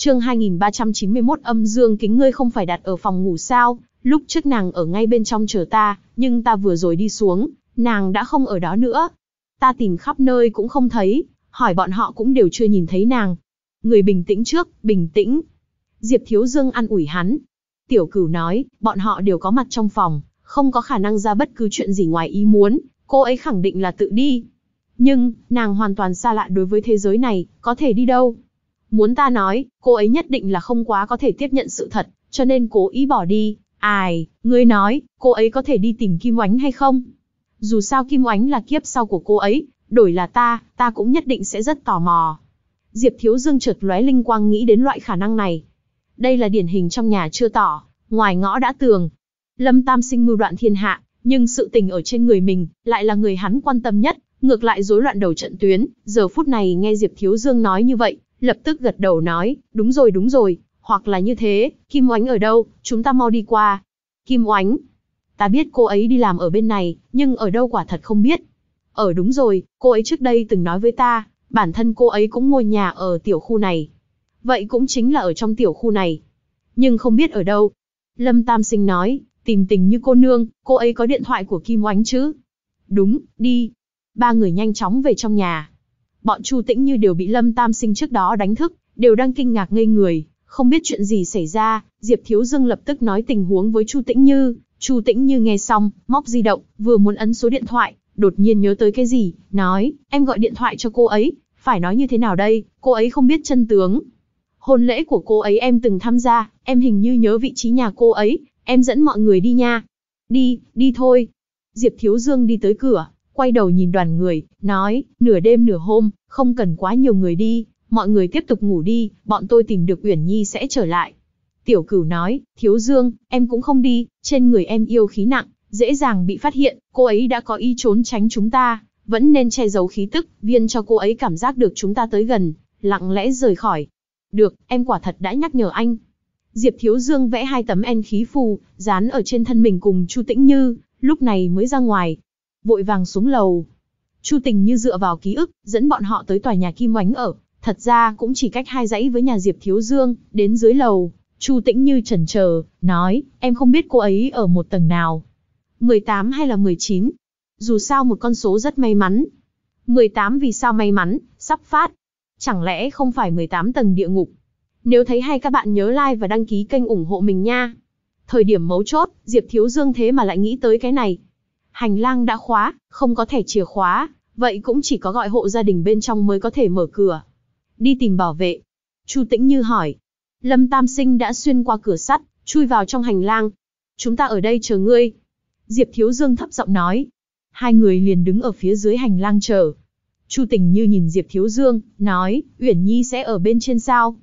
chương 2391 âm dương kính ngươi không phải đặt ở phòng ngủ sao, lúc trước nàng ở ngay bên trong chờ ta, nhưng ta vừa rồi đi xuống, nàng đã không ở đó nữa. Ta tìm khắp nơi cũng không thấy, hỏi bọn họ cũng đều chưa nhìn thấy nàng. Người bình tĩnh trước, bình tĩnh. Diệp Thiếu Dương ăn ủi hắn. Tiểu cửu nói, bọn họ đều có mặt trong phòng, không có khả năng ra bất cứ chuyện gì ngoài ý muốn, cô ấy khẳng định là tự đi. Nhưng, nàng hoàn toàn xa lạ đối với thế giới này, có thể đi đâu? Muốn ta nói, cô ấy nhất định là không quá có thể tiếp nhận sự thật, cho nên cố ý bỏ đi. Ai, ngươi nói, cô ấy có thể đi tìm Kim Oánh hay không? Dù sao Kim Oánh là kiếp sau của cô ấy, đổi là ta, ta cũng nhất định sẽ rất tò mò. Diệp Thiếu Dương chợt lóe linh quang nghĩ đến loại khả năng này. Đây là điển hình trong nhà chưa tỏ, ngoài ngõ đã tường. Lâm Tam sinh mưu đoạn thiên hạ, nhưng sự tình ở trên người mình, lại là người hắn quan tâm nhất, ngược lại rối loạn đầu trận tuyến, giờ phút này nghe Diệp Thiếu Dương nói như vậy, lập tức gật đầu nói, đúng rồi đúng rồi, hoặc là như thế, Kim Oánh ở đâu, chúng ta mau đi qua. Kim Oánh, ta biết cô ấy đi làm ở bên này, nhưng ở đâu quả thật không biết. Ở ờ, đúng rồi, cô ấy trước đây từng nói với ta, bản thân cô ấy cũng ngồi nhà ở tiểu khu này. Vậy cũng chính là ở trong tiểu khu này. Nhưng không biết ở đâu. Lâm Tam Sinh nói, tìm tình như cô nương, cô ấy có điện thoại của Kim Oánh chứ? Đúng, đi. Ba người nhanh chóng về trong nhà. Bọn Chu Tĩnh như đều bị Lâm Tam Sinh trước đó đánh thức, đều đang kinh ngạc ngây người, không biết chuyện gì xảy ra, Diệp Thiếu Dương lập tức nói tình huống với Chu Tĩnh Như, Chu Tĩnh Như nghe xong, móc di động, vừa muốn ấn số điện thoại, đột nhiên nhớ tới cái gì, nói, em gọi điện thoại cho cô ấy, phải nói như thế nào đây, cô ấy không biết chân tướng. Hôn lễ của cô ấy em từng tham gia, em hình như nhớ vị trí nhà cô ấy, em dẫn mọi người đi nha. Đi, đi thôi. Diệp Thiếu Dương đi tới cửa, quay đầu nhìn đoàn người, nói, nửa đêm nửa hôm, không cần quá nhiều người đi, mọi người tiếp tục ngủ đi, bọn tôi tìm được Uyển Nhi sẽ trở lại. Tiểu cửu nói, thiếu dương, em cũng không đi, trên người em yêu khí nặng, dễ dàng bị phát hiện, cô ấy đã có ý trốn tránh chúng ta, vẫn nên che giấu khí tức, viên cho cô ấy cảm giác được chúng ta tới gần, lặng lẽ rời khỏi. Được, em quả thật đã nhắc nhở anh. Diệp Thiếu Dương vẽ hai tấm en khí phù, dán ở trên thân mình cùng Chu Tĩnh Như, lúc này mới ra ngoài, vội vàng xuống lầu. Chu Tình như dựa vào ký ức, dẫn bọn họ tới tòa nhà Kim Oánh ở, thật ra cũng chỉ cách hai dãy với nhà Diệp Thiếu Dương, đến dưới lầu. Chu Tĩnh như chần chờ, nói, em không biết cô ấy ở một tầng nào. 18 hay là 19? Dù sao một con số rất may mắn. 18 vì sao may mắn, sắp phát. Chẳng lẽ không phải 18 tầng địa ngục? Nếu thấy hay các bạn nhớ like và đăng ký kênh ủng hộ mình nha. Thời điểm mấu chốt, Diệp Thiếu Dương thế mà lại nghĩ tới cái này, Hành lang đã khóa, không có thẻ chìa khóa, vậy cũng chỉ có gọi hộ gia đình bên trong mới có thể mở cửa. Đi tìm bảo vệ. Chu Tĩnh Như hỏi. Lâm Tam Sinh đã xuyên qua cửa sắt, chui vào trong hành lang. Chúng ta ở đây chờ ngươi. Diệp Thiếu Dương thấp giọng nói. Hai người liền đứng ở phía dưới hành lang chờ. Chu Tình Như nhìn Diệp Thiếu Dương, nói, Uyển Nhi sẽ ở bên trên sao?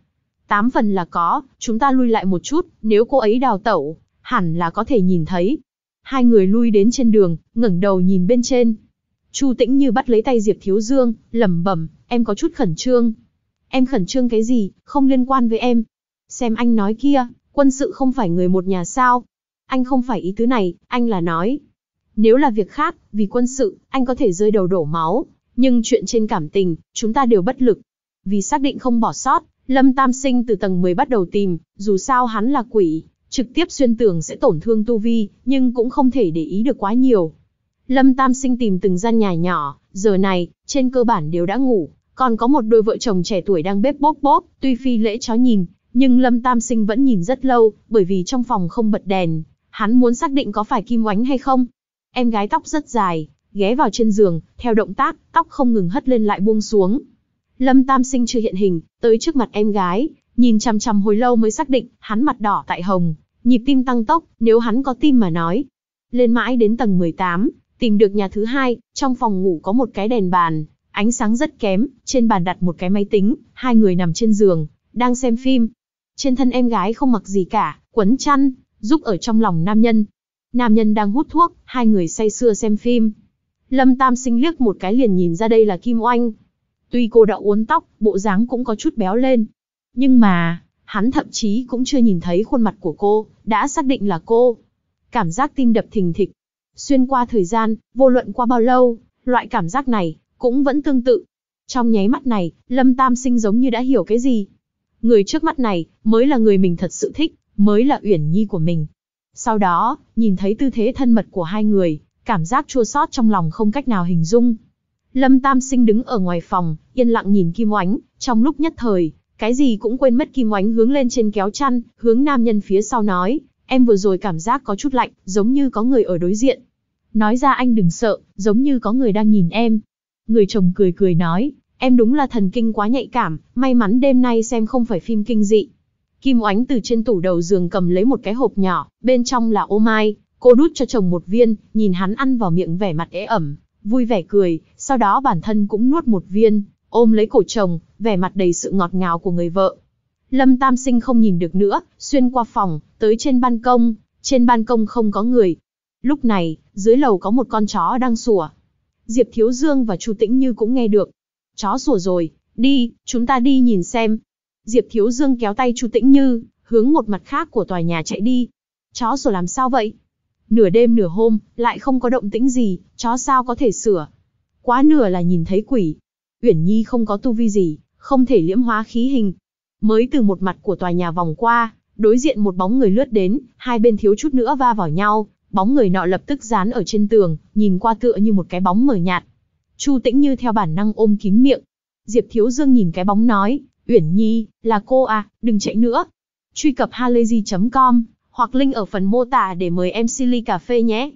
Tám phần là có, chúng ta lui lại một chút, nếu cô ấy đào tẩu, hẳn là có thể nhìn thấy. Hai người lui đến trên đường, ngẩng đầu nhìn bên trên. Chu Tĩnh như bắt lấy tay Diệp Thiếu Dương, lẩm bẩm, em có chút khẩn trương. Em khẩn trương cái gì, không liên quan với em. Xem anh nói kia, quân sự không phải người một nhà sao. Anh không phải ý tứ này, anh là nói. Nếu là việc khác, vì quân sự, anh có thể rơi đầu đổ máu. Nhưng chuyện trên cảm tình, chúng ta đều bất lực. Vì xác định không bỏ sót, Lâm Tam Sinh từ tầng 10 bắt đầu tìm, dù sao hắn là quỷ, trực tiếp xuyên tường sẽ tổn thương tu vi, nhưng cũng không thể để ý được quá nhiều. Lâm Tam Sinh tìm từng gian nhà nhỏ, giờ này, trên cơ bản đều đã ngủ, còn có một đôi vợ chồng trẻ tuổi đang bếp bốp bốp, tuy phi lễ chó nhìn, nhưng Lâm Tam Sinh vẫn nhìn rất lâu, bởi vì trong phòng không bật đèn, hắn muốn xác định có phải Kim Oánh hay không. Em gái tóc rất dài, ghé vào trên giường, theo động tác, tóc không ngừng hất lên lại buông xuống. Lâm Tam Sinh chưa hiện hình, tới trước mặt em gái, Nhìn chằm chằm hồi lâu mới xác định, hắn mặt đỏ tại hồng, nhịp tim tăng tốc, nếu hắn có tim mà nói. Lên mãi đến tầng 18, tìm được nhà thứ hai, trong phòng ngủ có một cái đèn bàn, ánh sáng rất kém, trên bàn đặt một cái máy tính, hai người nằm trên giường, đang xem phim. Trên thân em gái không mặc gì cả, quấn chăn, giúp ở trong lòng nam nhân. Nam nhân đang hút thuốc, hai người say sưa xem phim. Lâm Tam sinh liếc một cái liền nhìn ra đây là Kim Oanh. Tuy cô đã uốn tóc, bộ dáng cũng có chút béo lên, nhưng mà, hắn thậm chí cũng chưa nhìn thấy khuôn mặt của cô, đã xác định là cô. Cảm giác tim đập thình thịch. Xuyên qua thời gian, vô luận qua bao lâu, loại cảm giác này, cũng vẫn tương tự. Trong nháy mắt này, Lâm Tam Sinh giống như đã hiểu cái gì. Người trước mắt này, mới là người mình thật sự thích, mới là Uyển Nhi của mình. Sau đó, nhìn thấy tư thế thân mật của hai người, cảm giác chua xót trong lòng không cách nào hình dung. Lâm Tam Sinh đứng ở ngoài phòng, yên lặng nhìn Kim Oánh, trong lúc nhất thời, cái gì cũng quên mất Kim Oánh hướng lên trên kéo chăn, hướng nam nhân phía sau nói, em vừa rồi cảm giác có chút lạnh, giống như có người ở đối diện. Nói ra anh đừng sợ, giống như có người đang nhìn em. Người chồng cười cười nói, em đúng là thần kinh quá nhạy cảm, may mắn đêm nay xem không phải phim kinh dị. Kim Oánh từ trên tủ đầu giường cầm lấy một cái hộp nhỏ, bên trong là ô mai, cô đút cho chồng một viên, nhìn hắn ăn vào miệng vẻ mặt ế ẩm, vui vẻ cười, sau đó bản thân cũng nuốt một viên, ôm lấy cổ chồng, vẻ mặt đầy sự ngọt ngào của người vợ. Lâm Tam Sinh không nhìn được nữa, xuyên qua phòng, tới trên ban công, trên ban công không có người. Lúc này, dưới lầu có một con chó đang sủa. Diệp Thiếu Dương và Chu Tĩnh Như cũng nghe được. Chó sủa rồi, đi, chúng ta đi nhìn xem. Diệp Thiếu Dương kéo tay Chu Tĩnh Như, hướng một mặt khác của tòa nhà chạy đi. Chó sủa làm sao vậy? Nửa đêm nửa hôm, lại không có động tĩnh gì, chó sao có thể sửa. Quá nửa là nhìn thấy quỷ, Uyển Nhi không có tu vi gì, không thể liễm hóa khí hình. Mới từ một mặt của tòa nhà vòng qua, đối diện một bóng người lướt đến, hai bên thiếu chút nữa va vào nhau, bóng người nọ lập tức dán ở trên tường, nhìn qua tựa như một cái bóng mờ nhạt. Chu Tĩnh như theo bản năng ôm kín miệng. Diệp Thiếu Dương nhìn cái bóng nói, Uyển Nhi, là cô à, đừng chạy nữa. Truy cập halayzi.com, hoặc link ở phần mô tả để mời em Silly Cà Phê nhé.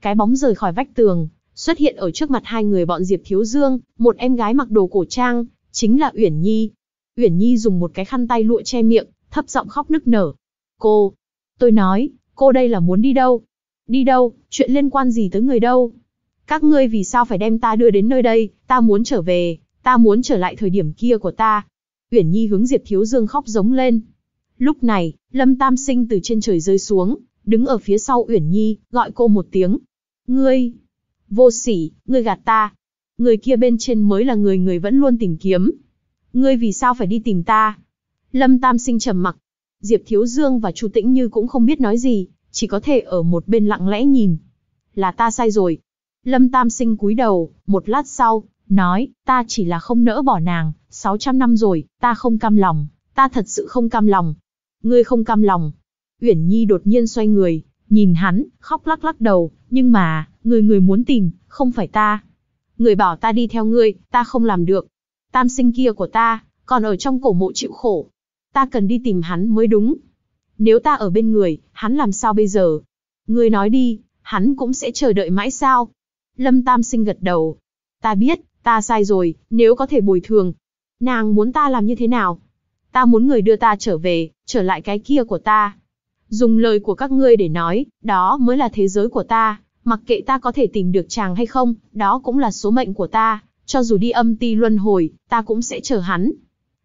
Cái bóng rời khỏi vách tường, Xuất hiện ở trước mặt hai người bọn Diệp Thiếu Dương, một em gái mặc đồ cổ trang, chính là Uyển Nhi. Uyển Nhi dùng một cái khăn tay lụa che miệng, thấp giọng khóc nức nở. Cô, tôi nói, cô đây là muốn đi đâu? Đi đâu, chuyện liên quan gì tới người đâu? Các ngươi vì sao phải đem ta đưa đến nơi đây, ta muốn trở về, ta muốn trở lại thời điểm kia của ta. Uyển Nhi hướng Diệp Thiếu Dương khóc giống lên. Lúc này, Lâm Tam Sinh từ trên trời rơi xuống, đứng ở phía sau Uyển Nhi, gọi cô một tiếng. Ngươi, Vô sỉ, ngươi gạt ta. Người kia bên trên mới là người người vẫn luôn tìm kiếm. Ngươi vì sao phải đi tìm ta? Lâm Tam Sinh trầm mặc. Diệp Thiếu Dương và Chu Tĩnh Như cũng không biết nói gì, chỉ có thể ở một bên lặng lẽ nhìn. Là ta sai rồi. Lâm Tam Sinh cúi đầu, một lát sau, nói, ta chỉ là không nỡ bỏ nàng, 600 năm rồi, ta không cam lòng, ta thật sự không cam lòng. Ngươi không cam lòng. Uyển Nhi đột nhiên xoay người, nhìn hắn, khóc lắc lắc đầu, nhưng mà, người người muốn tìm, không phải ta. Người bảo ta đi theo ngươi, ta không làm được. Tam sinh kia của ta, còn ở trong cổ mộ chịu khổ. Ta cần đi tìm hắn mới đúng. Nếu ta ở bên người, hắn làm sao bây giờ? Ngươi nói đi, hắn cũng sẽ chờ đợi mãi sao? Lâm Tam sinh gật đầu. Ta biết, ta sai rồi, nếu có thể bồi thường. Nàng muốn ta làm như thế nào? Ta muốn người đưa ta trở về, trở lại cái kia của ta, Dùng lời của các ngươi để nói, đó mới là thế giới của ta, mặc kệ ta có thể tìm được chàng hay không, đó cũng là số mệnh của ta, cho dù đi âm ti luân hồi, ta cũng sẽ chờ hắn.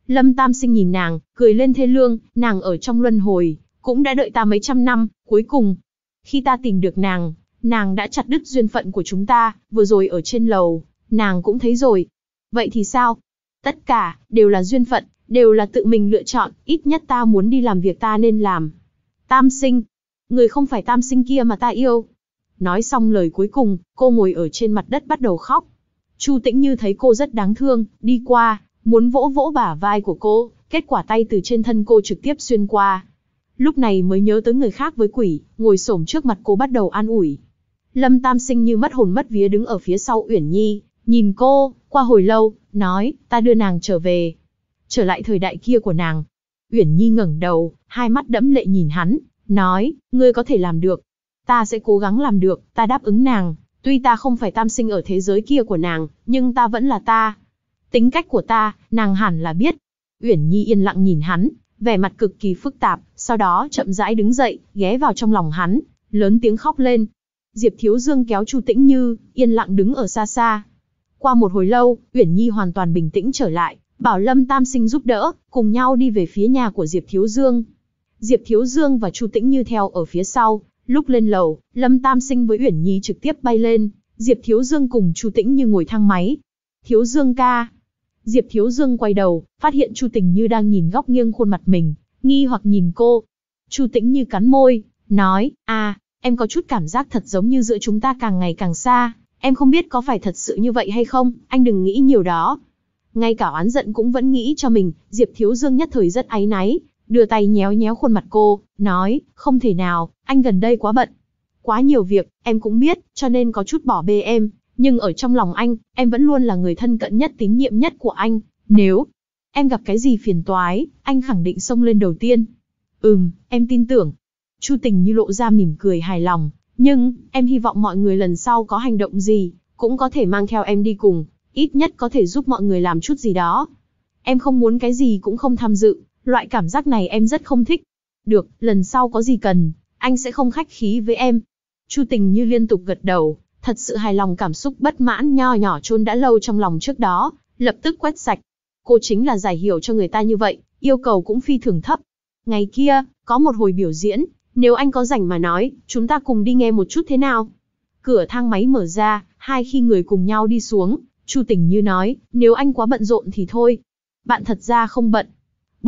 Lâm Tam Sinh nhìn nàng, cười lên thê lương, nàng ở trong luân hồi, cũng đã đợi ta mấy trăm năm, cuối cùng, khi ta tìm được nàng, nàng đã chặt đứt duyên phận của chúng ta, vừa rồi ở trên lầu, nàng cũng thấy rồi. Vậy thì sao? Tất cả, đều là duyên phận, đều là tự mình lựa chọn, ít nhất ta muốn đi làm việc ta nên làm. Tam sinh, người không phải tam sinh kia mà ta yêu. Nói xong lời cuối cùng, cô ngồi ở trên mặt đất bắt đầu khóc. Chu Tĩnh Như thấy cô rất đáng thương, đi qua, muốn vỗ vỗ bả vai của cô, kết quả tay từ trên thân cô trực tiếp xuyên qua. Lúc này mới nhớ tới người khác với quỷ, ngồi xổm trước mặt cô bắt đầu an ủi. Lâm Tam Sinh như mất hồn mất vía đứng ở phía sau Uyển Nhi, nhìn cô, qua hồi lâu, nói, ta đưa nàng trở về. Trở lại thời đại kia của nàng. Uyển Nhi ngẩng đầu, hai mắt đẫm lệ nhìn hắn, nói, ngươi có thể làm được. Ta sẽ cố gắng làm được, ta đáp ứng nàng, tuy ta không phải tam sinh ở thế giới kia của nàng, nhưng ta vẫn là ta. Tính cách của ta, nàng hẳn là biết. Uyển Nhi yên lặng nhìn hắn, vẻ mặt cực kỳ phức tạp, sau đó chậm rãi đứng dậy, ghé vào trong lòng hắn, lớn tiếng khóc lên. Diệp Thiếu Dương kéo Chu Tĩnh Như, yên lặng đứng ở xa xa. Qua một hồi lâu, Uyển Nhi hoàn toàn bình tĩnh trở lại, bảo Lâm Tam Sinh giúp đỡ, cùng nhau đi về phía nhà của Diệp Thiếu Dương. Diệp Thiếu Dương và Chu Tĩnh Như theo ở phía sau, lúc lên lầu, Lâm Tam Sinh với Uyển Nhi trực tiếp bay lên, Diệp Thiếu Dương cùng Chu Tĩnh Như ngồi thang máy. Thiếu Dương ca. Diệp Thiếu Dương quay đầu, phát hiện Chu Tĩnh Như đang nhìn góc nghiêng khuôn mặt mình, nghi hoặc nhìn cô. Chu Tĩnh Như cắn môi, nói, à, em có chút cảm giác thật giống như giữa chúng ta càng ngày càng xa, em không biết có phải thật sự như vậy hay không, anh đừng nghĩ nhiều đó. Ngay cả oán giận cũng vẫn nghĩ cho mình, Diệp Thiếu Dương nhất thời rất áy náy, đưa tay nhéo nhéo khuôn mặt cô, nói, không thể nào, anh gần đây quá bận. Quá nhiều việc, em cũng biết, cho nên có chút bỏ bê em, nhưng ở trong lòng anh, em vẫn luôn là người thân cận nhất tín nhiệm nhất của anh, nếu em gặp cái gì phiền toái, anh khẳng định xông lên đầu tiên. Ừm, em tin tưởng. Chu tình như lộ ra mỉm cười hài lòng, nhưng, em hy vọng mọi người lần sau có hành động gì, cũng có thể mang theo em đi cùng, ít nhất có thể giúp mọi người làm chút gì đó. Em không muốn cái gì cũng không tham dự, Loại cảm giác này em rất không thích. Được, lần sau có gì cần, anh sẽ không khách khí với em. Chu tình như liên tục gật đầu, thật sự hài lòng cảm xúc bất mãn nho nhỏ chôn đã lâu trong lòng trước đó, lập tức quét sạch. Cô chính là giải hiểu cho người ta như vậy, yêu cầu cũng phi thường thấp. Ngày kia, có một hồi biểu diễn, nếu anh có rảnh mà nói, chúng ta cùng đi nghe một chút thế nào? Cửa thang máy mở ra, hai khi người cùng nhau đi xuống, Chu Tình Như nói, nếu anh quá bận rộn thì thôi. Bạn thật ra không bận,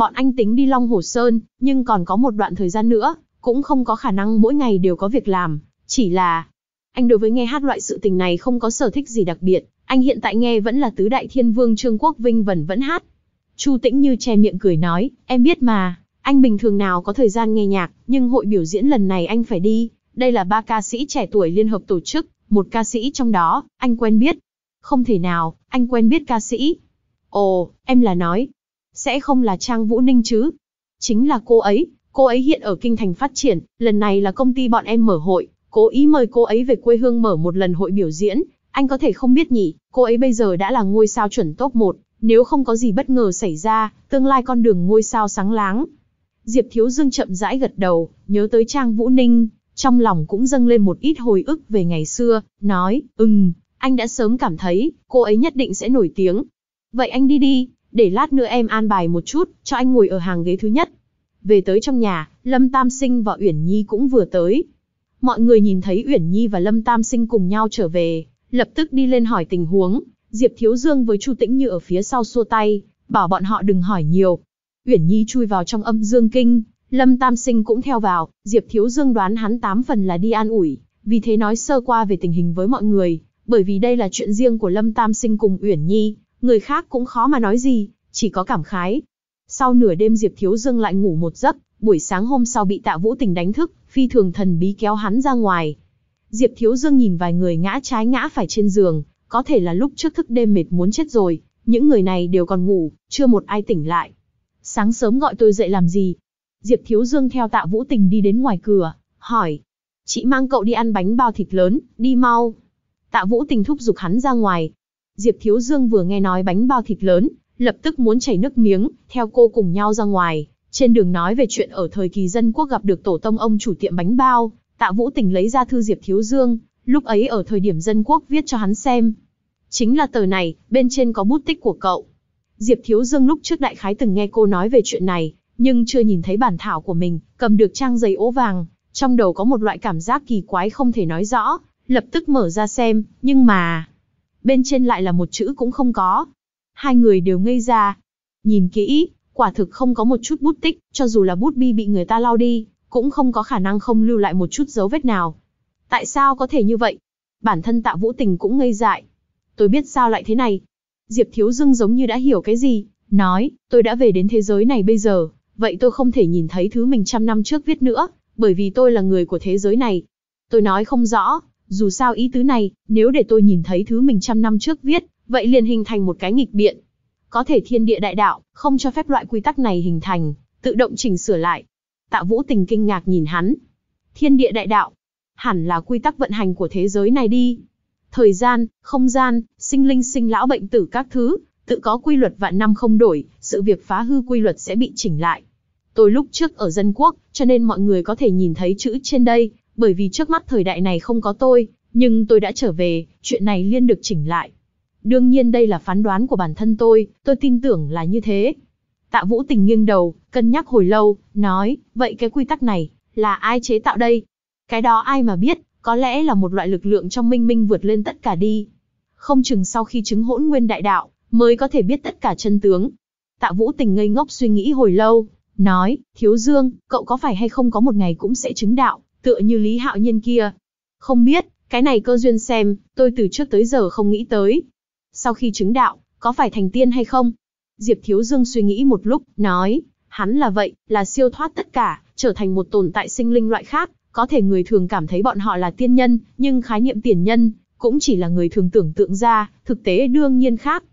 Bọn anh tính đi Long Hồ Sơn, nhưng còn có một đoạn thời gian nữa, cũng không có khả năng mỗi ngày đều có việc làm, chỉ là... Anh đối với nghe hát loại sự tình này không có sở thích gì đặc biệt, anh hiện tại nghe vẫn là tứ đại thiên vương Trương Quốc Vinh vẫn vẫn hát. Chu Tĩnh như che miệng cười nói, em biết mà, anh bình thường nào có thời gian nghe nhạc, nhưng hội biểu diễn lần này anh phải đi. Đây là ba ca sĩ trẻ tuổi liên hợp tổ chức, một ca sĩ trong đó, anh quen biết. Không thể nào, anh quen biết ca sĩ. Ồ, em là nói, sẽ không là Trang Vũ Ninh chứ? Chính là cô ấy, cô ấy hiện ở kinh thành phát triển, lần này là công ty bọn em mở hội, cố ý mời cô ấy về quê hương mở một lần hội biểu diễn, anh có thể không biết nhỉ, cô ấy bây giờ đã là ngôi sao chuẩn top 1, nếu không có gì bất ngờ xảy ra, tương lai con đường ngôi sao sáng láng. Diệp Thiếu Dương chậm rãi gật đầu, nhớ tới Trang Vũ Ninh, trong lòng cũng dâng lên một ít hồi ức về ngày xưa, nói, ừm, anh đã sớm cảm thấy, cô ấy nhất định sẽ nổi tiếng. Vậy anh đi đi, để lát nữa em an bài một chút, cho anh ngồi ở hàng ghế thứ nhất. Về tới trong nhà, Lâm Tam Sinh và Uyển Nhi cũng vừa tới. Mọi người nhìn thấy Uyển Nhi và Lâm Tam Sinh cùng nhau trở về, lập tức đi lên hỏi tình huống. Diệp Thiếu Dương với Chu Tĩnh Như ở phía sau xua tay, bảo bọn họ đừng hỏi nhiều. Uyển Nhi chui vào trong âm dương kinh, Lâm Tam Sinh cũng theo vào, Diệp Thiếu Dương đoán hắn tám phần là đi an ủi, vì thế nói sơ qua về tình hình với mọi người, bởi vì đây là chuyện riêng của Lâm Tam Sinh cùng Uyển Nhi, người khác cũng khó mà nói gì, chỉ có cảm khái. Sau nửa đêm Diệp Thiếu Dương lại ngủ một giấc, buổi sáng hôm sau bị Tạ Vũ Tình đánh thức, phi thường thần bí kéo hắn ra ngoài. Diệp Thiếu Dương nhìn vài người ngã trái ngã phải trên giường, có thể là lúc trước thức đêm mệt muốn chết rồi, những người này đều còn ngủ, chưa một ai tỉnh lại. Sáng sớm gọi tôi dậy làm gì? Diệp Thiếu Dương theo Tạ Vũ Tình đi đến ngoài cửa, hỏi. Chị mang cậu đi ăn bánh bao thịt lớn, đi mau. Tạ Vũ Tình thúc giục hắn ra ngoài, Diệp Thiếu Dương vừa nghe nói bánh bao thịt lớn, lập tức muốn chảy nước miếng, theo cô cùng nhau ra ngoài. Trên đường nói về chuyện ở thời kỳ dân quốc gặp được tổ tông ông chủ tiệm bánh bao, Tạ Vũ Tình lấy ra thư Diệp Thiếu Dương, lúc ấy ở thời điểm dân quốc viết cho hắn xem. Chính là tờ này, bên trên có bút tích của cậu. Diệp Thiếu Dương lúc trước đại khái từng nghe cô nói về chuyện này, nhưng chưa nhìn thấy bản thảo của mình, cầm được trang giấy ố vàng, trong đầu có một loại cảm giác kỳ quái không thể nói rõ, lập tức mở ra xem, nhưng mà, bên trên lại là một chữ cũng không có. Hai người đều ngây ra. Nhìn kỹ, quả thực không có một chút bút tích, cho dù là bút bi bị người ta lau đi, cũng không có khả năng không lưu lại một chút dấu vết nào. Tại sao có thể như vậy? Bản thân tạ vũ tình cũng ngây dại. Tôi biết sao lại thế này. Diệp Thiếu Dương giống như đã hiểu cái gì, nói, tôi đã về đến thế giới này bây giờ, vậy tôi không thể nhìn thấy thứ mình trăm năm trước viết nữa, bởi vì tôi là người của thế giới này. Tôi nói không rõ, dù sao ý tứ này, nếu để tôi nhìn thấy thứ mình trăm năm trước viết, vậy liền hình thành một cái nghịch biện. Có thể thiên địa đại đạo, không cho phép loại quy tắc này hình thành, tự động chỉnh sửa lại. Tạ Vũ Tình kinh ngạc nhìn hắn. Thiên địa đại đạo, hẳn là quy tắc vận hành của thế giới này đi. Thời gian, không gian, sinh linh sinh lão bệnh tử các thứ, tự có quy luật vạn năm không đổi, sự việc phá hư quy luật sẽ bị chỉnh lại. Tôi lúc trước ở dân quốc, cho nên mọi người có thể nhìn thấy chữ trên đây, bởi vì trước mắt thời đại này không có tôi, nhưng tôi đã trở về, chuyện này liên được chỉnh lại. Đương nhiên đây là phán đoán của bản thân tôi, tôi tin tưởng là như thế. Tạ Vũ Tình nghiêng đầu, cân nhắc hồi lâu, nói, vậy cái quy tắc này, là ai chế tạo đây? Cái đó ai mà biết, có lẽ là một loại lực lượng trong minh minh vượt lên tất cả đi. Không chừng sau khi chứng hỗn nguyên đại đạo, mới có thể biết tất cả chân tướng. Tạ Vũ Tình ngây ngốc suy nghĩ hồi lâu, nói, Thiếu Dương, cậu có phải hay không có một ngày cũng sẽ chứng đạo, tựa như Lý Hạo Nhiên kia. Không biết, cái này cơ duyên xem, tôi từ trước tới giờ không nghĩ tới. Sau khi chứng đạo, có phải thành tiên hay không? Diệp Thiếu Dương suy nghĩ một lúc, nói, hắn là vậy, là siêu thoát tất cả, trở thành một tồn tại sinh linh loại khác, có thể người thường cảm thấy bọn họ là tiên nhân, nhưng khái niệm tiền nhân, cũng chỉ là người thường tưởng tượng ra, thực tế đương nhiên khác.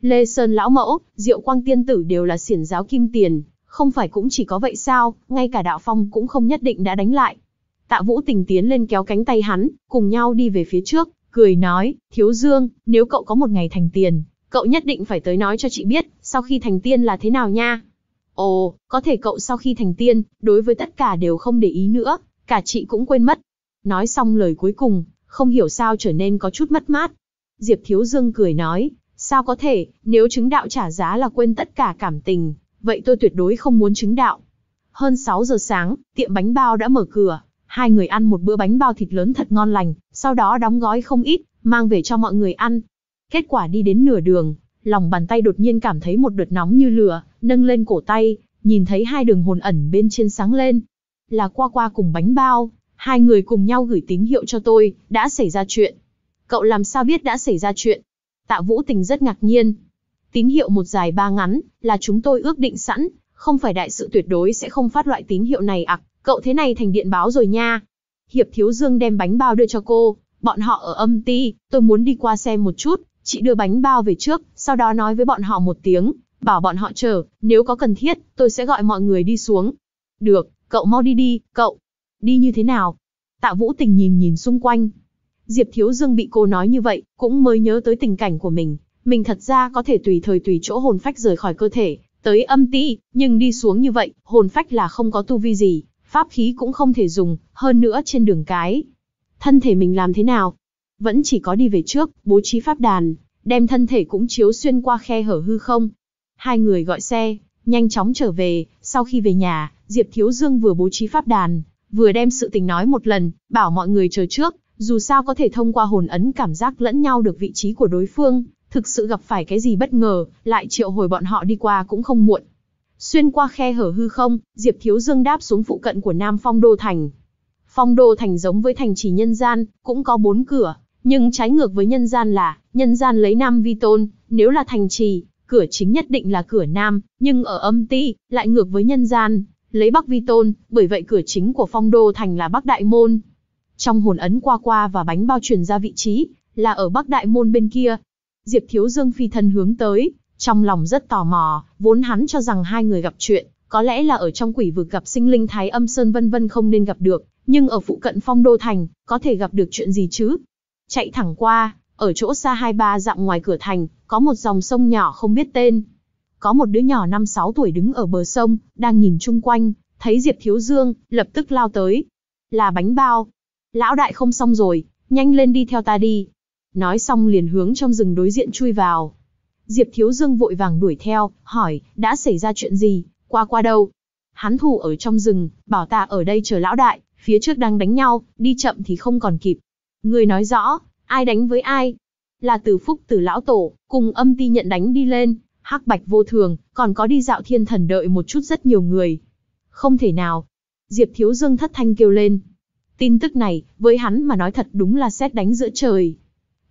Lê Sơn Lão Mẫu, Diệu Quang Tiên Tử đều là siển giáo kim tiền, không phải cũng chỉ có vậy sao, ngay cả đạo phong cũng không nhất định đã đánh lại. Tạ Vũ Tình tiến lên kéo cánh tay hắn, cùng nhau đi về phía trước, cười nói, Thiếu Dương, nếu cậu có một ngày thành tiền, cậu nhất định phải tới nói cho chị biết, sau khi thành tiên là thế nào nha. Ồ, có thể cậu sau khi thành tiên, đối với tất cả đều không để ý nữa, cả chị cũng quên mất. Nói xong lời cuối cùng, không hiểu sao trở nên có chút mất mát. Diệp Thiếu Dương cười nói, sao có thể, nếu chứng đạo trả giá là quên tất cả cảm tình, vậy tôi tuyệt đối không muốn chứng đạo. Hơn 6 giờ sáng, tiệm bánh bao đã mở cửa, Hai người ăn một bữa bánh bao thịt lớn thật ngon lành, sau đó đóng gói không ít, mang về cho mọi người ăn. Kết quả đi đến nửa đường, lòng bàn tay đột nhiên cảm thấy một đợt nóng như lửa, nâng lên cổ tay, nhìn thấy hai đường hồn ẩn bên trên sáng lên. Là qua qua cùng bánh bao, hai người cùng nhau gửi tín hiệu cho tôi, đã xảy ra chuyện. Cậu làm sao biết đã xảy ra chuyện? Tạ Vũ Tình rất ngạc nhiên. Tín hiệu một dài ba ngắn, là chúng tôi ước định sẵn, không phải đại sự tuyệt đối sẽ không phát loại tín hiệu này ạc, Cậu thế này thành điện báo rồi nha. Hiệp Thiếu Dương đem bánh bao đưa cho cô, bọn họ ở âm ti, tôi muốn đi qua xem một chút, chị đưa bánh bao về trước, sau đó nói với bọn họ một tiếng, bảo bọn họ chờ, nếu có cần thiết, tôi sẽ gọi mọi người đi xuống. Được, cậu mau đi đi, cậu. Đi như thế nào? Tạ Vũ Tình nhìn nhìn xung quanh. Diệp Thiếu Dương bị cô nói như vậy, cũng mới nhớ tới tình cảnh của mình. Mình thật ra có thể tùy thời tùy chỗ hồn phách rời khỏi cơ thể, tới âm ti, nhưng đi xuống như vậy, hồn phách là không có tu vi gì, pháp khí cũng không thể dùng, hơn nữa trên đường cái. Thân thể mình làm thế nào? Vẫn chỉ có đi về trước, bố trí pháp đàn, đem thân thể cũng chiếu xuyên qua khe hở hư không. Hai người gọi xe, nhanh chóng trở về, sau khi về nhà, Diệp Thiếu Dương vừa bố trí pháp đàn, vừa đem sự tình nói một lần, bảo mọi người chờ trước, dù sao có thể thông qua hồn ấn cảm giác lẫn nhau được vị trí của đối phương, thực sự gặp phải cái gì bất ngờ, lại triệu hồi bọn họ đi qua cũng không muộn. Xuyên qua khe hở hư không, Diệp Thiếu Dương đáp xuống phụ cận của Nam Phong Đô Thành. Phong Đô Thành giống với thành trì nhân gian, cũng có bốn cửa, nhưng trái ngược với nhân gian là, nhân gian lấy Nam vi tôn, nếu là thành trì, cửa chính nhất định là cửa Nam, nhưng ở âm ti, lại ngược với nhân gian, lấy Bắc vi tôn, bởi vậy cửa chính của Phong Đô Thành là Bắc Đại Môn. Trong hồn ấn qua qua và bánh bao truyền ra vị trí, là ở Bắc Đại Môn bên kia. Diệp Thiếu Dương phi thân hướng tới, trong lòng rất tò mò, vốn hắn cho rằng hai người gặp chuyện, có lẽ là ở trong quỷ vực gặp sinh linh thái âm sơn vân vân không nên gặp được, nhưng ở phụ cận phong đô thành, có thể gặp được chuyện gì chứ? Chạy thẳng qua, ở chỗ xa hai ba dặm ngoài cửa thành, có một dòng sông nhỏ không biết tên. Có một đứa nhỏ năm sáu tuổi đứng ở bờ sông, đang nhìn chung quanh, thấy Diệp Thiếu Dương, lập tức lao tới. Là bánh bao. Lão đại không xong rồi, nhanh lên đi theo ta đi. Nói xong liền hướng trong rừng đối diện chui vào. Diệp Thiếu Dương vội vàng đuổi theo, hỏi, đã xảy ra chuyện gì, qua qua đâu? Hắn thù ở trong rừng, bảo ta ở đây chờ lão đại, phía trước đang đánh nhau, đi chậm thì không còn kịp. Người nói rõ, ai đánh với ai? Là từ phúc từ lão tổ, cùng âm ti nhận đánh đi lên, hắc bạch vô thường, còn có đi dạo thiên thần đợi một chút rất nhiều người. Không thể nào. Diệp Thiếu Dương thất thanh kêu lên. Tin tức này, với hắn mà nói thật đúng là xét đánh giữa trời.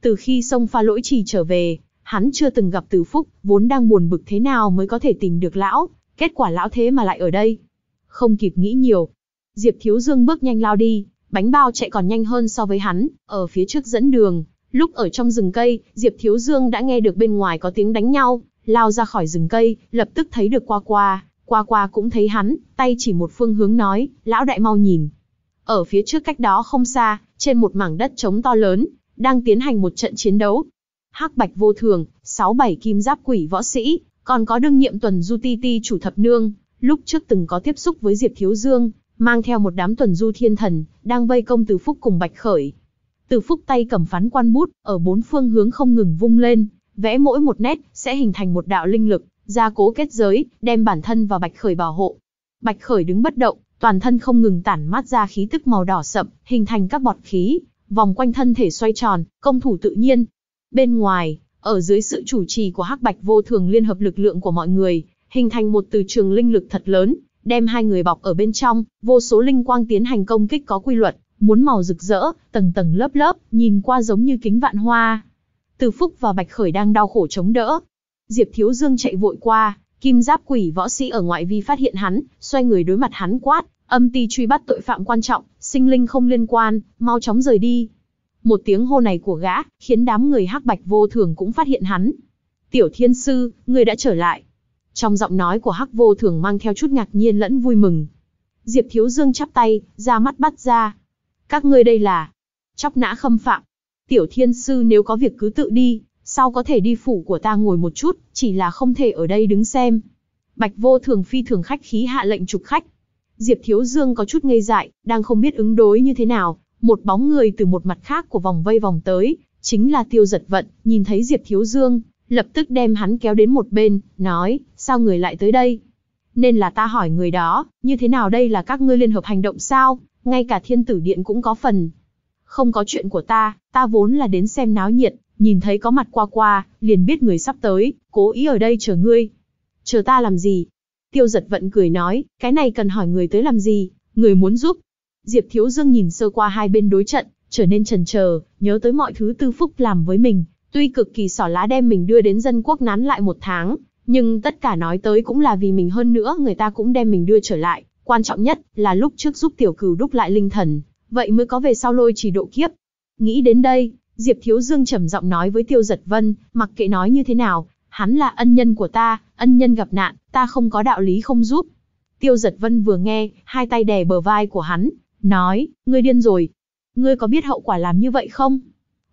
Từ khi sông pha lỗi trì trở về, Hắn chưa từng gặp Từ Phúc, vốn đang buồn bực thế nào mới có thể tìm được lão, kết quả lão thế mà lại ở đây. Không kịp nghĩ nhiều. Diệp Thiếu Dương bước nhanh lao đi, bánh bao chạy còn nhanh hơn so với hắn, ở phía trước dẫn đường. Lúc ở trong rừng cây, Diệp Thiếu Dương đã nghe được bên ngoài có tiếng đánh nhau, lao ra khỏi rừng cây, lập tức thấy được qua qua, qua qua cũng thấy hắn, tay chỉ một phương hướng nói, lão đại mau nhìn. Ở phía trước cách đó không xa, trên một mảng đất trống to lớn, đang tiến hành một trận chiến đấu, hắc bạch vô thường, sáu bảy kim giáp quỷ võ sĩ, còn có đương nhiệm tuần du ti ti chủ thập nương, lúc trước từng có tiếp xúc với Diệp Thiếu Dương, mang theo một đám tuần du thiên thần, đang vây công Từ Phúc cùng Bạch Khởi. Từ Phúc tay cầm phán quan bút, ở bốn phương hướng không ngừng vung lên, vẽ mỗi một nét sẽ hình thành một đạo linh lực, gia cố kết giới, đem bản thân và Bạch Khởi bảo hộ. Bạch Khởi đứng bất động, toàn thân không ngừng tản mát ra khí tức màu đỏ sậm, hình thành các bọt khí, vòng quanh thân thể xoay tròn, công thủ tự nhiên, Bên ngoài, ở dưới sự chủ trì của Hắc Bạch Vô Thường liên hợp lực lượng của mọi người, hình thành một từ trường linh lực thật lớn, đem hai người bọc ở bên trong, vô số linh quang tiến hành công kích có quy luật, muốn màu rực rỡ, tầng tầng lớp lớp, nhìn qua giống như kính vạn hoa. Từ Phúc và Bạch Khởi đang đau khổ chống đỡ. Diệp Thiếu Dương chạy vội qua, kim giáp quỷ võ sĩ ở ngoại vi phát hiện hắn, xoay người đối mặt hắn quát, âm ti truy bắt tội phạm quan trọng, sinh linh không liên quan, mau chóng rời đi. Một tiếng hô này của gã, khiến đám người hắc bạch vô thường cũng phát hiện hắn. Tiểu thiên sư, người đã trở lại. Trong giọng nói của hắc vô thường mang theo chút ngạc nhiên lẫn vui mừng. Diệp Thiếu Dương chắp tay, ra mắt bắt ra. Các ngươi đây là... Chóc nã khâm phạm. Tiểu thiên sư nếu có việc cứ tự đi, sau có thể đi phủ của ta ngồi một chút, chỉ là không thể ở đây đứng xem. Bạch vô thường phi thường khách khí hạ lệnh trục khách. Diệp Thiếu Dương có chút ngây dại, đang không biết ứng đối như thế nào, một bóng người từ một mặt khác của vòng vây vòng tới, chính là Tiêu Giật Vận, nhìn thấy Diệp Thiếu Dương, lập tức đem hắn kéo đến một bên, nói, sao người lại tới đây? Nên là ta hỏi người đó, như thế nào đây là các ngươi liên hợp hành động sao, ngay cả thiên tử điện cũng có phần. Không có chuyện của ta, ta vốn là đến xem náo nhiệt, nhìn thấy có mặt qua qua, liền biết người sắp tới, cố ý ở đây chờ ngươi. Chờ ta làm gì? Tiêu giật vận cười nói, cái này cần hỏi người tới làm gì, người muốn giúp, Diệp Thiếu Dương nhìn sơ qua hai bên đối trận, trở nên trần chờ, nhớ tới mọi thứ Tư Phúc làm với mình, tuy cực kỳ xỏ lá đem mình đưa đến dân quốc nán lại một tháng, nhưng tất cả nói tới cũng là vì mình hơn nữa người ta cũng đem mình đưa trở lại, quan trọng nhất là lúc trước giúp tiểu cửu đúc lại linh thần, vậy mới có về sau lôi chỉ độ kiếp. Nghĩ đến đây, Diệp Thiếu Dương trầm giọng nói với Tiêu Giật Vân, mặc kệ nói như thế nào, hắn là ân nhân của ta, ân nhân gặp nạn, ta không có đạo lý không giúp. Tiêu Giật Vân vừa nghe, hai tay đè bờ vai của hắn, nói, ngươi điên rồi. Ngươi có biết hậu quả làm như vậy không?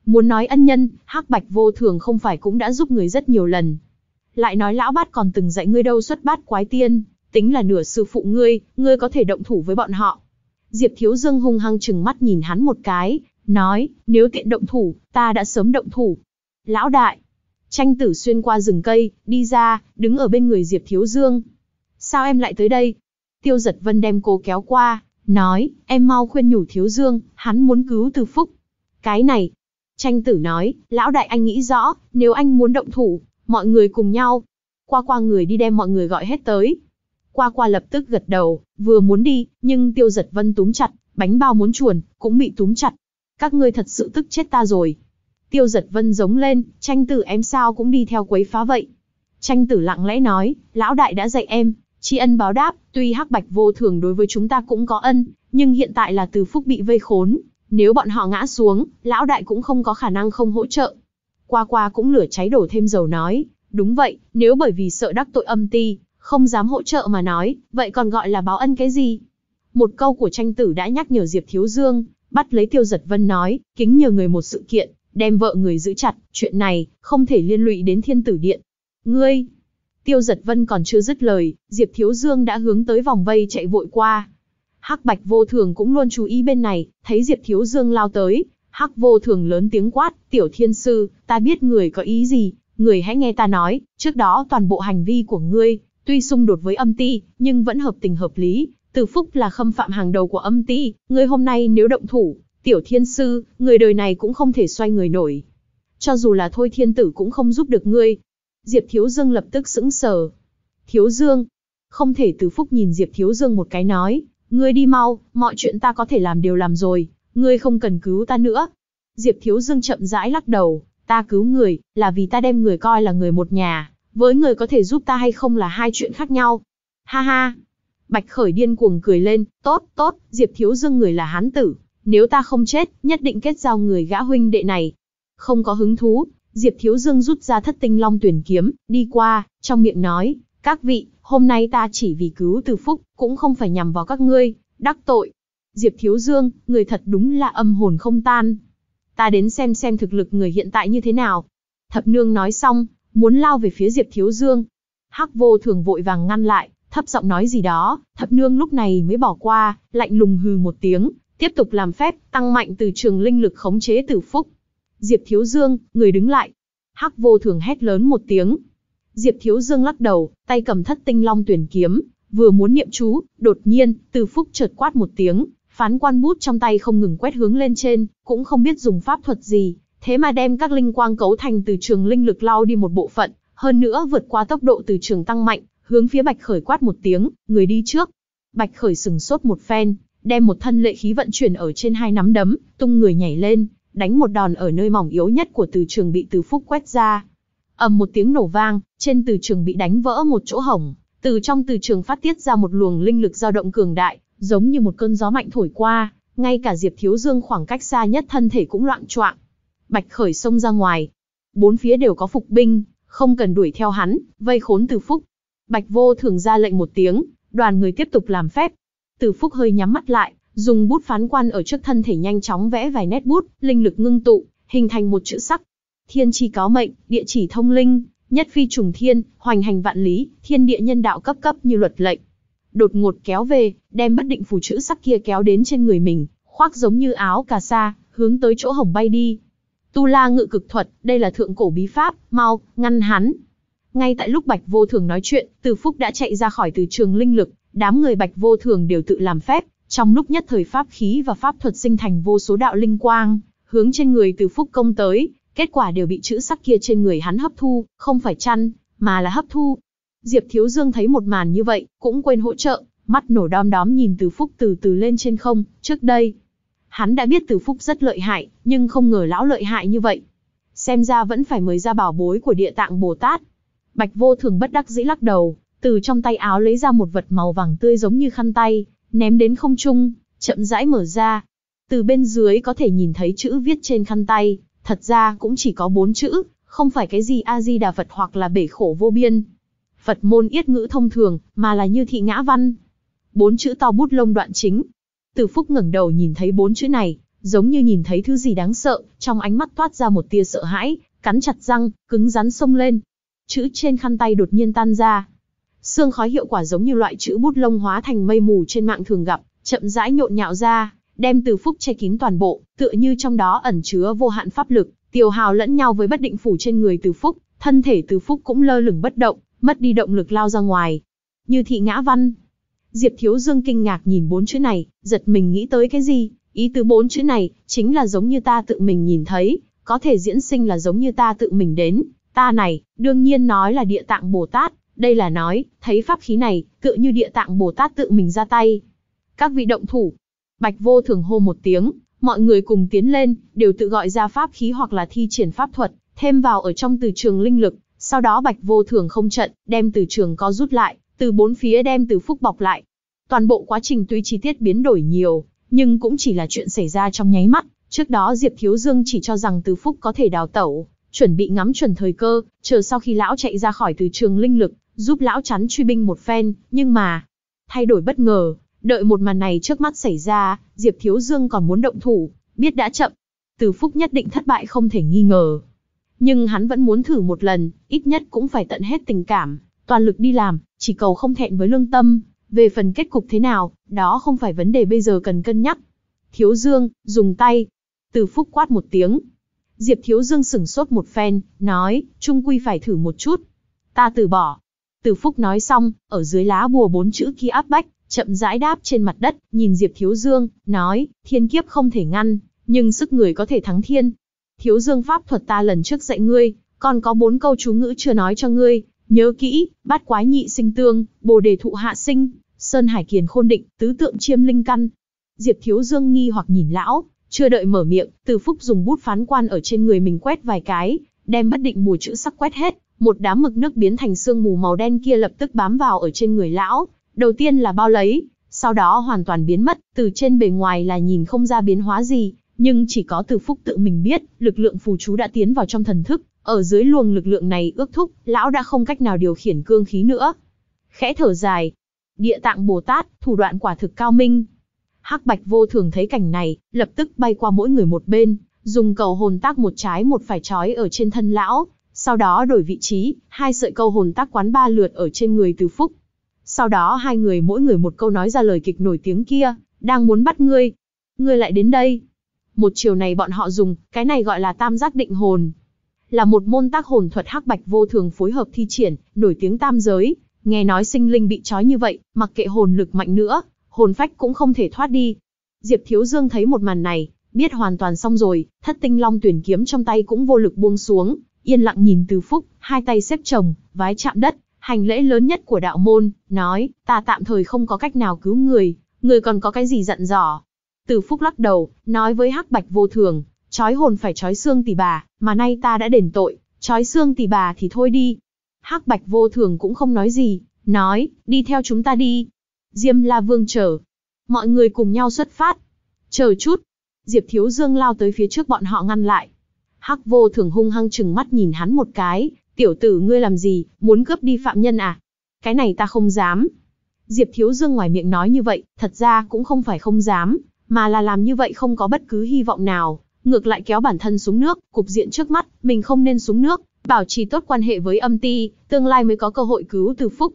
Muốn nói ân nhân, hắc bạch vô thường không phải cũng đã giúp người rất nhiều lần. Lại nói lão bát còn từng dạy ngươi đâu xuất bát quái tiên, tính là nửa sư phụ ngươi, ngươi có thể động thủ với bọn họ. Diệp Thiếu Dương hung hăng chừng mắt nhìn hắn một cái, nói, nếu tiện động thủ, ta đã sớm động thủ. Lão đại, tranh tử xuyên qua rừng cây, đi ra, đứng ở bên người Diệp Thiếu Dương. Sao em lại tới đây? Tiêu giật vân đem cô kéo qua, nói, em mau khuyên nhủ thiếu dương, hắn muốn cứu từ phúc. Cái này, tranh tử nói, lão đại anh nghĩ rõ, nếu anh muốn động thủ, mọi người cùng nhau. Qua qua người đi đem mọi người gọi hết tới. Qua qua lập tức gật đầu, vừa muốn đi, nhưng tiêu giật vân túm chặt, bánh bao muốn chuồn, cũng bị túm chặt. Các ngươi thật sự tức chết ta rồi. Tiêu giật vân giống lên, tranh tử em sao cũng đi theo quấy phá vậy. Tranh tử lặng lẽ nói, lão đại đã dạy em, Tri ân báo đáp, tuy hắc bạch vô thường đối với chúng ta cũng có ân, nhưng hiện tại là từ phúc bị vây khốn. Nếu bọn họ ngã xuống, lão đại cũng không có khả năng không hỗ trợ. Qua qua cũng lửa cháy đổ thêm dầu nói, đúng vậy, nếu bởi vì sợ đắc tội âm ti, không dám hỗ trợ mà nói, vậy còn gọi là báo ân cái gì? Một câu của tranh tử đã nhắc nhở Diệp Thiếu Dương, bắt lấy Tiêu Giật Vân nói, kính nhờ người một sự kiện, đem vợ người giữ chặt, chuyện này, không thể liên lụy đến thiên tử điện. Ngươi, Tiêu giật vân còn chưa dứt lời, Diệp Thiếu Dương đã hướng tới vòng vây chạy vội qua. Hắc Bạch Vô Thường cũng luôn chú ý bên này, thấy Diệp Thiếu Dương lao tới, Hắc Vô Thường lớn tiếng quát, "Tiểu Thiên sư, ta biết người có ý gì, người hãy nghe ta nói, trước đó toàn bộ hành vi của ngươi, tuy xung đột với âm ti, nhưng vẫn hợp tình hợp lý, Từ Phúc là khâm phạm hàng đầu của âm ti, ngươi hôm nay nếu động thủ, Tiểu Thiên sư, người đời này cũng không thể xoay người nổi." Cho dù là Thôi Thiên tử cũng không giúp được ngươi, Diệp Thiếu Dương lập tức sững sờ. Thiếu Dương, không thể từ phúc nhìn Diệp Thiếu Dương một cái nói, ngươi đi mau, mọi chuyện ta có thể làm đều làm rồi, ngươi không cần cứu ta nữa. Diệp Thiếu Dương chậm rãi lắc đầu, ta cứu người, là vì ta đem người coi là người một nhà, với người có thể giúp ta hay không là hai chuyện khác nhau. Ha ha! Bạch Khởi điên cuồng cười lên, tốt, tốt, Diệp Thiếu Dương người là hán tử, nếu ta không chết, nhất định kết giao người gã huynh đệ này. Không có hứng thú, Diệp Thiếu Dương rút ra thất tinh long tuyển kiếm, đi qua, trong miệng nói, các vị, hôm nay ta chỉ vì cứu từ phúc, cũng không phải nhằm vào các ngươi, đắc tội. Diệp Thiếu Dương, người thật đúng là âm hồn không tan. Ta đến xem xem thực lực người hiện tại như thế nào. Thập nương nói xong, muốn lao về phía Diệp Thiếu Dương. Hắc vô thường vội vàng ngăn lại, thấp giọng nói gì đó, thập nương lúc này mới bỏ qua, lạnh lùng hừ một tiếng, tiếp tục làm phép, tăng mạnh từ trường linh lực khống chế Từ phúc. Diệp Thiếu Dương, người đứng lại. Hắc vô thường hét lớn một tiếng. Diệp Thiếu Dương lắc đầu, tay cầm thất tinh long tuyển kiếm, vừa muốn niệm chú, đột nhiên, từ phúc chợt quát một tiếng, phán quan bút trong tay không ngừng quét hướng lên trên, cũng không biết dùng pháp thuật gì, thế mà đem các linh quang cấu thành từ trường linh lực lao đi một bộ phận, hơn nữa vượt qua tốc độ từ trường tăng mạnh, hướng phía Bạch Khởi quát một tiếng, người đi trước. Bạch Khởi sừng sốt một phen, đem một thân lệ khí vận chuyển ở trên hai nắm đấm, tung người nhảy lên, đánh một đòn ở nơi mỏng yếu nhất của từ trường bị từ phúc quét ra. ầm một tiếng nổ vang, trên từ trường bị đánh vỡ một chỗ hổng, từ trong từ trường phát tiết ra một luồng linh lực dao động cường đại, giống như một cơn gió mạnh thổi qua, ngay cả Diệp Thiếu Dương khoảng cách xa nhất thân thể cũng loạn choạng. Bạch Khởi xông ra ngoài, bốn phía đều có phục binh, không cần đuổi theo hắn, vây khốn Từ Phúc. Bạch Vô thường ra lệnh một tiếng, đoàn người tiếp tục làm phép. Từ Phúc hơi nhắm mắt lại, dùng bút phán quan ở trước thân thể nhanh chóng vẽ vài nét bút, linh lực ngưng tụ, hình thành một chữ sắc. Thiên chi có mệnh, địa chỉ thông linh, nhất phi trùng thiên, hoành hành vạn lý, thiên địa nhân đạo cấp cấp như luật lệnh. Đột ngột kéo về, đem bất định phù chữ sắc kia kéo đến trên người mình, khoác giống như áo cà sa, hướng tới chỗ hồng bay đi. Tu La ngự cực thuật, đây là thượng cổ bí pháp, mau, ngăn hắn. Ngay tại lúc Bạch Vô Thường nói chuyện, Từ Phúc đã chạy ra khỏi từ trường linh lực, đám người Bạch Vô Thường đều tự làm phép, trong lúc nhất thời pháp khí và pháp thuật sinh thành vô số đạo linh quang, hướng trên người từ phúc công tới, kết quả đều bị chữ sắc kia trên người hắn hấp thu, không phải chăn, mà là hấp thu. Diệp Thiếu Dương thấy một màn như vậy, cũng quên hỗ trợ, mắt nổ đom đóm nhìn từ phúc từ từ lên trên không, trước đây. Hắn đã biết từ phúc rất lợi hại, nhưng không ngờ lão lợi hại như vậy. Xem ra vẫn phải mời ra bảo bối của địa tạng Bồ Tát. Bạch vô thường bất đắc dĩ lắc đầu, từ trong tay áo lấy ra một vật màu vàng tươi giống như khăn tay, ném đến không trung, chậm rãi mở ra. Từ bên dưới có thể nhìn thấy chữ viết trên khăn tay, thật ra cũng chỉ có bốn chữ, không phải cái gì A Di Đà Phật hoặc là bể khổ vô biên. Phật môn yết ngữ thông thường, mà là như thị ngã văn. Bốn chữ to bút lông đoạn chính. Từ Phúc ngẩng đầu nhìn thấy bốn chữ này, giống như nhìn thấy thứ gì đáng sợ, trong ánh mắt toát ra một tia sợ hãi, cắn chặt răng, cứng rắn xông lên. Chữ trên khăn tay đột nhiên tan ra, Sương khói hiệu quả giống như loại chữ bút lông hóa thành mây mù trên mạng thường gặp, chậm rãi nhộn nhạo ra, đem từ phúc che kín toàn bộ, tựa như trong đó ẩn chứa vô hạn pháp lực, Tiêu Hào lẫn nhau với bất định phủ trên người Từ Phúc, thân thể Từ Phúc cũng lơ lửng bất động, mất đi động lực lao ra ngoài. Như thị ngã văn. Diệp Thiếu Dương kinh ngạc nhìn bốn chữ này, giật mình nghĩ tới cái gì, ý tứ bốn chữ này chính là giống như ta tự mình nhìn thấy, có thể diễn sinh là giống như ta tự mình đến, ta này, đương nhiên nói là Địa Tạng Bồ Tát, đây là nói, thấy pháp khí này, tựa như địa tạng Bồ Tát tự mình ra tay. Các vị động thủ. Bạch vô thường hô một tiếng, mọi người cùng tiến lên, đều tự gọi ra pháp khí hoặc là thi triển pháp thuật, thêm vào ở trong từ trường linh lực. Sau đó bạch vô thường không trận, đem từ trường có rút lại, từ bốn phía đem từ phúc bọc lại. Toàn bộ quá trình tuy chi tiết biến đổi nhiều, nhưng cũng chỉ là chuyện xảy ra trong nháy mắt. Trước đó Diệp Thiếu Dương chỉ cho rằng từ phúc có thể đào tẩu, chuẩn bị ngắm chuẩn thời cơ, chờ sau khi lão chạy ra khỏi từ trường linh lực, giúp lão chắn truy binh một phen, nhưng mà, thay đổi bất ngờ, đợi một màn này trước mắt xảy ra, Diệp Thiếu Dương còn muốn động thủ, biết đã chậm. Từ Phúc nhất định thất bại không thể nghi ngờ. Nhưng hắn vẫn muốn thử một lần, ít nhất cũng phải tận hết tình cảm, toàn lực đi làm, chỉ cầu không thẹn với lương tâm. Về phần kết cục thế nào, đó không phải vấn đề bây giờ cần cân nhắc. Thiếu Dương, dùng tay. Từ Phúc quát một tiếng. Diệp Thiếu Dương sửng sốt một phen, nói, trung quy phải thử một chút. Ta từ bỏ, từ Phúc nói xong, ở dưới lá bùa bốn chữ kia áp bách, chậm rãi đáp trên mặt đất, nhìn Diệp Thiếu Dương, nói, thiên kiếp không thể ngăn, nhưng sức người có thể thắng thiên. Thiếu Dương pháp thuật ta lần trước dạy ngươi, còn có bốn câu chú ngữ chưa nói cho ngươi, nhớ kỹ, bát quái nhị sinh tương, bồ đề thụ hạ sinh, sơn hải kiền khôn định, tứ tượng chiêm linh căn. Diệp Thiếu Dương nghi hoặc nhìn lão, chưa đợi mở miệng, Từ Phúc dùng bút phán quan ở trên người mình quét vài cái, đem bất định bùa chữ sắc quét hết, một đám mực nước biến thành sương mù màu đen kia lập tức bám vào ở trên người lão, đầu tiên là bao lấy, sau đó hoàn toàn biến mất, từ trên bề ngoài là nhìn không ra biến hóa gì, nhưng chỉ có từ phúc tự mình biết, lực lượng phù chú đã tiến vào trong thần thức, ở dưới luồng lực lượng này ước thúc, lão đã không cách nào điều khiển cương khí nữa. Khẽ thở dài, địa tạng Bồ Tát, thủ đoạn quả thực cao minh. Hắc Bạch vô thường thấy cảnh này, lập tức bay qua mỗi người một bên, dùng cầu hồn tác một trái một phải trói ở trên thân lão, sau đó đổi vị trí, hai sợi câu hồn tác quán ba lượt ở trên người Từ Phúc. Sau đó hai người mỗi người một câu nói ra lời kịch nổi tiếng kia, đang muốn bắt ngươi. Ngươi lại đến đây. Một chiều này bọn họ dùng, cái này gọi là tam giác định hồn. Là một môn tác hồn thuật hắc bạch vô thường phối hợp thi triển, nổi tiếng tam giới. Nghe nói sinh linh bị trói như vậy, mặc kệ hồn lực mạnh nữa, hồn phách cũng không thể thoát đi. Diệp Thiếu Dương thấy một màn này, biết hoàn toàn xong rồi, thất tinh long tuyển kiếm trong tay cũng vô lực buông xuống, yên lặng nhìn Từ Phúc, hai tay xếp chồng, vái chạm đất, hành lễ lớn nhất của đạo môn, nói, ta tạm thời không có cách nào cứu người, người còn có cái gì giận dò. Từ Phúc lắc đầu, nói với Hắc Bạch vô thường, trói hồn phải trói xương tỷ bà, mà nay ta đã đền tội, trói xương tỷ bà thì thôi đi. Hắc Bạch vô thường cũng không nói gì, nói, đi theo chúng ta đi. Diêm La Vương chờ. Mọi người cùng nhau xuất phát. Chờ chút. Diệp Thiếu Dương lao tới phía trước bọn họ ngăn lại, Hắc vô thường hung hăng chừng mắt nhìn hắn một cái, tiểu tử ngươi làm gì, muốn cướp đi phạm nhân à? Cái này ta không dám. Diệp Thiếu Dương ngoài miệng nói như vậy, thật ra cũng không phải không dám, mà là làm như vậy không có bất cứ hy vọng nào, ngược lại kéo bản thân xuống nước, cục diện trước mắt, mình không nên xuống nước, bảo trì tốt quan hệ với âm ti, tương lai mới có cơ hội cứu từ phúc.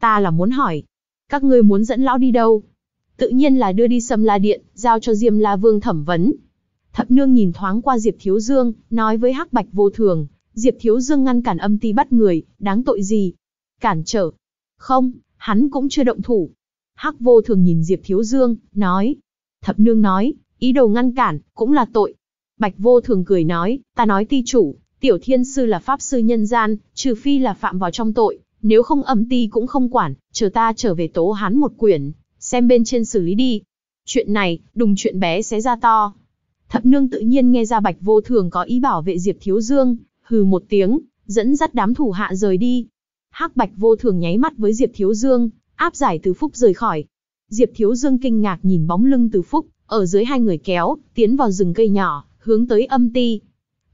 Ta là muốn hỏi, các ngươi muốn dẫn lão đi đâu? Tự nhiên là đưa đi Sâm la điện, giao cho Diêm La Vương thẩm vấn, Thập nương nhìn thoáng qua Diệp Thiếu Dương, nói với Hắc Bạch vô thường, Diệp Thiếu Dương ngăn cản âm ti bắt người, đáng tội gì? Cản trở. Không, hắn cũng chưa động thủ. Hắc vô thường nhìn Diệp Thiếu Dương, nói. Thập nương nói, ý đồ ngăn cản, cũng là tội. Bạch vô thường cười nói, ta nói ti chủ, tiểu thiên sư là pháp sư nhân gian, trừ phi là phạm vào trong tội, nếu không âm ti cũng không quản, chờ ta trở về tố hắn một quyển, xem bên trên xử lý đi. Chuyện này, đùng chuyện bé sẽ ra to, Thập nương tự nhiên nghe ra bạch vô thường có ý bảo vệ Diệp Thiếu Dương, hừ một tiếng, dẫn dắt đám thủ hạ rời đi. hắc bạch vô thường nháy mắt với Diệp Thiếu Dương, áp giải Từ Phúc rời khỏi. Diệp Thiếu Dương kinh ngạc nhìn bóng lưng Từ Phúc, ở dưới hai người kéo, tiến vào rừng cây nhỏ, hướng tới âm ti.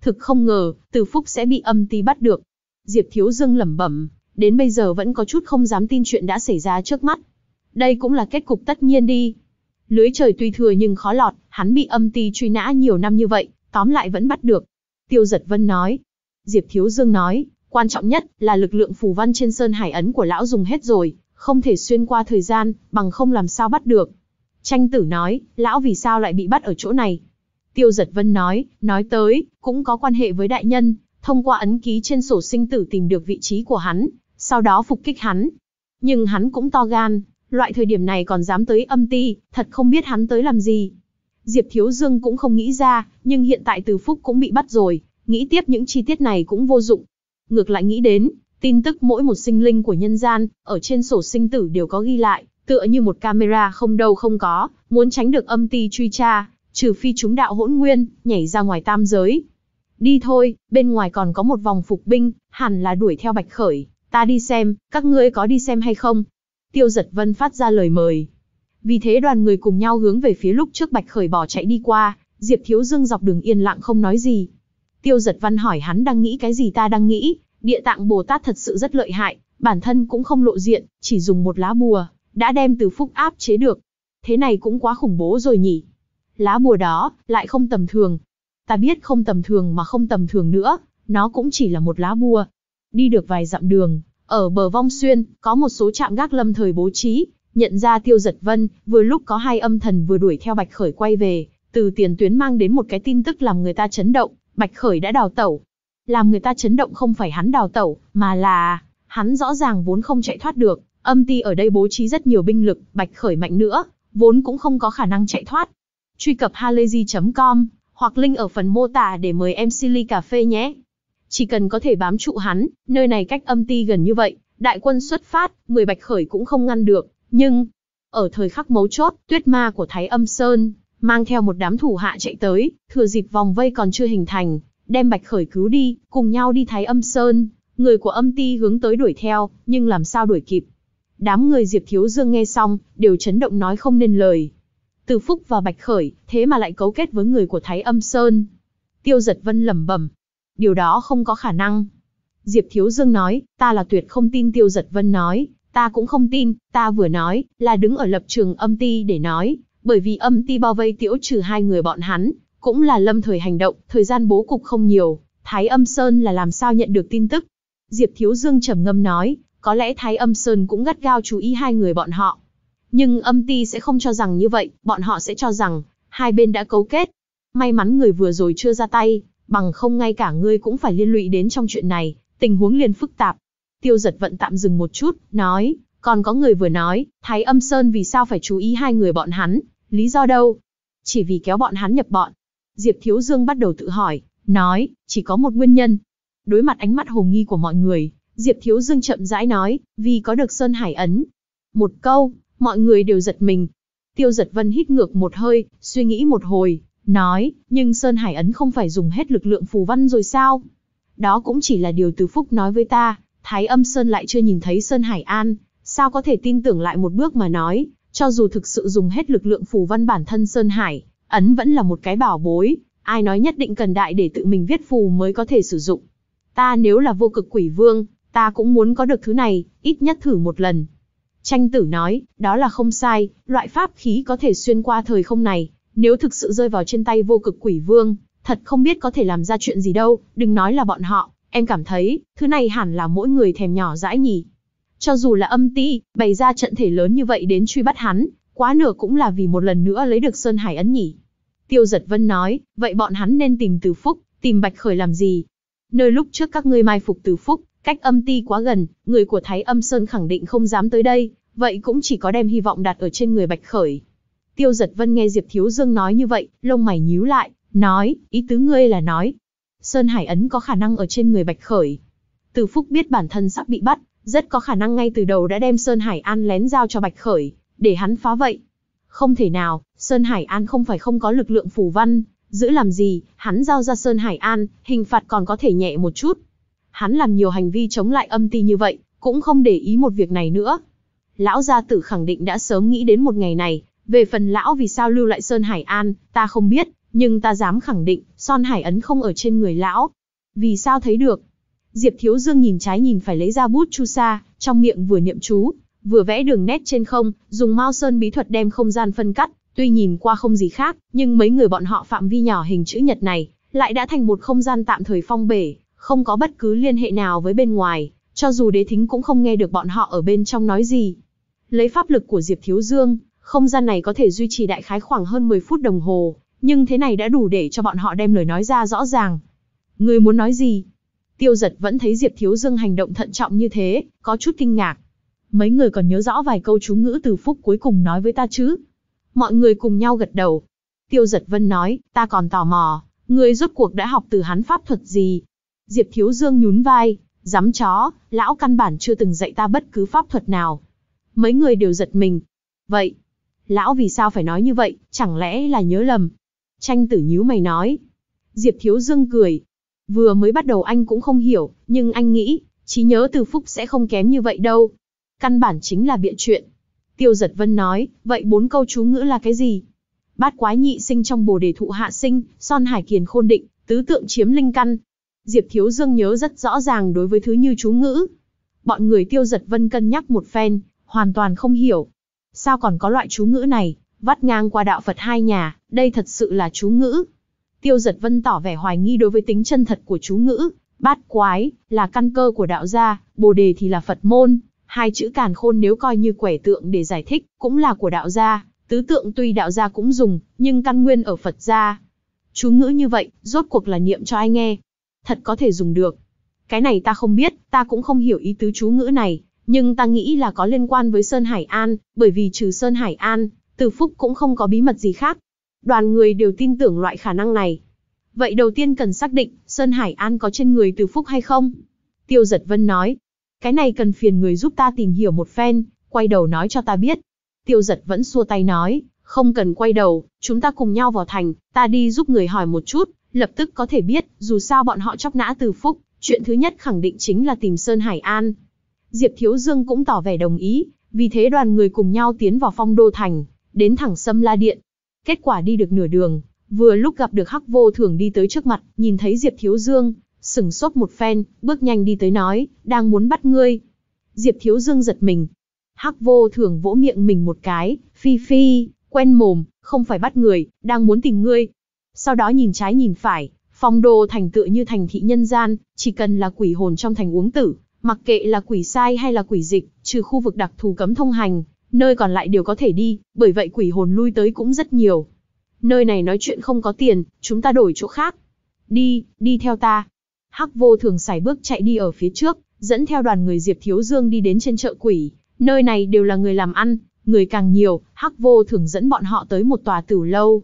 Thực không ngờ, Từ Phúc sẽ bị âm ti bắt được. Diệp Thiếu Dương lẩm bẩm, đến bây giờ vẫn có chút không dám tin chuyện đã xảy ra trước mắt. Đây cũng là kết cục tất nhiên đi. Lưới trời tuy thừa nhưng khó lọt, hắn bị âm ti truy nã nhiều năm như vậy, tóm lại vẫn bắt được. Tiêu giật vân nói. Diệp Thiếu Dương nói, quan trọng nhất là lực lượng phù văn trên sơn hải ấn của lão dùng hết rồi, không thể xuyên qua thời gian, bằng không làm sao bắt được. Tranh tử nói, lão vì sao lại bị bắt ở chỗ này? Tiêu giật vân nói, nói tới, cũng có quan hệ với đại nhân, thông qua ấn ký trên sổ sinh tử tìm được vị trí của hắn, sau đó phục kích hắn. Nhưng hắn cũng to gan, loại thời điểm này còn dám tới âm ti, thật không biết hắn tới làm gì. Diệp Thiếu Dương cũng không nghĩ ra, nhưng hiện tại Từ Phúc cũng bị bắt rồi, nghĩ tiếp những chi tiết này cũng vô dụng. Ngược lại nghĩ đến, tin tức mỗi một sinh linh của nhân gian, ở trên sổ sinh tử đều có ghi lại, tựa như một camera không đâu không có, muốn tránh được âm ti truy tra, trừ phi chúng đạo hỗn nguyên, nhảy ra ngoài tam giới. Đi thôi, bên ngoài còn có một vòng phục binh, hẳn là đuổi theo Bạch Khởi, ta đi xem, các ngươi có đi xem hay không, Tiêu giật vân phát ra lời mời. Vì thế đoàn người cùng nhau hướng về phía lúc trước bạch khởi bỏ chạy đi qua, Diệp Thiếu Dương dọc đường yên lặng không nói gì. Tiêu giật văn hỏi hắn đang nghĩ cái gì ta đang nghĩ, địa tạng Bồ Tát thật sự rất lợi hại, bản thân cũng không lộ diện, chỉ dùng một lá bùa, đã đem từ phúc áp chế được. Thế này cũng quá khủng bố rồi nhỉ. Lá bùa đó, lại không tầm thường. Ta biết không tầm thường mà không tầm thường nữa, nó cũng chỉ là một lá bùa. Đi được vài dặm đường, ở bờ Vong Xuyên, có một số trạm gác lâm thời bố trí, nhận ra Tiêu Giật Vân, vừa lúc có hai âm thần vừa đuổi theo Bạch Khởi quay về, từ tiền tuyến mang đến một cái tin tức làm người ta chấn động, Bạch Khởi đã đào tẩu. Làm người ta chấn động không phải hắn đào tẩu, mà là hắn rõ ràng vốn không chạy thoát được, âm ti ở đây bố trí rất nhiều binh lực, Bạch Khởi mạnh nữa, vốn cũng không có khả năng chạy thoát. Truy cập halayzi.com hoặc link ở phần mô tả để mời em Silly Cà Phê nhé. Chỉ cần có thể bám trụ hắn, nơi này cách âm ti gần như vậy, đại quân xuất phát, 10 bạch khởi cũng không ngăn được, nhưng... Ở thời khắc mấu chốt, tuyết ma của Thái Âm Sơn, mang theo một đám thủ hạ chạy tới, thừa dịp vòng vây còn chưa hình thành, đem bạch khởi cứu đi, cùng nhau đi Thái Âm Sơn. Người của âm ti hướng tới đuổi theo, nhưng làm sao đuổi kịp. Đám người Diệp Thiếu Dương nghe xong, đều chấn động nói không nên lời. Từ Phúc và Bạch Khởi, thế mà lại cấu kết với người của Thái Âm Sơn. Tiêu giật vân lẩm bẩm, điều đó không có khả năng. Diệp Thiếu Dương nói, ta là tuyệt không tin Tiêu Giật Vân nói, ta cũng không tin, ta vừa nói, là đứng ở lập trường âm ti để nói, bởi vì âm ti bao vây Tiểu trừ hai người bọn hắn, cũng là lâm thời hành động, thời gian bố cục không nhiều, Thái Âm Sơn là làm sao nhận được tin tức. Diệp Thiếu Dương trầm ngâm nói, có lẽ Thái Âm Sơn cũng gắt gao chú ý hai người bọn họ. Nhưng âm ti sẽ không cho rằng như vậy, bọn họ sẽ cho rằng, hai bên đã cấu kết. May mắn người vừa rồi chưa ra tay, bằng không ngay cả ngươi cũng phải liên lụy đến trong chuyện này, tình huống liền phức tạp. Tiêu giật vận tạm dừng một chút, nói, còn có người vừa nói, Thái âm Sơn vì sao phải chú ý hai người bọn hắn, lý do đâu? Chỉ vì kéo bọn hắn nhập bọn. Diệp Thiếu Dương bắt đầu tự hỏi, nói, chỉ có một nguyên nhân. Đối mặt ánh mắt hồ nghi của mọi người, Diệp Thiếu Dương chậm rãi nói, vì có được Sơn Hải Ấn. Một câu, mọi người đều giật mình. Tiêu giật vân hít ngược một hơi, suy nghĩ một hồi, nói, nhưng Sơn Hải Ấn không phải dùng hết lực lượng phù văn rồi sao? Đó cũng chỉ là điều Từ Phúc nói với ta, Thái âm Sơn lại chưa nhìn thấy Sơn Hải An, sao có thể tin tưởng lại một bước mà nói, cho dù thực sự dùng hết lực lượng phù văn bản thân Sơn Hải, Ấn vẫn là một cái bảo bối, ai nói nhất định cần đại để tự mình viết phù mới có thể sử dụng. Ta nếu là vô cực quỷ vương, ta cũng muốn có được thứ này, ít nhất thử một lần. Tranh tử nói, đó là không sai, loại pháp khí có thể xuyên qua thời không này, nếu thực sự rơi vào trên tay vô cực quỷ vương, thật không biết có thể làm ra chuyện gì đâu, đừng nói là bọn họ, em cảm thấy, thứ này hẳn là mỗi người thèm nhỏ dãi nhỉ. Cho dù là âm ti, bày ra trận thể lớn như vậy đến truy bắt hắn, quá nửa cũng là vì một lần nữa lấy được Sơn Hải Ấn nhỉ. Tiêu giật vân nói, vậy bọn hắn nên tìm từ phúc, tìm bạch khởi làm gì? Nơi lúc trước các ngươi mai phục từ phúc, cách âm ti quá gần, người của Thái âm Sơn khẳng định không dám tới đây, vậy cũng chỉ có đem hy vọng đặt ở trên người bạch khởi. Tiêu giật vân nghe Diệp Thiếu Dương nói như vậy, lông mày nhíu lại, nói, ý tứ ngươi là nói. Sơn Hải Ấn có khả năng ở trên người Bạch Khởi. Từ Phúc biết bản thân sắp bị bắt, rất có khả năng ngay từ đầu đã đem Sơn Hải An lén giao cho Bạch Khởi, để hắn phá vậy. Không thể nào, Sơn Hải An không phải không có lực lượng phù văn, giữ làm gì, hắn giao ra Sơn Hải An, hình phạt còn có thể nhẹ một chút. Hắn làm nhiều hành vi chống lại âm ti như vậy, cũng không để ý một việc này nữa. Lão gia tử khẳng định đã sớm nghĩ đến một ngày này, về phần lão vì sao lưu lại Sơn Hải An, ta không biết, nhưng ta dám khẳng định, Son Hải Ấn không ở trên người lão. Vì sao thấy được? Diệp Thiếu Dương nhìn trái nhìn phải lấy ra bút chu sa, trong miệng vừa niệm chú, vừa vẽ đường nét trên không, dùng Mao Sơn bí thuật đem không gian phân cắt, tuy nhìn qua không gì khác, nhưng mấy người bọn họ phạm vi nhỏ hình chữ nhật này, lại đã thành một không gian tạm thời phong bể, không có bất cứ liên hệ nào với bên ngoài, cho dù đế thính cũng không nghe được bọn họ ở bên trong nói gì. Lấy pháp lực của Diệp Thiếu Dương, không gian này có thể duy trì đại khái khoảng hơn 10 phút đồng hồ, nhưng thế này đã đủ để cho bọn họ đem lời nói ra rõ ràng. Người muốn nói gì? Tiêu giật vẫn thấy Diệp Thiếu Dương hành động thận trọng như thế, có chút kinh ngạc. Mấy người còn nhớ rõ vài câu chú ngữ từ phúc cuối cùng nói với ta chứ? Mọi người cùng nhau gật đầu. Tiêu giật vân nói, ta còn tò mò, người rốt cuộc đã học từ hắn pháp thuật gì? Diệp Thiếu Dương nhún vai, dám chó, lão căn bản chưa từng dạy ta bất cứ pháp thuật nào. Mấy người đều giật mình. Vậy, lão vì sao phải nói như vậy, chẳng lẽ là nhớ lầm? Tranh tử nhíu mày nói. Diệp Thiếu Dương cười. Vừa mới bắt đầu anh cũng không hiểu, nhưng anh nghĩ, trí nhớ từ phúc sẽ không kém như vậy đâu. Căn bản chính là biện chuyện. Tiêu giật vân nói, vậy bốn câu chú ngữ là cái gì? Bát quái nhị sinh trong bồ đề thụ hạ sinh, son hải kiền khôn định, tứ tượng chiếm linh căn. Diệp Thiếu Dương nhớ rất rõ ràng đối với thứ như chú ngữ. Bọn người tiêu giật vân cân nhắc một phen, hoàn toàn không hiểu, Sao còn có loại chú ngữ này, vắt ngang qua đạo Phật hai nhà, đây thật sự là chú ngữ. Tiêu giật vân tỏ vẻ hoài nghi đối với tính chân thật của chú ngữ, bát quái, là căn cơ của đạo gia, bồ đề thì là Phật môn, hai chữ càn khôn nếu coi như quẻ tượng để giải thích, cũng là của đạo gia, tứ tượng tuy đạo gia cũng dùng, nhưng căn nguyên ở Phật gia. Chú ngữ như vậy, rốt cuộc là niệm cho ai nghe. Thật có thể dùng được. Cái này ta không biết, ta cũng không hiểu ý tứ chú ngữ này, nhưng ta nghĩ là có liên quan với Sơn Hải An, bởi vì trừ Sơn Hải An, Từ Phúc cũng không có bí mật gì khác. Đoàn người đều tin tưởng loại khả năng này. Vậy đầu tiên cần xác định, Sơn Hải An có trên người Từ Phúc hay không? Tiêu Giật Vân nói, cái này cần phiền người giúp ta tìm hiểu một phen, quay đầu nói cho ta biết. Tiêu Giật vẫn xua tay nói, không cần quay đầu, chúng ta cùng nhau vào thành, ta đi giúp người hỏi một chút, lập tức có thể biết, dù sao bọn họ chóc nã Từ Phúc, chuyện thứ nhất khẳng định chính là tìm Sơn Hải An. Diệp Thiếu Dương cũng tỏ vẻ đồng ý, vì thế đoàn người cùng nhau tiến vào phong đô thành, đến thẳng Sâm La Điện. Kết quả đi được nửa đường, vừa lúc gặp được Hắc Vô Thường đi tới trước mặt, nhìn thấy Diệp Thiếu Dương, sửng sốt một phen, bước nhanh đi tới nói, đang muốn bắt ngươi. Diệp Thiếu Dương giật mình. Hắc Vô Thường vỗ miệng mình một cái, phi phi, quen mồm, không phải bắt người, đang muốn tìm ngươi. Sau đó nhìn trái nhìn phải, phong đô thành tựa như thành thị nhân gian, chỉ cần là quỷ hồn trong thành uống tử, Mặc kệ là quỷ sai hay là quỷ dịch, trừ khu vực đặc thù cấm thông hành, nơi còn lại đều có thể đi, bởi vậy quỷ hồn lui tới cũng rất nhiều. Nơi này nói chuyện không có tiền, chúng ta đổi chỗ khác. Đi, đi theo ta. Hắc vô thường xài bước chạy đi ở phía trước, dẫn theo đoàn người Diệp Thiếu Dương đi đến trên chợ quỷ. Nơi này đều là người làm ăn, người càng nhiều, Hắc vô thường dẫn bọn họ tới một tòa tử lâu.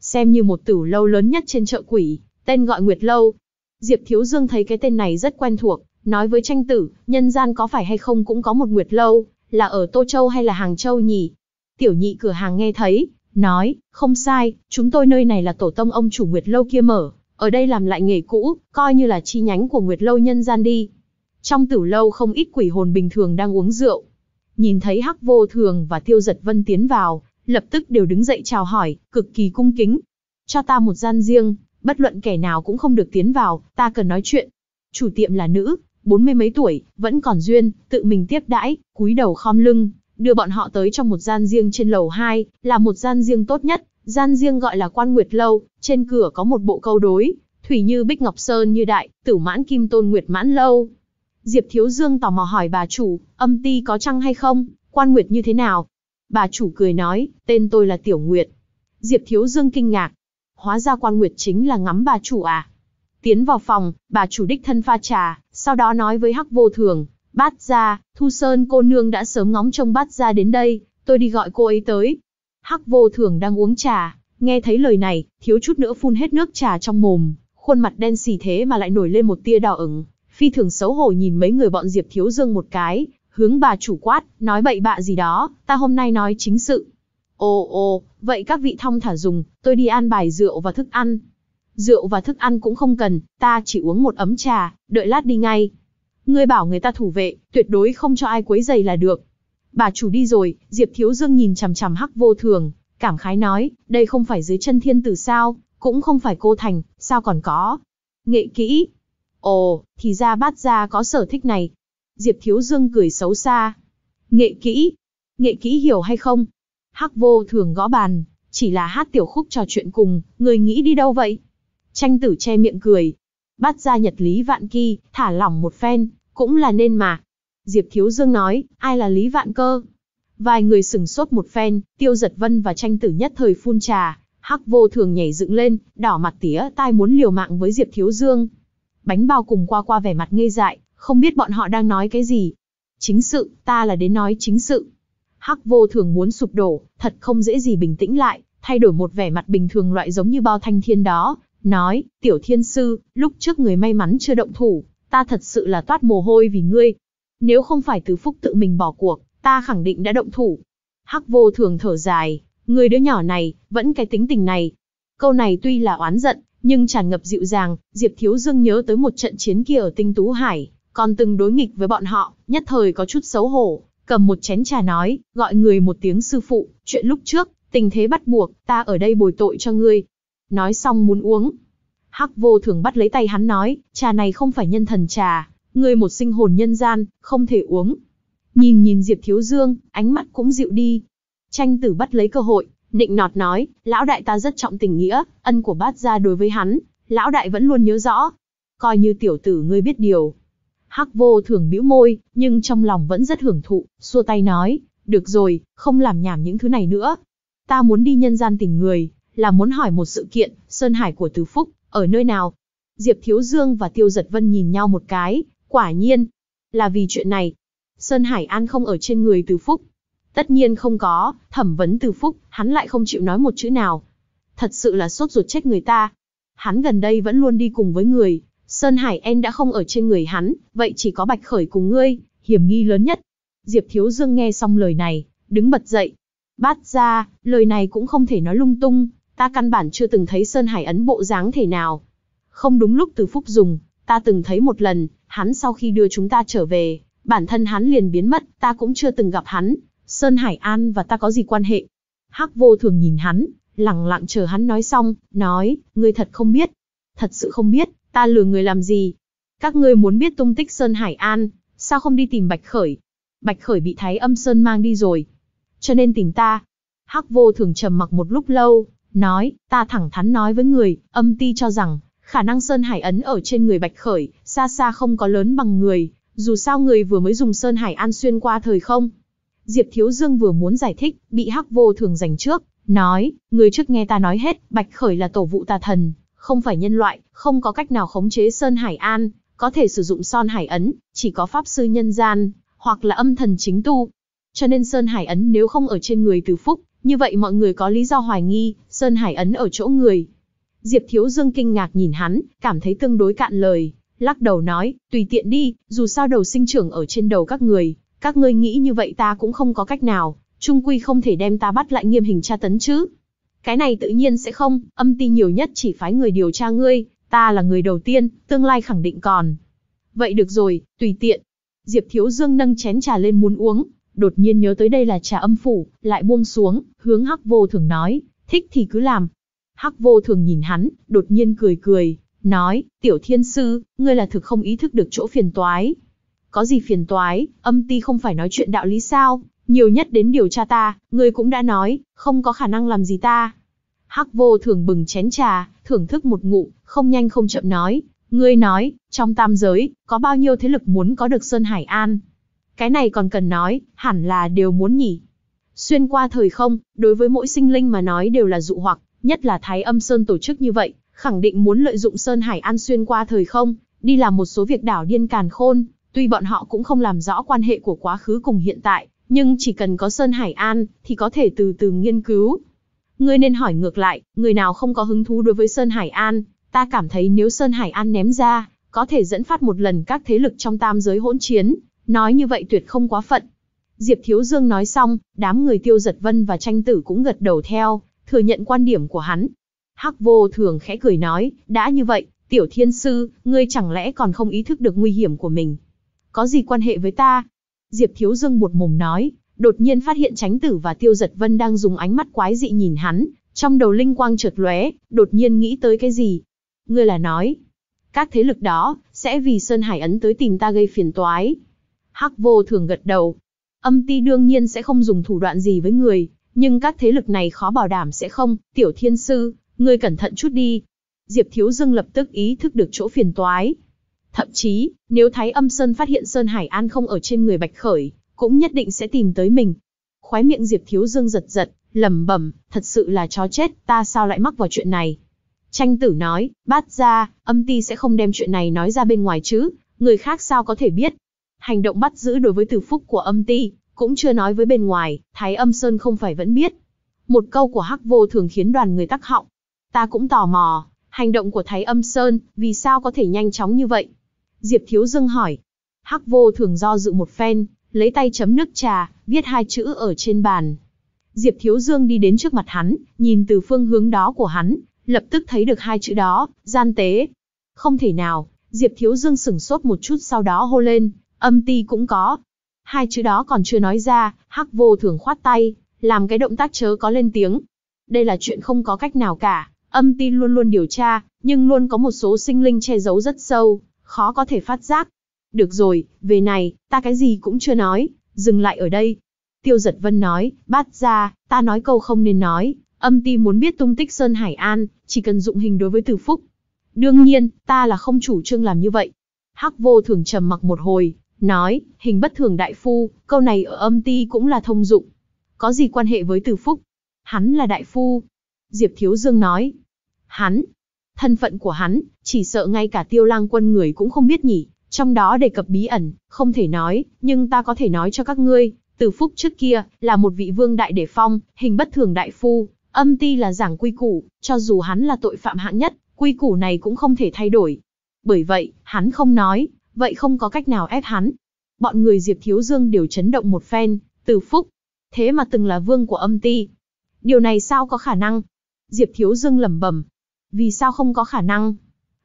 Xem như một tử lâu lớn nhất trên chợ quỷ, tên gọi Nguyệt Lâu. Diệp Thiếu Dương thấy cái tên này rất quen thuộc, Nói với tranh tử, nhân gian có phải hay không cũng có một nguyệt lâu, là ở Tô Châu hay là Hàng Châu nhỉ? Tiểu nhị cửa hàng nghe thấy, nói, không sai, chúng tôi nơi này là tổ tông ông chủ nguyệt lâu kia mở, ở đây làm lại nghề cũ, coi như là chi nhánh của nguyệt lâu nhân gian đi. Trong tử lâu không ít quỷ hồn bình thường đang uống rượu. Nhìn thấy Hắc Vô Thường và Tiêu Giật Vân tiến vào, lập tức đều đứng dậy chào hỏi, cực kỳ cung kính. Cho ta một gian riêng, bất luận kẻ nào cũng không được tiến vào, ta cần nói chuyện. Chủ tiệm là nữ, bốn mươi mấy tuổi, vẫn còn duyên, tự mình tiếp đãi, cúi đầu khom lưng, đưa bọn họ tới trong một gian riêng trên lầu 2, là một gian riêng tốt nhất, gian riêng gọi là Quan Nguyệt lâu, trên cửa có một bộ câu đối, thủy như bích ngọc sơn như đại, tử mãn kim tôn nguyệt mãn lâu. Diệp Thiếu Dương tò mò hỏi bà chủ, âm ti có trăng hay không, Quan Nguyệt như thế nào? Bà chủ cười nói, tên tôi là Tiểu Nguyệt. Diệp Thiếu Dương kinh ngạc, hóa ra Quan Nguyệt chính là ngắm bà chủ à? Tiến vào phòng, bà chủ đích thân pha trà, sau đó nói với Hắc Vô Thường, Bát Gia, Thu Sơn cô nương đã sớm ngóng trông Bát Gia đến đây, tôi đi gọi cô ấy tới. Hắc Vô Thường đang uống trà, nghe thấy lời này, thiếu chút nữa phun hết nước trà trong mồm, khuôn mặt đen xì thế mà lại nổi lên một tia đỏ ửng, phi thường xấu hổ nhìn mấy người bọn Diệp Thiếu Dương một cái, hướng bà chủ quát, nói bậy bạ gì đó, ta hôm nay nói chính sự. Ồ ồ, vậy các vị thong thả dùng, tôi đi an bài rượu và thức ăn, rượu và thức ăn cũng không cần, ta chỉ uống một ấm trà, đợi lát đi ngay. Ngươi bảo người ta thủ vệ, tuyệt đối không cho ai quấy giày là được. Bà chủ đi rồi, Diệp Thiếu Dương nhìn chằm chằm hắc vô thường, cảm khái nói, đây không phải dưới chân thiên tử sao, cũng không phải cô thành, sao còn có. Nghệ kỹ. Ồ, thì ra bát gia có sở thích này. Diệp Thiếu Dương cười xấu xa. Nghệ kỹ. Nghệ kỹ hiểu hay không? Hắc vô thường gõ bàn, chỉ là hát tiểu khúc trò chuyện cùng, người nghĩ đi đâu vậy? Tranh tử che miệng cười. Bắt ra nhật Lý Vạn Kỳ, thả lỏng một phen, cũng là nên mà. Diệp Thiếu Dương nói, ai là Lý Vạn Cơ? Vài người sừng sốt một phen, tiêu giật vân và tranh tử nhất thời phun trà. Hắc vô thường nhảy dựng lên, đỏ mặt tía tai muốn liều mạng với Diệp Thiếu Dương. Bánh bao cùng qua qua vẻ mặt ngây dại, không biết bọn họ đang nói cái gì. Chính sự, ta là đến nói chính sự. Hắc vô thường muốn sụp đổ, thật không dễ gì bình tĩnh lại, thay đổi một vẻ mặt bình thường loại giống như bao thanh thiên đó, nói, tiểu thiên sư, lúc trước người may mắn chưa động thủ, ta thật sự là toát mồ hôi vì ngươi. Nếu không phải tứ phúc tự mình bỏ cuộc, ta khẳng định đã động thủ. Hắc vô thường thở dài, người đứa nhỏ này, vẫn cái tính tình này. Câu này tuy là oán giận, nhưng tràn ngập dịu dàng, Diệp Thiếu Dương nhớ tới một trận chiến kia ở Tinh Tú Hải, còn từng đối nghịch với bọn họ, nhất thời có chút xấu hổ, cầm một chén trà nói, gọi người một tiếng sư phụ, chuyện lúc trước, tình thế bắt buộc, ta ở đây bồi tội cho ngươi nói xong muốn uống. Hắc vô thường bắt lấy tay hắn nói, trà này không phải nhân thần trà, ngươi một sinh hồn nhân gian, không thể uống. Nhìn nhìn Diệp Thiếu Dương, ánh mắt cũng dịu đi. Tranh tử bắt lấy cơ hội, nịnh nọt nói, lão đại ta rất trọng tình nghĩa, ân của bát gia đối với hắn, lão đại vẫn luôn nhớ rõ. Coi như tiểu tử ngươi biết điều. Hắc vô thường bĩu môi, nhưng trong lòng vẫn rất hưởng thụ, xua tay nói, được rồi, không làm nhảm những thứ này nữa. Ta muốn đi nhân gian tình người, là muốn hỏi một sự kiện, Sơn Hải của Từ Phúc, ở nơi nào? Diệp Thiếu Dương và Tiêu Giật Vân nhìn nhau một cái, quả nhiên, là vì chuyện này. Sơn Hải An không ở trên người Từ Phúc. Tất nhiên không có, thẩm vấn Từ Phúc, hắn lại không chịu nói một chữ nào. Thật sự là sốt ruột chết người ta. Hắn gần đây vẫn luôn đi cùng với người, Sơn Hải En đã không ở trên người hắn, vậy chỉ có Bạch Khởi cùng ngươi, hiểm nghi lớn nhất. Diệp Thiếu Dương nghe xong lời này, đứng bật dậy. Bát ra, lời này cũng không thể nói lung tung, ta căn bản chưa từng thấy Sơn Hải Ấn bộ dáng thể nào. Không đúng lúc từ phúc dùng, ta từng thấy một lần, hắn sau khi đưa chúng ta trở về, bản thân hắn liền biến mất, ta cũng chưa từng gặp hắn, Sơn Hải An và ta có gì quan hệ? Hắc vô thường nhìn hắn, lặng lặng chờ hắn nói xong, nói, ngươi thật không biết. Thật sự không biết, ta lừa người làm gì? Các ngươi muốn biết tung tích Sơn Hải An, sao không đi tìm Bạch Khởi? Bạch Khởi bị Thái Âm Sơn mang đi rồi, cho nên tìm ta. Hắc vô thường trầm mặc một lúc lâu, nói, ta thẳng thắn nói với người, âm ti cho rằng, khả năng Sơn Hải Ấn ở trên người Bạch Khởi, xa xa không có lớn bằng người, dù sao người vừa mới dùng Sơn Hải An xuyên qua thời không. Diệp Thiếu Dương vừa muốn giải thích, bị Hắc Vô Thường giành trước, nói, người trước nghe ta nói hết, Bạch Khởi là tổ vụ tà thần, không phải nhân loại, không có cách nào khống chế Sơn Hải An, có thể sử dụng Son Hải Ấn, chỉ có Pháp Sư Nhân Gian, hoặc là âm thần chính tu. Cho nên Sơn Hải Ấn nếu không ở trên người Từ Phúc, như vậy mọi người có lý do hoài nghi, Sơn Hải Ấn ở chỗ người. Diệp Thiếu Dương kinh ngạc nhìn hắn, cảm thấy tương đối cạn lời, lắc đầu nói, tùy tiện đi, dù sao đầu sinh trưởng ở trên đầu các người, các ngươi nghĩ như vậy ta cũng không có cách nào, trung quy không thể đem ta bắt lại nghiêm hình tra tấn chứ. Cái này tự nhiên sẽ không, âm ti nhiều nhất chỉ phái người điều tra ngươi, ta là người đầu tiên, tương lai khẳng định còn. Vậy được rồi, tùy tiện. Diệp Thiếu Dương nâng chén trà lên muốn uống, đột nhiên nhớ tới đây là trà âm phủ, lại buông xuống, hướng Hắc Vô Thường nói, thích thì cứ làm. Hắc Vô Thường nhìn hắn, đột nhiên cười cười, nói, tiểu thiên sư, ngươi là thực không ý thức được chỗ phiền toái. Có gì phiền toái, âm ti không phải nói chuyện đạo lý sao, nhiều nhất đến điều tra ta, ngươi cũng đã nói, không có khả năng làm gì ta. Hắc vô thường bừng chén trà, thưởng thức một ngụ, không nhanh không chậm nói. Ngươi nói, trong tam giới, có bao nhiêu thế lực muốn có được Sơn Hải An, cái này còn cần nói, hẳn là đều muốn nhỉ. Xuyên qua thời không, đối với mỗi sinh linh mà nói đều là dụ hoặc, nhất là Thái Âm Sơn tổ chức như vậy, khẳng định muốn lợi dụng Sơn Hải An xuyên qua thời không, đi làm một số việc đảo điên càn khôn, tuy bọn họ cũng không làm rõ quan hệ của quá khứ cùng hiện tại, nhưng chỉ cần có Sơn Hải An thì có thể từ từ nghiên cứu. Ngươi nên hỏi ngược lại, người nào không có hứng thú đối với Sơn Hải An, ta cảm thấy nếu Sơn Hải An ném ra, có thể dẫn phát một lần các thế lực trong tam giới hỗn chiến, Nói như vậy tuyệt không quá phận. Diệp Thiếu Dương nói xong, đám người tiêu giật vân và tranh tử cũng gật đầu theo, thừa nhận quan điểm của hắn. Hắc vô thường khẽ cười nói, đã như vậy, tiểu thiên sư, ngươi chẳng lẽ còn không ý thức được nguy hiểm của mình? Có gì quan hệ với ta? Diệp Thiếu Dương buột mồm nói, đột nhiên phát hiện tránh tử và tiêu giật vân đang dùng ánh mắt quái dị nhìn hắn, trong đầu linh quang chợt lóe, đột nhiên nghĩ tới cái gì? Ngươi là nói, các thế lực đó, sẽ vì Sơn Hải Ấn tới tìm ta gây phiền toái, Hắc vô thường gật đầu. Âm ti đương nhiên sẽ không dùng thủ đoạn gì với người, nhưng các thế lực này khó bảo đảm sẽ không, tiểu thiên sư, ngươi cẩn thận chút đi. Diệp Thiếu Dương lập tức ý thức được chỗ phiền toái. Thậm chí, nếu Thái Âm Sơn phát hiện Sơn Hải An không ở trên người Bạch Khởi, cũng nhất định sẽ tìm tới mình. Khói miệng Diệp Thiếu Dương giật giật, lẩm bẩm, thật sự là chó chết, ta sao lại mắc vào chuyện này? Tranh tử nói, bát ra, âm ti sẽ không đem chuyện này nói ra bên ngoài chứ, người khác sao có thể biết? hành động bắt giữ đối với Từ Phúc của âm ti, cũng chưa nói với bên ngoài, Thái Âm Sơn không phải vẫn biết. Một câu của Hắc Vô thường khiến đoàn người tắc họng. Ta cũng tò mò, hành động của Thái Âm Sơn, vì sao có thể nhanh chóng như vậy? Diệp Thiếu Dương hỏi. Hắc Vô thường do dự một phen, lấy tay chấm nước trà, viết hai chữ ở trên bàn. Diệp Thiếu Dương đi đến trước mặt hắn, nhìn từ phương hướng đó của hắn, lập tức thấy được hai chữ đó, gian tế. Không thể nào, Diệp Thiếu Dương sửng sốt một chút sau đó hô lên, âm ti cũng có. Hai chữ đó còn chưa nói ra, hắc vô thường khoát tay, làm cái động tác chớ có lên tiếng. Đây là chuyện không có cách nào cả, âm ti luôn luôn điều tra, nhưng luôn có một số sinh linh che giấu rất sâu, khó có thể phát giác. Được rồi, về này, ta cái gì cũng chưa nói, dừng lại ở đây. Tiêu giật vân nói, bát ra, ta nói câu không nên nói, âm ti muốn biết tung tích Sơn Hải An, chỉ cần dụng hình đối với tử phúc. Đương nhiên, ta là không chủ trương làm như vậy. Hắc vô thường trầm mặc một hồi, nói, hình bất thường đại phu, câu này ở âm ti cũng là thông dụng. Có gì quan hệ với Từ Phúc? Hắn là đại phu. Diệp Thiếu Dương nói, hắn, thân phận của hắn, chỉ sợ ngay cả tiêu lang quân người cũng không biết nhỉ, trong đó đề cập bí ẩn, không thể nói, nhưng ta có thể nói cho các ngươi, Từ Phúc trước kia, là một vị vương đại để phong, hình bất thường đại phu, âm ti là giảng quy củ, cho dù hắn là tội phạm hạng nhất, quy củ này cũng không thể thay đổi. Bởi vậy, hắn không nói, vậy không có cách nào ép hắn. Bọn người Diệp Thiếu Dương đều chấn động một phen, từ phúc. Thế mà từng là vương của âm ti. Điều này sao có khả năng? Diệp Thiếu Dương lẩm bẩm. Vì sao không có khả năng?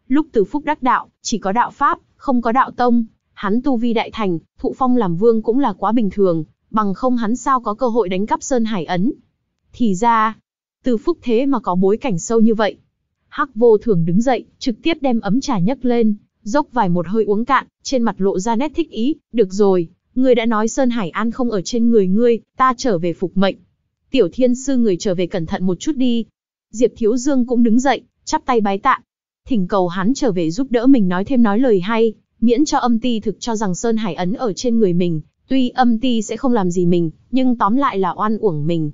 Lúc từ phúc đắc đạo, chỉ có đạo Pháp, không có đạo Tông. Hắn tu vi đại thành, thụ phong làm vương cũng là quá bình thường, bằng không hắn sao có cơ hội đánh cắp Sơn Hải Ấn. Thì ra, từ phúc thế mà có bối cảnh sâu như vậy. Hắc vô thường đứng dậy, trực tiếp đem ấm trà nhấc lên, dốc vài một hơi uống cạn, trên mặt lộ ra nét thích ý, được rồi, ngươi đã nói Sơn Hải An không ở trên người ngươi, ta trở về phục mệnh. Tiểu thiên sư người trở về cẩn thận một chút đi. Diệp Thiếu Dương cũng đứng dậy, chắp tay bái tạ. Thỉnh cầu hắn trở về giúp đỡ mình nói thêm nói lời hay, miễn cho âm ti thực cho rằng Sơn Hải Ấn ở trên người mình, tuy âm ti sẽ không làm gì mình, nhưng tóm lại là oan uổng mình.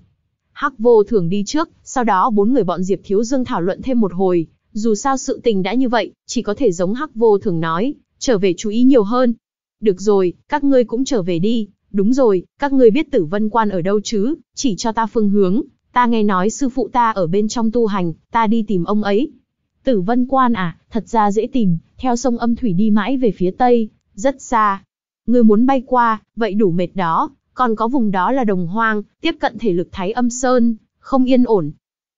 Hắc vô thường đi trước, sau đó bốn người bọn Diệp Thiếu Dương thảo luận thêm một hồi, dù sao sự tình đã như vậy, chỉ có thể giống hắc vô thường nói, trở về chú ý nhiều hơn. Được rồi, các ngươi cũng trở về đi. Đúng rồi, các ngươi biết tử vân quan ở đâu chứ, chỉ cho ta phương hướng. Ta nghe nói sư phụ ta ở bên trong tu hành, ta đi tìm ông ấy. Tử vân quan à, thật ra dễ tìm, theo sông âm thủy đi mãi về phía tây, rất xa. Ngươi muốn bay qua, vậy đủ mệt đó, còn có vùng đó là đồng hoang, tiếp cận thể lực thái âm sơn, không yên ổn,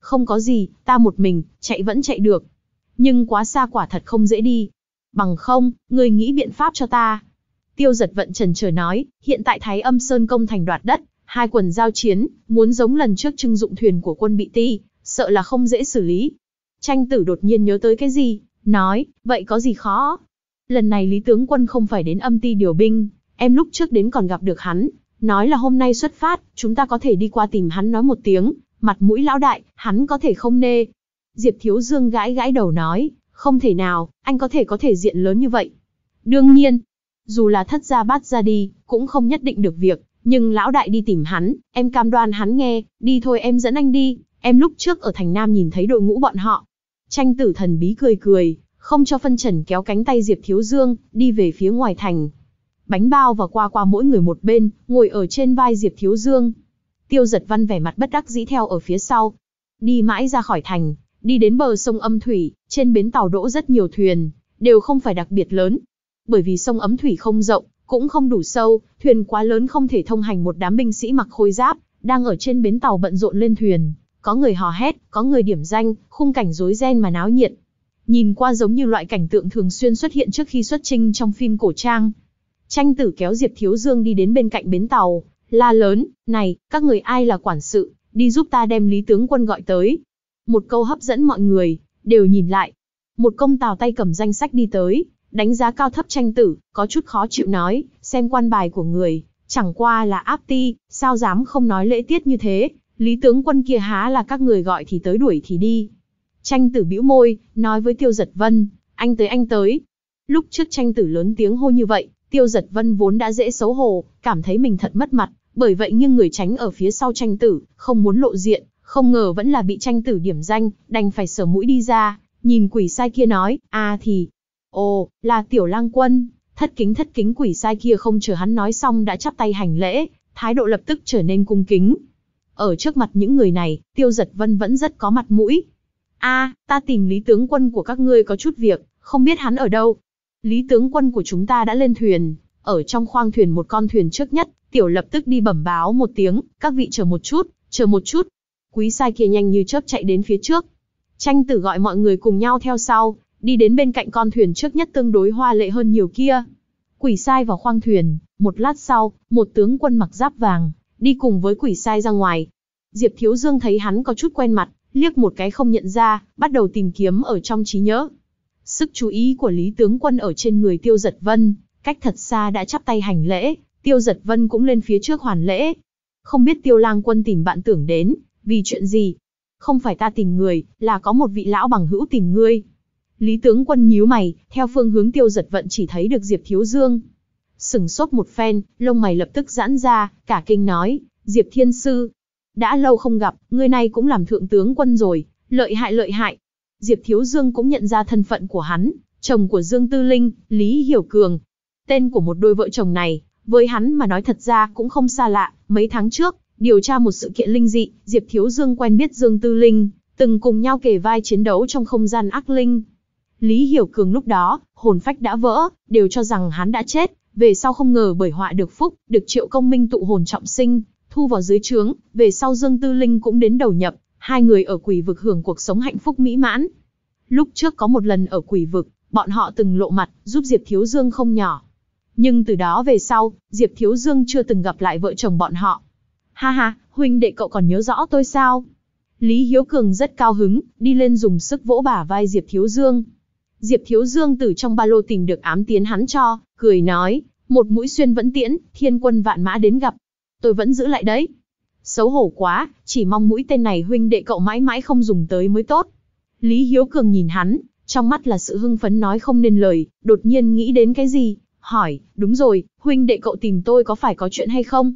không có gì, ta một mình, chạy vẫn chạy được. Nhưng quá xa quả thật không dễ đi. Bằng không, người nghĩ biện pháp cho ta. Tiêu giật vận trần chờ nói, hiện tại Thái âm Sơn công thành đoạt đất, hai quần giao chiến, muốn giống lần trước trưng dụng thuyền của quân bị ti, sợ là không dễ xử lý. Tranh tử đột nhiên nhớ tới cái gì, nói, vậy có gì khó? Lần này Lý Tướng Quân không phải đến âm ti điều binh, em lúc trước đến còn gặp được hắn, nói là hôm nay xuất phát, chúng ta có thể đi qua tìm hắn nói một tiếng, mặt mũi lão đại, hắn có thể không nê. Diệp Thiếu Dương gãi gãi đầu nói, không thể nào, anh có thể có thể diện lớn như vậy. Đương nhiên, dù là thất gia bát ra đi, cũng không nhất định được việc, nhưng lão đại đi tìm hắn, em cam đoan hắn nghe, đi thôi em dẫn anh đi, em lúc trước ở thành Nam nhìn thấy đội ngũ bọn họ. Tranh tử thần bí cười cười, không cho phân trần kéo cánh tay Diệp Thiếu Dương, đi về phía ngoài thành. Bánh bao và qua qua mỗi người một bên, ngồi ở trên vai Diệp Thiếu Dương, Tiêu giật văn vẻ mặt bất đắc dĩ theo ở phía sau. Đi mãi ra khỏi thành, đi đến bờ sông âm thủy, trên bến tàu đỗ rất nhiều thuyền, đều không phải đặc biệt lớn. Bởi vì sông Âm thủy không rộng, cũng không đủ sâu, thuyền quá lớn không thể thông hành một đám binh sĩ mặc khôi giáp, đang ở trên bến tàu bận rộn lên thuyền. Có người hò hét, có người điểm danh, khung cảnh rối ren mà náo nhiệt. Nhìn qua giống như loại cảnh tượng thường xuyên xuất hiện trước khi xuất trinh trong phim cổ trang. Tranh tử kéo Diệp Thiếu Dương đi đến bên cạnh bến tàu, la lớn, này, các người ai là quản sự, đi giúp ta đem Lý Tướng Quân gọi tới. Một câu hấp dẫn mọi người, đều nhìn lại. Một công tào tay cầm danh sách đi tới, đánh giá cao thấp tranh tử, có chút khó chịu nói, xem quan bài của người, chẳng qua là áp ti, sao dám không nói lễ tiết như thế, Lý Tướng Quân kia há là các người gọi thì tới đuổi thì đi. Tranh tử bĩu môi, nói với Tiêu Giật Vân, anh tới anh tới. Lúc trước tranh tử lớn tiếng hô như vậy, Tiêu giật vân vốn đã dễ xấu hổ, cảm thấy mình thật mất mặt, bởi vậy nhưng người tránh ở phía sau tranh tử, không muốn lộ diện, không ngờ vẫn là bị tranh tử điểm danh, đành phải sờ mũi đi ra, nhìn quỷ sai kia nói, a thì, ồ, là tiểu lang quân, thất kính thất kính quỷ sai kia không chờ hắn nói xong đã chắp tay hành lễ, thái độ lập tức trở nên cung kính. Ở trước mặt những người này, tiêu giật vân vẫn rất có mặt mũi. a ta tìm lý tướng quân của các ngươi có chút việc, không biết hắn ở đâu, Lý tướng quân của chúng ta đã lên thuyền, ở trong khoang thuyền một con thuyền trước nhất, tiểu lập tức đi bẩm báo một tiếng, các vị chờ một chút, chờ một chút. Quý sai kia nhanh như chớp chạy đến phía trước. Tranh tử gọi mọi người cùng nhau theo sau, đi đến bên cạnh con thuyền trước nhất tương đối hoa lệ hơn nhiều kia. Quỷ sai vào khoang thuyền, một lát sau, một tướng quân mặc giáp vàng, đi cùng với quỷ sai ra ngoài. Diệp Thiếu Dương thấy hắn có chút quen mặt, liếc một cái không nhận ra, bắt đầu tìm kiếm ở trong trí nhớ. Sức chú ý của Lý Tướng Quân ở trên người Tiêu Giật Vân, cách thật xa đã chắp tay hành lễ, Tiêu Giật Vân cũng lên phía trước hoàn lễ. Không biết Tiêu Lang Quân tìm bạn tưởng đến, vì chuyện gì? Không phải ta tìm người, là có một vị lão bằng hữu tìm ngươi. Lý Tướng Quân nhíu mày, theo phương hướng Tiêu Giật Vận chỉ thấy được Diệp Thiếu Dương. Sừng sốt một phen, lông mày lập tức giãn ra, cả kinh nói, Diệp Thiên Sư. Đã lâu không gặp, người này cũng làm thượng tướng quân rồi, lợi hại lợi hại. Diệp Thiếu Dương cũng nhận ra thân phận của hắn, chồng của Dương Tư Linh, Lý Hiểu Cường. Tên của một đôi vợ chồng này, với hắn mà nói thật ra cũng không xa lạ, mấy tháng trước, điều tra một sự kiện linh dị, Diệp Thiếu Dương quen biết Dương Tư Linh, từng cùng nhau kề vai chiến đấu trong không gian ác linh. Lý Hiểu Cường lúc đó, hồn phách đã vỡ, đều cho rằng hắn đã chết, về sau không ngờ bởi họa được phúc, được triệu công minh tụ hồn trọng sinh, thu vào dưới trướng, về sau Dương Tư Linh cũng đến đầu nhập, hai người ở quỷ vực hưởng cuộc sống hạnh phúc mỹ mãn. Lúc trước có một lần ở quỷ vực, bọn họ từng lộ mặt, giúp Diệp Thiếu Dương không nhỏ. Nhưng từ đó về sau, Diệp Thiếu Dương chưa từng gặp lại vợ chồng bọn họ. Ha ha, huynh đệ cậu còn nhớ rõ tôi sao? Lý Hiếu Cường rất cao hứng, đi lên dùng sức vỗ bả vai Diệp Thiếu Dương. Diệp Thiếu Dương từ trong ba lô tìm được ám tiến hắn cho, cười nói, một mũi xuyên vẫn tiễn, thiên quân vạn mã đến gặp. Tôi vẫn giữ lại đấy. Xấu hổ quá, chỉ mong mũi tên này huynh đệ cậu mãi mãi không dùng tới mới tốt. Lý Hiếu Cường nhìn hắn, trong mắt là sự hưng phấn nói không nên lời, đột nhiên nghĩ đến cái gì, hỏi, đúng rồi, huynh đệ cậu tìm tôi có phải có chuyện hay không?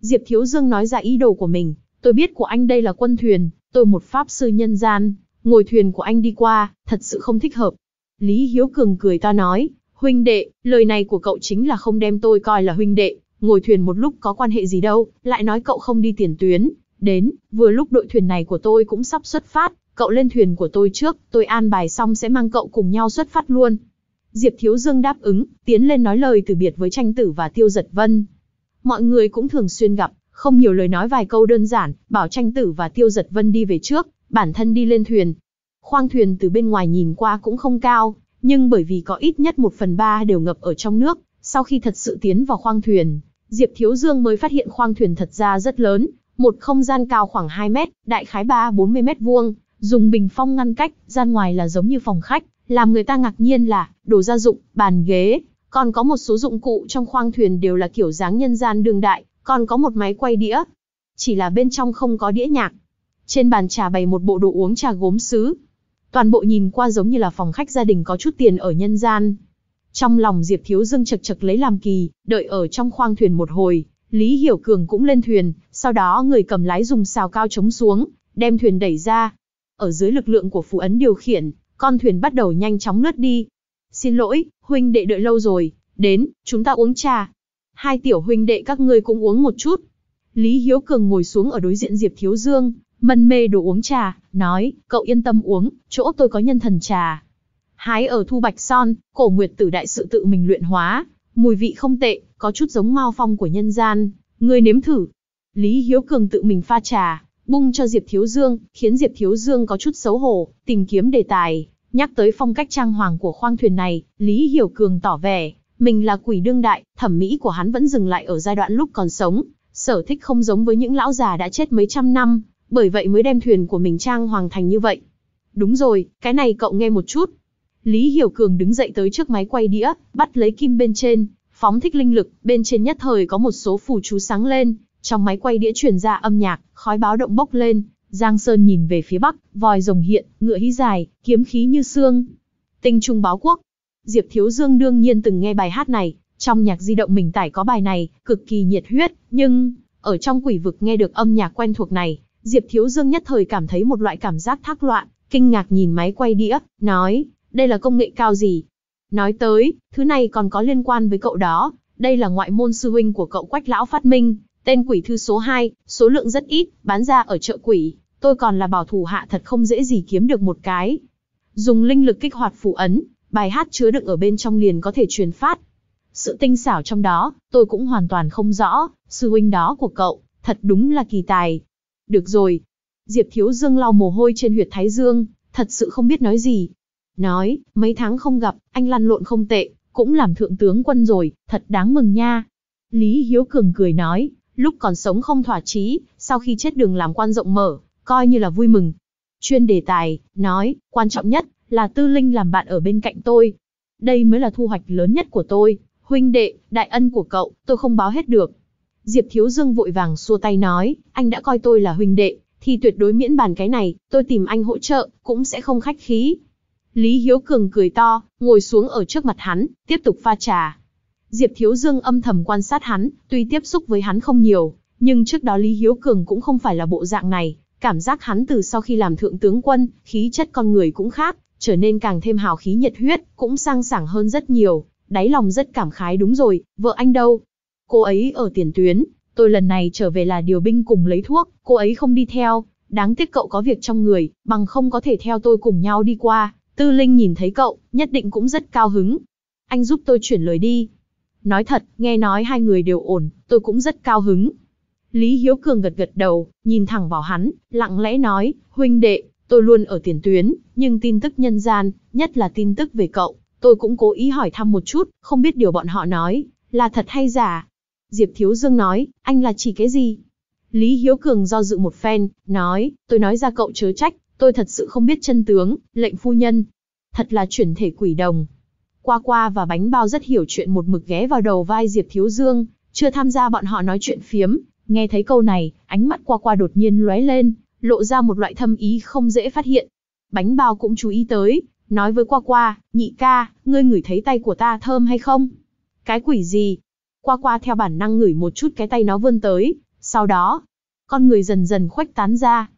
Diệp Thiếu Dương nói ra ý đồ của mình, tôi biết của anh đây là quân thuyền, tôi một pháp sư nhân gian, ngồi thuyền của anh đi qua, thật sự không thích hợp. Lý Hiếu Cường cười to nói, huynh đệ, lời này của cậu chính là không đem tôi coi là huynh đệ, ngồi thuyền một lúc có quan hệ gì đâu, lại nói cậu không đi tiền tuyến, đến, vừa lúc đội thuyền này của tôi cũng sắp xuất phát, cậu lên thuyền của tôi trước, tôi an bài xong sẽ mang cậu cùng nhau xuất phát luôn. Diệp Thiếu Dương đáp ứng, tiến lên nói lời từ biệt với tranh tử và tiêu giật vân. Mọi người cũng thường xuyên gặp, không nhiều lời nói vài câu đơn giản, bảo tranh tử và tiêu giật vân đi về trước, bản thân đi lên thuyền. Khoang thuyền từ bên ngoài nhìn qua cũng không cao, nhưng bởi vì có ít nhất một phần ba đều ngập ở trong nước, sau khi thật sự tiến vào khoang thuyền, Diệp Thiếu Dương mới phát hiện khoang thuyền thật ra rất lớn, một không gian cao khoảng 2 mét, đại khái 3-40 mét vuông, dùng bình phong ngăn cách, gian ngoài là giống như phòng khách, làm người ta ngạc nhiên là, đồ gia dụng, bàn ghế, còn có một số dụng cụ trong khoang thuyền đều là kiểu dáng nhân gian đương đại, còn có một máy quay đĩa. Chỉ là bên trong không có đĩa nhạc. Trên bàn trà bày một bộ đồ uống trà gốm sứ. Toàn bộ nhìn qua giống như là phòng khách gia đình có chút tiền ở nhân gian, trong lòng Diệp Thiếu Dương chật chật lấy làm kỳ, đợi ở trong khoang thuyền một hồi, Lý Hiểu Cường cũng lên thuyền, sau đó người cầm lái dùng xào cao chống xuống, đem thuyền đẩy ra. Ở dưới lực lượng của phụ ấn điều khiển, con thuyền bắt đầu nhanh chóng lướt đi. Xin lỗi, huynh đệ đợi lâu rồi, đến, chúng ta uống trà. Hai tiểu huynh đệ các ngươi cũng uống một chút. Lý Hiếu Cường ngồi xuống ở đối diện Diệp Thiếu Dương, mân mê đồ uống trà, nói, cậu yên tâm uống, chỗ tôi có nhân thần trà hái ở Thu Bạch Son, cổ nguyệt tử đại sự tự mình luyện hóa, mùi vị không tệ, có chút giống mao phong của nhân gian, ngươi nếm thử. Lý Hiếu Cường tự mình pha trà, bung cho Diệp Thiếu Dương, khiến Diệp Thiếu Dương có chút xấu hổ, tìm kiếm đề tài, nhắc tới phong cách trang hoàng của khoang thuyền này, Lý Hiểu Cường tỏ vẻ, mình là quỷ đương đại, thẩm mỹ của hắn vẫn dừng lại ở giai đoạn lúc còn sống, sở thích không giống với những lão già đã chết mấy trăm năm, bởi vậy mới đem thuyền của mình trang hoàng thành như vậy. Đúng rồi, cái này cậu nghe một chút, Lý Hiểu Cường đứng dậy tới trước máy quay đĩa, bắt lấy kim bên trên, phóng thích linh lực, bên trên nhất thời có một số phù chú sáng lên, trong máy quay đĩa truyền ra âm nhạc, khói báo động bốc lên, Giang Sơn nhìn về phía bắc, vòi rồng hiện, ngựa hí dài, kiếm khí như xương. Tinh trung báo quốc. Diệp Thiếu Dương đương nhiên từng nghe bài hát này, trong nhạc di động mình tải có bài này, cực kỳ nhiệt huyết, nhưng ở trong quỷ vực nghe được âm nhạc quen thuộc này, Diệp Thiếu Dương nhất thời cảm thấy một loại cảm giác thác loạn, kinh ngạc nhìn máy quay đĩa, nói, đây là công nghệ cao gì? Nói tới, thứ này còn có liên quan với cậu đó, đây là ngoại môn sư huynh của cậu Quách Lão phát minh, tên quỷ thư số 2, số lượng rất ít, bán ra ở chợ quỷ, tôi còn là bảo thủ hạ thật không dễ gì kiếm được một cái. Dùng linh lực kích hoạt phù ấn, bài hát chứa đựng ở bên trong liền có thể truyền phát. Sự tinh xảo trong đó, tôi cũng hoàn toàn không rõ, sư huynh đó của cậu, thật đúng là kỳ tài. Được rồi. Diệp Thiếu Dương lau mồ hôi trên huyệt Thái Dương, thật sự không biết nói gì, Nói, mấy tháng không gặp, anh lăn lộn không tệ, cũng làm thượng tướng quân rồi, thật đáng mừng nha. Lý Hiếu Cường cười nói, lúc còn sống không thỏa chí, sau khi chết đường làm quan rộng mở, coi như là vui mừng. Chuyên đề tài, nói, quan trọng nhất, là tư linh làm bạn ở bên cạnh tôi. Đây mới là thu hoạch lớn nhất của tôi, huynh đệ, đại ân của cậu, tôi không báo hết được. Diệp Thiếu Dương vội vàng xua tay nói, anh đã coi tôi là huynh đệ, thì tuyệt đối miễn bàn cái này, tôi tìm anh hỗ trợ, cũng sẽ không khách khí. Lý Hiếu Cường cười to, ngồi xuống ở trước mặt hắn, tiếp tục pha trà. Diệp Thiếu Dương âm thầm quan sát hắn, tuy tiếp xúc với hắn không nhiều, nhưng trước đó Lý Hiếu Cường cũng không phải là bộ dạng này, cảm giác hắn từ sau khi làm thượng tướng quân, khí chất con người cũng khác, trở nên càng thêm hào khí nhiệt huyết, cũng sang sảng hơn rất nhiều, đáy lòng rất cảm khái đúng rồi, vợ anh đâu? Cô ấy ở tiền tuyến, tôi lần này trở về là điều binh cùng lấy thuốc, cô ấy không đi theo, đáng tiếc cậu có việc trong người, bằng không có thể theo tôi cùng nhau đi qua, Tư Linh nhìn thấy cậu, nhất định cũng rất cao hứng. Anh giúp tôi chuyển lời đi. Nói thật, nghe nói hai người đều ổn, tôi cũng rất cao hứng. Lý Hiếu Cường gật gật đầu, nhìn thẳng vào hắn, lặng lẽ nói, huynh đệ, tôi luôn ở tiền tuyến, nhưng tin tức nhân gian, nhất là tin tức về cậu, tôi cũng cố ý hỏi thăm một chút, không biết điều bọn họ nói, là thật hay giả. Diệp Thiếu Dương nói, anh là chỉ cái gì? Lý Hiếu Cường do dự một phen, nói, tôi nói ra cậu chớ trách, Tôi thật sự không biết chân tướng, lệnh phu nhân. Thật là chuyển thể quỷ đồng. Qua qua và bánh bao rất hiểu chuyện một mực ghé vào đầu vai Diệp Thiếu Dương, chưa tham gia bọn họ nói chuyện phiếm. Nghe thấy câu này, ánh mắt qua qua đột nhiên lóe lên, lộ ra một loại thâm ý không dễ phát hiện. Bánh bao cũng chú ý tới, nói với qua qua, nhị ca, ngươi ngửi thấy tay của ta thơm hay không? Cái quỷ gì? Qua qua theo bản năng ngửi một chút cái tay nó vươn tới, sau đó, con người dần dần khuếch tán ra,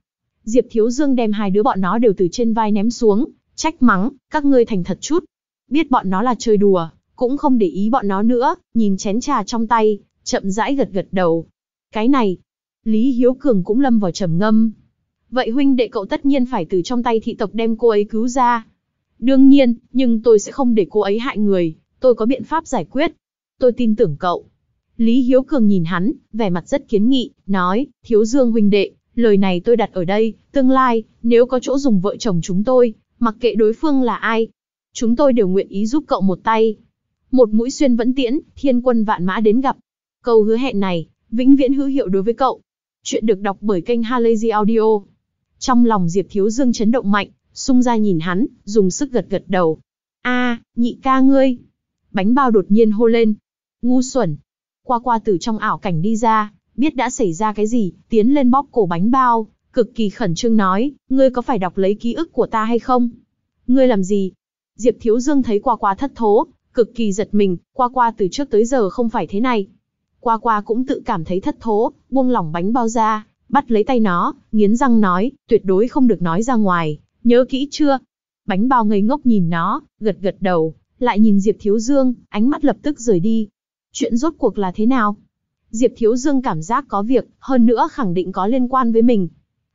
Diệp Thiếu Dương đem hai đứa bọn nó đều từ trên vai ném xuống, trách mắng, các ngươi thành thật chút. Biết bọn nó là chơi đùa, cũng không để ý bọn nó nữa, nhìn chén trà trong tay, chậm rãi gật gật đầu. Cái này, Lý Hiếu Cường cũng lâm vào trầm ngâm. Vậy huynh đệ cậu tất nhiên phải từ trong tay thị tộc đem cô ấy cứu ra. Đương nhiên, nhưng tôi sẽ không để cô ấy hại người, tôi có biện pháp giải quyết. Tôi tin tưởng cậu. Lý Hiếu Cường nhìn hắn, vẻ mặt rất kiến nghị, nói, Thiếu Dương huynh đệ, Lời này tôi đặt ở đây, tương lai, nếu có chỗ dùng vợ chồng chúng tôi, mặc kệ đối phương là ai, chúng tôi đều nguyện ý giúp cậu một tay. Một mũi xuyên vẫn tiễn, thiên quân vạn mã đến gặp. Câu hứa hẹn này, vĩnh viễn hữu hiệu đối với cậu. Chuyện được đọc bởi kênh Halazy Audio. Trong lòng Diệp Thiếu Dương chấn động mạnh, sung ra nhìn hắn, dùng sức gật gật đầu. a nhị ca ngươi. Bánh bao đột nhiên hô lên. Ngu xuẩn. Qua qua từ trong ảo cảnh đi ra, biết đã xảy ra cái gì, tiến lên bóp cổ bánh bao, cực kỳ khẩn trương nói, ngươi có phải đọc lấy ký ức của ta hay không? Ngươi làm gì? Diệp Thiếu Dương thấy qua qua thất thố, cực kỳ giật mình, qua qua từ trước tới giờ không phải thế này. Qua qua cũng tự cảm thấy thất thố, buông lỏng bánh bao ra, bắt lấy tay nó, nghiến răng nói, tuyệt đối không được nói ra ngoài, nhớ kỹ chưa? Bánh bao ngây ngốc nhìn nó, gật gật đầu, lại nhìn Diệp Thiếu Dương, ánh mắt lập tức rời đi. Chuyện rốt cuộc là thế nào? Diệp Thiếu Dương cảm giác có việc, hơn nữa khẳng định có liên quan với mình.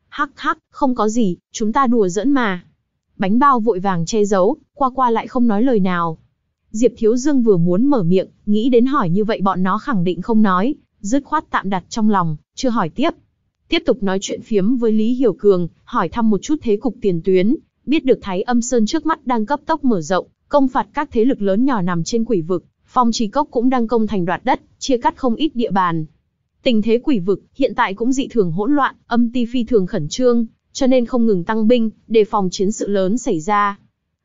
Hắc hắc, không có gì, chúng ta đùa dẫn mà. Bánh bao vội vàng che giấu, qua qua lại không nói lời nào. Diệp Thiếu Dương vừa muốn mở miệng, nghĩ đến hỏi như vậy bọn nó khẳng định không nói, dứt khoát tạm đặt trong lòng, chưa hỏi tiếp. Tiếp tục nói chuyện phiếm với Lý Hiểu Cường, hỏi thăm một chút thế cục tiền tuyến, biết được Thái Âm Sơn trước mắt đang cấp tốc mở rộng, công phạt các thế lực lớn nhỏ nằm trên quỷ vực, Phong Trì Cốc cũng đang công thành đoạt đất, chia cắt không ít địa bàn. Tình thế quỷ vực hiện tại cũng dị thường hỗn loạn, âm ti phi thường khẩn trương, cho nên không ngừng tăng binh, đề phòng chiến sự lớn xảy ra.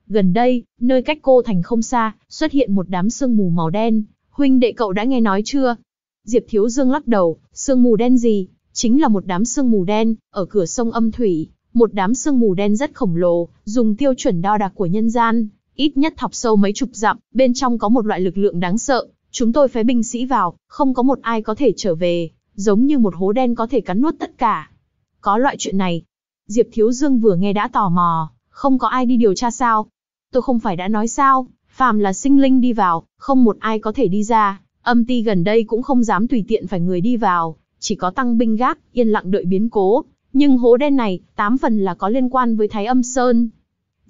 Gần đây, nơi cách cô thành không xa, xuất hiện một đám sương mù màu đen. Huynh đệ cậu đã nghe nói chưa? Diệp Thiếu Dương lắc đầu, sương mù đen gì? Chính là một đám sương mù đen, ở cửa sông âm thủy, một đám sương mù đen rất khổng lồ, dùng tiêu chuẩn đo đạc của nhân gian, ít nhất thọc sâu mấy chục dặm, bên trong có một loại lực lượng đáng sợ. Chúng tôi phái binh sĩ vào, không có một ai có thể trở về, giống như một hố đen có thể cắn nuốt tất cả. Có loại chuyện này. Diệp Thiếu Dương vừa nghe đã tò mò, không có ai đi điều tra sao? Tôi không phải đã nói sao, phàm là sinh linh đi vào, không một ai có thể đi ra, âm ti gần đây cũng không dám tùy tiện phải người đi vào, chỉ có tăng binh gác, yên lặng đợi biến cố. Nhưng hố đen này, tám phần là có liên quan với Thái Âm Sơn.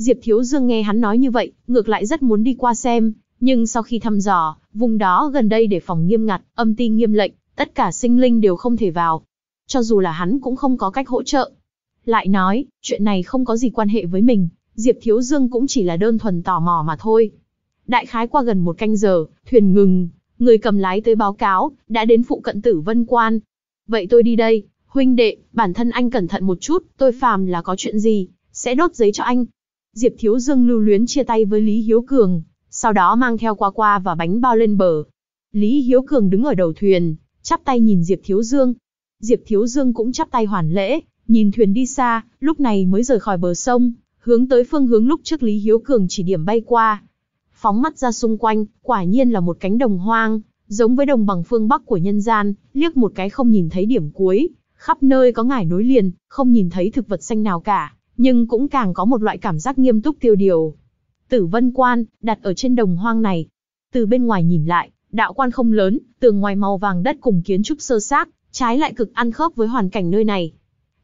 Diệp Thiếu Dương nghe hắn nói như vậy, ngược lại rất muốn đi qua xem, nhưng sau khi thăm dò, vùng đó gần đây để phòng nghiêm ngặt, âm ti nghiêm lệnh, tất cả sinh linh đều không thể vào. Cho dù là hắn cũng không có cách hỗ trợ. Lại nói, chuyện này không có gì quan hệ với mình, Diệp Thiếu Dương cũng chỉ là đơn thuần tò mò mà thôi. Đại khái qua gần một canh giờ, thuyền ngừng, người cầm lái tới báo cáo, đã đến phụ cận tử Vân Quan. Vậy tôi đi đây, huynh đệ, bản thân anh cẩn thận một chút, tôi phàm là có chuyện gì, sẽ đốt giấy cho anh, Diệp Thiếu Dương lưu luyến chia tay với Lý Hiếu Cường, sau đó mang theo qua qua và bánh bao lên bờ. Lý Hiếu Cường đứng ở đầu thuyền, chắp tay nhìn Diệp Thiếu Dương. Diệp Thiếu Dương cũng chắp tay hoàn lễ, nhìn thuyền đi xa, lúc này mới rời khỏi bờ sông, hướng tới phương hướng lúc trước Lý Hiếu Cường chỉ điểm bay qua. Phóng mắt ra xung quanh, quả nhiên là một cánh đồng hoang, giống với đồng bằng phương Bắc của nhân gian, liếc một cái không nhìn thấy điểm cuối, khắp nơi có ngải nối liền, không nhìn thấy thực vật xanh nào cả nhưng cũng càng có một loại cảm giác nghiêm túc tiêu điều. Tử vân quan, đặt ở trên đồng hoang này. Từ bên ngoài nhìn lại, đạo quan không lớn, tường ngoài màu vàng đất cùng kiến trúc sơ xác, trái lại cực ăn khớp với hoàn cảnh nơi này.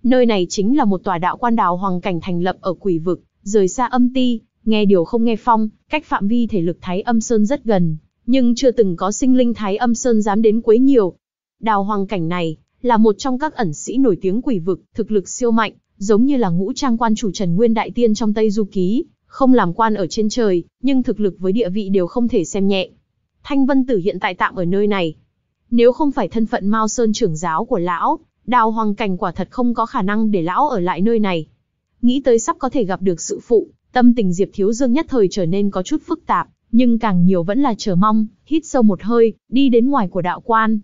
Nơi này chính là một tòa đạo quan đào hoàng cảnh thành lập ở quỷ vực, rời xa âm ti, nghe điều không nghe phong, cách phạm vi thể lực thái âm sơn rất gần, nhưng chưa từng có sinh linh thái âm sơn dám đến quấy nhiều. Đào hoàng cảnh này, là một trong các ẩn sĩ nổi tiếng quỷ vực, thực lực siêu mạnh, giống như là ngũ trang quan chủ Trần Nguyên Đại Tiên trong Tây Du Ký, không làm quan ở trên trời, nhưng thực lực với địa vị đều không thể xem nhẹ. Thanh Vân Tử hiện tại tạm ở nơi này. Nếu không phải thân phận Mao Sơn trưởng giáo của lão, đào hoàng cảnh quả thật không có khả năng để lão ở lại nơi này. Nghĩ tới sắp có thể gặp được sự phụ, tâm tình Diệp Thiếu Dương nhất thời trở nên có chút phức tạp, nhưng càng nhiều vẫn là chờ mong, hít sâu một hơi, đi đến ngoài của đạo quan.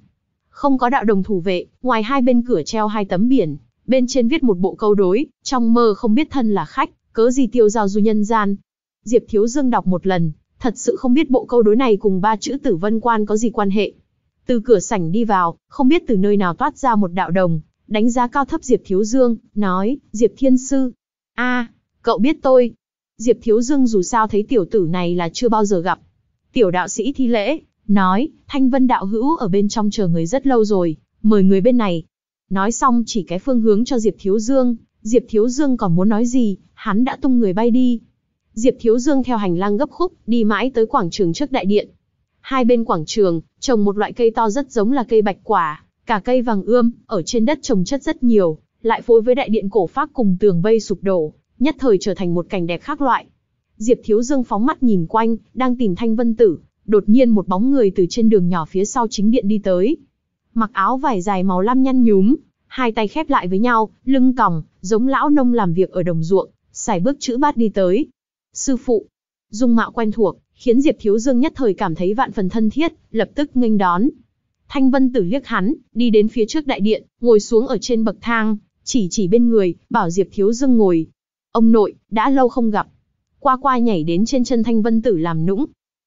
Không có đạo đồng thủ vệ, ngoài hai bên cửa treo hai tấm biển, Bên trên viết một bộ câu đối, trong mơ không biết thân là khách, cớ gì tiêu giao du nhân gian. Diệp Thiếu Dương đọc một lần, thật sự không biết bộ câu đối này cùng ba chữ tử vân quan có gì quan hệ. Từ cửa sảnh đi vào, không biết từ nơi nào toát ra một đạo đồng, đánh giá cao thấp Diệp Thiếu Dương, nói, Diệp Thiên Sư. a cậu biết tôi. Diệp Thiếu Dương dù sao thấy tiểu tử này là chưa bao giờ gặp. Tiểu đạo sĩ thi lễ, nói, Thanh Vân Đạo Hữu ở bên trong chờ người rất lâu rồi, mời người bên này. Nói xong chỉ cái phương hướng cho Diệp Thiếu Dương, Diệp Thiếu Dương còn muốn nói gì, hắn đã tung người bay đi. Diệp Thiếu Dương theo hành lang gấp khúc, đi mãi tới quảng trường trước đại điện. Hai bên quảng trường, trồng một loại cây to rất giống là cây bạch quả, cả cây vàng ươm, ở trên đất trồng chất rất nhiều, lại phối với đại điện cổ phác cùng tường vây sụp đổ, nhất thời trở thành một cảnh đẹp khác loại. Diệp Thiếu Dương phóng mắt nhìn quanh, đang tìm Thanh Vân Tử, đột nhiên một bóng người từ trên đường nhỏ phía sau chính điện đi tới, mặc áo vải dài màu lam nhăn nhúm, hai tay khép lại với nhau, lưng còng, giống lão nông làm việc ở đồng ruộng, xài bước chữ bát đi tới. Sư phụ, dung mạo quen thuộc, khiến Diệp Thiếu Dương nhất thời cảm thấy vạn phần thân thiết, lập tức nghênh đón. Thanh Vân Tử liếc hắn, đi đến phía trước đại điện, ngồi xuống ở trên bậc thang, chỉ chỉ bên người, bảo Diệp Thiếu Dương ngồi. Ông nội, đã lâu không gặp. Qua qua nhảy đến trên chân Thanh Vân Tử làm nũng.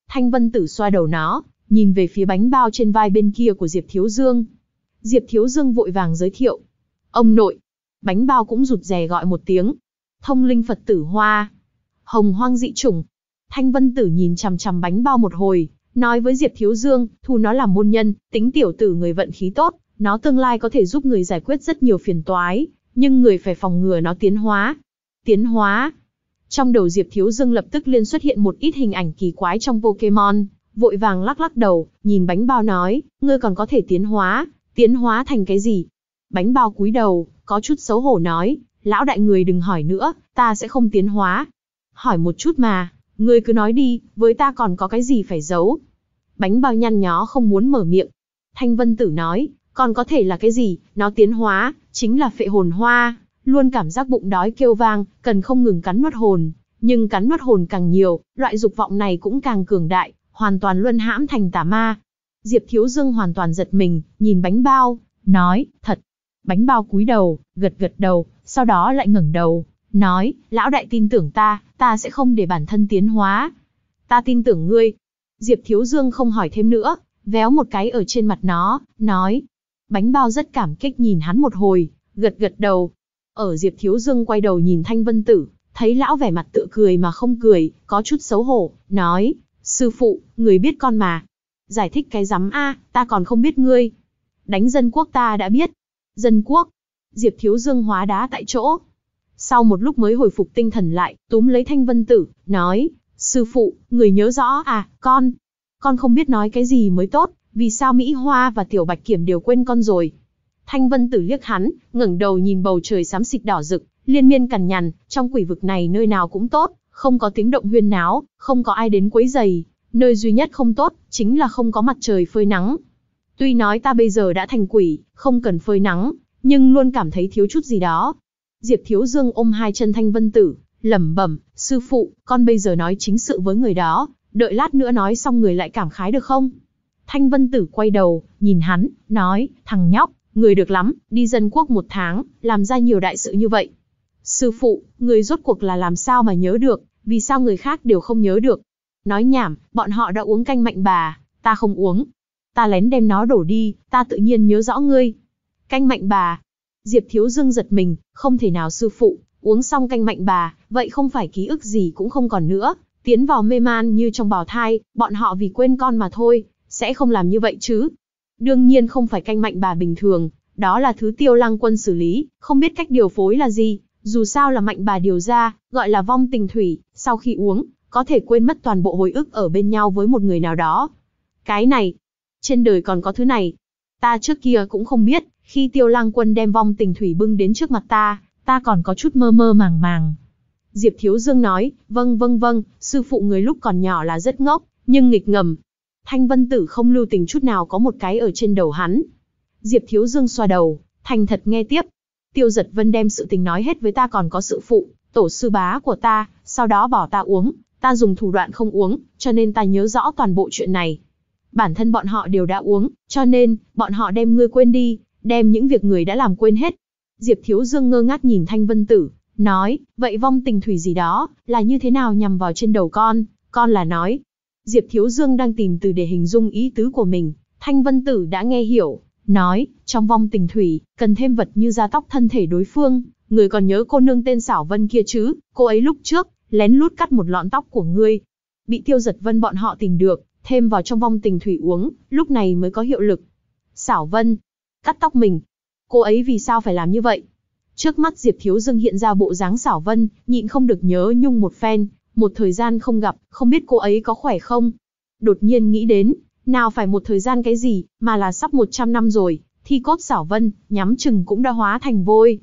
Thanh Vân Tử xoa đầu nó, nhìn về phía bánh bao trên vai bên kia của Diệp Thiếu Dương. Diệp Thiếu Dương vội vàng giới thiệu. Ông nội, bánh bao cũng rụt rè gọi một tiếng. Thông linh Phật tử hoa, hồng hoang dị trùng. Thanh Vân Tử nhìn chằm chằm bánh bao một hồi, nói với Diệp Thiếu Dương, thu nó là môn nhân, tính tiểu tử người vận khí tốt, nó tương lai có thể giúp người giải quyết rất nhiều phiền toái, nhưng người phải phòng ngừa nó tiến hóa. Tiến hóa. Trong đầu Diệp Thiếu Dương lập tức liên xuất hiện một ít hình ảnh kỳ quái trong Pokemon, vội vàng lắc lắc đầu, nhìn bánh bao nói, ngươi còn có thể tiến hóa, tiến hóa thành cái gì? Bánh bao cúi đầu, có chút xấu hổ nói, lão đại người đừng hỏi nữa, ta sẽ không tiến hóa. Hỏi một chút mà, ngươi cứ nói đi, với ta còn có cái gì phải giấu? Bánh bao nhăn nhó không muốn mở miệng. Thanh Vân Tử nói, còn có thể là cái gì, nó tiến hóa, chính là phệ hồn hoa, luôn cảm giác bụng đói kêu vang, cần không ngừng cắn nuốt hồn, nhưng cắn nuốt hồn càng nhiều, loại dục vọng này cũng càng cường đại, hoàn toàn luân hãm thành tà ma. Diệp Thiếu Dương hoàn toàn giật mình, nhìn bánh bao, nói, thật. Bánh bao cúi đầu, gật gật đầu, sau đó lại ngẩng đầu, nói, lão đại tin tưởng ta, ta sẽ không để bản thân tiến hóa. Ta tin tưởng ngươi. Diệp Thiếu Dương không hỏi thêm nữa, véo một cái ở trên mặt nó, nói. Bánh bao rất cảm kích nhìn hắn một hồi, gật gật đầu. Ở Diệp Thiếu Dương quay đầu nhìn Thanh Vân Tử, thấy lão vẻ mặt tự cười mà không cười, có chút xấu hổ, nói, Sư phụ, người biết con mà. Giải thích cái rắm a, ta còn không biết ngươi. Đánh dân quốc ta đã biết. Dân quốc. Diệp Thiếu Dương hóa đá tại chỗ. Sau một lúc mới hồi phục tinh thần lại, túm lấy thanh vân tử, nói, sư phụ, người nhớ rõ à, con. Con không biết nói cái gì mới tốt, vì sao Mỹ Hoa và Tiểu Bạch Kiểm đều quên con rồi. Thanh Vân Tử liếc hắn, ngẩng đầu nhìn bầu trời xám xịt đỏ rực, liên miên cằn nhằn, trong quỷ vực này nơi nào cũng tốt, không có tiếng động huyên náo, không có ai đến quấy giày. nơi duy nhất không tốt chính là không có mặt trời phơi nắng. Tuy nói ta bây giờ đã thành quỷ, không cần phơi nắng, nhưng luôn cảm thấy thiếu chút gì đó. Diệp Thiếu Dương ôm hai chân Thanh Vân Tử, lẩm bẩm, "Sư phụ, con bây giờ nói chính sự với người đó, đợi lát nữa nói xong người lại cảm khái được không?" Thanh Vân Tử quay đầu, nhìn hắn, nói, "Thằng nhóc, người được lắm, đi dân quốc một tháng, làm ra nhiều đại sự như vậy." Sư phụ, người rốt cuộc là làm sao mà nhớ được, vì sao người khác đều không nhớ được. Nói nhảm, bọn họ đã uống canh mạnh bà, ta không uống. Ta lén đem nó đổ đi, ta tự nhiên nhớ rõ ngươi. Canh mạnh bà. Diệp Thiếu Dương giật mình, không thể nào sư phụ, uống xong canh mạnh bà, vậy không phải ký ức gì cũng không còn nữa, tiến vào mê man như trong bào thai, bọn họ vì quên con mà thôi, sẽ không làm như vậy chứ. Đương nhiên không phải canh mạnh bà bình thường, đó là thứ tiêu lăng quân xử lý, không biết cách điều phối là gì, dù sao là mạnh bà điều ra, gọi là vong tình thủy, sau khi uống, có thể quên mất toàn bộ hồi ức ở bên nhau với một người nào đó. Cái này, trên đời còn có thứ này. Ta trước kia cũng không biết, khi tiêu lang quân đem vong tình thủy bưng đến trước mặt ta, ta còn có chút mơ mơ màng màng. Diệp Thiếu Dương nói, vâng vâng vâng, sư phụ người lúc còn nhỏ là rất ngốc, nhưng nghịch ngầm. Thanh Vân Tử không lưu tình chút nào có một cái ở trên đầu hắn. Diệp Thiếu Dương xoa đầu, thành thật nghe tiếp, Tiêu giật vân đem sự tình nói hết với ta còn có sự phụ, tổ sư bá của ta, sau đó bỏ ta uống, ta dùng thủ đoạn không uống, cho nên ta nhớ rõ toàn bộ chuyện này. Bản thân bọn họ đều đã uống, cho nên, bọn họ đem ngươi quên đi, đem những việc người đã làm quên hết. Diệp Thiếu Dương ngơ ngác nhìn Thanh Vân Tử, nói, vậy vong tình thủy gì đó, là như thế nào nhằm vào trên đầu con, con là nói. Diệp Thiếu Dương đang tìm từ để hình dung ý tứ của mình, Thanh Vân Tử đã nghe hiểu, nói, trong vong tình thủy, cần thêm vật như da tóc thân thể đối phương, người còn nhớ cô nương tên xảo vân kia chứ, cô ấy lúc trước, lén lút cắt một lọn tóc của ngươi. Bị tiêu giật vân bọn họ tìm được, thêm vào trong vong tình thủy uống, lúc này mới có hiệu lực. Xảo vân, cắt tóc mình. Cô ấy vì sao phải làm như vậy? Trước mắt Diệp Thiếu Dương hiện ra bộ dáng xảo vân, nhịn không được nhớ nhung một phen, một thời gian không gặp, không biết cô ấy có khỏe không. Đột nhiên nghĩ đến, nào phải một thời gian cái gì, mà là sắp 100 năm rồi, thi cốt xảo vân, nhắm chừng cũng đã hóa thành vôi.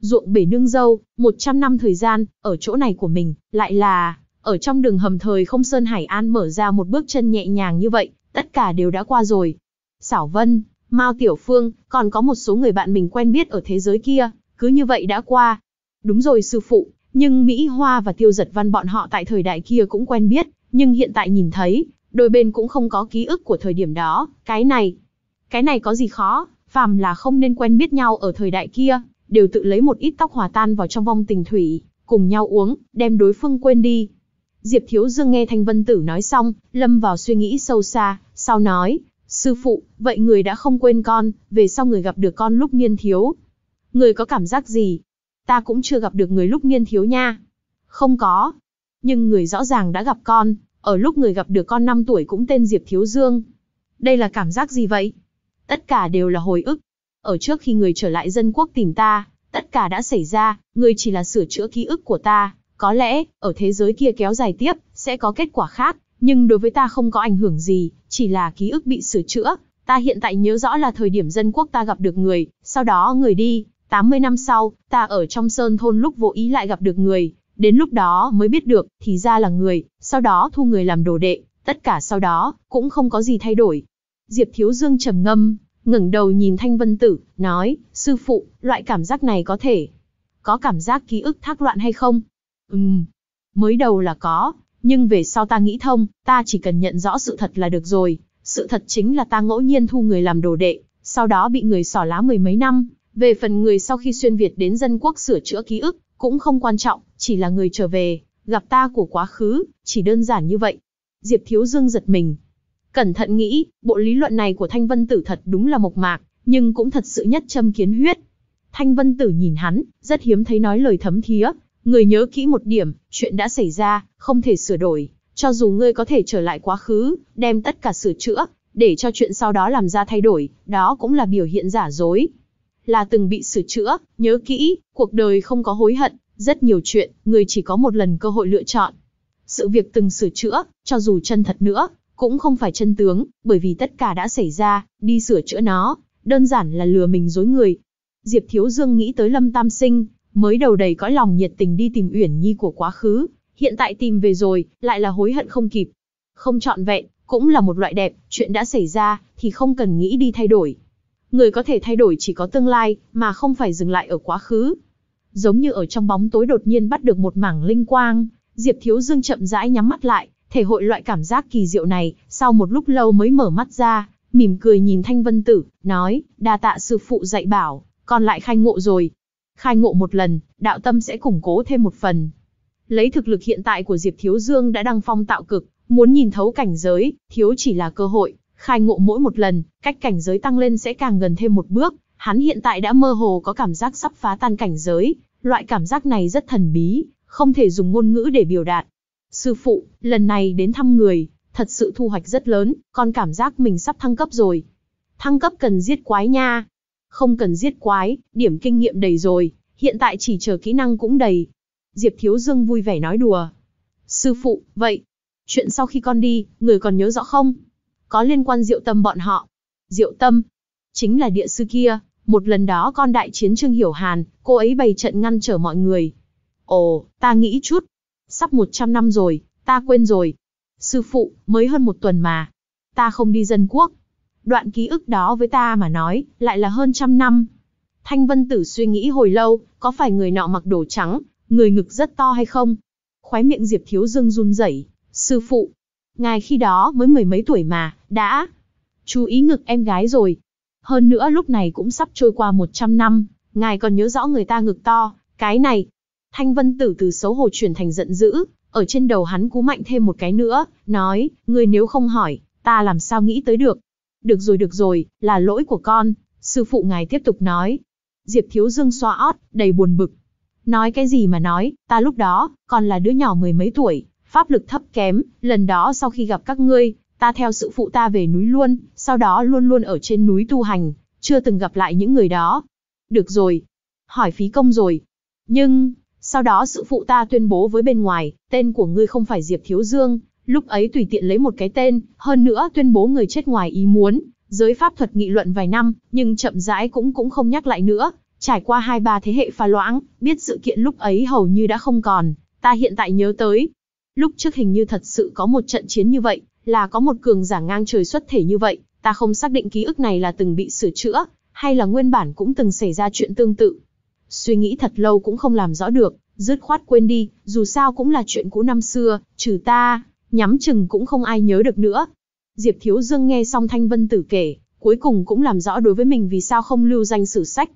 Ruộng bể nương dâu, 100 năm thời gian, ở chỗ này của mình, lại là, ở trong đường hầm thời không Sơn Hải An mở ra một bước chân nhẹ nhàng như vậy, tất cả đều đã qua rồi. Xảo Vân, Mao Tiểu Phương, còn có một số người bạn mình quen biết ở thế giới kia, cứ như vậy đã qua. Đúng rồi sư phụ, nhưng Mỹ Hoa và Tiêu Giật Văn bọn họ tại thời đại kia cũng quen biết, nhưng hiện tại nhìn thấy, đôi bên cũng không có ký ức của thời điểm đó, cái này, cái này có gì khó, phàm là không nên quen biết nhau ở thời đại kia, đều tự lấy một ít tóc hòa tan vào trong vong tình thủy, cùng nhau uống, đem đối phương quên đi. Diệp Thiếu Dương nghe Thanh Vân Tử nói xong, lâm vào suy nghĩ sâu xa, sau nói, sư phụ, vậy người đã không quên con, về sau người gặp được con lúc niên thiếu. Người có cảm giác gì? Ta cũng chưa gặp được người lúc niên thiếu nha. Không có. Nhưng người rõ ràng đã gặp con, ở lúc người gặp được con 5 tuổi cũng tên Diệp Thiếu Dương. Đây là cảm giác gì vậy? Tất cả đều là hồi ức. Ở trước khi người trở lại dân quốc tìm ta, tất cả đã xảy ra, người chỉ là sửa chữa ký ức của ta. Có lẽ, ở thế giới kia kéo dài tiếp, sẽ có kết quả khác, nhưng đối với ta không có ảnh hưởng gì, chỉ là ký ức bị sửa chữa. Ta hiện tại nhớ rõ là thời điểm dân quốc ta gặp được người, sau đó người đi, 80 năm sau, ta ở trong sơn thôn lúc vô ý lại gặp được người, Đến lúc đó mới biết được, thì ra là người, sau đó thu người làm đồ đệ, tất cả sau đó, cũng không có gì thay đổi. Diệp Thiếu Dương trầm ngâm, ngẩng đầu nhìn Thanh Vân Tử, nói, sư phụ, loại cảm giác này có thể. Có cảm giác ký ức thác loạn hay không? Ừm, mới đầu là có, nhưng về sau ta nghĩ thông, ta chỉ cần nhận rõ sự thật là được rồi. Sự thật chính là ta ngẫu nhiên thu người làm đồ đệ, sau đó bị người xỏ lá mười mấy năm. Về phần người sau khi xuyên Việt đến dân quốc sửa chữa ký ức, cũng không quan trọng, chỉ là người trở về, gặp ta của quá khứ, chỉ đơn giản như vậy. Diệp Thiếu Dương giật mình. Cẩn thận nghĩ, bộ lý luận này của Thanh Vân Tử thật đúng là mộc mạc, nhưng cũng thật sự nhất châm kiến huyết. Thanh Vân Tử nhìn hắn, rất hiếm thấy nói lời thấm thía. Người nhớ kỹ một điểm, chuyện đã xảy ra, không thể sửa đổi. Cho dù ngươi có thể trở lại quá khứ, đem tất cả sửa chữa, để cho chuyện sau đó làm ra thay đổi, đó cũng là biểu hiện giả dối, là từng bị sửa chữa, nhớ kỹ, cuộc đời không có hối hận, rất nhiều chuyện, người chỉ có một lần cơ hội lựa chọn. Sự việc từng sửa chữa, cho dù chân thật nữa, cũng không phải chân tướng, bởi vì tất cả đã xảy ra, đi sửa chữa nó, đơn giản là lừa mình dối người. Diệp Thiếu Dương nghĩ tới Lâm Tam Sinh, mới đầu đầy cõi lòng nhiệt tình đi tìm Uyển Nhi của quá khứ, hiện tại tìm về rồi, lại là hối hận không kịp. Không chọn vẹn, cũng là một loại đẹp, chuyện đã xảy ra, thì không cần nghĩ đi thay đổi người có thể thay đổi chỉ có tương lai, mà không phải dừng lại ở quá khứ. Giống như ở trong bóng tối đột nhiên bắt được một mảng linh quang, Diệp Thiếu Dương chậm rãi nhắm mắt lại, thể hội loại cảm giác kỳ diệu này, sau một lúc lâu mới mở mắt ra, mỉm cười nhìn Thanh Vân Tử, nói, đa tạ sư phụ dạy bảo, còn lại khai ngộ rồi. Khai ngộ một lần, đạo tâm sẽ củng cố thêm một phần. Lấy thực lực hiện tại của Diệp Thiếu Dương đã đăng phong tạo cực, muốn nhìn thấu cảnh giới, thiếu chỉ là cơ hội, Khai ngộ mỗi một lần, cách cảnh giới tăng lên sẽ càng gần thêm một bước, hắn hiện tại đã mơ hồ có cảm giác sắp phá tan cảnh giới, loại cảm giác này rất thần bí, không thể dùng ngôn ngữ để biểu đạt. Sư phụ, lần này đến thăm người, thật sự thu hoạch rất lớn, con cảm giác mình sắp thăng cấp rồi. Thăng cấp cần giết quái nha. Không cần giết quái, điểm kinh nghiệm đầy rồi, hiện tại chỉ chờ kỹ năng cũng đầy. Diệp Thiếu Dương vui vẻ nói đùa. Sư phụ, vậy, chuyện sau khi con đi, người còn nhớ rõ không? có liên quan Diệu Tâm bọn họ. Diệu Tâm, chính là địa sư kia, một lần đó con đại chiến Trương Hiểu Hàn, cô ấy bày trận ngăn trở mọi người. Ồ, ta nghĩ chút, sắp 100 năm rồi, ta quên rồi. Sư phụ, mới hơn một tuần mà, ta không đi dân quốc. Đoạn ký ức đó với ta mà nói, lại là hơn trăm năm. Thanh Vân Tử suy nghĩ hồi lâu, có phải người nọ mặc đồ trắng, người ngực rất to hay không? Khóe miệng Diệp Thiếu Dương run rẩy, sư phụ, Ngài khi đó mới mười mấy tuổi mà, đã chú ý ngực em gái rồi. Hơn nữa lúc này cũng sắp trôi qua 100 năm, ngài còn nhớ rõ người ta ngực to, cái này. Thanh vân tử từ xấu hổ chuyển thành giận dữ, ở trên đầu hắn cú mạnh thêm một cái nữa, nói, người nếu không hỏi, ta làm sao nghĩ tới được. Được rồi được rồi, là lỗi của con, sư phụ ngài tiếp tục nói. Diệp Thiếu Dương xoa ót, đầy buồn bực. Nói cái gì mà nói, ta lúc đó, còn là đứa nhỏ mười mấy tuổi, pháp lực thấp kém, lần đó sau khi gặp các ngươi, ta theo sự phụ ta về núi luôn, sau đó luôn luôn ở trên núi tu hành, chưa từng gặp lại những người đó. Được rồi, hỏi phí công rồi. Nhưng, sau đó sự phụ ta tuyên bố với bên ngoài, tên của ngươi không phải Diệp Thiếu Dương, lúc ấy tùy tiện lấy một cái tên, hơn nữa tuyên bố người chết ngoài ý muốn, giới pháp thuật nghị luận vài năm, nhưng chậm rãi cũng cũng không nhắc lại nữa, trải qua hai ba thế hệ pha loãng, biết sự kiện lúc ấy hầu như đã không còn, ta hiện tại nhớ tới, Lúc trước hình như thật sự có một trận chiến như vậy, là có một cường giả ngang trời xuất thể như vậy, ta không xác định ký ức này là từng bị sửa chữa, hay là nguyên bản cũng từng xảy ra chuyện tương tự. Suy nghĩ thật lâu cũng không làm rõ được, dứt khoát quên đi, dù sao cũng là chuyện cũ năm xưa, trừ ta, nhắm chừng cũng không ai nhớ được nữa. Diệp Thiếu Dương nghe xong Thanh Vân Tử kể, cuối cùng cũng làm rõ đối với mình vì sao không lưu danh sử sách.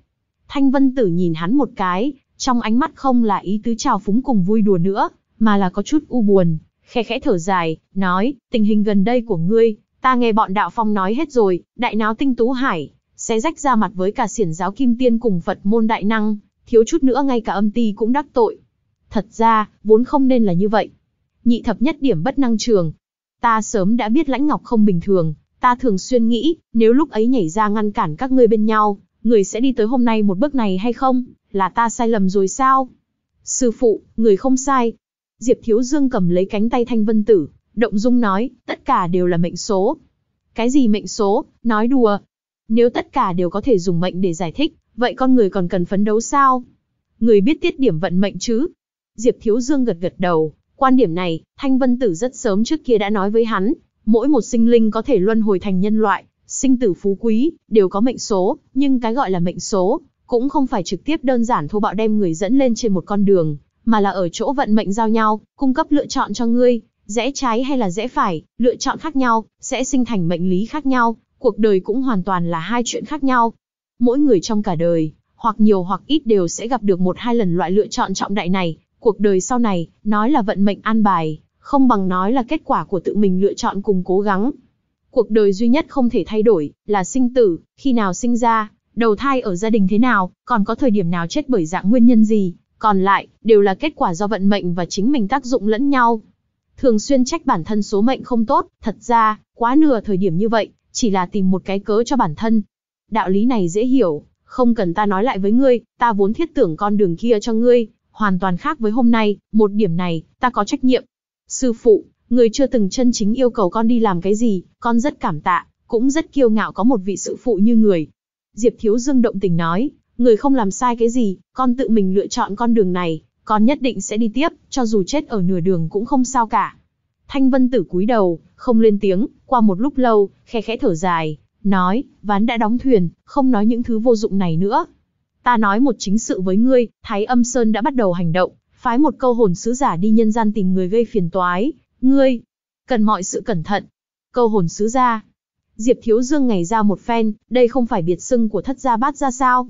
Thanh Vân Tử nhìn hắn một cái, trong ánh mắt không là ý tứ trào phúng cùng vui đùa nữa, mà là có chút u buồn, khẽ khẽ thở dài, nói, tình hình gần đây của ngươi, ta nghe bọn đạo phong nói hết rồi, đại náo tinh tú hải, sẽ rách ra mặt với cả xiển giáo kim tiên cùng Phật môn đại năng, thiếu chút nữa ngay cả âm ti cũng đắc tội. Thật ra, vốn không nên là như vậy. Nhị thập nhất điểm bất năng trường. Ta sớm đã biết lãnh ngọc không bình thường, ta thường xuyên nghĩ, nếu lúc ấy nhảy ra ngăn cản các ngươi bên nhau, người sẽ đi tới hôm nay một bước này hay không, là ta sai lầm rồi sao? Sư phụ, người không sai, Diệp Thiếu Dương cầm lấy cánh tay Thanh Vân Tử, động dung nói, tất cả đều là mệnh số. Cái gì mệnh số, nói đùa. Nếu tất cả đều có thể dùng mệnh để giải thích, vậy con người còn cần phấn đấu sao? Người biết tiết điểm vận mệnh chứ? Diệp Thiếu Dương gật gật đầu, quan điểm này, Thanh Vân Tử rất sớm trước kia đã nói với hắn, mỗi một sinh linh có thể luân hồi thành nhân loại, sinh tử phú quý, đều có mệnh số, nhưng cái gọi là mệnh số, cũng không phải trực tiếp đơn giản thô bạo đem người dẫn lên trên một con đường, mà là ở chỗ vận mệnh giao nhau, cung cấp lựa chọn cho ngươi, rẽ trái hay là rẽ phải, lựa chọn khác nhau, sẽ sinh thành mệnh lý khác nhau, cuộc đời cũng hoàn toàn là hai chuyện khác nhau. Mỗi người trong cả đời, hoặc nhiều hoặc ít đều sẽ gặp được một hai lần loại lựa chọn trọng đại này, cuộc đời sau này, nói là vận mệnh an bài, không bằng nói là kết quả của tự mình lựa chọn cùng cố gắng. Cuộc đời duy nhất không thể thay đổi, là sinh tử, khi nào sinh ra, đầu thai ở gia đình thế nào, còn có thời điểm nào chết bởi dạng nguyên nhân gì, còn lại đều là kết quả do vận mệnh và chính mình tác dụng lẫn nhau. Thường xuyên trách bản thân số mệnh không tốt, thật ra, quá nửa thời điểm như vậy, chỉ là tìm một cái cớ cho bản thân. Đạo lý này dễ hiểu, không cần ta nói lại với ngươi, ta vốn thiết tưởng con đường kia cho ngươi, hoàn toàn khác với hôm nay, một điểm này, ta có trách nhiệm. Sư phụ, người chưa từng chân chính yêu cầu con đi làm cái gì, con rất cảm tạ, cũng rất kiêu ngạo có một vị sư phụ như người. Diệp Thiếu Dương động tình nói, người không làm sai cái gì, con tự mình lựa chọn con đường này, con nhất định sẽ đi tiếp, cho dù chết ở nửa đường cũng không sao cả. Thanh Vân Tử cúi đầu, không lên tiếng, qua một lúc lâu, khe khẽ thở dài, nói, ván đã đóng thuyền, không nói những thứ vô dụng này nữa. Ta nói một chính sự với ngươi, Thái Âm Sơn đã bắt đầu hành động, phái một câu hồn sứ giả đi nhân gian tìm người gây phiền toái, ngươi, cần mọi sự cẩn thận. Câu hồn sứ gia. Diệp Thiếu Dương ngày ra một phen, đây không phải biệt xưng của thất gia bát gia sao?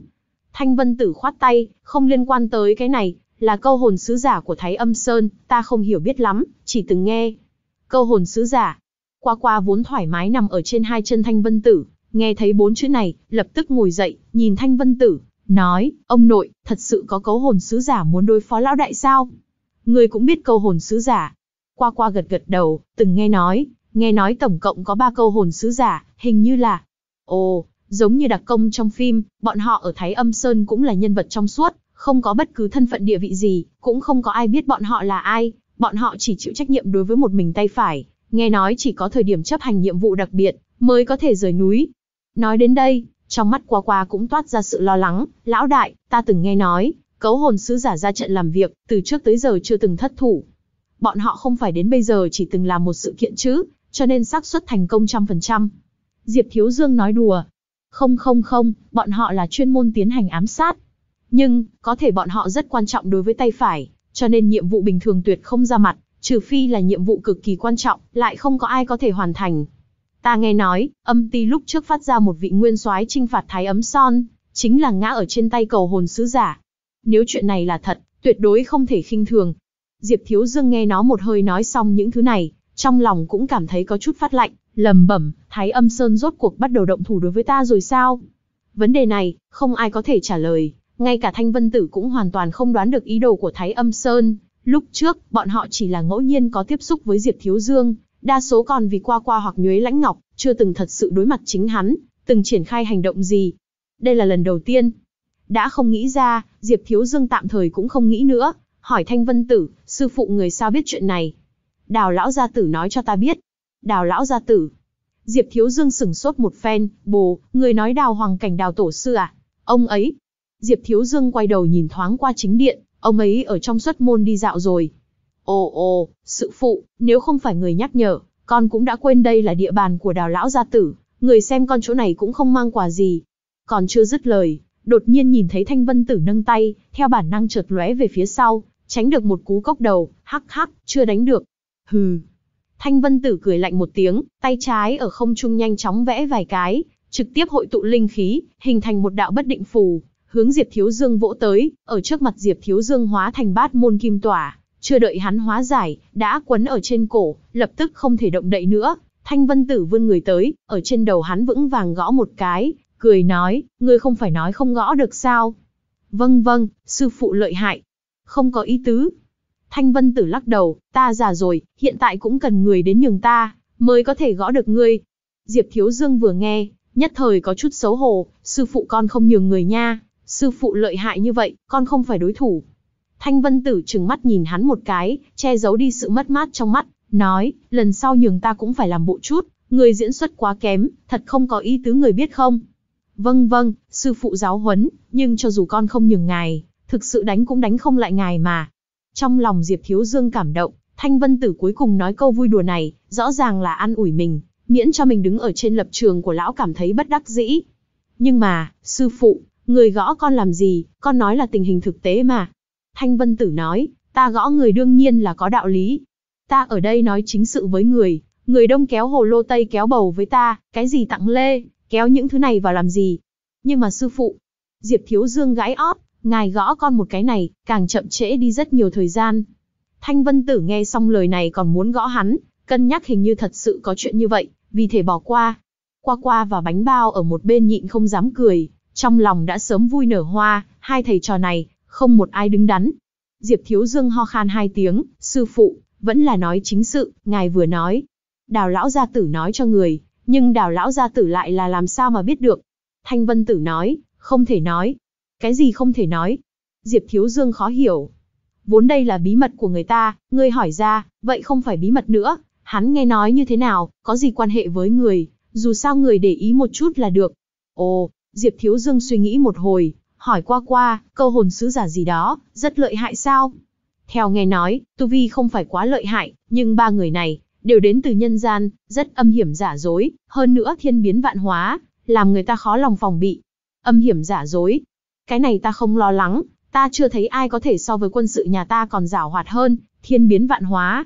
Thanh Vân Tử khoát tay, không liên quan tới cái này, là câu hồn sứ giả của Thái Âm Sơn, ta không hiểu biết lắm, chỉ từng nghe. Câu hồn sứ giả. Qua qua vốn thoải mái nằm ở trên hai chân Thanh Vân Tử, nghe thấy bốn chữ này, lập tức ngồi dậy, nhìn Thanh Vân Tử, nói, ông nội, thật sự có câu hồn sứ giả muốn đối phó lão đại sao? Người cũng biết câu hồn sứ giả. Qua qua gật gật đầu, từng nghe nói, nghe nói tổng cộng có ba câu hồn sứ giả, hình như là... Ồ, Giống như đặc công trong phim, bọn họ ở Thái Âm Sơn cũng là nhân vật trong suốt, không có bất cứ thân phận địa vị gì, cũng không có ai biết bọn họ là ai, bọn họ chỉ chịu trách nhiệm đối với một mình tay phải, nghe nói chỉ có thời điểm chấp hành nhiệm vụ đặc biệt, mới có thể rời núi. Nói đến đây, trong mắt Qua Qua cũng toát ra sự lo lắng, lão đại, ta từng nghe nói, cấu hồn sứ giả ra trận làm việc, từ trước tới giờ chưa từng thất thủ. Bọn họ không phải đến bây giờ chỉ từng làm một sự kiện chứ, cho nên xác suất thành công trăm phần trăm. Diệp Thiếu Dương nói đùa, không không không, bọn họ là chuyên môn tiến hành ám sát. Nhưng, có thể bọn họ rất quan trọng đối với tay phải, cho nên nhiệm vụ bình thường tuyệt không ra mặt, trừ phi là nhiệm vụ cực kỳ quan trọng, lại không có ai có thể hoàn thành. Ta nghe nói, âm ti lúc trước phát ra một vị nguyên soái trinh phạt thái ấm son, chính là ngã ở trên tay cầu hồn sứ giả. Nếu chuyện này là thật, tuyệt đối không thể khinh thường. Diệp Thiếu Dương nghe nó một hơi nói xong những thứ này, trong lòng cũng cảm thấy có chút phát lạnh, lầm bẩm, Thái Âm Sơn rốt cuộc bắt đầu động thủ đối với ta rồi sao? Vấn đề này, không ai có thể trả lời, ngay cả Thanh Vân Tử cũng hoàn toàn không đoán được ý đồ của Thái Âm Sơn. Lúc trước, bọn họ chỉ là ngẫu nhiên có tiếp xúc với Diệp Thiếu Dương, đa số còn vì qua qua hoặc nhuế lãnh ngọc, chưa từng thật sự đối mặt chính hắn, từng triển khai hành động gì. Đây là lần đầu tiên. Đã không nghĩ ra, Diệp Thiếu Dương tạm thời cũng không nghĩ nữa, hỏi Thanh Vân Tử, sư phụ người sao biết chuyện này. Đào lão gia tử nói cho ta biết. Đào lão gia tử. Diệp Thiếu Dương sửng sốt một phen, bồ, người nói đào hoàng cảnh đào tổ sư à? Ông ấy. Diệp Thiếu Dương quay đầu nhìn thoáng qua chính điện, ông ấy ở trong xuất môn đi dạo rồi. Ồ ồ, sự phụ, nếu không phải người nhắc nhở, con cũng đã quên đây là địa bàn của đào lão gia tử, người xem con chỗ này cũng không mang quà gì. Còn chưa dứt lời, đột nhiên nhìn thấy thanh vân tử nâng tay, theo bản năng chợt lóe về phía sau, tránh được một cú cốc đầu, hắc hắc, chưa đánh được, Hừ. Thanh vân tử cười lạnh một tiếng, tay trái ở không trung nhanh chóng vẽ vài cái, trực tiếp hội tụ linh khí, hình thành một đạo bất định phù, hướng Diệp Thiếu Dương vỗ tới, ở trước mặt Diệp Thiếu Dương hóa thành bát môn kim tỏa, chưa đợi hắn hóa giải, đã quấn ở trên cổ, lập tức không thể động đậy nữa. Thanh Vân Tử vươn người tới, ở trên đầu hắn vững vàng gõ một cái, cười nói, ngươi không phải nói không gõ được sao? Vâng vâng, sư phụ lợi hại. Không có ý tứ, Thanh Vân Tử lắc đầu, ta già rồi, hiện tại cũng cần người đến nhường ta, mới có thể gõ được ngươi. Diệp Thiếu Dương vừa nghe, nhất thời có chút xấu hổ, sư phụ con không nhường người nha, sư phụ lợi hại như vậy, con không phải đối thủ. Thanh Vân Tử trừng mắt nhìn hắn một cái, che giấu đi sự mất mát trong mắt, nói, lần sau nhường ta cũng phải làm bộ chút, người diễn xuất quá kém, thật không có ý tứ người biết không. Vâng vâng, sư phụ giáo huấn, nhưng cho dù con không nhường ngài, thực sự đánh cũng đánh không lại ngài mà, trong lòng Diệp Thiếu Dương cảm động, Thanh Vân Tử cuối cùng nói câu vui đùa này, rõ ràng là ăn ủi mình, miễn cho mình đứng ở trên lập trường của lão cảm thấy bất đắc dĩ. Nhưng mà, sư phụ, người gõ con làm gì, con nói là tình hình thực tế mà. Thanh Vân Tử nói, ta gõ người đương nhiên là có đạo lý. Ta ở đây nói chính sự với người, người đông kéo hồ lô tây kéo bầu với ta, cái gì tặng lê, kéo những thứ này vào làm gì. Nhưng mà sư phụ, Diệp Thiếu Dương gãi ót, Ngài gõ con một cái này, càng chậm trễ đi rất nhiều thời gian. Thanh Vân Tử nghe xong lời này còn muốn gõ hắn, cân nhắc hình như thật sự có chuyện như vậy, vì thể bỏ qua. Qua qua và bánh bao ở một bên nhịn không dám cười, trong lòng đã sớm vui nở hoa, hai thầy trò này, không một ai đứng đắn. Diệp Thiếu Dương ho khan hai tiếng, sư phụ, vẫn là nói chính sự, ngài vừa nói. Đào lão gia tử nói cho người, nhưng đào lão gia tử lại là làm sao mà biết được. Thanh Vân Tử nói, không thể nói, cái gì không thể nói? Diệp Thiếu Dương khó hiểu. Vốn đây là bí mật của người ta, ngươi hỏi ra, vậy không phải bí mật nữa. Hắn nghe nói như thế nào, có gì quan hệ với người, dù sao người để ý một chút là được. Ồ, Diệp Thiếu Dương suy nghĩ một hồi, hỏi qua qua, câu hồn sứ giả gì đó, rất lợi hại sao? Theo nghe nói, Tu Vi không phải quá lợi hại, nhưng ba người này, đều đến từ nhân gian, rất âm hiểm giả dối, hơn nữa thiên biến vạn hóa, làm người ta khó lòng phòng bị. Âm hiểm giả dối, cái này ta không lo lắng, ta chưa thấy ai có thể so với quân sự nhà ta còn giảo hoạt hơn, thiên biến vạn hóa.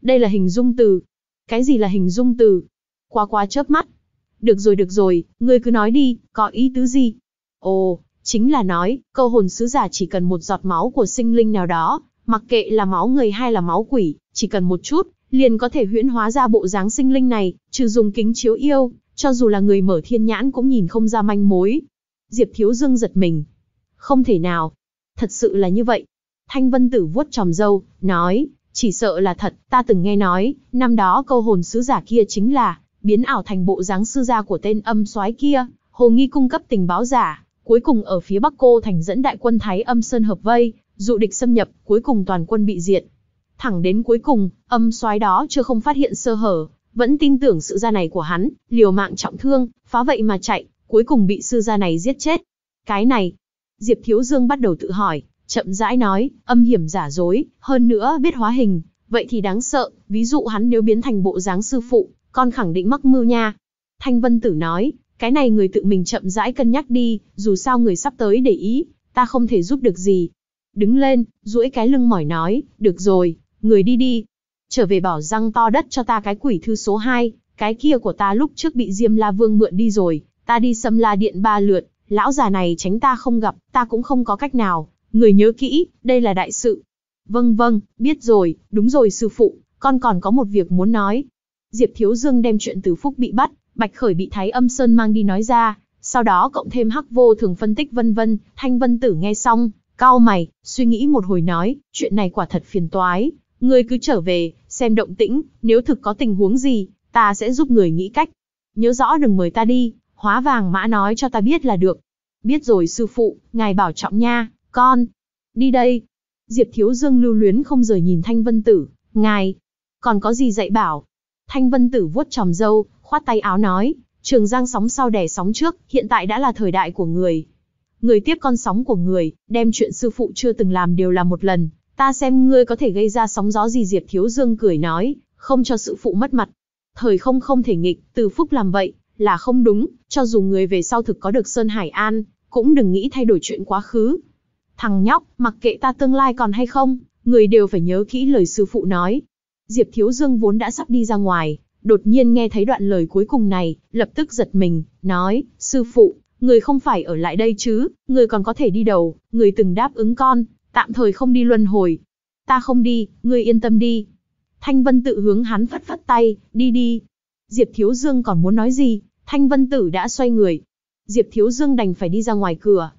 Đây là hình dung từ. Cái gì là hình dung từ? Qua qua chớp mắt. Được rồi được rồi, ngươi cứ nói đi, có ý tứ gì? Ồ, chính là nói, câu hồn sứ giả chỉ cần một giọt máu của sinh linh nào đó, mặc kệ là máu người hay là máu quỷ, chỉ cần một chút, liền có thể huyễn hóa ra bộ dáng sinh linh này, trừ dùng kính chiếu yêu, cho dù là người mở thiên nhãn cũng nhìn không ra manh mối. Diệp Thiếu Dương giật mình, không thể nào. Thật sự là như vậy. Thanh Vân Tử vuốt tròm dâu, nói, chỉ sợ là thật, ta từng nghe nói, năm đó câu hồn sứ giả kia chính là, biến ảo thành bộ dáng sư gia của tên âm soái kia, hồ nghi cung cấp tình báo giả, cuối cùng ở phía Bắc Cô thành dẫn đại quân Thái âm Sơn hợp vây, dụ địch xâm nhập, cuối cùng toàn quân bị diệt. Thẳng đến cuối cùng, âm soái đó chưa không phát hiện sơ hở, vẫn tin tưởng sự gia này của hắn, liều mạng trọng thương, phá vậy mà chạy, cuối cùng bị sư gia này giết chết. Cái này, Diệp Thiếu Dương bắt đầu tự hỏi, chậm rãi nói, âm hiểm giả dối, hơn nữa biết hóa hình, vậy thì đáng sợ, ví dụ hắn nếu biến thành bộ dáng sư phụ, con khẳng định mắc mưu nha. Thanh Vân Tử nói, cái này người tự mình chậm rãi cân nhắc đi, dù sao người sắp tới để ý, ta không thể giúp được gì. Đứng lên, duỗi cái lưng mỏi nói, được rồi, người đi đi. Trở về bảo răng to đất cho ta cái quỷ thư số 2, cái kia của ta lúc trước bị Diêm La Vương mượn đi rồi, ta đi xâm la điện ba lượt, lão già này tránh ta không gặp, ta cũng không có cách nào, người nhớ kỹ, đây là đại sự. Vâng vâng, biết rồi, đúng rồi sư phụ, con còn có một việc muốn nói. Diệp Thiếu Dương đem chuyện Từ Phúc bị bắt, Bạch Khởi bị Thái Âm Sơn mang đi nói ra, sau đó cộng thêm Hắc Vô Thường phân tích vân vân, Thanh Vân Tử nghe xong, cao mày, suy nghĩ một hồi nói, chuyện này quả thật phiền toái, người cứ trở về, xem động tĩnh, nếu thực có tình huống gì, ta sẽ giúp người nghĩ cách. Nhớ rõ đừng mời ta đi, hóa vàng mã nói cho ta biết là được. Biết rồi sư phụ, ngài bảo trọng nha, con. Đi đây. Diệp Thiếu Dương lưu luyến không rời nhìn Thanh Vân Tử, ngài. Còn có gì dạy bảo? Thanh Vân Tử vuốt tròm dâu, khoát tay áo nói, trường giang sóng sau đẻ sóng trước, hiện tại đã là thời đại của người. Người tiếp con sóng của người, đem chuyện sư phụ chưa từng làm đều là một lần, ta xem ngươi có thể gây ra sóng gió gì Diệp Thiếu Dương cười nói, không cho sự phụ mất mặt. Thời không không thể nghịch, từ phúc làm vậy, là không đúng, cho dù người về sau thực có được Sơn Hải An, cũng đừng nghĩ thay đổi chuyện quá khứ. Thằng nhóc, mặc kệ ta tương lai còn hay không, người đều phải nhớ kỹ lời sư phụ nói. Diệp Thiếu Dương vốn đã sắp đi ra ngoài, đột nhiên nghe thấy đoạn lời cuối cùng này, lập tức giật mình, nói, sư phụ, người không phải ở lại đây chứ, người còn có thể đi đầu, người từng đáp ứng con, tạm thời không đi luân hồi. Ta không đi, ngươi yên tâm đi. Thanh Vân tự hướng hắn phất phất tay, đi đi. Diệp Thiếu Dương còn muốn nói gì, Thanh Vân Tử đã xoay người. Diệp Thiếu Dương đành phải đi ra ngoài cửa.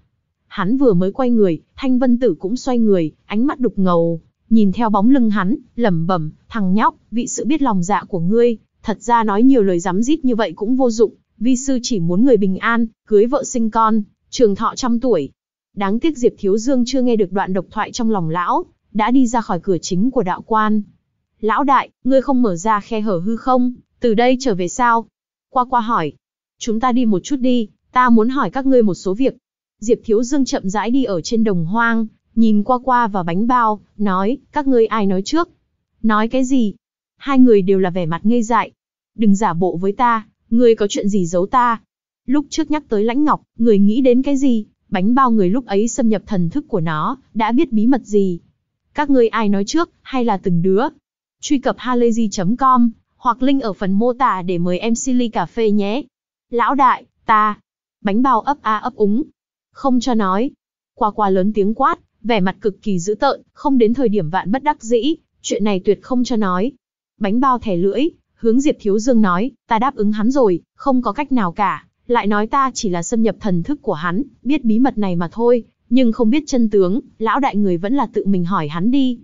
Hắn vừa mới quay người, Thanh Vân Tử cũng xoay người, ánh mắt đục ngầu, nhìn theo bóng lưng hắn, lẩm bẩm, thằng nhóc, vị sự biết lòng dạ của ngươi, thật ra nói nhiều lời dám dít như vậy cũng vô dụng, vi sư chỉ muốn người bình an, cưới vợ sinh con, trường thọ trăm tuổi. Đáng tiếc Diệp Thiếu Dương chưa nghe được đoạn độc thoại trong lòng lão, đã đi ra khỏi cửa chính của đạo quan. Lão đại, ngươi không mở ra khe hở hư không, từ đây trở về sao? Qua qua hỏi. Chúng ta đi một chút đi, ta muốn hỏi các ngươi một số việc. Diệp Thiếu Dương chậm rãi đi ở trên đồng hoang, nhìn qua qua và bánh bao, nói, các ngươi ai nói trước? Nói cái gì? Hai người đều là vẻ mặt ngây dại. Đừng giả bộ với ta, ngươi có chuyện gì giấu ta? Lúc trước nhắc tới lãnh ngọc, người nghĩ đến cái gì? Bánh bao người lúc ấy xâm nhập thần thức của nó, đã biết bí mật gì? Các ngươi ai nói trước, hay là từng đứa? Truy cập halayzi.com, hoặc link ở phần mô tả để mời em Silly Cà Phê nhé Lão đại, ta, bánh bao ấp a ấp úng. Không cho nói. Qua qua lớn tiếng quát, vẻ mặt cực kỳ dữ tợn, không đến thời điểm vạn bất đắc dĩ, chuyện này tuyệt không cho nói. Bánh bao thẻ lưỡi, hướng Diệp Thiếu Dương nói, ta đáp ứng hắn rồi, không có cách nào cả, lại nói ta chỉ là xâm nhập thần thức của hắn, biết bí mật này mà thôi, nhưng không biết chân tướng, lão đại người vẫn là tự mình hỏi hắn đi.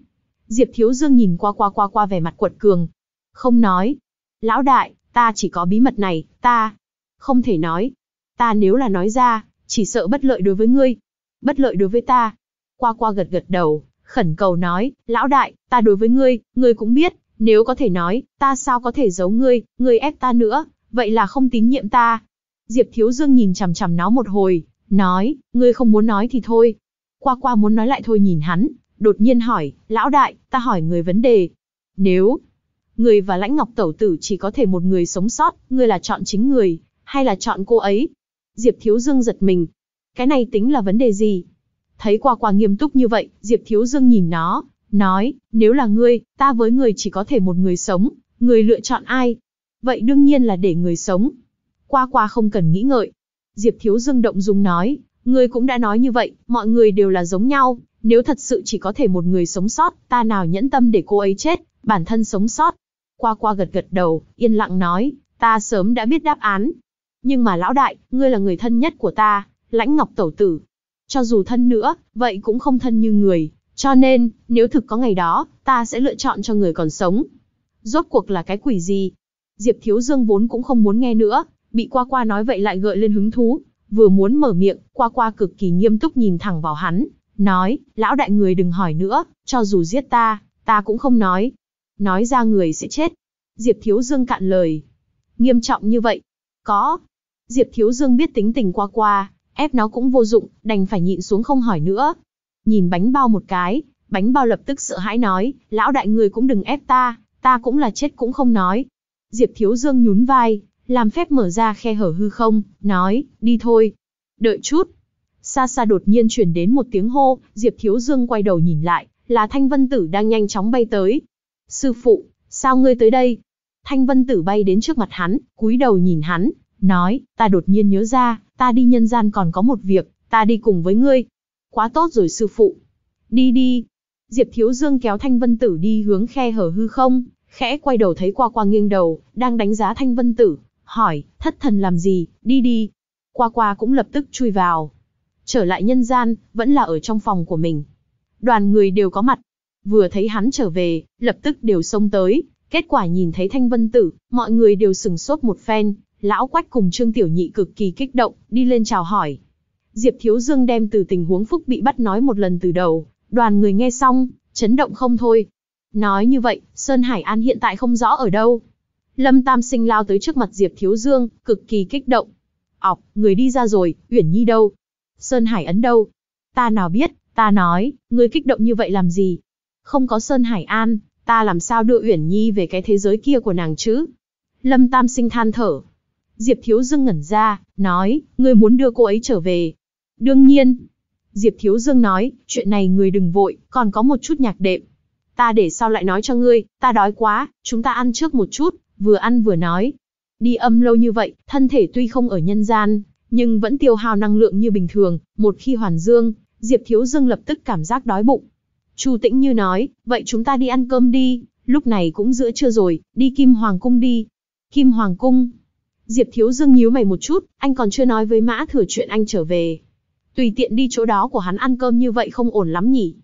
Diệp Thiếu Dương nhìn qua qua qua qua vẻ mặt quật cường. Không nói. Lão đại, ta chỉ có bí mật này, ta, không thể nói. Ta nếu là nói ra, chỉ sợ bất lợi đối với ngươi, bất lợi đối với ta. Qua qua gật gật đầu, khẩn cầu nói, lão đại, ta đối với ngươi, ngươi cũng biết, nếu có thể nói, ta sao có thể giấu ngươi, ngươi ép ta nữa, vậy là không tín nhiệm ta. Diệp Thiếu Dương nhìn chằm chằm nó một hồi, nói, ngươi không muốn nói thì thôi. Qua qua muốn nói lại thôi nhìn hắn, đột nhiên hỏi, lão đại, ta hỏi người vấn đề. Nếu, người và lãnh ngọc tẩu tử chỉ có thể một người sống sót, ngươi là chọn chính người, hay là chọn cô ấy? Diệp Thiếu Dương giật mình. Cái này tính là vấn đề gì? Thấy qua qua nghiêm túc như vậy, Diệp Thiếu Dương nhìn nó, nói, nếu là ngươi, ta với ngươi chỉ có thể một người sống, ngươi lựa chọn ai? Vậy đương nhiên là để người sống. Qua qua không cần nghĩ ngợi. Diệp Thiếu Dương động dung nói, ngươi cũng đã nói như vậy, mọi người đều là giống nhau, nếu thật sự chỉ có thể một người sống sót, ta nào nhẫn tâm để cô ấy chết, bản thân sống sót. Qua qua gật gật đầu, yên lặng nói, ta sớm đã biết đáp án, nhưng mà lão đại, ngươi là người thân nhất của ta, lãnh ngọc tẩu tử. Cho dù thân nữa, vậy cũng không thân như người. Cho nên, nếu thực có ngày đó, ta sẽ lựa chọn cho người còn sống. Rốt cuộc là cái quỷ gì? Diệp Thiếu Dương vốn cũng không muốn nghe nữa, bị qua qua nói vậy lại gợi lên hứng thú. Vừa muốn mở miệng, qua qua cực kỳ nghiêm túc nhìn thẳng vào hắn, nói, lão đại người đừng hỏi nữa, cho dù giết ta, ta cũng không nói. Nói ra người sẽ chết. Diệp Thiếu Dương cạn lời. Nghiêm trọng như vậy, có. Diệp Thiếu Dương biết tính tình qua qua, ép nó cũng vô dụng, đành phải nhịn xuống không hỏi nữa. Nhìn bánh bao một cái, bánh bao lập tức sợ hãi nói, lão đại người cũng đừng ép ta, ta cũng là chết cũng không nói. Diệp Thiếu Dương nhún vai, làm phép mở ra khe hở hư không, nói, đi thôi. Đợi chút. Xa xa đột nhiên chuyển đến một tiếng hô, Diệp Thiếu Dương quay đầu nhìn lại, là Thanh Vân Tử đang nhanh chóng bay tới. Sư phụ, sao ngươi tới đây? Thanh Vân Tử bay đến trước mặt hắn, cúi đầu nhìn hắn, nói, ta đột nhiên nhớ ra, ta đi nhân gian còn có một việc, ta đi cùng với ngươi. Quá tốt rồi sư phụ. Đi đi. Diệp Thiếu Dương kéo Thanh Vân Tử đi hướng khe hở hư không, khẽ quay đầu thấy qua qua nghiêng đầu, đang đánh giá Thanh Vân Tử, hỏi, thất thần làm gì, đi đi. Qua qua cũng lập tức chui vào. Trở lại nhân gian, vẫn là ở trong phòng của mình. Đoàn người đều có mặt. Vừa thấy hắn trở về, lập tức đều xông tới, Kết quả nhìn thấy Thanh Vân Tử, mọi người đều sừng sốt một phen, lão quách cùng Trương Tiểu Nhị cực kỳ kích động, đi lên chào hỏi. Diệp Thiếu Dương đem từ tình huống Phúc bị bắt nói một lần từ đầu, đoàn người nghe xong, chấn động không thôi. Nói như vậy, Sơn Hải An hiện tại không rõ ở đâu. Lâm Tam Sinh lao tới trước mặt Diệp Thiếu Dương, cực kỳ kích động. Ọc, người đi ra rồi, Uyển Nhi đâu? Sơn Hải Ấn đâu? Ta nào biết, ta nói, người kích động như vậy làm gì? Không có Sơn Hải An, ta làm sao đưa Uyển Nhi về cái thế giới kia của nàng chứ? Lâm Tam Sinh than thở. Diệp Thiếu Dương ngẩn ra, nói, ngươi muốn đưa cô ấy trở về. Đương nhiên. Diệp Thiếu Dương nói, chuyện này ngươi đừng vội, còn có một chút nhạc đệm. Ta để sau lại nói cho ngươi, ta đói quá, chúng ta ăn trước một chút, vừa ăn vừa nói. Đi âm lâu như vậy, thân thể tuy không ở nhân gian, nhưng vẫn tiêu hao năng lượng như bình thường, một khi hoàn dương, Diệp Thiếu Dương lập tức cảm giác đói bụng. Chu Tĩnh Như nói, vậy chúng ta đi ăn cơm đi, lúc này cũng giữa trưa rồi, đi Kim Hoàng Cung đi. Kim Hoàng Cung. Diệp Thiếu Dương nhíu mày một chút, anh còn chưa nói với Mã Thừa chuyện anh trở về. Tùy tiện đi chỗ đó của hắn ăn cơm như vậy không ổn lắm nhỉ.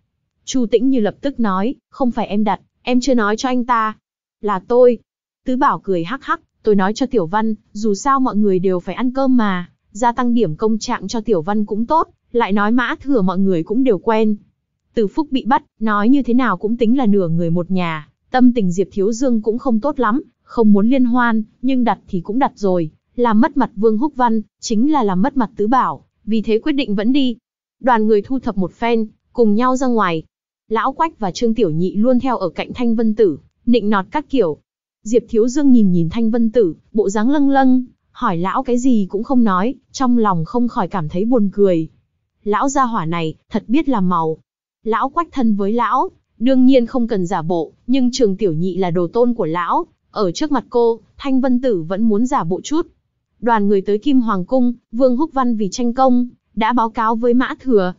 Chu Tĩnh Như lập tức nói, không phải em đặt, em chưa nói cho anh ta. Là tôi. Tứ Bảo cười hắc hắc, tôi nói cho Tiểu Văn, dù sao mọi người đều phải ăn cơm mà, gia tăng điểm công trạng cho Tiểu Văn cũng tốt, lại nói Mã Thừa mọi người cũng đều quen, từ Phúc bị bắt, nói như thế nào cũng tính là nửa người một nhà, tâm tình Diệp Thiếu Dương cũng không tốt lắm, không muốn liên hoan, nhưng đặt thì cũng đặt rồi, làm mất mặt Vương Húc Văn, chính là làm mất mặt Tứ Bảo, vì thế quyết định vẫn đi. Đoàn người thu thập một phen, cùng nhau ra ngoài. Lão Quách và Trương Tiểu Nhị luôn theo ở cạnh Thanh Vân Tử, nịnh nọt các kiểu. Diệp Thiếu Dương nhìn nhìn Thanh Vân Tử, bộ dáng lâng lâng, hỏi lão cái gì cũng không nói, trong lòng không khỏi cảm thấy buồn cười. Lão gia hỏa này, thật biết làm màu, Lão quách thân với lão, đương nhiên không cần giả bộ, nhưng trường tiểu nhị là đồ tôn của lão, ở trước mặt cô, Thanh Vân Tử vẫn muốn giả bộ chút. Đoàn người tới Kim Hoàng Cung, Vương Húc Văn vì tranh công, đã báo cáo với Mã Thừa.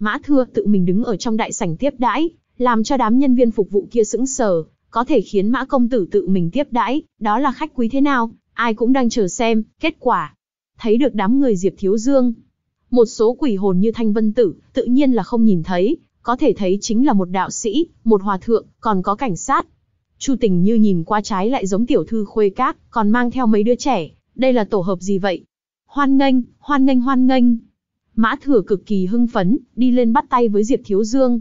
Mã Thừa tự mình đứng ở trong đại sảnh tiếp đãi, làm cho đám nhân viên phục vụ kia sững sờ, có thể khiến Mã Công Tử tự mình tiếp đãi, đó là khách quý thế nào, ai cũng đang chờ xem, kết quả. Thấy được đám người Diệp Thiếu Dương. Một số quỷ hồn như Thanh Vân Tử, tự nhiên là không nhìn thấy, có thể thấy chính là một đạo sĩ, một hòa thượng, còn có cảnh sát. Chu Tình như nhìn qua trái lại giống tiểu thư khuê các, còn mang theo mấy đứa trẻ, đây là tổ hợp gì vậy? Hoan nghênh, hoan nghênh hoan nghênh. Mã Thừa cực kỳ hưng phấn, đi lên bắt tay với Diệp Thiếu Dương.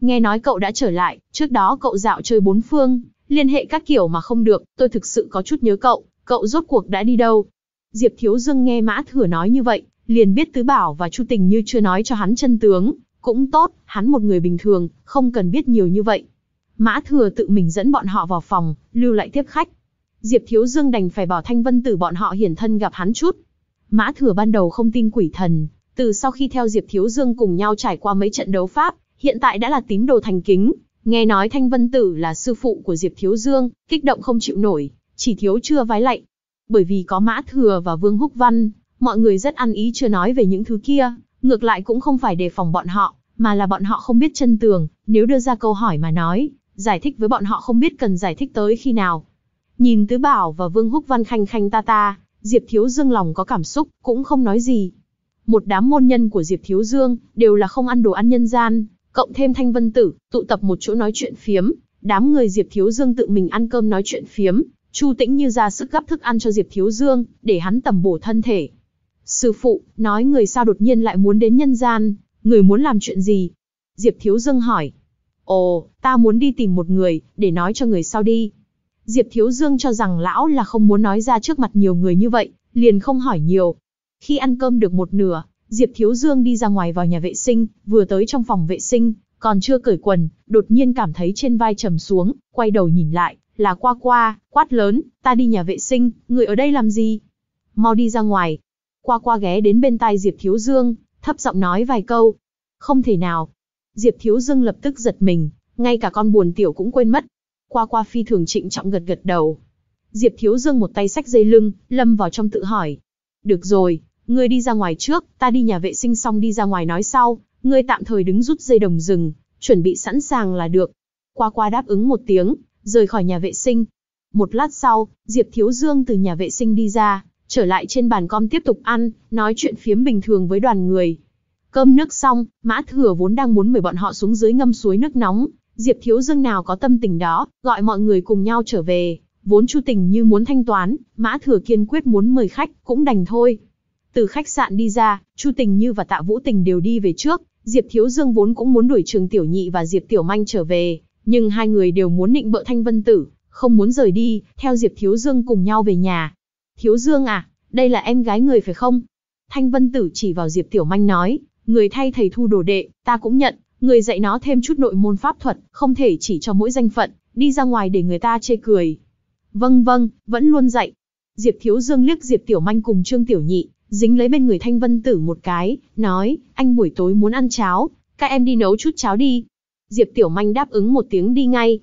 Nghe nói cậu đã trở lại, trước đó cậu dạo chơi bốn phương, liên hệ các kiểu mà không được, tôi thực sự có chút nhớ cậu, cậu rốt cuộc đã đi đâu? Diệp Thiếu Dương nghe Mã Thừa nói như vậy, liền biết Tứ Bảo và Chu Tình như chưa nói cho hắn chân tướng, cũng tốt, hắn một người bình thường, không cần biết nhiều như vậy. Mã Thừa tự mình dẫn bọn họ vào phòng, lưu lại tiếp khách. Diệp Thiếu Dương đành phải bảo Thanh Vân Tử bọn họ hiển thân gặp hắn chút. Mã Thừa ban đầu không tin quỷ thần, từ sau khi theo Diệp Thiếu Dương cùng nhau trải qua mấy trận đấu pháp, hiện tại đã là tín đồ thành kính. Nghe nói Thanh Vân Tử là sư phụ của Diệp Thiếu Dương, kích động không chịu nổi, chỉ thiếu chưa vái lạy. Bởi vì có Mã Thừa và Vương Húc Văn, mọi người rất ăn ý chưa nói về những thứ kia. Ngược lại cũng không phải đề phòng bọn họ, mà là bọn họ không biết chân tường, nếu đưa ra câu hỏi mà nói, giải thích với bọn họ không biết cần giải thích tới khi nào. Nhìn Tứ Bảo và Vương Húc Văn khanh khanh ta ta, Diệp Thiếu Dương lòng có cảm xúc, cũng không nói gì. Một đám môn nhân của Diệp Thiếu Dương đều là không ăn đồ ăn nhân gian, cộng thêm thanh vân tử, tụ tập một chỗ nói chuyện phiếm, đám người Diệp Thiếu Dương tự mình ăn cơm nói chuyện phiếm, Chu Tĩnh như ra sức gấp thức ăn cho Diệp Thiếu Dương, để hắn tầm bổ thân thể. Sư phụ, nói người sao đột nhiên lại muốn đến nhân gian, người muốn làm chuyện gì? Diệp Thiếu Dương hỏi. Ồ, ta muốn đi tìm một người, để nói cho người sao đi. Diệp Thiếu Dương cho rằng lão là không muốn nói ra trước mặt nhiều người như vậy, liền không hỏi nhiều. Khi ăn cơm được một nửa, Diệp Thiếu Dương đi ra ngoài vào nhà vệ sinh, vừa tới trong phòng vệ sinh, còn chưa cởi quần, đột nhiên cảm thấy trên vai trầm xuống, quay đầu nhìn lại, là qua qua, quát lớn, ta đi nhà vệ sinh, người ở đây làm gì? Mau đi ra ngoài, qua qua ghé đến bên tai Diệp Thiếu Dương, thấp giọng nói vài câu. Không thể nào. Diệp Thiếu Dương lập tức giật mình, ngay cả con buồn tiểu cũng quên mất. Qua qua phi thường trịnh trọng gật gật đầu. Diệp Thiếu Dương một tay xách dây lưng, lâm vào trong tự hỏi. Được rồi, ngươi đi ra ngoài trước, ta đi nhà vệ sinh xong đi ra ngoài nói sau, ngươi tạm thời đứng rút dây đồng rừng, chuẩn bị sẵn sàng là được. Qua qua đáp ứng một tiếng, rời khỏi nhà vệ sinh. Một lát sau, Diệp Thiếu Dương từ nhà vệ sinh đi ra, trở lại trên bàn com tiếp tục ăn, nói chuyện phiếm bình thường với đoàn người. Cơm nước xong, Mã Thừa vốn đang muốn mời bọn họ xuống dưới ngâm suối nước nóng, Diệp Thiếu Dương nào có tâm tình đó, gọi mọi người cùng nhau trở về, vốn Chu Tình như muốn thanh toán, Mã Thừa kiên quyết muốn mời khách, cũng đành thôi. Từ khách sạn đi ra, Chu Tình Như và Tạ Vũ Tình đều đi về trước, Diệp Thiếu Dương vốn cũng muốn đuổi Trường Tiểu Nhị và Diệp Tiểu Manh trở về, nhưng hai người đều muốn nịnh bợ Thanh Vân Tử, không muốn rời đi, theo Diệp Thiếu Dương cùng nhau về nhà. Thiếu Dương à, đây là em gái người phải không? Thanh Vân Tử chỉ vào Diệp Tiểu Manh nói, người thay thầy thu đồ đệ, ta cũng nhận, người dạy nó thêm chút nội môn pháp thuật, không thể chỉ cho mỗi danh phận, đi ra ngoài để người ta chê cười. Vâng vâng, vẫn luôn dạy. Diệp Thiếu Dương liếc Diệp Tiểu Manh cùng Trương Tiểu Nhị, dính lấy bên người Thanh Vân Tử một cái, nói, anh buổi tối muốn ăn cháo, các em đi nấu chút cháo đi. Diệp Tiểu Manh đáp ứng một tiếng đi ngay.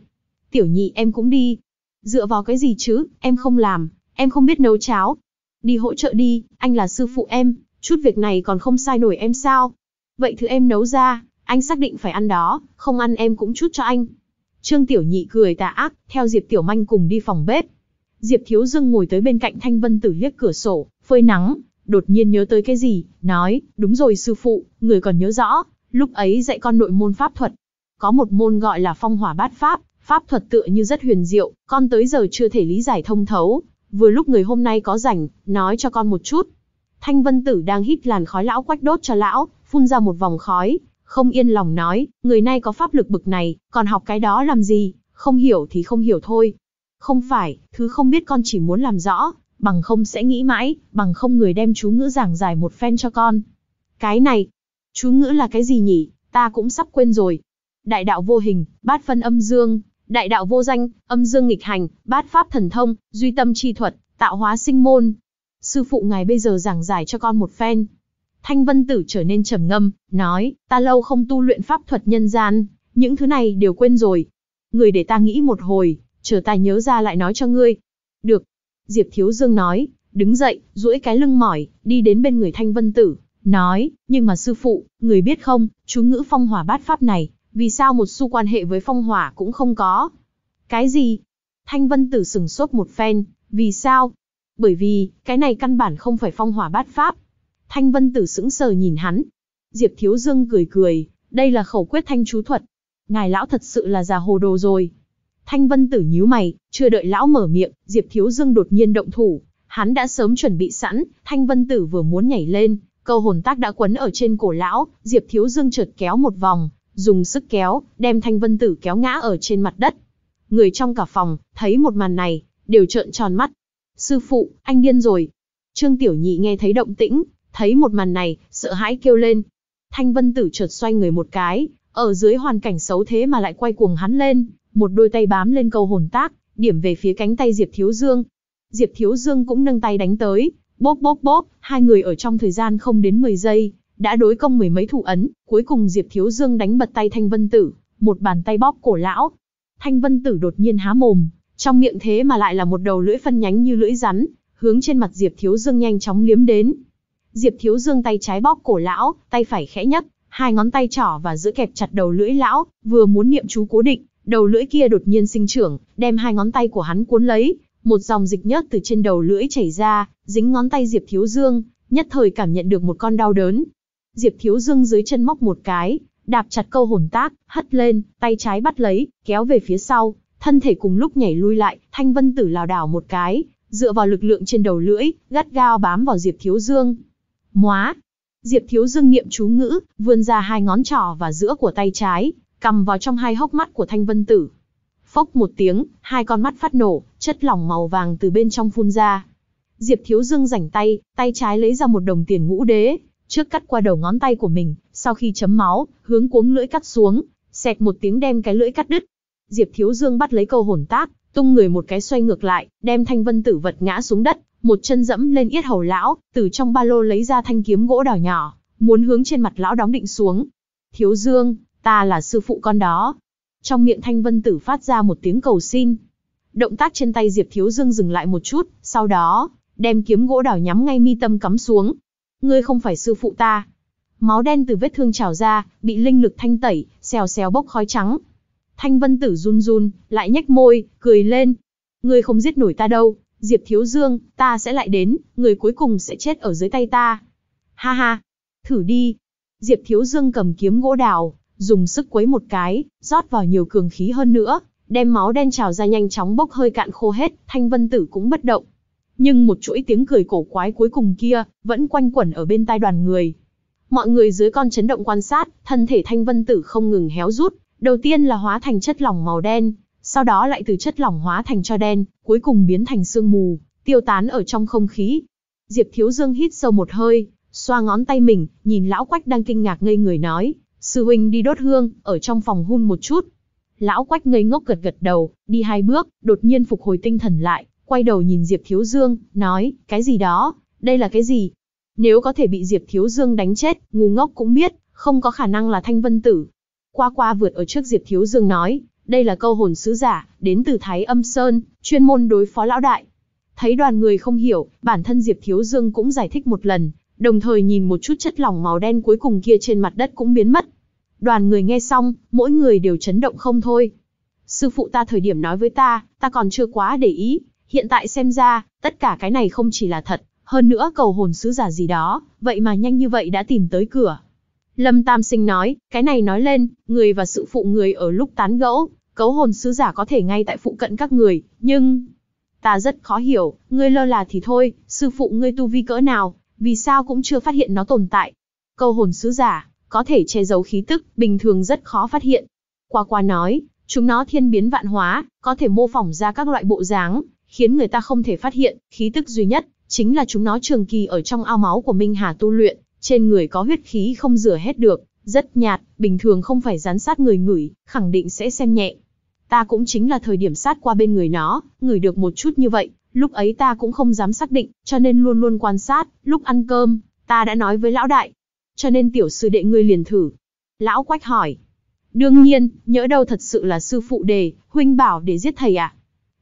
Tiểu Nhị em cũng đi. Dựa vào cái gì chứ, em không làm, em không biết nấu cháo. Đi hỗ trợ đi, anh là sư phụ em, chút việc này còn không sai nổi em sao. Vậy thứ em nấu ra, anh xác định phải ăn đó, không ăn em cũng chút cho anh. Trương Tiểu Nhị cười tà ác, theo Diệp Tiểu Manh cùng đi phòng bếp. Diệp Thiếu Dương ngồi tới bên cạnh Thanh Vân Tử liếc cửa sổ, phơi nắng, đột nhiên nhớ tới cái gì, nói, đúng rồi sư phụ, người còn nhớ rõ, lúc ấy dạy con nội môn pháp thuật. Có một môn gọi là phong hỏa bát pháp, pháp thuật tựa như rất huyền diệu, con tới giờ chưa thể lý giải thông thấu, vừa lúc người hôm nay có rảnh, nói cho con một chút. Thanh Vân Tử đang hít làn khói lão quách đốt cho lão, phun ra một vòng khói, không yên lòng nói, người nay có pháp lực bực này, còn học cái đó làm gì, không hiểu thì không hiểu thôi. Không phải, thứ không biết con chỉ muốn làm rõ, bằng không sẽ nghĩ mãi, bằng không người đem chú ngữ giảng giải một phen cho con. Cái này, chú ngữ là cái gì nhỉ, ta cũng sắp quên rồi. Đại đạo vô hình, bát phân âm dương, đại đạo vô danh, âm dương nghịch hành, bát pháp thần thông, duy tâm chi thuật, tạo hóa sinh môn. Sư phụ ngài bây giờ giảng giải cho con một phen. Thanh Vân Tử trở nên trầm ngâm, nói, ta lâu không tu luyện pháp thuật nhân gian, những thứ này đều quên rồi. Người để ta nghĩ một hồi, chờ ta nhớ ra lại nói cho ngươi. Được. Diệp Thiếu Dương nói, đứng dậy, duỗi cái lưng mỏi, đi đến bên người Thanh Vân Tử, nói, nhưng mà sư phụ, người biết không, chú ngữ phong hỏa bát pháp này, vì sao một xu quan hệ với phong hỏa cũng không có. Cái gì? Thanh Vân Tử sừng sốt một phen, vì sao? Bởi vì, cái này căn bản không phải phong hỏa bát pháp. Thanh Vân Tử sững sờ nhìn hắn. Diệp Thiếu Dương cười cười, đây là khẩu quyết thanh chú thuật. Ngài lão thật sự là già hồ đồ rồi. Thanh Vân Tử nhíu mày, chưa đợi lão mở miệng, Diệp Thiếu Dương đột nhiên động thủ. Hắn đã sớm chuẩn bị sẵn, Thanh Vân Tử vừa muốn nhảy lên, câu hồn tác đã quấn ở trên cổ lão, Diệp Thiếu Dương chợt kéo một vòng, dùng sức kéo, đem Thanh Vân Tử kéo ngã ở trên mặt đất. Người trong cả phòng, thấy một màn này, đều trợn tròn mắt. Sư phụ, anh điên rồi. Trương Tiểu Nhị nghe thấy động tĩnh, thấy một màn này, sợ hãi kêu lên. Thanh Vân Tử chợt xoay người một cái, ở dưới hoàn cảnh xấu thế mà lại quay cuồng hắn lên, một đôi tay bám lên câu hồn tác, điểm về phía cánh tay Diệp Thiếu Dương. Diệp Thiếu Dương cũng nâng tay đánh tới, bốp bốp bốp, hai người ở trong thời gian không đến 10 giây, đã đối công mười mấy thủ ấn, cuối cùng Diệp Thiếu Dương đánh bật tay Thanh Vân Tử, một bàn tay bóp cổ lão. Thanh Vân Tử đột nhiên há mồm, trong miệng thế mà lại là một đầu lưỡi phân nhánh như lưỡi rắn, hướng trên mặt Diệp Thiếu Dương nhanh chóng liếm đến. Diệp Thiếu Dương tay trái bóp cổ lão, tay phải khẽ nhấc, hai ngón tay trỏ và giữ kẹp chặt đầu lưỡi lão, vừa muốn niệm chú cố định, đầu lưỡi kia đột nhiên sinh trưởng, đem hai ngón tay của hắn cuốn lấy, một dòng dịch nhớt từ trên đầu lưỡi chảy ra, dính ngón tay Diệp Thiếu Dương, nhất thời cảm nhận được một con đau đớn, Diệp Thiếu Dương dưới chân móc một cái, đạp chặt câu hồn tác, hất lên, tay trái bắt lấy, kéo về phía sau, thân thể cùng lúc nhảy lui lại, Thanh Vân Tử lảo đảo một cái, dựa vào lực lượng trên đầu lưỡi, gắt gao bám vào Diệp Thiếu Dương. Móa! Diệp Thiếu Dương niệm chú ngữ, vươn ra hai ngón trỏ và giữa của tay trái, cầm vào trong hai hốc mắt của Thanh Vân Tử. Phốc một tiếng, hai con mắt phát nổ, chất lỏng màu vàng từ bên trong phun ra. Diệp Thiếu Dương rảnh tay, tay trái lấy ra một đồng tiền ngũ đế, trước cắt qua đầu ngón tay của mình, sau khi chấm máu, hướng cuống lưỡi cắt xuống, xẹt một tiếng đem cái lưỡi cắt đứt. Diệp Thiếu Dương bắt lấy câu hồn tác, tung người một cái xoay ngược lại, đem thanh vân tử vật ngã xuống đất, một chân dẫm lên yết hầu lão, từ trong ba lô lấy ra thanh kiếm gỗ đỏ nhỏ, muốn hướng trên mặt lão đóng định xuống. Thiếu Dương, ta là sư phụ con đó. Trong miệng thanh vân tử phát ra một tiếng cầu xin. Động tác trên tay Diệp Thiếu Dương dừng lại một chút, sau đó, đem kiếm gỗ đỏ nhắm ngay mi tâm cắm xuống, ngươi không phải sư phụ ta. Máu đen từ vết thương trào ra, bị linh lực thanh tẩy, xèo xèo bốc khói trắng. Thanh vân tử run run, lại nhếch môi, cười lên. Ngươi không giết nổi ta đâu, Diệp Thiếu Dương, ta sẽ lại đến, người cuối cùng sẽ chết ở dưới tay ta. Ha ha, thử đi. Diệp Thiếu Dương cầm kiếm gỗ đào, dùng sức quấy một cái, rót vào nhiều cường khí hơn nữa, đem máu đen trào ra nhanh chóng bốc hơi cạn khô hết, thanh vân tử cũng bất động, nhưng một chuỗi tiếng cười cổ quái cuối cùng kia vẫn quanh quẩn ở bên tai đoàn người. Mọi người dưới con chấn động quan sát, thân thể Thanh Vân Tử không ngừng héo rút, đầu tiên là hóa thành chất lỏng màu đen, sau đó lại từ chất lỏng hóa thành cho đen, cuối cùng biến thành sương mù, tiêu tán ở trong không khí. Diệp Thiếu Dương hít sâu một hơi, xoa ngón tay mình, nhìn lão Quách đang kinh ngạc ngây người nói, sư huynh đi đốt hương, ở trong phòng hun một chút. Lão Quách ngây ngốc gật gật đầu, đi hai bước, đột nhiên phục hồi tinh thần lại, quay đầu nhìn Diệp Thiếu Dương, nói, cái gì đó, đây là cái gì? Nếu có thể bị Diệp Thiếu Dương đánh chết, ngu ngốc cũng biết, không có khả năng là Thanh Vân Tử. Qua qua vượt ở trước Diệp Thiếu Dương nói, đây là câu hồn sứ giả, đến từ Thái Âm Sơn, chuyên môn đối phó lão đại. Thấy đoàn người không hiểu, bản thân Diệp Thiếu Dương cũng giải thích một lần, đồng thời nhìn một chút chất lỏng màu đen cuối cùng kia trên mặt đất cũng biến mất. Đoàn người nghe xong, mỗi người đều chấn động không thôi. Sư phụ ta thời điểm nói với ta, ta còn chưa quá để ý, Hiện tại xem ra, tất cả cái này không chỉ là thật, hơn nữa cầu hồn sứ giả gì đó, vậy mà nhanh như vậy đã tìm tới cửa. Lâm Tam Sinh nói, cái này nói lên, người và sự phụ người ở lúc tán gẫu, cấu hồn sứ giả có thể ngay tại phụ cận các người, nhưng... Ta rất khó hiểu, ngươi lơ là thì thôi, sư phụ ngươi tu vi cỡ nào, vì sao cũng chưa phát hiện nó tồn tại. Câu hồn sứ giả, có thể che giấu khí tức, bình thường rất khó phát hiện. Qua qua nói, chúng nó thiên biến vạn hóa, có thể mô phỏng ra các loại bộ dáng, khiến người ta không thể phát hiện, khí tức duy nhất, chính là chúng nó trường kỳ ở trong ao máu của Minh Hà tu luyện, trên người có huyết khí không rửa hết được, rất nhạt, bình thường không phải rán sát người ngửi, khẳng định sẽ xem nhẹ. Ta cũng chính là thời điểm sát qua bên người nó, ngửi được một chút như vậy, lúc ấy ta cũng không dám xác định, cho nên luôn luôn quan sát, lúc ăn cơm, ta đã nói với lão đại. Cho nên tiểu sư đệ ngươi liền thử. Lão quách hỏi. Đương nhiên, nhỡ đâu thật sự là sư phụ đề, huynh bảo để giết thầy à?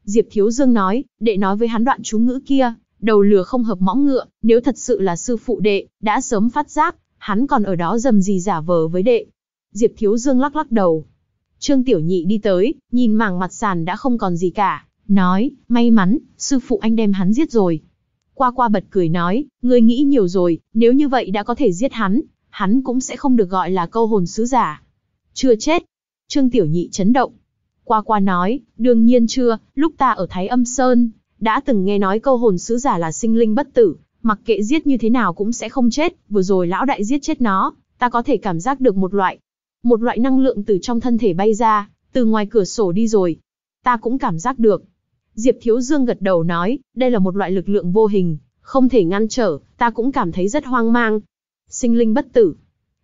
Diệp Thiếu Dương nói, đệ nói với hắn đoạn chú ngữ kia, đầu lửa không hợp mõm ngựa, nếu thật sự là sư phụ đệ, đã sớm phát giác, hắn còn ở đó dầm gì giả vờ với đệ. Diệp Thiếu Dương lắc lắc đầu. Trương Tiểu Nhị đi tới, nhìn mảng mặt sàn đã không còn gì cả, nói, may mắn, sư phụ anh đem hắn giết rồi. Qua qua bật cười nói, ngươi nghĩ nhiều rồi, nếu như vậy đã có thể giết hắn, hắn cũng sẽ không được gọi là câu hồn sứ giả. Chưa chết. Trương Tiểu Nhị chấn động, qua qua nói, đương nhiên chưa, lúc ta ở Thái Âm Sơn, đã từng nghe nói câu hồn sứ giả là sinh linh bất tử, mặc kệ giết như thế nào cũng sẽ không chết, vừa rồi lão đại giết chết nó, ta có thể cảm giác được một loại, một loại năng lượng từ trong thân thể bay ra, từ ngoài cửa sổ đi rồi. Ta cũng cảm giác được. Diệp Thiếu Dương gật đầu nói, đây là một loại lực lượng vô hình, không thể ngăn trở, ta cũng cảm thấy rất hoang mang. Sinh linh bất tử.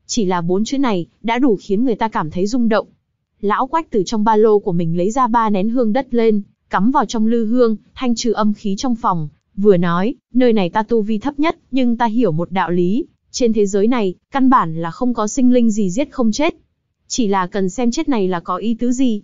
Chỉ là bốn chữ này, đã đủ khiến người ta cảm thấy rung động lão quách từ trong ba lô của mình lấy ra ba nén hương đất lên, cắm vào trong lư hương, thanh trừ âm khí trong phòng, vừa nói, nơi này ta tu vi thấp nhất, nhưng ta hiểu một đạo lý, trên thế giới này, căn bản là không có sinh linh gì giết không chết. Chỉ là cần xem chết này là có ý tứ gì.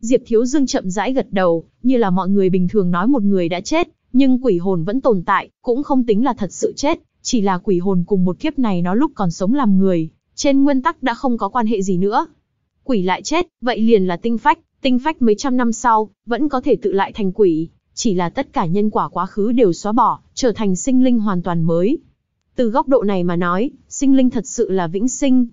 Diệp Thiếu Dương chậm rãi gật đầu, như là mọi người bình thường nói một người đã chết, nhưng quỷ hồn vẫn tồn tại, cũng không tính là thật sự chết, chỉ là quỷ hồn cùng một kiếp này nó lúc còn sống làm người, trên nguyên tắc đã không có quan hệ gì nữa, Quỷ lại chết, vậy liền là tinh phách, tinh phách mấy trăm năm sau, vẫn có thể tự lại thành quỷ, chỉ là tất cả nhân quả quá khứ đều xóa bỏ, trở thành sinh linh hoàn toàn mới. Từ góc độ này mà nói, sinh linh thật sự là vĩnh sinh.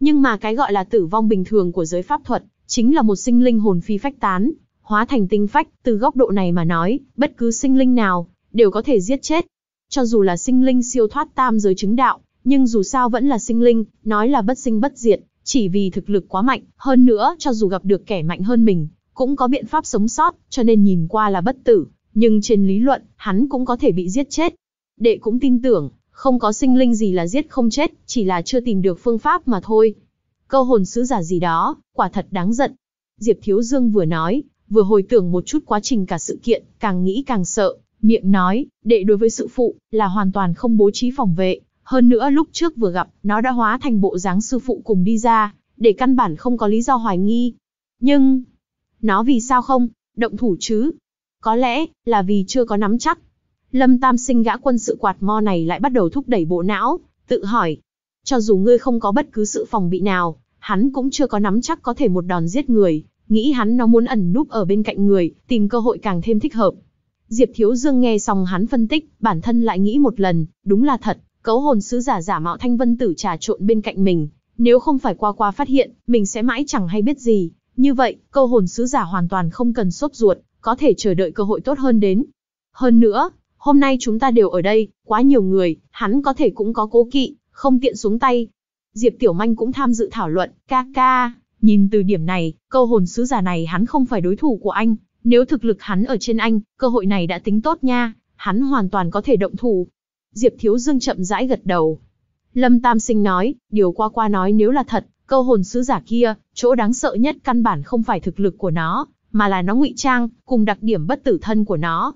Nhưng mà cái gọi là tử vong bình thường của giới pháp thuật, chính là một sinh linh hồn phi phách tán, hóa thành tinh phách, từ góc độ này mà nói, bất cứ sinh linh nào, đều có thể giết chết. Cho dù là sinh linh siêu thoát tam giới chứng đạo, nhưng dù sao vẫn là sinh linh, nói là bất sinh bất diệt, chỉ vì thực lực quá mạnh, hơn nữa cho dù gặp được kẻ mạnh hơn mình, cũng có biện pháp sống sót, cho nên nhìn qua là bất tử, nhưng trên lý luận, hắn cũng có thể bị giết chết. Đệ cũng tin tưởng, không có sinh linh gì là giết không chết, chỉ là chưa tìm được phương pháp mà thôi. Câu hồn sứ giả gì đó, quả thật đáng giận. Diệp Thiếu Dương vừa nói, vừa hồi tưởng một chút quá trình cả sự kiện, càng nghĩ càng sợ, miệng nói, đệ đối với sự phụ, là hoàn toàn không bố trí phòng vệ, hơn nữa lúc trước vừa gặp, nó đã hóa thành bộ dáng sư phụ cùng đi ra, để căn bản không có lý do hoài nghi. Nhưng, nó vì sao không, động thủ chứ? Có lẽ, là vì chưa có nắm chắc. Lâm Tam sinh gã quân sự quạt mo này lại bắt đầu thúc đẩy bộ não, tự hỏi. Cho dù ngươi không có bất cứ sự phòng bị nào, hắn cũng chưa có nắm chắc có thể một đòn giết người, nghĩ hắn nó muốn ẩn núp ở bên cạnh người, tìm cơ hội càng thêm thích hợp. Diệp Thiếu Dương nghe xong hắn phân tích, bản thân lại nghĩ một lần, đúng là thật. Cấu hồn sứ giả giả mạo thanh vân tử trà trộn bên cạnh mình, nếu không phải qua qua phát hiện, mình sẽ mãi chẳng hay biết gì. Như vậy, câu hồn sứ giả hoàn toàn không cần sốt ruột, có thể chờ đợi cơ hội tốt hơn đến. Hơn nữa, hôm nay chúng ta đều ở đây, quá nhiều người, hắn có thể cũng có cố kỵ, không tiện xuống tay. Diệp Tiểu Manh cũng tham dự thảo luận, ca ca, nhìn từ điểm này, câu hồn sứ giả này hắn không phải đối thủ của anh, nếu thực lực hắn ở trên anh, cơ hội này đã tính tốt nha, hắn hoàn toàn có thể động thủ, Diệp Thiếu Dương chậm rãi gật đầu. Lâm Tam Sinh nói, điều qua qua nói nếu là thật, câu hồn sứ giả kia, chỗ đáng sợ nhất căn bản không phải thực lực của nó, mà là nó ngụy trang, cùng đặc điểm bất tử thân của nó.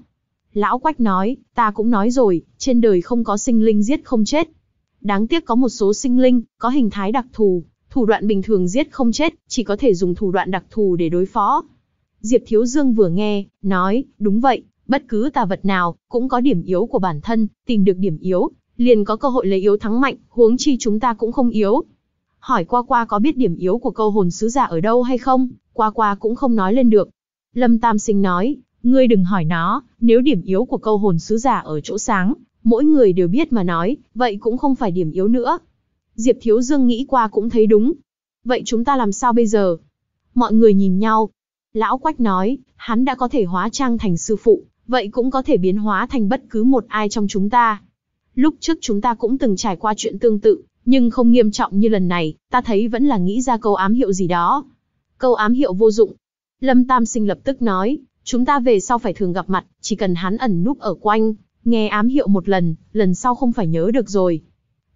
Lão Quách nói, ta cũng nói rồi, trên đời không có sinh linh giết không chết. Đáng tiếc có một số sinh linh, có hình thái đặc thù, thủ đoạn bình thường giết không chết, chỉ có thể dùng thủ đoạn đặc thù để đối phó. Diệp Thiếu Dương vừa nghe, nói, đúng vậy, Bất cứ tà vật nào, cũng có điểm yếu của bản thân, tìm được điểm yếu, liền có cơ hội lấy yếu thắng mạnh, huống chi chúng ta cũng không yếu. Hỏi qua qua có biết điểm yếu của câu hồn sứ giả ở đâu hay không, qua qua cũng không nói lên được. Lâm Tam Sinh nói, ngươi đừng hỏi nó, nếu điểm yếu của câu hồn sứ giả ở chỗ sáng, mỗi người đều biết mà nói, vậy cũng không phải điểm yếu nữa. Diệp Thiếu Dương nghĩ qua cũng thấy đúng. Vậy chúng ta làm sao bây giờ? Mọi người nhìn nhau. Lão Quách nói, hắn đã có thể hóa trang thành sư phụ, vậy cũng có thể biến hóa thành bất cứ một ai trong chúng ta. Lúc trước chúng ta cũng từng trải qua chuyện tương tự, nhưng không nghiêm trọng như lần này, ta thấy vẫn là nghĩ ra câu ám hiệu gì đó. Câu ám hiệu vô dụng. Lâm Tam Sinh lập tức nói, chúng ta về sau phải thường gặp mặt, chỉ cần hắn ẩn núp ở quanh, nghe ám hiệu một lần, lần sau không phải nhớ được rồi.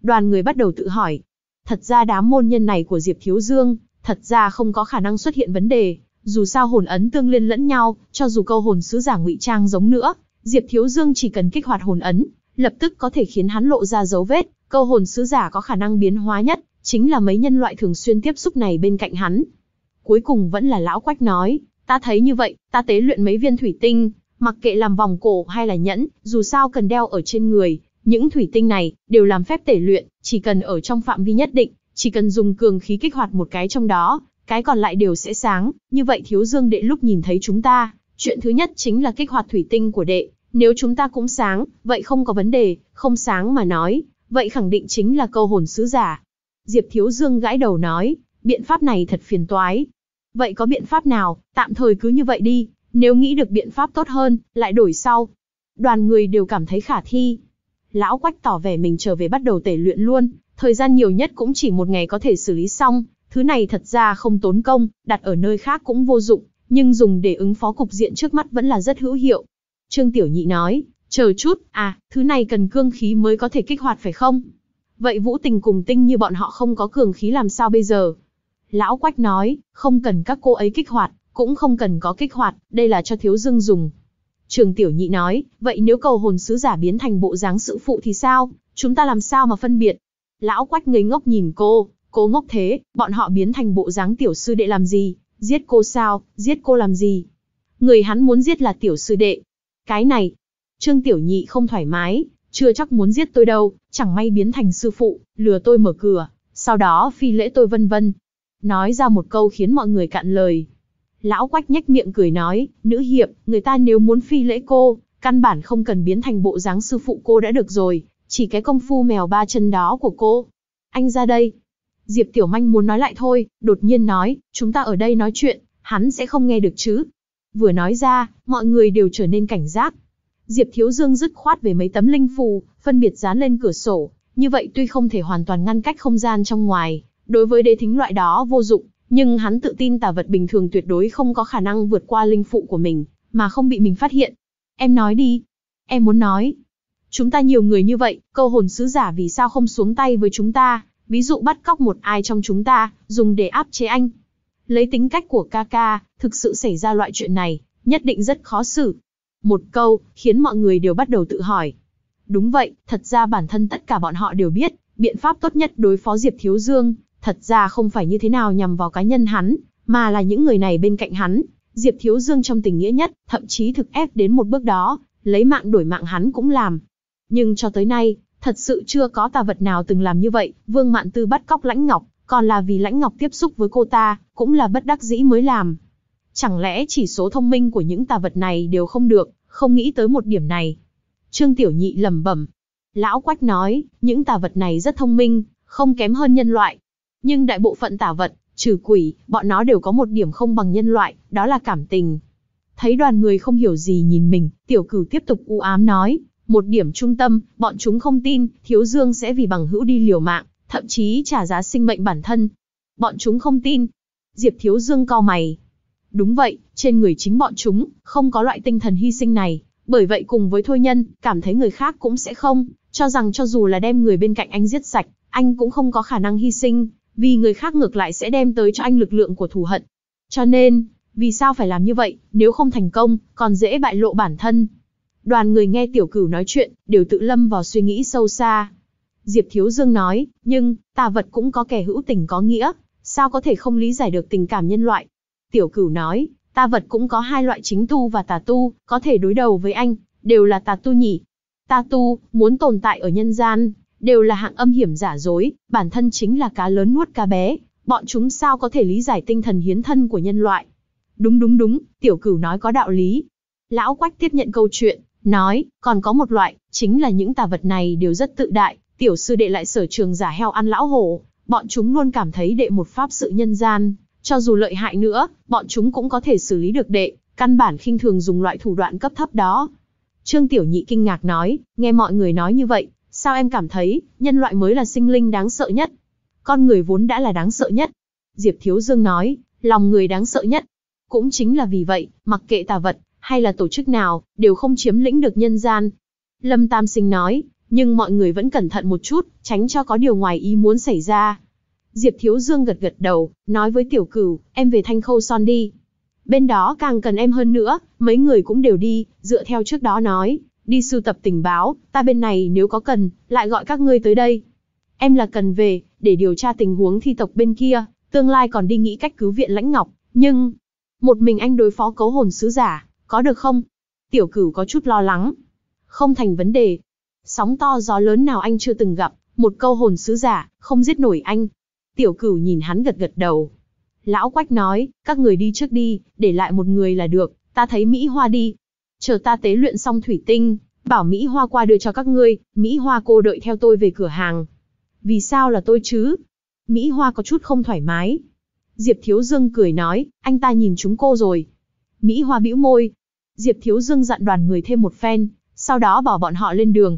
Đoàn người bắt đầu tự hỏi, thật ra đám môn nhân này của Diệp Thiếu Dương, thật ra không có khả năng xuất hiện vấn đề, dù sao hồn ấn tương liên lẫn nhau, cho dù câu hồn sứ giả ngụy trang giống nữa, Diệp Thiếu Dương chỉ cần kích hoạt hồn ấn, lập tức có thể khiến hắn lộ ra dấu vết, câu hồn sứ giả có khả năng biến hóa nhất, chính là mấy nhân loại thường xuyên tiếp xúc này bên cạnh hắn. Cuối cùng vẫn là lão quách nói, ta thấy như vậy, ta tế luyện mấy viên thủy tinh, mặc kệ làm vòng cổ hay là nhẫn, dù sao cần đeo ở trên người, những thủy tinh này đều làm phép tể luyện, chỉ cần ở trong phạm vi nhất định, chỉ cần dùng cường khí kích hoạt một cái trong đó, cái còn lại đều sẽ sáng, như vậy thiếu dương đệ lúc nhìn thấy chúng ta, chuyện thứ nhất chính là kích hoạt thủy tinh của đệ, nếu chúng ta cũng sáng, vậy không có vấn đề, không sáng mà nói, vậy khẳng định chính là câu hồn sứ giả. Diệp Thiếu Dương gãi đầu nói, biện pháp này thật phiền toái. Vậy có biện pháp nào, tạm thời cứ như vậy đi, nếu nghĩ được biện pháp tốt hơn, lại đổi sau. Đoàn người đều cảm thấy khả thi. Lão Quách tỏ vẻ mình trở về bắt đầu tể luyện luôn, thời gian nhiều nhất cũng chỉ một ngày có thể xử lý xong, Thứ này thật ra không tốn công, đặt ở nơi khác cũng vô dụng, nhưng dùng để ứng phó cục diện trước mắt vẫn là rất hữu hiệu. Trương Tiểu Nhị nói, chờ chút, à, thứ này cần cương khí mới có thể kích hoạt phải không? Vậy Vũ Tình cùng Tinh như bọn họ không có cường khí làm sao bây giờ? Lão Quách nói, không cần các cô ấy kích hoạt, cũng không cần có kích hoạt, đây là cho Thiếu Dương dùng. Trường Tiểu Nhị nói, vậy nếu cầu hồn sứ giả biến thành bộ dáng sự phụ thì sao? Chúng ta làm sao mà phân biệt? Lão Quách ngây ngốc nhìn cô, Cô ngốc thế, bọn họ biến thành bộ dáng tiểu sư đệ làm gì, giết cô sao, giết cô làm gì. Người hắn muốn giết là tiểu sư đệ. Cái này, Trương Tiểu Nhị không thoải mái, chưa chắc muốn giết tôi đâu, chẳng may biến thành sư phụ, lừa tôi mở cửa, sau đó phi lễ tôi vân vân. Nói ra một câu khiến mọi người cạn lời. Lão quách nhếch miệng cười nói, nữ hiệp, người ta nếu muốn phi lễ cô, căn bản không cần biến thành bộ dáng sư phụ cô đã được rồi, chỉ cái công phu mèo ba chân đó của cô. Anh ra đây, Diệp Tiểu Manh muốn nói lại thôi, đột nhiên nói, chúng ta ở đây nói chuyện, hắn sẽ không nghe được chứ. Vừa nói ra, mọi người đều trở nên cảnh giác. Diệp Thiếu Dương dứt khoát về mấy tấm linh phù, phân biệt dán lên cửa sổ, như vậy tuy không thể hoàn toàn ngăn cách không gian trong ngoài, đối với đế thính loại đó vô dụng, nhưng hắn tự tin tà vật bình thường tuyệt đối không có khả năng vượt qua linh phụ của mình, mà không bị mình phát hiện. Em nói đi. Em muốn nói. Chúng ta nhiều người như vậy, câu hồn sứ giả vì sao không xuống tay với chúng ta, ví dụ bắt cóc một ai trong chúng ta, dùng để áp chế anh. Lấy tính cách của Kaka thực sự xảy ra loại chuyện này, nhất định rất khó xử. Một câu, khiến mọi người đều bắt đầu tự hỏi. Đúng vậy, thật ra bản thân tất cả bọn họ đều biết, biện pháp tốt nhất đối phó Diệp Thiếu Dương, thật ra không phải như thế nào nhằm vào cá nhân hắn, mà là những người này bên cạnh hắn. Diệp Thiếu Dương trong tình nghĩa nhất, thậm chí thực ép đến một bước đó, lấy mạng đổi mạng hắn cũng làm. Nhưng cho tới nay, Thật sự chưa có tà vật nào từng làm như vậy, Vương Mạn Tư bắt cóc Lãnh Ngọc, còn là vì Lãnh Ngọc tiếp xúc với cô ta, cũng là bất đắc dĩ mới làm. Chẳng lẽ chỉ số thông minh của những tà vật này đều không được, không nghĩ tới một điểm này. Trương Tiểu Nhị lẩm bẩm. Lão Quách nói, những tà vật này rất thông minh, không kém hơn nhân loại. Nhưng đại bộ phận tà vật, trừ quỷ, bọn nó đều có một điểm không bằng nhân loại, đó là cảm tình. Thấy đoàn người không hiểu gì nhìn mình, tiểu cửu tiếp tục u ám nói, một điểm trung tâm, bọn chúng không tin, Thiếu Dương sẽ vì bằng hữu đi liều mạng, thậm chí trả giá sinh mệnh bản thân. Bọn chúng không tin. Diệp Thiếu Dương cau mày. Đúng vậy, trên người chính bọn chúng, không có loại tinh thần hy sinh này. Bởi vậy cùng với thôi nhân, cảm thấy người khác cũng sẽ không, cho rằng cho dù là đem người bên cạnh anh giết sạch, anh cũng không có khả năng hy sinh, vì người khác ngược lại sẽ đem tới cho anh lực lượng của thù hận. Cho nên, vì sao phải làm như vậy, nếu không thành công, còn dễ bại lộ bản thân. Đoàn người nghe tiểu cửu nói chuyện, đều tự lâm vào suy nghĩ sâu xa. Diệp Thiếu Dương nói, nhưng, tà vật cũng có kẻ hữu tình có nghĩa, sao có thể không lý giải được tình cảm nhân loại? Tiểu cửu nói, tà vật cũng có hai loại chính tu và tà tu, có thể đối đầu với anh, đều là tà tu nhỉ. Tà tu, muốn tồn tại ở nhân gian, đều là hạng âm hiểm giả dối, bản thân chính là cá lớn nuốt cá bé, bọn chúng sao có thể lý giải tinh thần hiến thân của nhân loại. Đúng đúng đúng, tiểu cửu nói có đạo lý. Lão Quách tiếp nhận câu chuyện, nói, còn có một loại, chính là những tà vật này đều rất tự đại, tiểu sư đệ lại sở trường giả heo ăn lão hổ, bọn chúng luôn cảm thấy đệ một pháp sự nhân gian, cho dù lợi hại nữa, bọn chúng cũng có thể xử lý được đệ, căn bản khinh thường dùng loại thủ đoạn cấp thấp đó. Trương Tiểu Nhị kinh ngạc nói, nghe mọi người nói như vậy, sao em cảm thấy, nhân loại mới là sinh linh đáng sợ nhất? Con người vốn đã là đáng sợ nhất. Diệp Thiếu Dương nói, lòng người đáng sợ nhất. Cũng chính là vì vậy, mặc kệ tà vật, hay là tổ chức nào, đều không chiếm lĩnh được nhân gian. Lâm Tam Sinh nói, nhưng mọi người vẫn cẩn thận một chút, tránh cho có điều ngoài ý muốn xảy ra. Diệp Thiếu Dương gật gật đầu, nói với Tiểu Cửu, em về Thanh Khâu Son đi. Bên đó càng cần em hơn nữa, mấy người cũng đều đi, dựa theo trước đó nói, đi sưu tập tình báo, ta bên này nếu có cần, lại gọi các ngươi tới đây. Em là cần về, để điều tra tình huống thi tộc bên kia, tương lai còn đi nghĩ cách cứu viện lãnh ngọc, nhưng... Một mình anh đối phó cấu hồn sứ giả, có được không? Tiểu cửu có chút lo lắng. Không thành vấn đề. Sóng to gió lớn nào anh chưa từng gặp, một câu hồn sứ giả, không giết nổi anh. Tiểu cửu nhìn hắn gật gật đầu. Lão Quách nói, các người đi trước đi, để lại một người là được, ta thấy Mỹ Hoa đi. Chờ ta tế luyện xong thủy tinh, bảo Mỹ Hoa qua đưa cho các ngươi, Mỹ Hoa cô đợi theo tôi về cửa hàng. Vì sao là tôi chứ? Mỹ Hoa có chút không thoải mái. Diệp Thiếu Dương cười nói, anh ta nhìn chúng cô rồi. Mỹ Hoa bĩu môi, Diệp Thiếu Dương dặn đoàn người thêm một phen, sau đó bỏ bọn họ lên đường.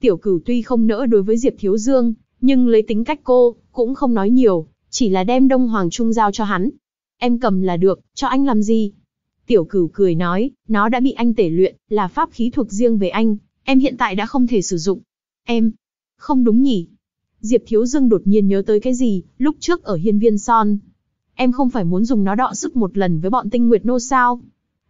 Tiểu cửu tuy không nỡ đối với Diệp Thiếu Dương, nhưng lấy tính cách cô, cũng không nói nhiều, chỉ là đem Đông Hoàng Trung giao cho hắn. Em cầm là được, cho anh làm gì? Tiểu cửu cười nói, nó đã bị anh tể luyện, là pháp khí thuộc riêng về anh, em hiện tại đã không thể sử dụng. Em, không đúng nhỉ? Diệp Thiếu Dương đột nhiên nhớ tới cái gì, lúc trước ở hiên viên son. Em không phải muốn dùng nó đọ sức một lần với bọn tinh nguyệt nô sao?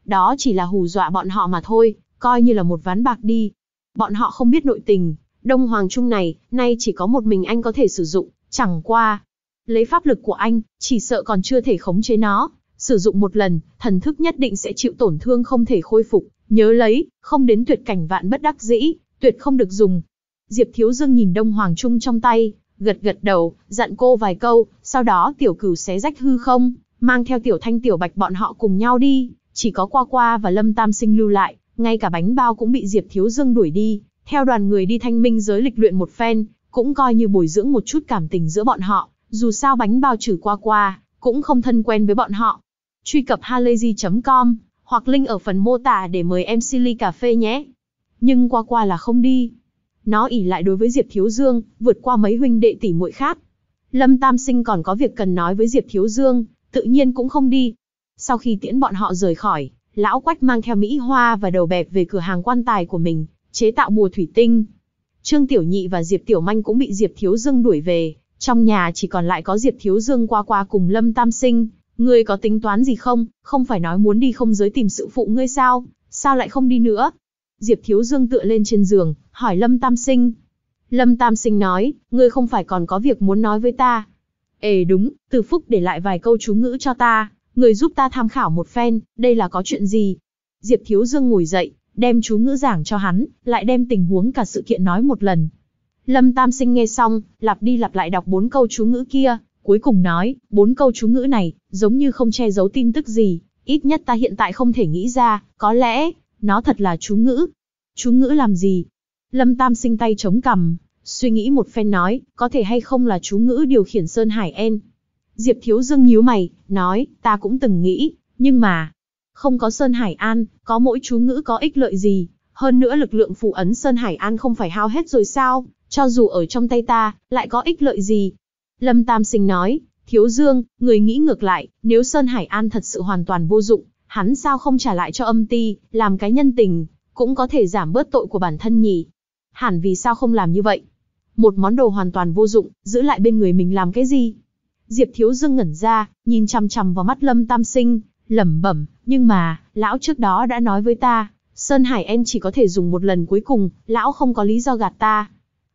Đó chỉ là hù dọa bọn họ mà thôi, coi như là một ván bạc đi. Bọn họ không biết nội tình, Đông Hoàng Trung này, nay chỉ có một mình anh có thể sử dụng, chẳng qua. Lấy pháp lực của anh, chỉ sợ còn chưa thể khống chế nó. Sử dụng một lần, thần thức nhất định sẽ chịu tổn thương không thể khôi phục. Nhớ lấy, không đến tuyệt cảnh vạn bất đắc dĩ, tuyệt không được dùng. Diệp Thiếu Dương nhìn Đông Hoàng Trung trong tay, gật gật đầu, dặn cô vài câu, sau đó tiểu cửu xé rách hư không, mang theo tiểu thanh tiểu bạch bọn họ cùng nhau đi, chỉ có qua qua và Lâm Tam Sinh lưu lại, ngay cả bánh bao cũng bị Diệp Thiếu Dương đuổi đi, theo đoàn người đi thanh minh giới lịch luyện một phen, cũng coi như bồi dưỡng một chút cảm tình giữa bọn họ, dù sao bánh bao trừ qua qua, cũng không thân quen với bọn họ. Truy cập halayzi.com hoặc link ở phần mô tả để mời em Silly Cà Phê nhé. Nhưng qua qua là không đi. Nó ỉ lại đối với Diệp Thiếu Dương, vượt qua mấy huynh đệ tỷ muội khác. Lâm Tam Sinh còn có việc cần nói với Diệp Thiếu Dương, tự nhiên cũng không đi. Sau khi tiễn bọn họ rời khỏi, lão quách mang theo Mỹ Hoa và đầu bẹp về cửa hàng quan tài của mình, chế tạo bùa thủy tinh. Trương Tiểu Nhị và Diệp Tiểu Manh cũng bị Diệp Thiếu Dương đuổi về, trong nhà chỉ còn lại có Diệp Thiếu Dương qua qua cùng Lâm Tam Sinh. Ngươi có tính toán gì không, không phải nói muốn đi không giới tìm sự phụ ngươi sao, sao lại không đi nữa? Diệp Thiếu Dương tựa lên trên giường, hỏi Lâm Tam Sinh. Lâm Tam Sinh nói, ngươi không phải còn có việc muốn nói với ta. Ê đúng, Từ Phúc để lại vài câu chú ngữ cho ta, người giúp ta tham khảo một phen, đây là có chuyện gì? Diệp Thiếu Dương ngồi dậy, đem chú ngữ giảng cho hắn, lại đem tình huống cả sự kiện nói một lần. Lâm Tam Sinh nghe xong, lặp đi lặp lại đọc bốn câu chú ngữ kia, cuối cùng nói, bốn câu chú ngữ này, giống như không che giấu tin tức gì, ít nhất ta hiện tại không thể nghĩ ra, có lẽ, nó thật là chú ngữ. Chú ngữ làm gì? Lâm Tam Sinh tay chống cằm, suy nghĩ một phen nói, có thể hay không là chú ngữ điều khiển Sơn Hải En. Diệp Thiếu Dương nhíu mày, nói, ta cũng từng nghĩ, nhưng mà, không có Sơn Hải An, có mỗi chú ngữ có ích lợi gì, hơn nữa lực lượng phụ ấn Sơn Hải An không phải hao hết rồi sao, cho dù ở trong tay ta, lại có ích lợi gì. Lâm Tam Sinh nói, Thiếu Dương, người nghĩ ngược lại, nếu Sơn Hải An thật sự hoàn toàn vô dụng, hắn sao không trả lại cho âm ti, làm cái nhân tình, cũng có thể giảm bớt tội của bản thân nhỉ. Hẳn vì sao không làm như vậy? Một món đồ hoàn toàn vô dụng, giữ lại bên người mình làm cái gì? Diệp Thiếu Dương ngẩn ra, nhìn chằm chằm vào mắt Lâm Tam Sinh, lẩm bẩm, nhưng mà, lão trước đó đã nói với ta, Sơn Hải em chỉ có thể dùng một lần cuối cùng, lão không có lý do gạt ta.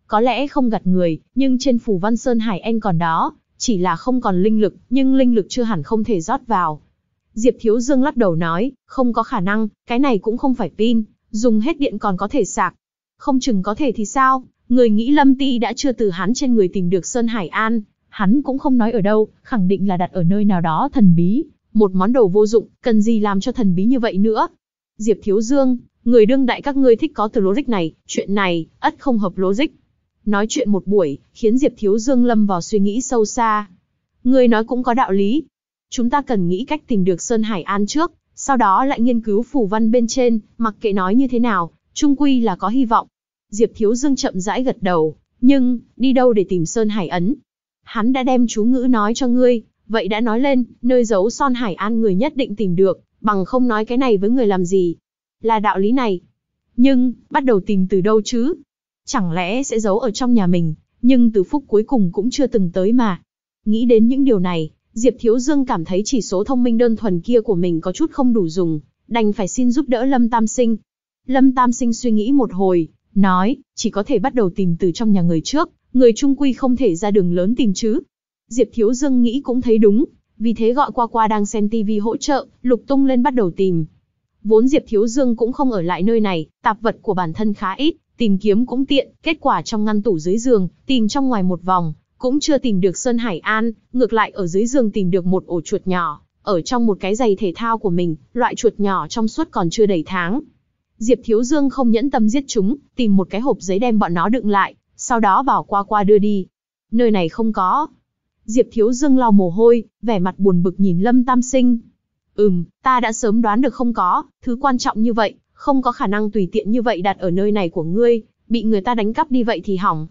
Có lẽ không gạt người, nhưng trên phủ văn Sơn Hải em còn đó, chỉ là không còn linh lực, nhưng linh lực chưa hẳn không thể rót vào. Diệp Thiếu Dương lắc đầu nói, không có khả năng, cái này cũng không phải pin, dùng hết điện còn có thể sạc. Không chừng có thể thì sao, người nghĩ Lâm Ti đã chưa từ hắn trên người tìm được Sơn Hải An, Hắn cũng không nói ở đâu, khẳng định là đặt ở nơi nào đó thần bí, một món đồ vô dụng, cần gì làm cho thần bí như vậy nữa. Diệp Thiếu Dương, người đương đại các ngươi thích có từ logic này, chuyện này, ắt không hợp logic. Nói chuyện một buổi, khiến Diệp Thiếu Dương lâm vào suy nghĩ sâu xa. Người nói cũng có đạo lý. Chúng ta cần nghĩ cách tìm được Sơn Hải An trước, sau đó lại nghiên cứu phù văn bên trên, mặc kệ nói như thế nào, trung quy là có hy vọng. Diệp Thiếu Dương chậm rãi gật đầu, nhưng, đi đâu để tìm Sơn Hải Ấn, hắn đã đem chú ngữ nói cho ngươi, vậy đã nói lên, nơi giấu son Hải An người nhất định tìm được, bằng không nói cái này với người làm gì. Là đạo lý này. Nhưng, bắt đầu tìm từ đâu chứ? Chẳng lẽ sẽ giấu ở trong nhà mình, nhưng từ phút cuối cùng cũng chưa từng tới mà. Nghĩ đến những điều này, Diệp Thiếu Dương cảm thấy chỉ số thông minh đơn thuần kia của mình có chút không đủ dùng, đành phải xin giúp đỡ Lâm Tam Sinh. Lâm Tam Sinh suy nghĩ một hồi, nói, chỉ có thể bắt đầu tìm từ trong nhà người trước, người trung quy không thể ra đường lớn tìm chứ. Diệp Thiếu Dương nghĩ cũng thấy đúng, vì thế gọi qua qua đang xem tivi hỗ trợ, lục tung lên bắt đầu tìm. Vốn Diệp Thiếu Dương cũng không ở lại nơi này, tạp vật của bản thân khá ít, tìm kiếm cũng tiện, kết quả trong ngăn tủ dưới giường, tìm trong ngoài một vòng, cũng chưa tìm được Sơn Hải An, ngược lại ở dưới giường tìm được một ổ chuột nhỏ, ở trong một cái giày thể thao của mình, loại chuột nhỏ trong suốt còn chưa đầy tháng. Diệp Thiếu Dương không nhẫn tâm giết chúng, tìm một cái hộp giấy đem bọn nó đựng lại, sau đó bảo qua qua đưa đi. Nơi này không có. Diệp Thiếu Dương lau mồ hôi, vẻ mặt buồn bực nhìn Lâm Tam Sinh. Ừm, ta đã sớm đoán được không có, thứ quan trọng như vậy, không có khả năng tùy tiện như vậy đặt ở nơi này của ngươi, bị người ta đánh cắp đi vậy thì hỏng.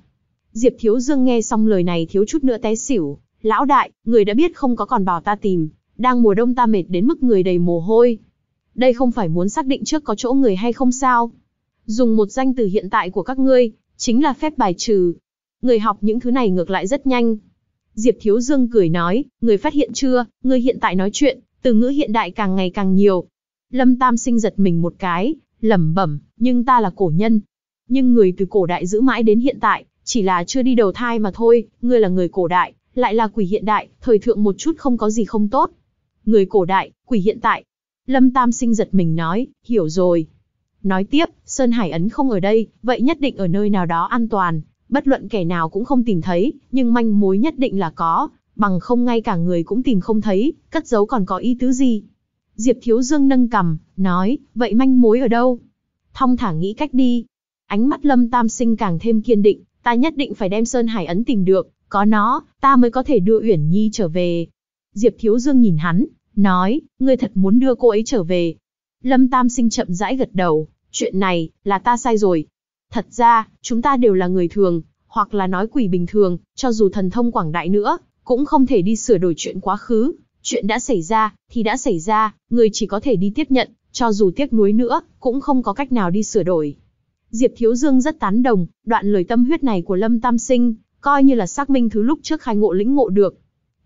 Diệp Thiếu Dương nghe xong lời này thiếu chút nữa té xỉu, lão đại, người đã biết không có còn bảo ta tìm, đang mùa đông ta mệt đến mức người đầy mồ hôi. Đây không phải muốn xác định trước có chỗ người hay không sao. Dùng một danh từ hiện tại của các ngươi, chính là phép bài trừ. Người học những thứ này ngược lại rất nhanh. Diệp Thiếu Dương cười nói, người phát hiện chưa, người hiện tại nói chuyện, từ ngữ hiện đại càng ngày càng nhiều. Lâm Tam sinh giật mình một cái, lẩm bẩm, nhưng ta là cổ nhân. Nhưng người từ cổ đại giữ mãi đến hiện tại, chỉ là chưa đi đầu thai mà thôi, ngươi là người cổ đại, lại là quỷ hiện đại, thời thượng một chút không có gì không tốt. Người cổ đại, quỷ hiện tại. Lâm Tam sinh giật mình nói, hiểu rồi, Nói tiếp, Sơn Hải Ấn không ở đây, vậy nhất định ở nơi nào đó an toàn, bất luận kẻ nào cũng không tìm thấy, nhưng manh mối nhất định là có, bằng không ngay cả người cũng tìm không thấy, cất giấu còn có ý tứ gì. Diệp Thiếu Dương nâng cầm, nói, vậy manh mối ở đâu? Thong thả nghĩ cách đi. Ánh mắt Lâm Tam Sinh càng thêm kiên định, ta nhất định phải đem Sơn Hải Ấn tìm được, có nó, ta mới có thể đưa Uyển Nhi trở về. Diệp Thiếu Dương nhìn hắn, nói, ngươi thật muốn đưa cô ấy trở về, Lâm Tam Sinh chậm rãi gật đầu, chuyện này, là ta sai rồi. Thật ra, chúng ta đều là người thường, hoặc là nói quỷ bình thường, cho dù thần thông quảng đại nữa, cũng không thể đi sửa đổi chuyện quá khứ. Chuyện đã xảy ra, thì đã xảy ra, người chỉ có thể đi tiếp nhận, cho dù tiếc nuối nữa, cũng không có cách nào đi sửa đổi. Diệp Thiếu Dương rất tán đồng, đoạn lời tâm huyết này của Lâm Tam Sinh, coi như là xác minh thứ lúc trước khai ngộ lĩnh ngộ được.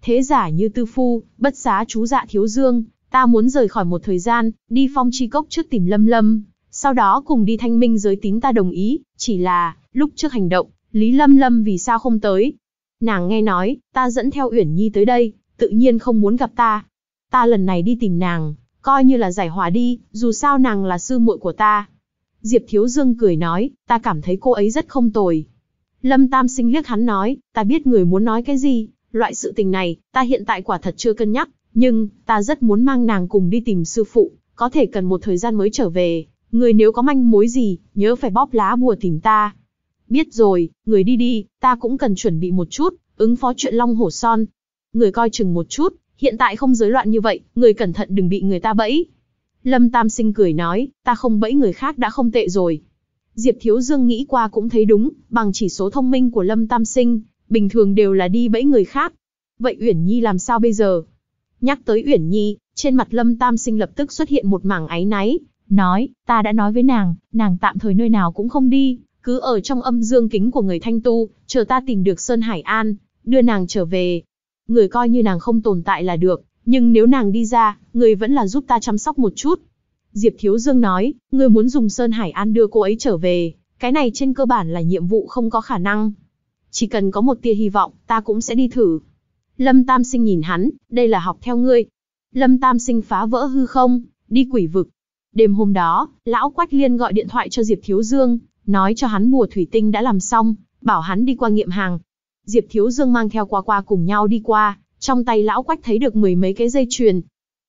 Thế giả như tư phu, bất xá chú dạ Thiếu Dương, Ta muốn rời khỏi một thời gian, đi phong chi cốc trước tìm Lâm Lâm, sau đó cùng đi thanh minh giới tín ta đồng ý, chỉ là, lúc trước hành động, Lý Lâm Lâm vì sao không tới? Nàng nghe nói, ta dẫn theo Uyển Nhi tới đây, tự nhiên không muốn gặp ta. Ta lần này đi tìm nàng, coi như là giải hòa đi, dù sao nàng là sư muội của ta. Diệp Thiếu Dương cười nói, ta cảm thấy cô ấy rất không tồi. Lâm Tam Sinh liếc hắn nói, ta biết người muốn nói cái gì, loại sự tình này, ta hiện tại quả thật chưa cân nhắc, nhưng, ta rất muốn mang nàng cùng đi tìm sư phụ, có thể cần một thời gian mới trở về. Người nếu có manh mối gì, nhớ phải bóp lá bùa tìm ta. Biết rồi, người đi đi, ta cũng cần chuẩn bị một chút, ứng phó chuyện long hổ son. Người coi chừng một chút, hiện tại không rối loạn như vậy, người cẩn thận đừng bị người ta bẫy. Lâm Tam Sinh cười nói, ta không bẫy người khác đã không tệ rồi. Diệp Thiếu Dương nghĩ qua cũng thấy đúng, bằng chỉ số thông minh của Lâm Tam Sinh, bình thường đều là đi bẫy người khác. Vậy Uyển Nhi làm sao bây giờ? Nhắc tới Uyển Nhi, trên mặt Lâm Tam Sinh lập tức xuất hiện một mảng áy náy, nói, ta đã nói với nàng, nàng tạm thời nơi nào cũng không đi, cứ ở trong âm dương kính của người thanh tu, chờ ta tìm được Sơn Hải An, đưa nàng trở về. Người coi như nàng không tồn tại là được, nhưng nếu nàng đi ra, người vẫn là giúp ta chăm sóc một chút. Diệp Thiếu Dương nói, người muốn dùng Sơn Hải An đưa cô ấy trở về, cái này trên cơ bản là nhiệm vụ không có khả năng. Chỉ cần có một tia hy vọng, ta cũng sẽ đi thử. Lâm Tam Sinh nhìn hắn, đây là học theo ngươi. Lâm Tam Sinh phá vỡ hư không, đi quỷ vực. Đêm hôm đó, lão Quách Liên gọi điện thoại cho Diệp Thiếu Dương, nói cho hắn bùa thủy tinh đã làm xong, bảo hắn đi qua nghiệm hàng. Diệp Thiếu Dương mang theo qua qua cùng nhau đi qua, trong tay lão Quách thấy được mười mấy cái dây chuyền.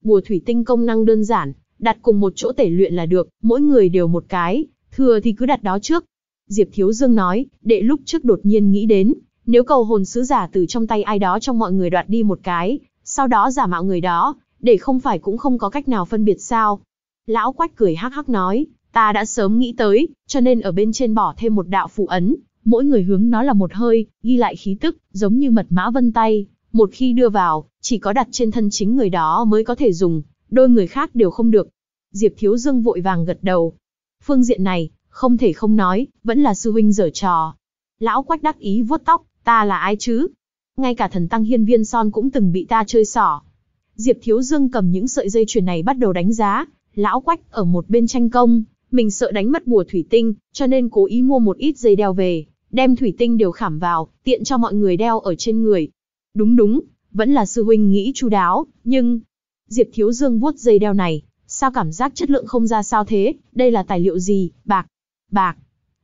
Bùa thủy tinh công năng đơn giản, đặt cùng một chỗ tể luyện là được, mỗi người đều một cái, thừa thì cứ đặt đó trước. Diệp Thiếu Dương nói, đệ lúc trước đột nhiên nghĩ đến, nếu cầu hồn sứ giả từ trong tay ai đó trong mọi người đoạt đi một cái, sau đó giả mạo người đó, để không phải cũng không có cách nào phân biệt sao. Lão quách cười hắc hắc nói, ta đã sớm nghĩ tới, cho nên ở bên trên bỏ thêm một đạo phụ ấn, mỗi người hướng nó là một hơi, ghi lại khí tức, giống như mật mã vân tay, một khi đưa vào, chỉ có đặt trên thân chính người đó mới có thể dùng, đôi người khác đều không được. Diệp Thiếu Dương vội vàng gật đầu. Phương diện này, không thể không nói, vẫn là sư huynh dở trò. Lão Quách đắc ý vuốt tóc, Ta là ai chứ? Ngay cả thần tăng hiên viên son cũng từng bị ta chơi xỏ. Diệp Thiếu Dương cầm những sợi dây chuyền này bắt đầu đánh giá, lão quách ở một bên tranh công, mình sợ đánh mất bùa thủy tinh, cho nên cố ý mua một ít dây đeo về, đem thủy tinh đều khảm vào, tiện cho mọi người đeo ở trên người. Đúng đúng, vẫn là sư huynh nghĩ chu đáo, nhưng... Diệp Thiếu Dương vuốt dây đeo này, sao cảm giác chất lượng không ra sao thế, đây là tài liệu gì, bạc, bạc,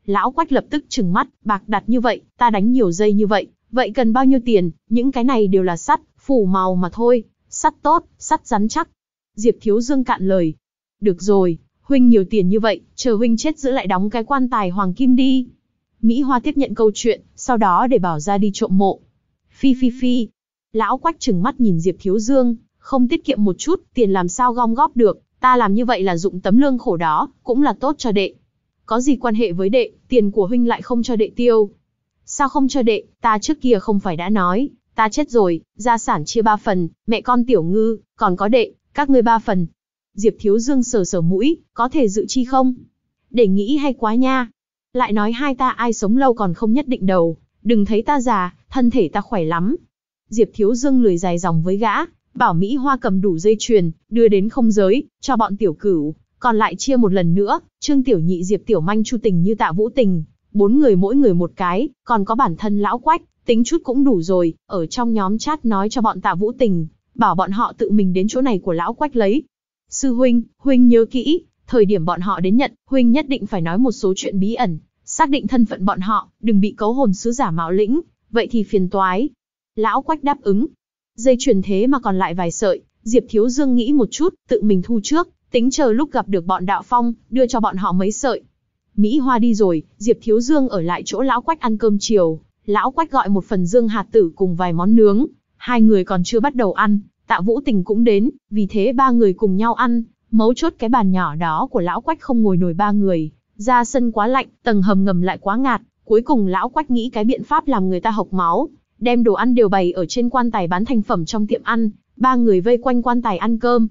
Lão Quách lập tức trừng mắt, bạc đặt như vậy, ta đánh nhiều dây như vậy, vậy cần bao nhiêu tiền, những cái này đều là sắt, phủ màu mà thôi, sắt tốt, sắt rắn chắc. Diệp Thiếu Dương cạn lời. Được rồi, huynh nhiều tiền như vậy, chờ huynh chết giữ lại đóng cái quan tài hoàng kim đi. Mỹ Hoa tiếp nhận câu chuyện, sau đó để bảo ra đi trộm mộ. Phi phi phi. Lão Quách trừng mắt nhìn Diệp Thiếu Dương, không tiết kiệm một chút, tiền làm sao gom góp được, ta làm như vậy là dụng tấm lương khổ đó, cũng là tốt cho đệ có gì quan hệ với đệ, tiền của huynh lại không cho đệ tiêu. Sao không cho đệ, ta trước kia không phải đã nói, ta chết rồi, gia sản chia ba phần, mẹ con tiểu ngư, còn có đệ, các ngươi ba phần. Diệp Thiếu Dương sờ sờ mũi, có thể dự chi không? Để nghĩ hay quá nha. Lại nói hai ta ai sống lâu còn không nhất định đầu, đừng thấy ta già, thân thể ta khỏe lắm. Diệp Thiếu Dương lười dài dòng với gã, bảo Mỹ Hoa cầm đủ dây chuyền, đưa đến không giới, cho bọn tiểu cửu, còn lại chia một lần nữa, Trương Tiểu Nhị Diệp Tiểu Manh Chu Tình như Tạ Vũ Tình, bốn người mỗi người một cái, còn có bản thân lão quách, tính chút cũng đủ rồi, ở trong nhóm chat nói cho bọn Tạ Vũ Tình, bảo bọn họ tự mình đến chỗ này của lão quách lấy. Sư huynh, huynh nhớ kỹ, thời điểm bọn họ đến nhận, huynh nhất định phải nói một số chuyện bí ẩn, xác định thân phận bọn họ, đừng bị cấu hồn sứ giả mạo lĩnh, vậy thì phiền toái. Lão quách đáp ứng. Dây truyền thế mà còn lại vài sợi, Diệp Thiếu Dương nghĩ một chút, tự mình thu trước, tính chờ lúc gặp được bọn đạo phong, đưa cho bọn họ mấy sợi. Mỹ Hoa đi rồi, Diệp Thiếu Dương ở lại chỗ lão quách ăn cơm chiều, lão quách gọi một phần dương hạt tử cùng vài món nướng, hai người còn chưa bắt đầu ăn, tạ vũ tình cũng đến, vì thế ba người cùng nhau ăn, mấu chốt cái bàn nhỏ đó của lão quách không ngồi nổi ba người, ra sân quá lạnh, tầng hầm ngầm lại quá ngạt, cuối cùng lão quách nghĩ cái biện pháp làm người ta hộc máu, đem đồ ăn đều bày ở trên quan tài bán thành phẩm trong tiệm ăn, ba người vây quanh quan tài ăn cơm,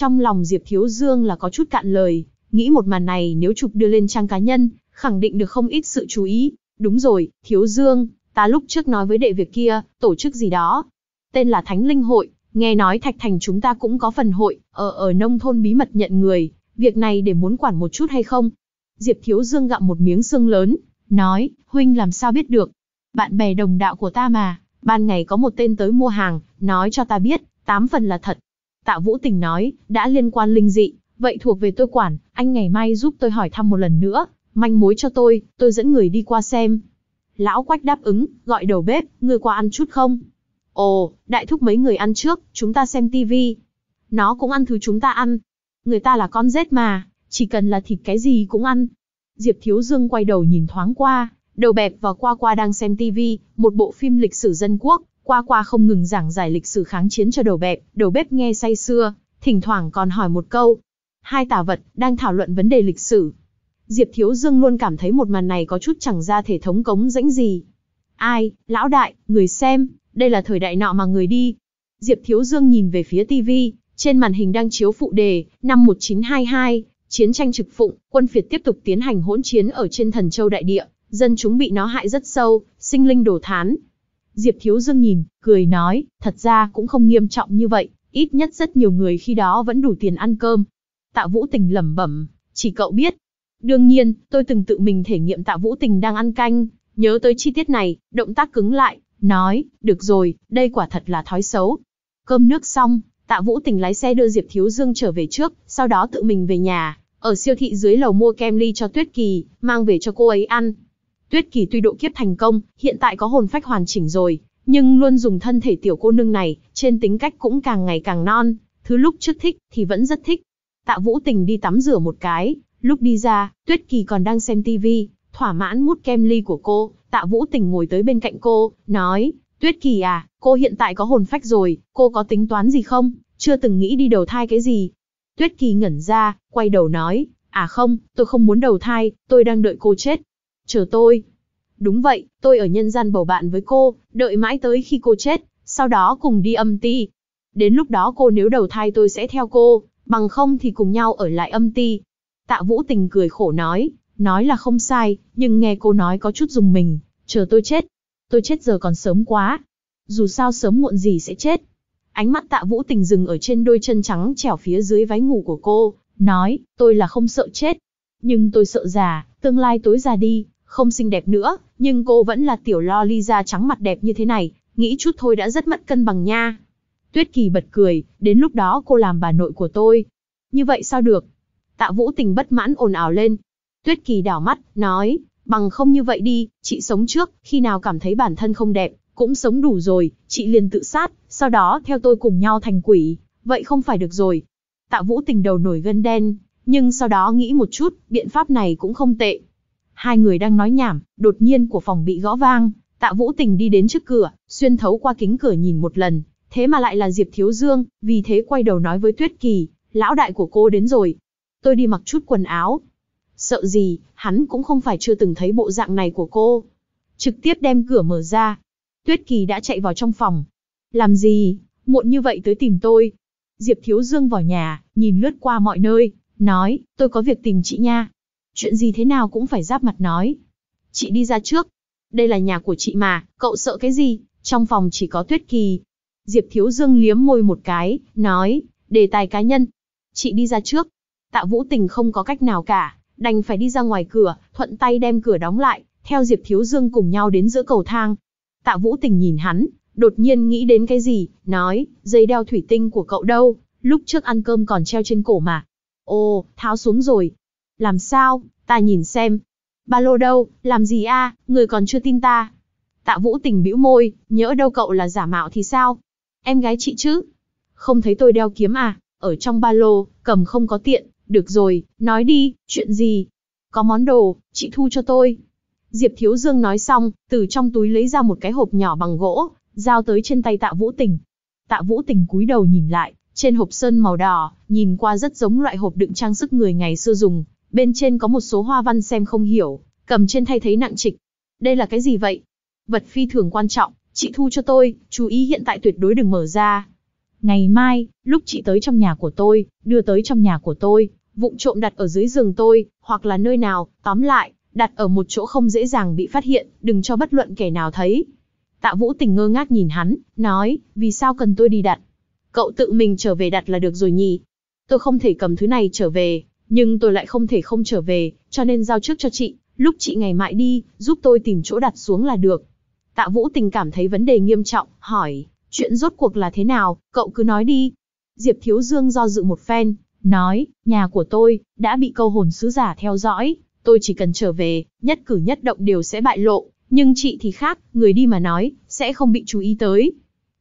trong lòng Diệp Thiếu Dương là có chút cạn lời, nghĩ một màn này nếu chụp đưa lên trang cá nhân, khẳng định được không ít sự chú ý. Đúng rồi, Thiếu Dương, ta lúc trước nói với đệ việc kia, tổ chức gì đó. Tên là Thánh Linh Hội, nghe nói Thạch Thành chúng ta cũng có phần hội, ở ở nông thôn bí mật nhận người, việc này để muốn quản một chút hay không? Diệp Thiếu Dương gặm một miếng xương lớn, nói, huynh làm sao biết được? Bạn bè đồng đạo của ta mà, ban ngày có một tên tới mua hàng, nói cho ta biết, tám phần là thật, Tạ Vũ Tình nói, đã liên quan linh dị, vậy thuộc về tôi quản, anh ngày mai giúp tôi hỏi thăm một lần nữa, manh mối cho tôi, tôi dẫn người đi qua xem. Lão Quách đáp ứng, gọi đầu bếp, người qua ăn chút không? Ồ, đại thúc mấy người ăn trước, chúng ta xem tivi. Nó cũng ăn thứ chúng ta ăn. Người ta là con rết mà, chỉ cần là thịt cái gì cũng ăn. Diệp Thiếu Dương quay đầu nhìn thoáng qua, đầu bẹp và qua qua đang xem tivi, một bộ phim lịch sử dân quốc, qua qua không ngừng giảng giải lịch sử kháng chiến cho đầu bếp, đầu bếp nghe say xưa, thỉnh thoảng còn hỏi một câu. Hai tả vật đang thảo luận vấn đề lịch sử. Diệp Thiếu Dương luôn cảm thấy một màn này có chút chẳng ra thể thống cống rãnh gì. Ai, lão đại, người xem, đây là thời đại nọ mà người đi. Diệp Thiếu Dương nhìn về phía TV, trên màn hình đang chiếu phụ đề, năm 1922, chiến tranh trực phụng, quân phiệt tiếp tục tiến hành hỗn chiến ở trên thần châu đại địa, dân chúng bị nó hại rất sâu, sinh linh đổ thán, Diệp Thiếu Dương nhìn, cười nói, thật ra cũng không nghiêm trọng như vậy, ít nhất rất nhiều người khi đó vẫn đủ tiền ăn cơm. Tạ Vũ Tình lẩm bẩm, chỉ cậu biết. Đương nhiên, tôi từng tự mình thể nghiệm Tạ Vũ Tình đang ăn canh, nhớ tới chi tiết này, động tác cứng lại, nói, được rồi, đây quả thật là thói xấu. Cơm nước xong, Tạ Vũ Tình lái xe đưa Diệp Thiếu Dương trở về trước, sau đó tự mình về nhà, ở siêu thị dưới lầu mua kem ly cho Tuyết Kỳ, mang về cho cô ấy ăn. Tuyết Kỳ tuy độ kiếp thành công, hiện tại có hồn phách hoàn chỉnh rồi, nhưng luôn dùng thân thể tiểu cô nương này, trên tính cách cũng càng ngày càng non, thứ lúc trước thích thì vẫn rất thích. Tạ Vũ Tình đi tắm rửa một cái, lúc đi ra, Tuyết Kỳ còn đang xem TV, thỏa mãn mút kem ly của cô, Tạ Vũ Tình ngồi tới bên cạnh cô, nói, Tuyết Kỳ à, cô hiện tại có hồn phách rồi, cô có tính toán gì không, chưa từng nghĩ đi đầu thai cái gì. Tuyết Kỳ ngẩn ra, quay đầu nói, à không, tôi không muốn đầu thai, tôi đang đợi cô chết, chờ tôi. Đúng vậy, tôi ở nhân gian bầu bạn với cô, đợi mãi tới khi cô chết, sau đó cùng đi âm ti. Đến lúc đó cô nếu đầu thai tôi sẽ theo cô, bằng không thì cùng nhau ở lại âm ti. Tạ Vũ Tình cười khổ nói, nói là không sai, nhưng nghe cô nói có chút dùng mình, chờ tôi chết. Tôi chết giờ còn sớm quá. Dù sao sớm muộn gì sẽ chết. Ánh mắt Tạ Vũ Tình dừng ở trên đôi chân trắng trẻo phía dưới váy ngủ của cô, nói, tôi là không sợ chết. Nhưng tôi sợ già, tương lai tối già đi, không xinh đẹp nữa, nhưng cô vẫn là tiểu lo ly da trắng mặt đẹp như thế này, nghĩ chút thôi đã rất mất cân bằng nha. Tuyết Kỳ bật cười, đến lúc đó cô làm bà nội của tôi. Như vậy sao được? Tạ Vũ Tình bất mãn ồn ào lên. Tuyết Kỳ đảo mắt, nói, bằng không như vậy đi, chị sống trước, khi nào cảm thấy bản thân không đẹp, cũng sống đủ rồi, chị liền tự sát, sau đó theo tôi cùng nhau thành quỷ, vậy không phải được rồi. Tạ Vũ Tình đầu nổi gân đen, nhưng sau đó nghĩ một chút, biện pháp này cũng không tệ. Hai người đang nói nhảm, đột nhiên của phòng bị gõ vang, Tạ Vũ Tình đi đến trước cửa, xuyên thấu qua kính cửa nhìn một lần, thế mà lại là Diệp Thiếu Dương, vì thế quay đầu nói với Tuyết Kỳ, lão đại của cô đến rồi. Tôi đi mặc chút quần áo. Sợ gì, hắn cũng không phải chưa từng thấy bộ dạng này của cô. Trực tiếp đem cửa mở ra. Tuyết Kỳ đã chạy vào trong phòng. Làm gì, muộn như vậy tới tìm tôi. Diệp Thiếu Dương vào nhà, nhìn lướt qua mọi nơi, nói, tôi có việc tìm chị nha chuyện gì thế nào cũng phải giáp mặt nói. Chị đi ra trước. Đây là nhà của chị mà, cậu sợ cái gì, trong phòng chỉ có Tuyết Kỳ. Diệp Thiếu Dương liếm môi một cái, nói, đề tài cá nhân. Chị đi ra trước. Tạ Vũ Tình không có cách nào cả, đành phải đi ra ngoài cửa, thuận tay đem cửa đóng lại, theo Diệp Thiếu Dương cùng nhau đến giữa cầu thang. Tạ Vũ Tình nhìn hắn, đột nhiên nghĩ đến cái gì, nói, dây đeo thủy tinh của cậu đâu, lúc trước ăn cơm còn treo trên cổ mà. Ồ, tháo xuống rồi, làm sao? Ta nhìn xem. Ba lô đâu? Làm gì a? Người còn chưa tin ta. Tạ Vũ Tình bĩu môi, nhỡ đâu cậu là giả mạo thì sao? Em gái chị chứ? Không thấy tôi đeo kiếm à? Ở trong ba lô, cầm không có tiện. Được rồi, nói đi, chuyện gì? Có món đồ, chị thu cho tôi. Diệp Thiếu Dương nói xong, từ trong túi lấy ra một cái hộp nhỏ bằng gỗ, giao tới trên tay Tạ Vũ Tình. Tạ Vũ Tình cúi đầu nhìn lại, trên hộp sơn màu đỏ, nhìn qua rất giống loại hộp đựng trang sức người ngày xưa dùng, bên trên có một số hoa văn xem không hiểu, cầm trên thay thấy nặng trịch. Đây là cái gì vậy? Vật phi thường quan trọng, chị thu cho tôi, chú ý hiện tại tuyệt đối đừng mở ra. Ngày mai, lúc chị tới trong nhà của tôi, đưa tới trong nhà của tôi, vụng trộm đặt ở dưới giường tôi, hoặc là nơi nào, tóm lại, đặt ở một chỗ không dễ dàng bị phát hiện, đừng cho bất luận kẻ nào thấy. Tạ Vũ Tình ngơ ngác nhìn hắn, nói, vì sao cần tôi đi đặt? Cậu tự mình trở về đặt là được rồi nhỉ? Tôi không thể cầm thứ này trở về, nhưng tôi lại không thể không trở về, cho nên giao trước cho chị, lúc chị ngày mai đi, giúp tôi tìm chỗ đặt xuống là được. Tạ Vũ Tình cảm thấy vấn đề nghiêm trọng, hỏi, chuyện rốt cuộc là thế nào, cậu cứ nói đi. Diệp Thiếu Dương do dự một phen, nói, nhà của tôi, đã bị câu hồn sứ giả theo dõi, tôi chỉ cần trở về, nhất cử nhất động đều sẽ bại lộ, nhưng chị thì khác, người đi mà nói, sẽ không bị chú ý tới.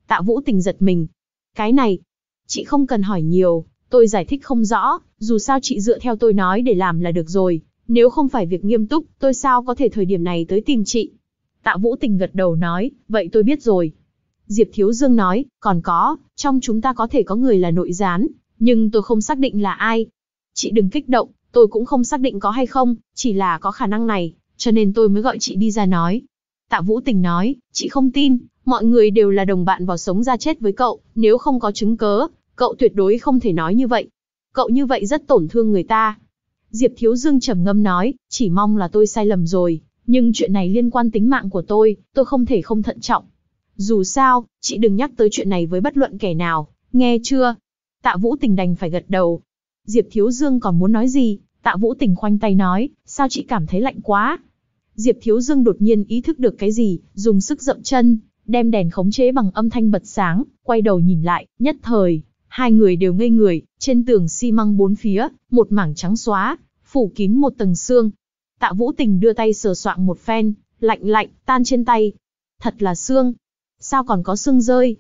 Tạ Vũ Tình giật mình. Cái này, chị không cần hỏi nhiều, Tôi giải thích không rõ, dù sao chị dựa theo tôi nói để làm là được rồi. Nếu không phải việc nghiêm túc, tôi sao có thể thời điểm này tới tìm chị? Tạ Vũ Tình gật đầu nói, vậy tôi biết rồi. Diệp Thiếu Dương nói, còn có, trong chúng ta có thể có người là nội gián, nhưng tôi không xác định là ai. Chị đừng kích động, tôi cũng không xác định có hay không, chỉ là có khả năng này, cho nên tôi mới gọi chị đi ra nói. Tạ Vũ Tình nói, chị không tin, mọi người đều là đồng bạn vào sống ra chết với cậu, nếu không có chứng cớ, Cậu tuyệt đối không thể nói như vậy. Cậu như vậy rất tổn thương người ta. Diệp Thiếu Dương trầm ngâm nói, chỉ mong là tôi sai lầm rồi, nhưng chuyện này liên quan tính mạng của tôi, tôi không thể không thận trọng. Dù sao, chị đừng nhắc tới chuyện này với bất luận kẻ nào, nghe chưa? Tạ Vũ Tình đành phải gật đầu. Diệp Thiếu Dương còn muốn nói gì? Tạ Vũ Tình khoanh tay nói, sao chị cảm thấy lạnh quá? Diệp Thiếu Dương đột nhiên ý thức được cái gì, dùng sức dậm chân, đem đèn khống chế bằng âm thanh bật sáng, quay đầu nhìn lại, nhất thời, Hai người đều ngây người, trên tường xi măng bốn phía, một mảng trắng xóa, phủ kín một tầng xương. Tạ Vũ Tình đưa tay sờ soạng một phen, lạnh lạnh, tan trên tay. Thật là xương. Sao còn có xương rơi?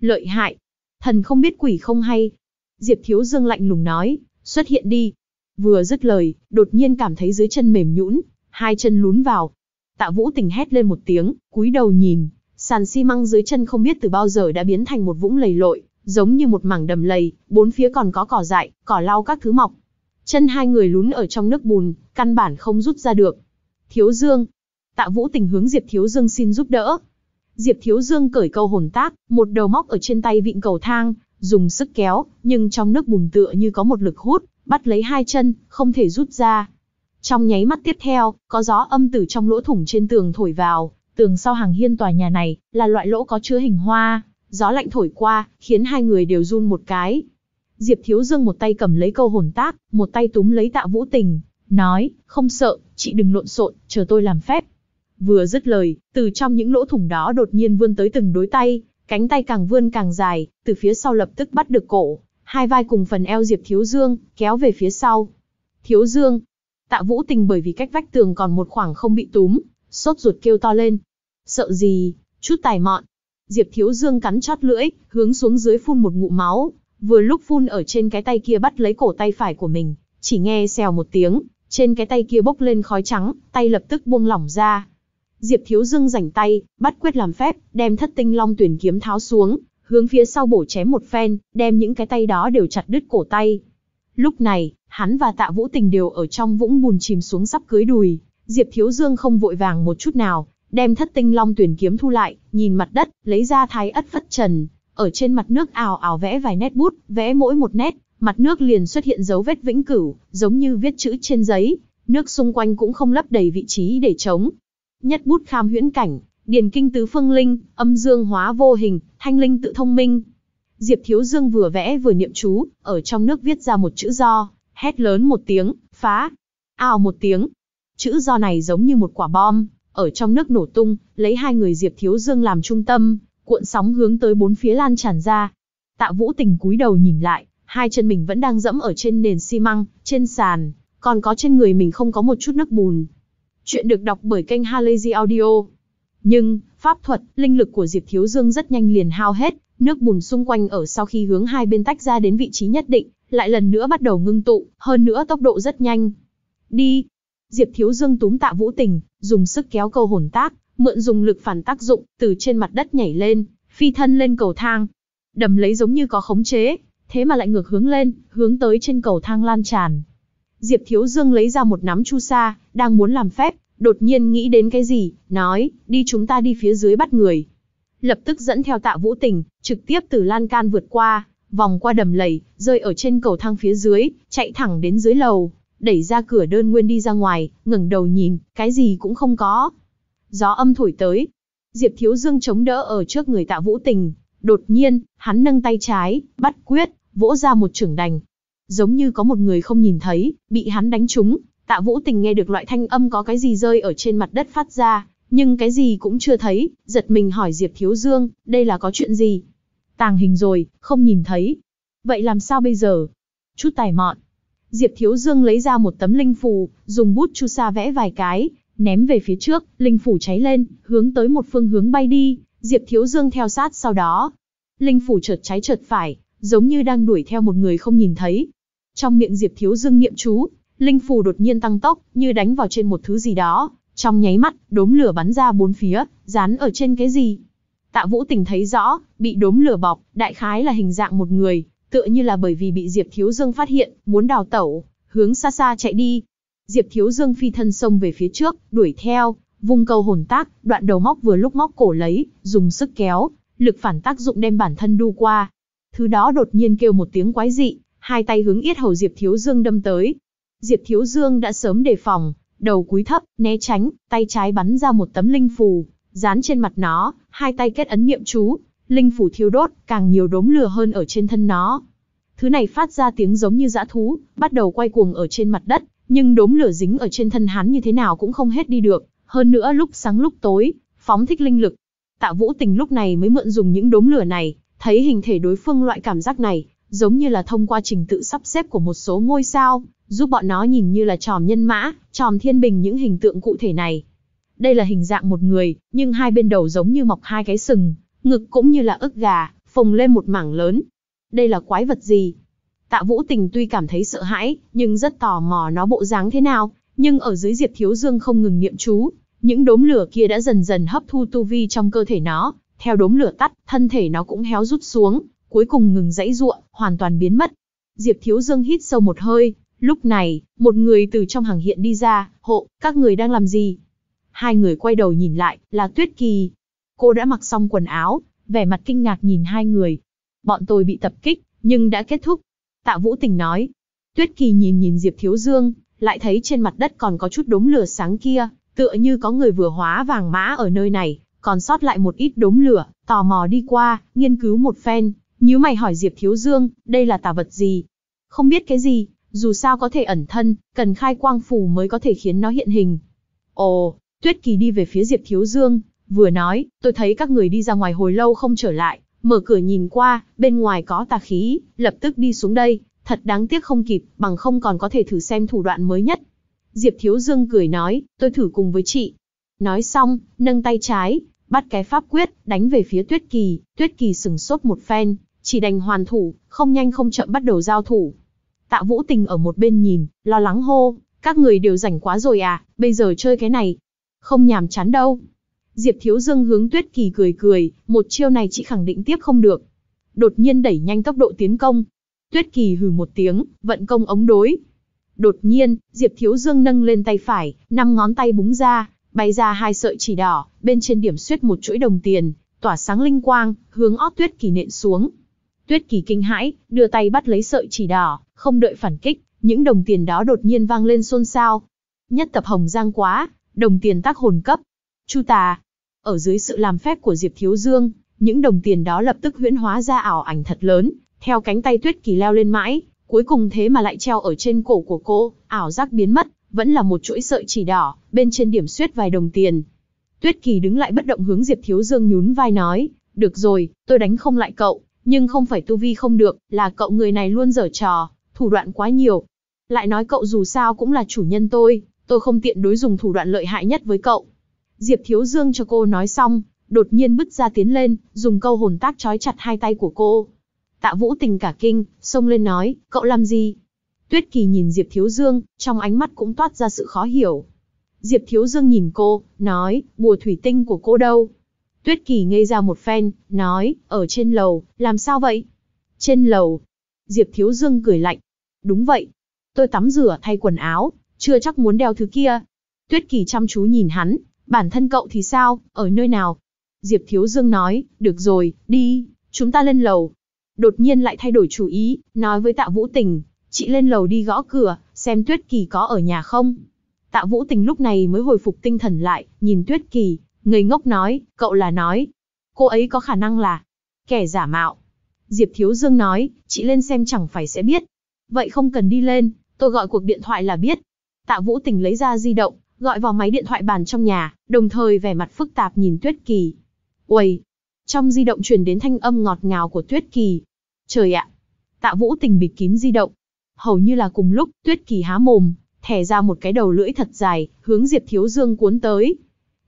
Lợi hại. Thần không biết quỷ không hay. Diệp Thiếu Dương lạnh lùng nói, xuất hiện đi. Vừa dứt lời, đột nhiên cảm thấy dưới chân mềm nhũn, hai chân lún vào. Tạ Vũ Tình hét lên một tiếng, cúi đầu nhìn, sàn xi măng dưới chân không biết từ bao giờ đã biến thành một vũng lầy lội, giống như một mảng đầm lầy, bốn phía còn có cỏ dại, cỏ lau các thứ mọc. Chân hai người lún ở trong nước bùn, căn bản không rút ra được. Thiếu Dương, Tạ Vũ tình hướng Diệp Thiếu Dương xin giúp đỡ. Diệp Thiếu Dương cởi câu hồn tác, một đầu móc ở trên tay vịn cầu thang, dùng sức kéo, nhưng trong nước bùn tựa như có một lực hút, bắt lấy hai chân, không thể rút ra. Trong nháy mắt tiếp theo, có gió âm từ trong lỗ thủng trên tường thổi vào, tường sau hàng hiên tòa nhà này là loại lỗ có chứa hình hoa, Gió lạnh thổi qua, khiến hai người đều run một cái. Diệp Thiếu Dương một tay cầm lấy câu hồn tác, một tay túm lấy tạ vũ tình, nói, không sợ, chị đừng lộn xộn, chờ tôi làm phép. Vừa dứt lời, từ trong những lỗ thủng đó đột nhiên vươn tới từng đối tay, cánh tay càng vươn càng dài, từ phía sau lập tức bắt được cổ, hai vai cùng phần eo Diệp Thiếu Dương, kéo về phía sau. Thiếu Dương, tạ vũ tình bởi vì cách vách tường còn một khoảng không bị túm, sốt ruột kêu to lên. Sợ gì, chút tài mọn, Diệp Thiếu Dương cắn chót lưỡi, hướng xuống dưới phun một ngụm máu, vừa lúc phun ở trên cái tay kia bắt lấy cổ tay phải của mình, chỉ nghe xèo một tiếng, trên cái tay kia bốc lên khói trắng, tay lập tức buông lỏng ra. Diệp Thiếu Dương rảnh tay, bắt quyết làm phép, đem thất tinh long tuyển kiếm tháo xuống, hướng phía sau bổ chém một phen, đem những cái tay đó đều chặt đứt cổ tay. Lúc này, hắn và tạ vũ tình đều ở trong vũng bùn chìm xuống sắp cưới đùi, Diệp Thiếu Dương không vội vàng một chút nào, đem thất tinh long tuyển kiếm thu lại, nhìn mặt đất, lấy ra thái ất phất trần, ở trên mặt nước ảo ảo vẽ vài nét bút, vẽ mỗi một nét, mặt nước liền xuất hiện dấu vết vĩnh cửu, giống như viết chữ trên giấy, nước xung quanh cũng không lấp đầy vị trí để trống. Nhất bút kham huyễn cảnh, điền kinh tứ phương linh, âm dương hóa vô hình, thanh linh tự thông minh. Diệp Thiếu Dương vừa vẽ vừa niệm chú, ở trong nước viết ra một chữ do, hét lớn một tiếng, phá, ào một tiếng. Chữ do này giống như một quả bom, ở trong nước nổ tung, lấy hai người Diệp Thiếu Dương làm trung tâm, cuộn sóng hướng tới bốn phía lan tràn ra. Tạ Vũ Tình cúi đầu nhìn lại, hai chân mình vẫn đang dẫm ở trên nền xi măng, trên sàn, còn có trên người mình không có một chút nước bùn. Chuyện được đọc bởi kênh Halazy Audio. Nhưng, pháp thuật, linh lực của Diệp Thiếu Dương rất nhanh liền hao hết, nước bùn xung quanh ở sau khi hướng hai bên tách ra đến vị trí nhất định, lại lần nữa bắt đầu ngưng tụ, hơn nữa tốc độ rất nhanh. Đi, Diệp Thiếu Dương túm tạ Vũ Tình, dùng sức kéo câu hồn tác, mượn dùng lực phản tác dụng, từ trên mặt đất nhảy lên, phi thân lên cầu thang. Đầm lấy giống như có khống chế, thế mà lại ngược hướng lên, hướng tới trên cầu thang lan tràn. Diệp Thiếu Dương lấy ra một nắm chu sa, đang muốn làm phép, đột nhiên nghĩ đến cái gì, nói, đi chúng ta đi phía dưới bắt người. Lập tức dẫn theo tạ vũ tình, trực tiếp từ lan can vượt qua, vòng qua đầm lầy, rơi ở trên cầu thang phía dưới, chạy thẳng đến dưới lầu đẩy ra cửa đơn nguyên đi ra ngoài, ngẩng đầu nhìn, cái gì cũng không có. Gió âm thổi tới. Diệp Thiếu Dương chống đỡ ở trước người tạ vũ tình. Đột nhiên, hắn nâng tay trái, bắt quyết, vỗ ra một trưởng đành. Giống như có một người không nhìn thấy, bị hắn đánh trúng. Tạ vũ tình nghe được loại thanh âm có cái gì rơi ở trên mặt đất phát ra, nhưng cái gì cũng chưa thấy, giật mình hỏi Diệp Thiếu Dương, đây là có chuyện gì? Tàng hình rồi, không nhìn thấy. Vậy làm sao bây giờ? Chút tài mọn, Diệp Thiếu Dương lấy ra một tấm linh phù, dùng bút chu sa vẽ vài cái, ném về phía trước, linh phù cháy lên, hướng tới một phương hướng bay đi, Diệp Thiếu Dương theo sát sau đó. Linh phù chợt cháy chợt phải, giống như đang đuổi theo một người không nhìn thấy. Trong miệng Diệp Thiếu Dương niệm chú, linh phù đột nhiên tăng tốc, như đánh vào trên một thứ gì đó, trong nháy mắt, đốm lửa bắn ra bốn phía, dán ở trên cái gì. Tạ Vũ Tình thấy rõ, bị đốm lửa bọc, đại khái là hình dạng một người, tựa như là bởi vì bị Diệp Thiếu Dương phát hiện, muốn đào tẩu, hướng xa xa chạy đi. Diệp Thiếu Dương phi thân xông về phía trước, đuổi theo, vung cầu hồn tác, đoạn đầu móc vừa lúc móc cổ lấy, dùng sức kéo, lực phản tác dụng đem bản thân đu qua. Thứ đó đột nhiên kêu một tiếng quái dị, hai tay hướng yết hầu Diệp Thiếu Dương đâm tới. Diệp Thiếu Dương đã sớm đề phòng, đầu cúi thấp, né tránh, tay trái bắn ra một tấm linh phù, dán trên mặt nó, hai tay kết ấn niệm chú, linh phủ thiêu đốt, càng nhiều đốm lửa hơn ở trên thân nó. Thứ này phát ra tiếng giống như dã thú, bắt đầu quay cuồng ở trên mặt đất, nhưng đốm lửa dính ở trên thân hắn như thế nào cũng không hết đi được, hơn nữa lúc sáng lúc tối, phóng thích linh lực. Tạ Vũ Tình lúc này mới mượn dùng những đốm lửa này, thấy hình thể đối phương loại cảm giác này, giống như là thông qua trình tự sắp xếp của một số ngôi sao, giúp bọn nó nhìn như là tròm nhân mã, tròm thiên bình những hình tượng cụ thể này. Đây là hình dạng một người, nhưng hai bên đầu giống như mọc hai cái sừng, ngực cũng như là ức gà, phồng lên một mảng lớn. Đây là quái vật gì? Tạ Vũ Tình tuy cảm thấy sợ hãi, nhưng rất tò mò nó bộ dáng thế nào, nhưng ở dưới Diệp Thiếu Dương không ngừng niệm chú, những đốm lửa kia đã dần dần hấp thu tu vi trong cơ thể nó, theo đốm lửa tắt, thân thể nó cũng héo rút xuống, cuối cùng ngừng dãy ruộng, hoàn toàn biến mất. Diệp Thiếu Dương hít sâu một hơi, lúc này, một người từ trong hàng hiện đi ra, hộ, các người đang làm gì? Hai người quay đầu nhìn lại, là Tuyết Kỳ, Cô đã mặc xong quần áo, vẻ mặt kinh ngạc nhìn hai người. Bọn tôi bị tập kích, nhưng đã kết thúc. Tạ Vũ Tình nói. Tuyết Kỳ nhìn nhìn Diệp Thiếu Dương, lại thấy trên mặt đất còn có chút đốm lửa sáng kia, tựa như có người vừa hóa vàng mã ở nơi này, còn sót lại một ít đốm lửa, tò mò đi qua, nghiên cứu một phen, nhíu mày hỏi Diệp Thiếu Dương, đây là tà vật gì? Không biết cái gì, dù sao có thể ẩn thân, cần khai quang phù mới có thể khiến nó hiện hình. Ồ, Tuyết Kỳ đi về phía Diệp Thiếu Dương, Vừa nói, tôi thấy các người đi ra ngoài hồi lâu không trở lại, mở cửa nhìn qua, bên ngoài có tà khí, lập tức đi xuống đây, thật đáng tiếc không kịp, bằng không còn có thể thử xem thủ đoạn mới nhất. Diệp Thiếu Dương cười nói, tôi thử cùng với chị. Nói xong, nâng tay trái, bắt cái pháp quyết, đánh về phía Tuyết Kỳ, Tuyết Kỳ sừng sốt một phen, chỉ đành hoàn thủ, không nhanh không chậm bắt đầu giao thủ. Tạ Vũ Tình ở một bên nhìn, lo lắng hô, các người đều rảnh quá rồi à, bây giờ chơi cái này, không nhàm chán đâu. Diệp Thiếu Dương hướng Tuyết Kỳ cười cười, một chiêu này chị khẳng định tiếp không được. Đột nhiên đẩy nhanh tốc độ tiến công. Tuyết Kỳ hừ một tiếng, vận công ống đối. Đột nhiên, Diệp Thiếu Dương nâng lên tay phải, năm ngón tay búng ra, bay ra hai sợi chỉ đỏ, bên trên điểm xuyết một chuỗi đồng tiền, tỏa sáng linh quang, hướng óc Tuyết Kỳ nện xuống. Tuyết Kỳ kinh hãi, đưa tay bắt lấy sợi chỉ đỏ, không đợi phản kích, những đồng tiền đó đột nhiên vang lên xôn xao. Nhất tập hồng giang quá, đồng tiền tác hồn cấp. Chu Tà, ở dưới sự làm phép của Diệp Thiếu Dương, những đồng tiền đó lập tức huyễn hóa ra ảo ảnh thật lớn, theo cánh tay Tuyết Kỳ leo lên mãi, cuối cùng thế mà lại treo ở trên cổ của cô, ảo giác biến mất, vẫn là một chuỗi sợi chỉ đỏ, bên trên điểm xuyết vài đồng tiền. Tuyết Kỳ đứng lại bất động hướng Diệp Thiếu Dương nhún vai nói, được rồi, tôi đánh không lại cậu, nhưng không phải tu vi không được, là cậu người này luôn dở trò, thủ đoạn quá nhiều. Lại nói cậu dù sao cũng là chủ nhân tôi, tôi không tiện đối dùng thủ đoạn lợi hại nhất với cậu, Diệp Thiếu Dương cho cô nói xong, đột nhiên bứt ra tiến lên, dùng câu hồn tác trói chặt hai tay của cô. Tạ Vũ tình cả kinh, xông lên nói, cậu làm gì? Tuyết Kỳ nhìn Diệp Thiếu Dương, trong ánh mắt cũng toát ra sự khó hiểu. Diệp Thiếu Dương nhìn cô, nói, bùa thủy tinh của cô đâu? Tuyết Kỳ ngây ra một phen, nói, ở trên lầu, làm sao vậy? Trên lầu. Diệp Thiếu Dương cười lạnh. Đúng vậy. Tôi tắm rửa thay quần áo, chưa chắc muốn đeo thứ kia. Tuyết Kỳ chăm chú nhìn hắn, bản thân cậu thì sao, ở nơi nào? Diệp Thiếu Dương nói, được rồi, đi, chúng ta lên lầu. Đột nhiên lại thay đổi chủ ý, nói với Tạ Vũ Tình, chị lên lầu đi gõ cửa, xem Tuyết Kỳ có ở nhà không. Tạ Vũ Tình lúc này mới hồi phục tinh thần lại, nhìn Tuyết Kỳ, người ngốc nói, cậu là nói. Cô ấy có khả năng là kẻ giả mạo. Diệp Thiếu Dương nói, chị lên xem chẳng phải sẽ biết. Vậy không cần đi lên, tôi gọi cuộc điện thoại là biết. Tạ Vũ Tình lấy ra di động, gọi vào máy điện thoại bàn trong nhà, đồng thời vẻ mặt phức tạp nhìn Tuyết Kỳ. Uầy! Trong di động truyền đến thanh âm ngọt ngào của Tuyết Kỳ. Trời ạ! Tạ Vũ tình bịt kín di động. Hầu như là cùng lúc, Tuyết Kỳ há mồm, thẻ ra một cái đầu lưỡi thật dài, hướng Diệp Thiếu Dương cuốn tới.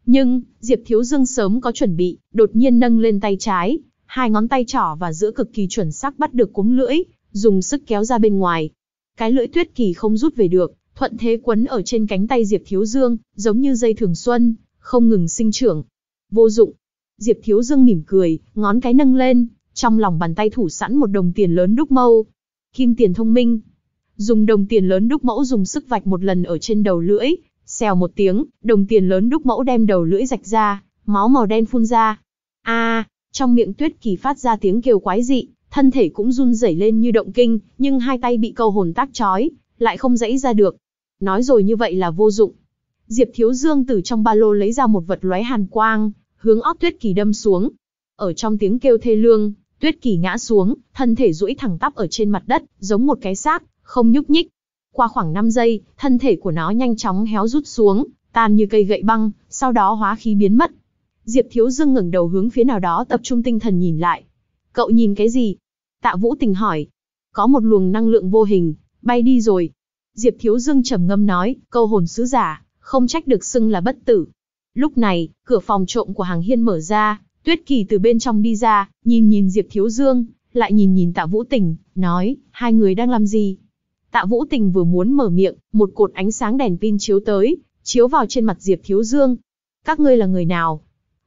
Nhưng, Diệp Thiếu Dương sớm có chuẩn bị, đột nhiên nâng lên tay trái, hai ngón tay trỏ và giữa cực kỳ chuẩn xác bắt được cuống lưỡi, dùng sức kéo ra bên ngoài. Cái lưỡi Tuyết Kỳ không rút về được, thuận thế quấn ở trên cánh tay Diệp Thiếu Dương, giống như dây thường xuân, không ngừng sinh trưởng. Vô dụng. Diệp Thiếu Dương mỉm cười, ngón cái nâng lên, trong lòng bàn tay thủ sẵn một đồng tiền lớn đúc mâu. Kim tiền thông minh. Dùng đồng tiền lớn đúc mẫu dùng sức vạch một lần ở trên đầu lưỡi, xèo một tiếng, đồng tiền lớn đúc mẫu đem đầu lưỡi rạch ra, máu màu đen phun ra. A, trong miệng Tuyết Kỳ phát ra tiếng kêu quái dị, thân thể cũng run rẩy lên như động kinh, nhưng hai tay bị câu hồn tác trói, lại không dãy ra được nói rồi như vậy là vô dụng. Diệp Thiếu Dương từ trong ba lô lấy ra một vật lóe hàn quang, hướng óc Tuyết Kỳ đâm xuống. Ở trong tiếng kêu thê lương, Tuyết Kỳ ngã xuống, thân thể duỗi thẳng tắp ở trên mặt đất, giống một cái xác, không nhúc nhích. Qua khoảng 5 giây, thân thể của nó nhanh chóng héo rút xuống, tan như cây gậy băng, sau đó hóa khí biến mất. Diệp Thiếu Dương ngẩng đầu hướng phía nào đó tập trung tinh thần nhìn lại. Cậu nhìn cái gì? Tạ Vũ Tình hỏi. Có một luồng năng lượng vô hình, bay đi rồi. Diệp Thiếu Dương trầm ngâm nói, câu hồn sứ giả, không trách được xưng là bất tử. Lúc này, cửa phòng trộm của hàng hiên mở ra, Tuyết Kỳ từ bên trong đi ra, nhìn nhìn Diệp Thiếu Dương, lại nhìn nhìn Tạ Vũ Tình, nói, hai người đang làm gì? Tạ Vũ Tình vừa muốn mở miệng, một cột ánh sáng đèn pin chiếu tới, chiếu vào trên mặt Diệp Thiếu Dương. Các ngươi là người nào?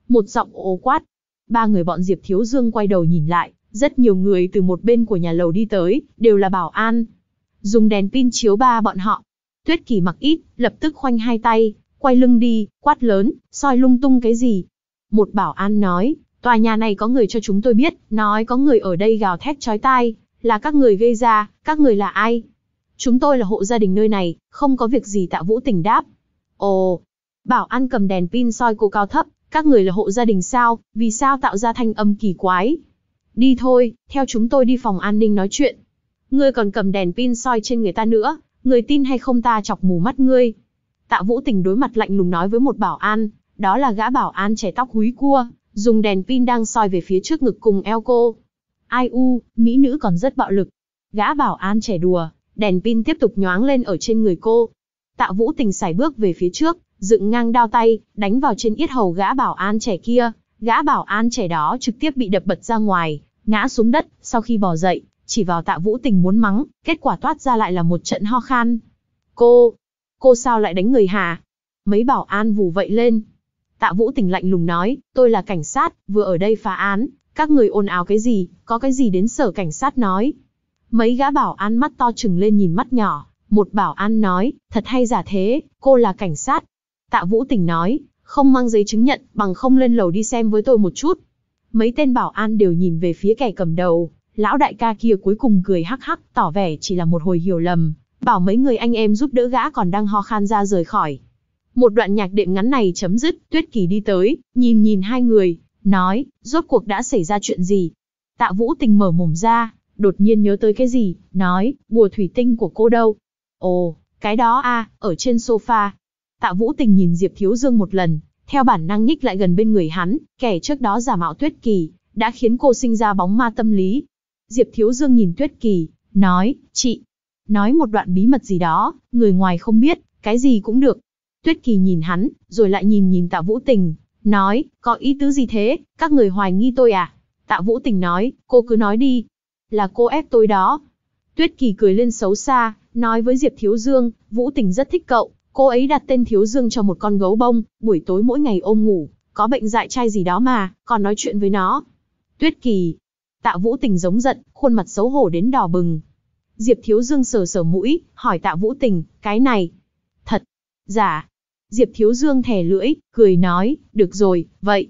Một giọng ồ quát. Ba người bọn Diệp Thiếu Dương quay đầu nhìn lại, rất nhiều người từ một bên của nhà lầu đi tới, đều là bảo an, dùng đèn pin chiếu ba bọn họ. Tuyết Kỳ mặc ít, lập tức khoanh hai tay, quay lưng đi, quát lớn, soi lung tung cái gì. Một bảo an nói, tòa nhà này có người cho chúng tôi biết, nói có người ở đây gào thét chói tai, là các người gây ra, các người là ai? Chúng tôi là hộ gia đình nơi này, không có việc gì tạ vũ tỉnh đáp. Ồ, bảo an cầm đèn pin soi cô cao thấp, các người là hộ gia đình sao, vì sao tạo ra thanh âm kỳ quái? Đi thôi, theo chúng tôi đi phòng an ninh nói chuyện. Ngươi còn cầm đèn pin soi trên người ta nữa, ngươi tin hay không ta chọc mù mắt ngươi. Tạ Vũ Tình đối mặt lạnh lùng nói với một bảo an, đó là gã bảo an trẻ tóc húi cua, dùng đèn pin đang soi về phía trước ngực cùng eo cô. Ai u, mỹ nữ còn rất bạo lực. Gã bảo an trẻ đùa, đèn pin tiếp tục nhoáng lên ở trên người cô. Tạ Vũ Tình xài bước về phía trước, dựng ngang đao tay, đánh vào trên yết hầu gã bảo an trẻ kia, gã bảo an trẻ đó trực tiếp bị đập bật ra ngoài, ngã xuống đất, sau khi bò dậy, chỉ vào tạ vũ tình muốn mắng, kết quả toát ra lại là một trận ho khan. Cô, cô sao lại đánh người hà? Mấy bảo an vù vậy lên. Tạ vũ tình lạnh lùng nói, tôi là cảnh sát, vừa ở đây phá án, các người ồn ào cái gì, có cái gì đến sở cảnh sát nói. Mấy gã bảo an mắt to trừng lên nhìn mắt nhỏ, một bảo an nói, thật hay giả thế, cô là cảnh sát. Tạ vũ tình nói, không mang giấy chứng nhận, bằng không lên lầu đi xem với tôi một chút. Mấy tên bảo an đều nhìn về phía kẻ cầm đầu, Lão đại ca kia cuối cùng cười hắc hắc, tỏ vẻ chỉ là một hồi hiểu lầm, bảo mấy người anh em giúp đỡ gã còn đang ho khan ra rời khỏi. Một đoạn nhạc đệm ngắn này chấm dứt, Tuyết Kỳ đi tới, nhìn nhìn hai người, nói, rốt cuộc đã xảy ra chuyện gì? Tạ Vũ Tình mở mồm ra, đột nhiên nhớ tới cái gì, nói, bùa thủy tinh của cô đâu? Ồ, cái đó a, à, ở trên sofa. Tạ Vũ Tình nhìn Diệp Thiếu Dương một lần, theo bản năng nhích lại gần bên người hắn, kẻ trước đó giả mạo Tuyết Kỳ, đã khiến cô sinh ra bóng ma tâm lý, Diệp Thiếu Dương nhìn Tuyết Kỳ, nói, chị, nói một đoạn bí mật gì đó, người ngoài không biết, cái gì cũng được. Tuyết Kỳ nhìn hắn, rồi lại nhìn nhìn Tạ Vũ Tình, nói, có ý tứ gì thế, các người hoài nghi tôi à? Tạ Vũ Tình nói, cô cứ nói đi, là cô ép tôi đó. Tuyết Kỳ cười lên xấu xa, nói với Diệp Thiếu Dương, Vũ Tình rất thích cậu, cô ấy đặt tên Thiếu Dương cho một con gấu bông, buổi tối mỗi ngày ôm ngủ, có bệnh dại trai gì đó mà, còn nói chuyện với nó. Tuyết Kỳ, Tạ Vũ Tình giống giận, khuôn mặt xấu hổ đến đỏ bừng. Diệp Thiếu Dương sờ sờ mũi, hỏi Tạ Vũ Tình, cái này, thật, giả. Dạ. Diệp Thiếu Dương thè lưỡi, cười nói, được rồi, vậy.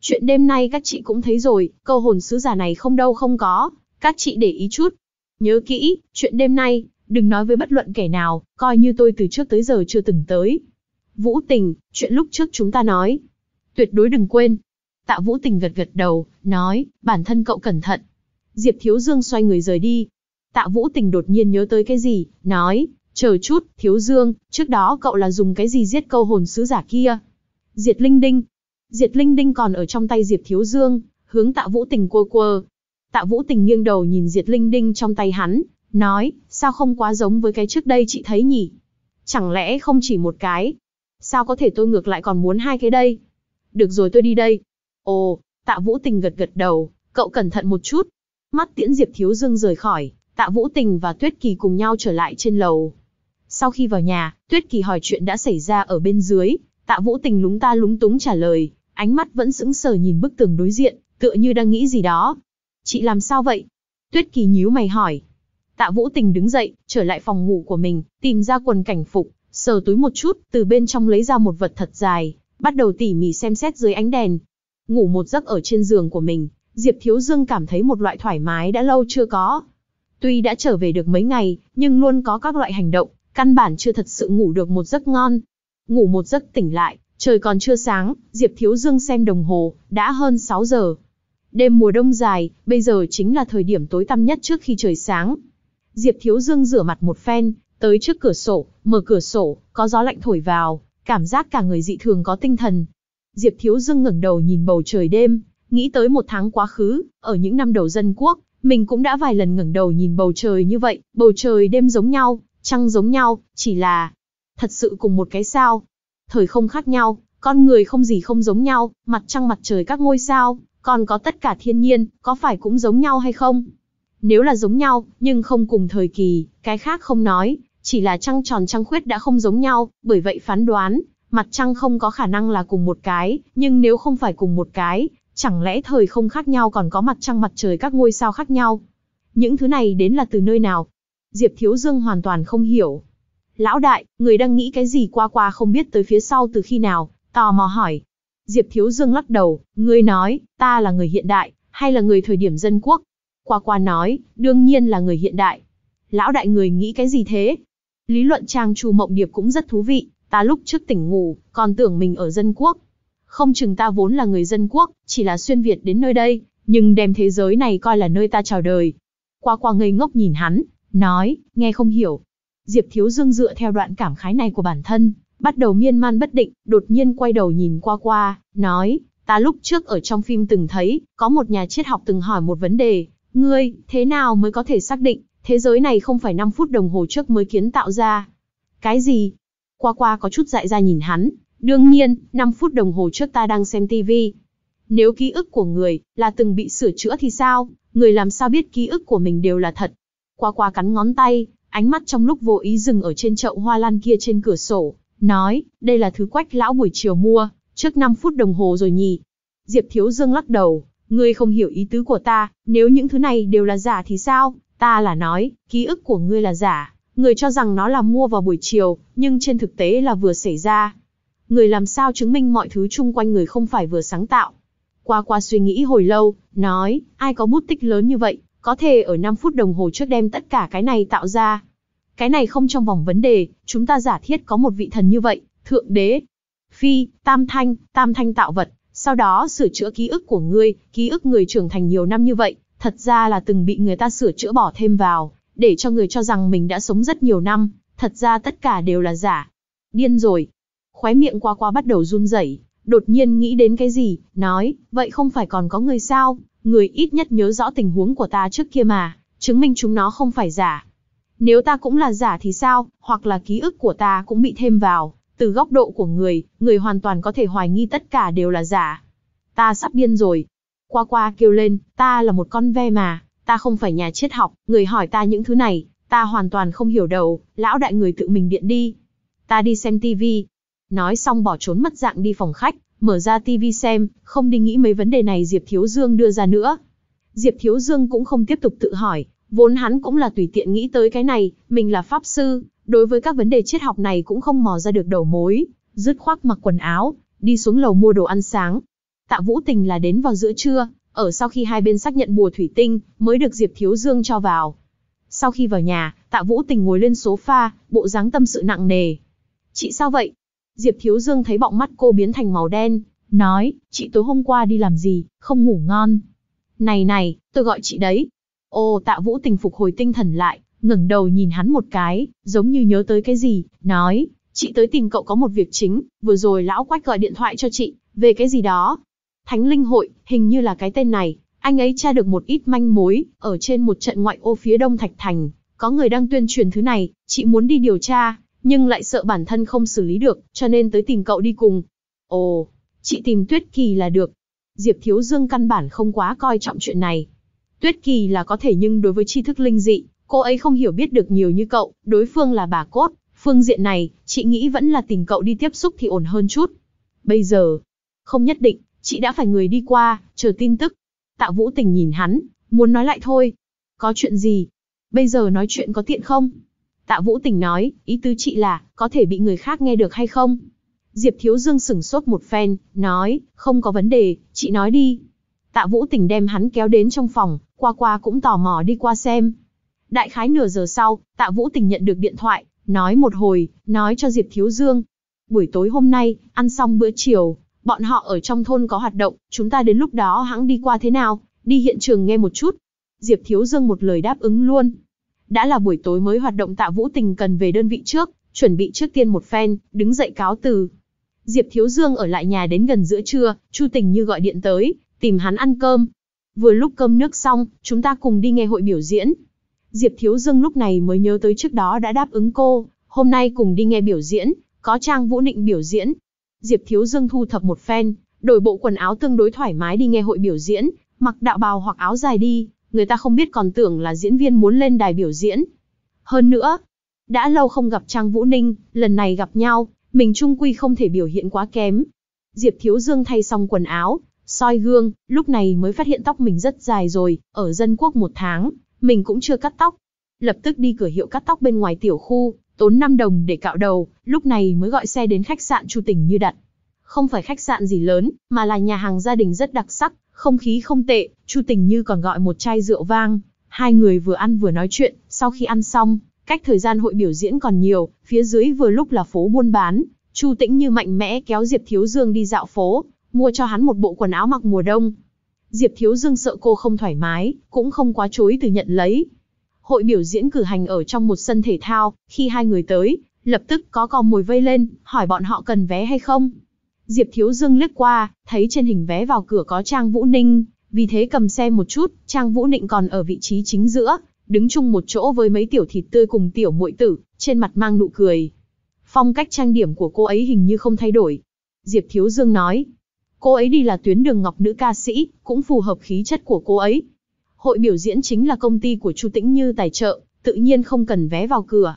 Chuyện đêm nay các chị cũng thấy rồi, câu hồn sứ giả này không đâu không có, các chị để ý chút. Nhớ kỹ, chuyện đêm nay, đừng nói với bất luận kẻ nào, coi như tôi từ trước tới giờ chưa từng tới. Vũ Tình, chuyện lúc trước chúng ta nói. Tuyệt đối đừng quên, Tạ Vũ Tình gật gật đầu, nói, bản thân cậu cẩn thận. Diệp Thiếu Dương xoay người rời đi. Tạ Vũ Tình đột nhiên nhớ tới cái gì, nói, chờ chút, Thiếu Dương, trước đó cậu là dùng cái gì giết câu hồn sứ giả kia? Diệt Linh Đinh. Diệt Linh Đinh còn ở trong tay Diệp Thiếu Dương, hướng Tạ Vũ Tình quơ quơ. Tạ Vũ Tình nghiêng đầu nhìn Diệt Linh Đinh trong tay hắn, nói, sao không quá giống với cái trước đây chị thấy nhỉ? Chẳng lẽ không chỉ một cái? Sao có thể tôi ngược lại còn muốn hai cái đây? Được rồi tôi đi đây. Ồ, tạ vũ tình gật gật đầu, cậu cẩn thận một chút. Mắt tiễn Diệp Thiếu Dương rời khỏi, tạ vũ tình và Tuyết Kỳ cùng nhau trở lại trên lầu. Sau khi vào nhà, Tuyết Kỳ hỏi chuyện đã xảy ra ở bên dưới, tạ vũ tình lúng ta lúng túng trả lời, ánh mắt vẫn sững sờ nhìn bức tường đối diện, tựa như đang nghĩ gì đó. Chị làm sao vậy? Tuyết Kỳ nhíu mày hỏi. Tạ Vũ Tình đứng dậy, trở lại phòng ngủ của mình, tìm ra quần cảnh phục, sờ túi một chút, từ bên trong lấy ra một vật thật dài, bắt đầu tỉ mỉ xem xét dưới ánh đèn, Ngủ một giấc ở trên giường của mình, Diệp Thiếu Dương cảm thấy một loại thoải mái đã lâu chưa có. Tuy đã trở về được mấy ngày, nhưng luôn có các loại hành động, căn bản chưa thật sự ngủ được một giấc ngon. Ngủ một giấc tỉnh lại, trời còn chưa sáng, Diệp Thiếu Dương xem đồng hồ, đã hơn 6 giờ. Đêm mùa đông dài, bây giờ chính là thời điểm tối tăm nhất trước khi trời sáng. Diệp Thiếu Dương rửa mặt một phen, tới trước cửa sổ, mở cửa sổ, có gió lạnh thổi vào, cảm giác cả người dị thường có tinh thần, Diệp Thiếu Dương ngẩng đầu nhìn bầu trời đêm, nghĩ tới một tháng quá khứ, ở những năm đầu dân quốc, mình cũng đã vài lần ngẩng đầu nhìn bầu trời như vậy, bầu trời đêm giống nhau, trăng giống nhau, chỉ là thật sự cùng một cái sao. Thời không khác nhau, con người không gì không giống nhau, mặt trăng mặt trời các ngôi sao, còn có tất cả thiên nhiên, có phải cũng giống nhau hay không? Nếu là giống nhau, nhưng không cùng thời kỳ, cái khác không nói, chỉ là trăng tròn trăng khuyết đã không giống nhau, bởi vậy phán đoán, mặt trăng không có khả năng là cùng một cái, nhưng nếu không phải cùng một cái, chẳng lẽ thời không khác nhau còn có mặt trăng mặt trời các ngôi sao khác nhau? Những thứ này đến là từ nơi nào? Diệp Thiếu Dương hoàn toàn không hiểu. Lão đại, người đang nghĩ cái gì qua qua không biết tới phía sau từ khi nào, tò mò hỏi. Diệp Thiếu Dương lắc đầu, ngươi nói, ta là người hiện đại, hay là người thời điểm dân quốc? Qua qua nói, đương nhiên là người hiện đại. Lão đại người nghĩ cái gì thế? Lý luận trang trù mộng điệp cũng rất thú vị, Ta lúc trước tỉnh ngủ, còn tưởng mình ở dân quốc. Không chừng ta vốn là người dân quốc, chỉ là xuyên Việt đến nơi đây, nhưng đem thế giới này coi là nơi ta chào đời. Qua qua ngây ngốc nhìn hắn, nói, nghe không hiểu. Diệp Thiếu Dương dựa theo đoạn cảm khái này của bản thân, bắt đầu miên man bất định, đột nhiên quay đầu nhìn qua qua, nói, ta lúc trước ở trong phim từng thấy, có một nhà triết học từng hỏi một vấn đề, ngươi, thế nào mới có thể xác định, thế giới này không phải 5 phút đồng hồ trước mới kiến tạo ra. Cái gì, qua qua có chút dại ra nhìn hắn, đương nhiên, 5 phút đồng hồ trước ta đang xem TV. Nếu ký ức của người là từng bị sửa chữa thì sao, người làm sao biết ký ức của mình đều là thật. Qua qua cắn ngón tay, ánh mắt trong lúc vô ý dừng ở trên chậu hoa lan kia trên cửa sổ, nói, đây là thứ quách lão buổi chiều mua, trước 5 phút đồng hồ rồi nhỉ. Diệp Thiếu Dương lắc đầu, ngươi không hiểu ý tứ của ta, nếu những thứ này đều là giả thì sao, ta là nói, ký ức của ngươi là giả, Người cho rằng nó là mua vào buổi chiều, nhưng trên thực tế là vừa xảy ra. Người làm sao chứng minh mọi thứ chung quanh người không phải vừa sáng tạo. Qua qua suy nghĩ hồi lâu, nói, ai có bút tích lớn như vậy, có thể ở 5 phút đồng hồ trước đem tất cả cái này tạo ra. Cái này không trong vòng vấn đề, chúng ta giả thiết có một vị thần như vậy, thượng đế, phi, tam thanh, tam thanh tạo vật, sau đó sửa chữa ký ức của ngươi, ký ức người trưởng thành nhiều năm như vậy, thật ra là từng bị người ta sửa chữa bỏ thêm vào, để cho người cho rằng mình đã sống rất nhiều năm, thật ra tất cả đều là giả. Điên rồi. Khóe miệng qua qua bắt đầu run rẩy, đột nhiên nghĩ đến cái gì, nói, vậy không phải còn có người sao, người ít nhất nhớ rõ tình huống của ta trước kia mà, chứng minh chúng nó không phải giả. Nếu ta cũng là giả thì sao, hoặc là ký ức của ta cũng bị thêm vào, từ góc độ của người, người hoàn toàn có thể hoài nghi tất cả đều là giả. Ta sắp điên rồi. Qua qua kêu lên, ta là một con ve mà, ta không phải nhà triết học, người hỏi ta những thứ này, ta hoàn toàn không hiểu đầu, lão đại người tự mình điện đi. Ta đi xem tivi. Nói xong bỏ trốn mất dạng đi phòng khách, mở ra tivi xem, không đi nghĩ mấy vấn đề này Diệp Thiếu Dương đưa ra nữa. Diệp Thiếu Dương cũng không tiếp tục tự hỏi, vốn hắn cũng là tùy tiện nghĩ tới cái này, mình là pháp sư, đối với các vấn đề triết học này cũng không mò ra được đầu mối, dứt khoác mặc quần áo, đi xuống lầu mua đồ ăn sáng. Tạ Vũ Tình là đến vào giữa trưa, ở sau khi hai bên xác nhận bùa thủy tinh, mới được Diệp Thiếu Dương cho vào. Sau khi vào nhà, Tạ Vũ Tình ngồi lên sofa, bộ dáng tâm sự nặng nề. Chị sao vậy? Diệp Thiếu Dương thấy bọng mắt cô biến thành màu đen, nói, chị tối hôm qua đi làm gì, không ngủ ngon. Này này, tôi gọi chị đấy. Ô tạ vũ tình phục hồi tinh thần lại, ngẩng đầu nhìn hắn một cái, giống như nhớ tới cái gì, nói, chị tới tìm cậu có một việc chính, vừa rồi lão quách gọi điện thoại cho chị, về cái gì đó, Thánh Linh Hội, hình như là cái tên này, anh ấy tra được một ít manh mối, ở trên một trận ngoại ô phía đông Thạch Thành, có người đang tuyên truyền thứ này, chị muốn đi điều tra, nhưng lại sợ bản thân không xử lý được, cho nên tới tìm cậu đi cùng. Ồ, chị tìm Tuyết Kỳ là được. Diệp Thiếu Dương căn bản không quá coi trọng chuyện này. Tuyết Kỳ là có thể nhưng đối với tri thức linh dị, cô ấy không hiểu biết được nhiều như cậu, đối phương là bà cốt, phương diện này, chị nghĩ vẫn là tìm cậu đi tiếp xúc thì ổn hơn chút. Bây giờ, không nhất định, chị đã phải người đi qua, chờ tin tức. Tạ Vũ Tình nhìn hắn, muốn nói lại thôi. Có chuyện gì? Bây giờ nói chuyện có tiện không? Tạ Vũ Tình nói, ý tứ chị là, có thể bị người khác nghe được hay không? Diệp Thiếu Dương sửng sốt một phen, nói, không có vấn đề, chị nói đi. Tạ Vũ Tình đem hắn kéo đến trong phòng, qua qua cũng tò mò đi qua xem. Đại khái nửa giờ sau, Tạ Vũ Tình nhận được điện thoại, nói một hồi, nói cho Diệp Thiếu Dương. Buổi tối hôm nay, ăn xong bữa chiều, Bọn họ ở trong thôn có hoạt động, chúng ta đến lúc đó hãng đi qua thế nào, đi hiện trường nghe một chút. Diệp Thiếu Dương một lời đáp ứng luôn. Đã là buổi tối mới hoạt động tạ vũ tình cần về đơn vị trước, chuẩn bị trước tiên một phen, đứng dậy cáo từ. Diệp Thiếu Dương ở lại nhà đến gần giữa trưa, Chu Tình như gọi điện tới, tìm hắn ăn cơm. Vừa lúc cơm nước xong, chúng ta cùng đi nghe hội biểu diễn. Diệp Thiếu Dương lúc này mới nhớ tới trước đó đã đáp ứng cô, hôm nay cùng đi nghe biểu diễn, có Trang Vũ Nịnh biểu diễn, Diệp Thiếu Dương thu thập một phen, đổi bộ quần áo tương đối thoải mái đi nghe hội biểu diễn, mặc đạo bào hoặc áo dài đi, người ta không biết còn tưởng là diễn viên muốn lên đài biểu diễn. Hơn nữa, đã lâu không gặp Trang Vũ Ninh, lần này gặp nhau, mình trung quy không thể biểu hiện quá kém. Diệp Thiếu Dương thay xong quần áo, soi gương, lúc này mới phát hiện tóc mình rất dài rồi, ở dân quốc một tháng, mình cũng chưa cắt tóc. Lập tức đi cửa hiệu cắt tóc bên ngoài tiểu khu, tốn 5 đồng để cạo đầu, lúc này mới gọi xe đến khách sạn Chu Tỉnh như đặt. Không phải khách sạn gì lớn, mà là nhà hàng gia đình rất đặc sắc, không khí không tệ, Chu Tình Như còn gọi một chai rượu vang. Hai người vừa ăn vừa nói chuyện, sau khi ăn xong, cách thời gian hội biểu diễn còn nhiều, phía dưới vừa lúc là phố buôn bán. Chu Tĩnh Như mạnh mẽ kéo Diệp Thiếu Dương đi dạo phố, mua cho hắn một bộ quần áo mặc mùa đông. Diệp Thiếu Dương sợ cô không thoải mái, cũng không quá chối từ nhận lấy, Hội biểu diễn cử hành ở trong một sân thể thao, khi hai người tới, lập tức có con mồi vây lên, hỏi bọn họ cần vé hay không. Diệp Thiếu Dương lướt qua, thấy trên hình vé vào cửa có Trang Vũ Ninh, vì thế cầm xe một chút, Trang Vũ Ninh còn ở vị trí chính giữa, đứng chung một chỗ với mấy tiểu thịt tươi cùng tiểu muội tử, trên mặt mang nụ cười. Phong cách trang điểm của cô ấy hình như không thay đổi. Diệp Thiếu Dương nói, cô ấy đi là tuyến đường ngọc nữ ca sĩ, cũng phù hợp khí chất của cô ấy, hội biểu diễn chính là công ty của Chu Tĩnh Như tài trợ, tự nhiên không cần vé vào cửa.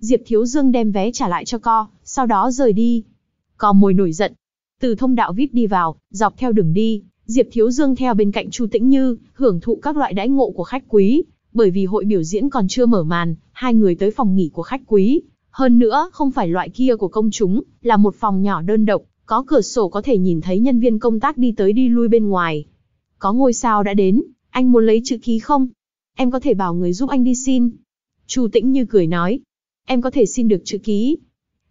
Diệp Thiếu Dương đem vé trả lại cho co, sau đó rời đi. Co mồi nổi giận. Từ thông đạo vít đi vào, dọc theo đường đi, Diệp Thiếu Dương theo bên cạnh Chu Tĩnh Như, hưởng thụ các loại đãi ngộ của khách quý, bởi vì hội biểu diễn còn chưa mở màn, hai người tới phòng nghỉ của khách quý. Hơn nữa, không phải loại kia của công chúng, là một phòng nhỏ đơn độc, có cửa sổ có thể nhìn thấy nhân viên công tác đi tới đi lui bên ngoài. Có ngôi sao đã đến, anh muốn lấy chữ ký không? Em có thể bảo người giúp anh đi xin. Chu Tĩnh như cười nói. Em có thể xin được chữ ký.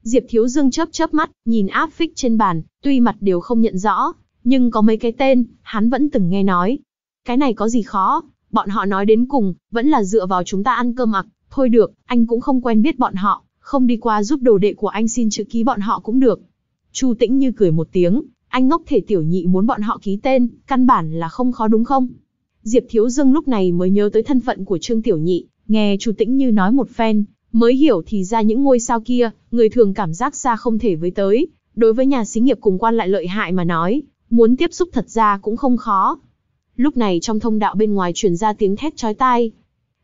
Diệp Thiếu Dương chớp chớp mắt, nhìn áp phích trên bàn, tuy mặt đều không nhận rõ, nhưng có mấy cái tên, hắn vẫn từng nghe nói. Cái này có gì khó, bọn họ nói đến cùng, vẫn là dựa vào chúng ta ăn cơm mặc. Thôi được, anh cũng không quen biết bọn họ, không đi qua giúp đồ đệ của anh xin chữ ký bọn họ cũng được. Chu Tĩnh như cười một tiếng, anh ngốc thể tiểu nhị muốn bọn họ ký tên, căn bản là không khó đúng không? Diệp Thiếu Dương lúc này mới nhớ tới thân phận của Trương Tiểu Nhị, nghe Chu Tĩnh Như nói một phen, mới hiểu thì ra những ngôi sao kia, người thường cảm giác xa không thể với tới, đối với nhà xí nghiệp cùng quan lại lợi hại mà nói, muốn tiếp xúc thật ra cũng không khó. Lúc này trong thông đạo bên ngoài truyền ra tiếng thét chói tai.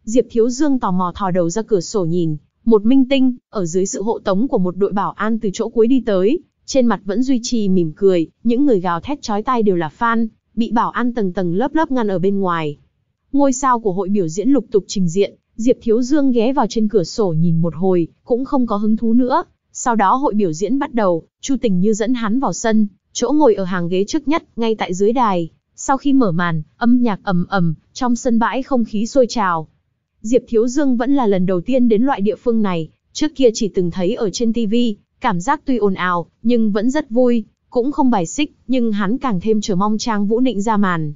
Diệp Thiếu Dương tò mò thò đầu ra cửa sổ nhìn, một minh tinh, ở dưới sự hộ tống của một đội bảo an từ chỗ cuối đi tới, trên mặt vẫn duy trì mỉm cười, những người gào thét chói tai đều là fan, bị bảo an tầng tầng lớp lớp ngăn ở bên ngoài. Ngôi sao của hội biểu diễn lục tục trình diện, Diệp Thiếu Dương ghé vào trên cửa sổ nhìn một hồi, cũng không có hứng thú nữa. Sau đó hội biểu diễn bắt đầu, Chu Tình Như dẫn hắn vào sân, chỗ ngồi ở hàng ghế trước nhất, ngay tại dưới đài. Sau khi mở màn, âm nhạc ầm ầm, trong sân bãi không khí sôi trào. Diệp Thiếu Dương vẫn là lần đầu tiên đến loại địa phương này, trước kia chỉ từng thấy ở trên TV, cảm giác tuy ồn ào, nhưng vẫn rất vui, cũng không bài xích, nhưng hắn càng thêm chờ mong Trang Vũ Ninh ra màn.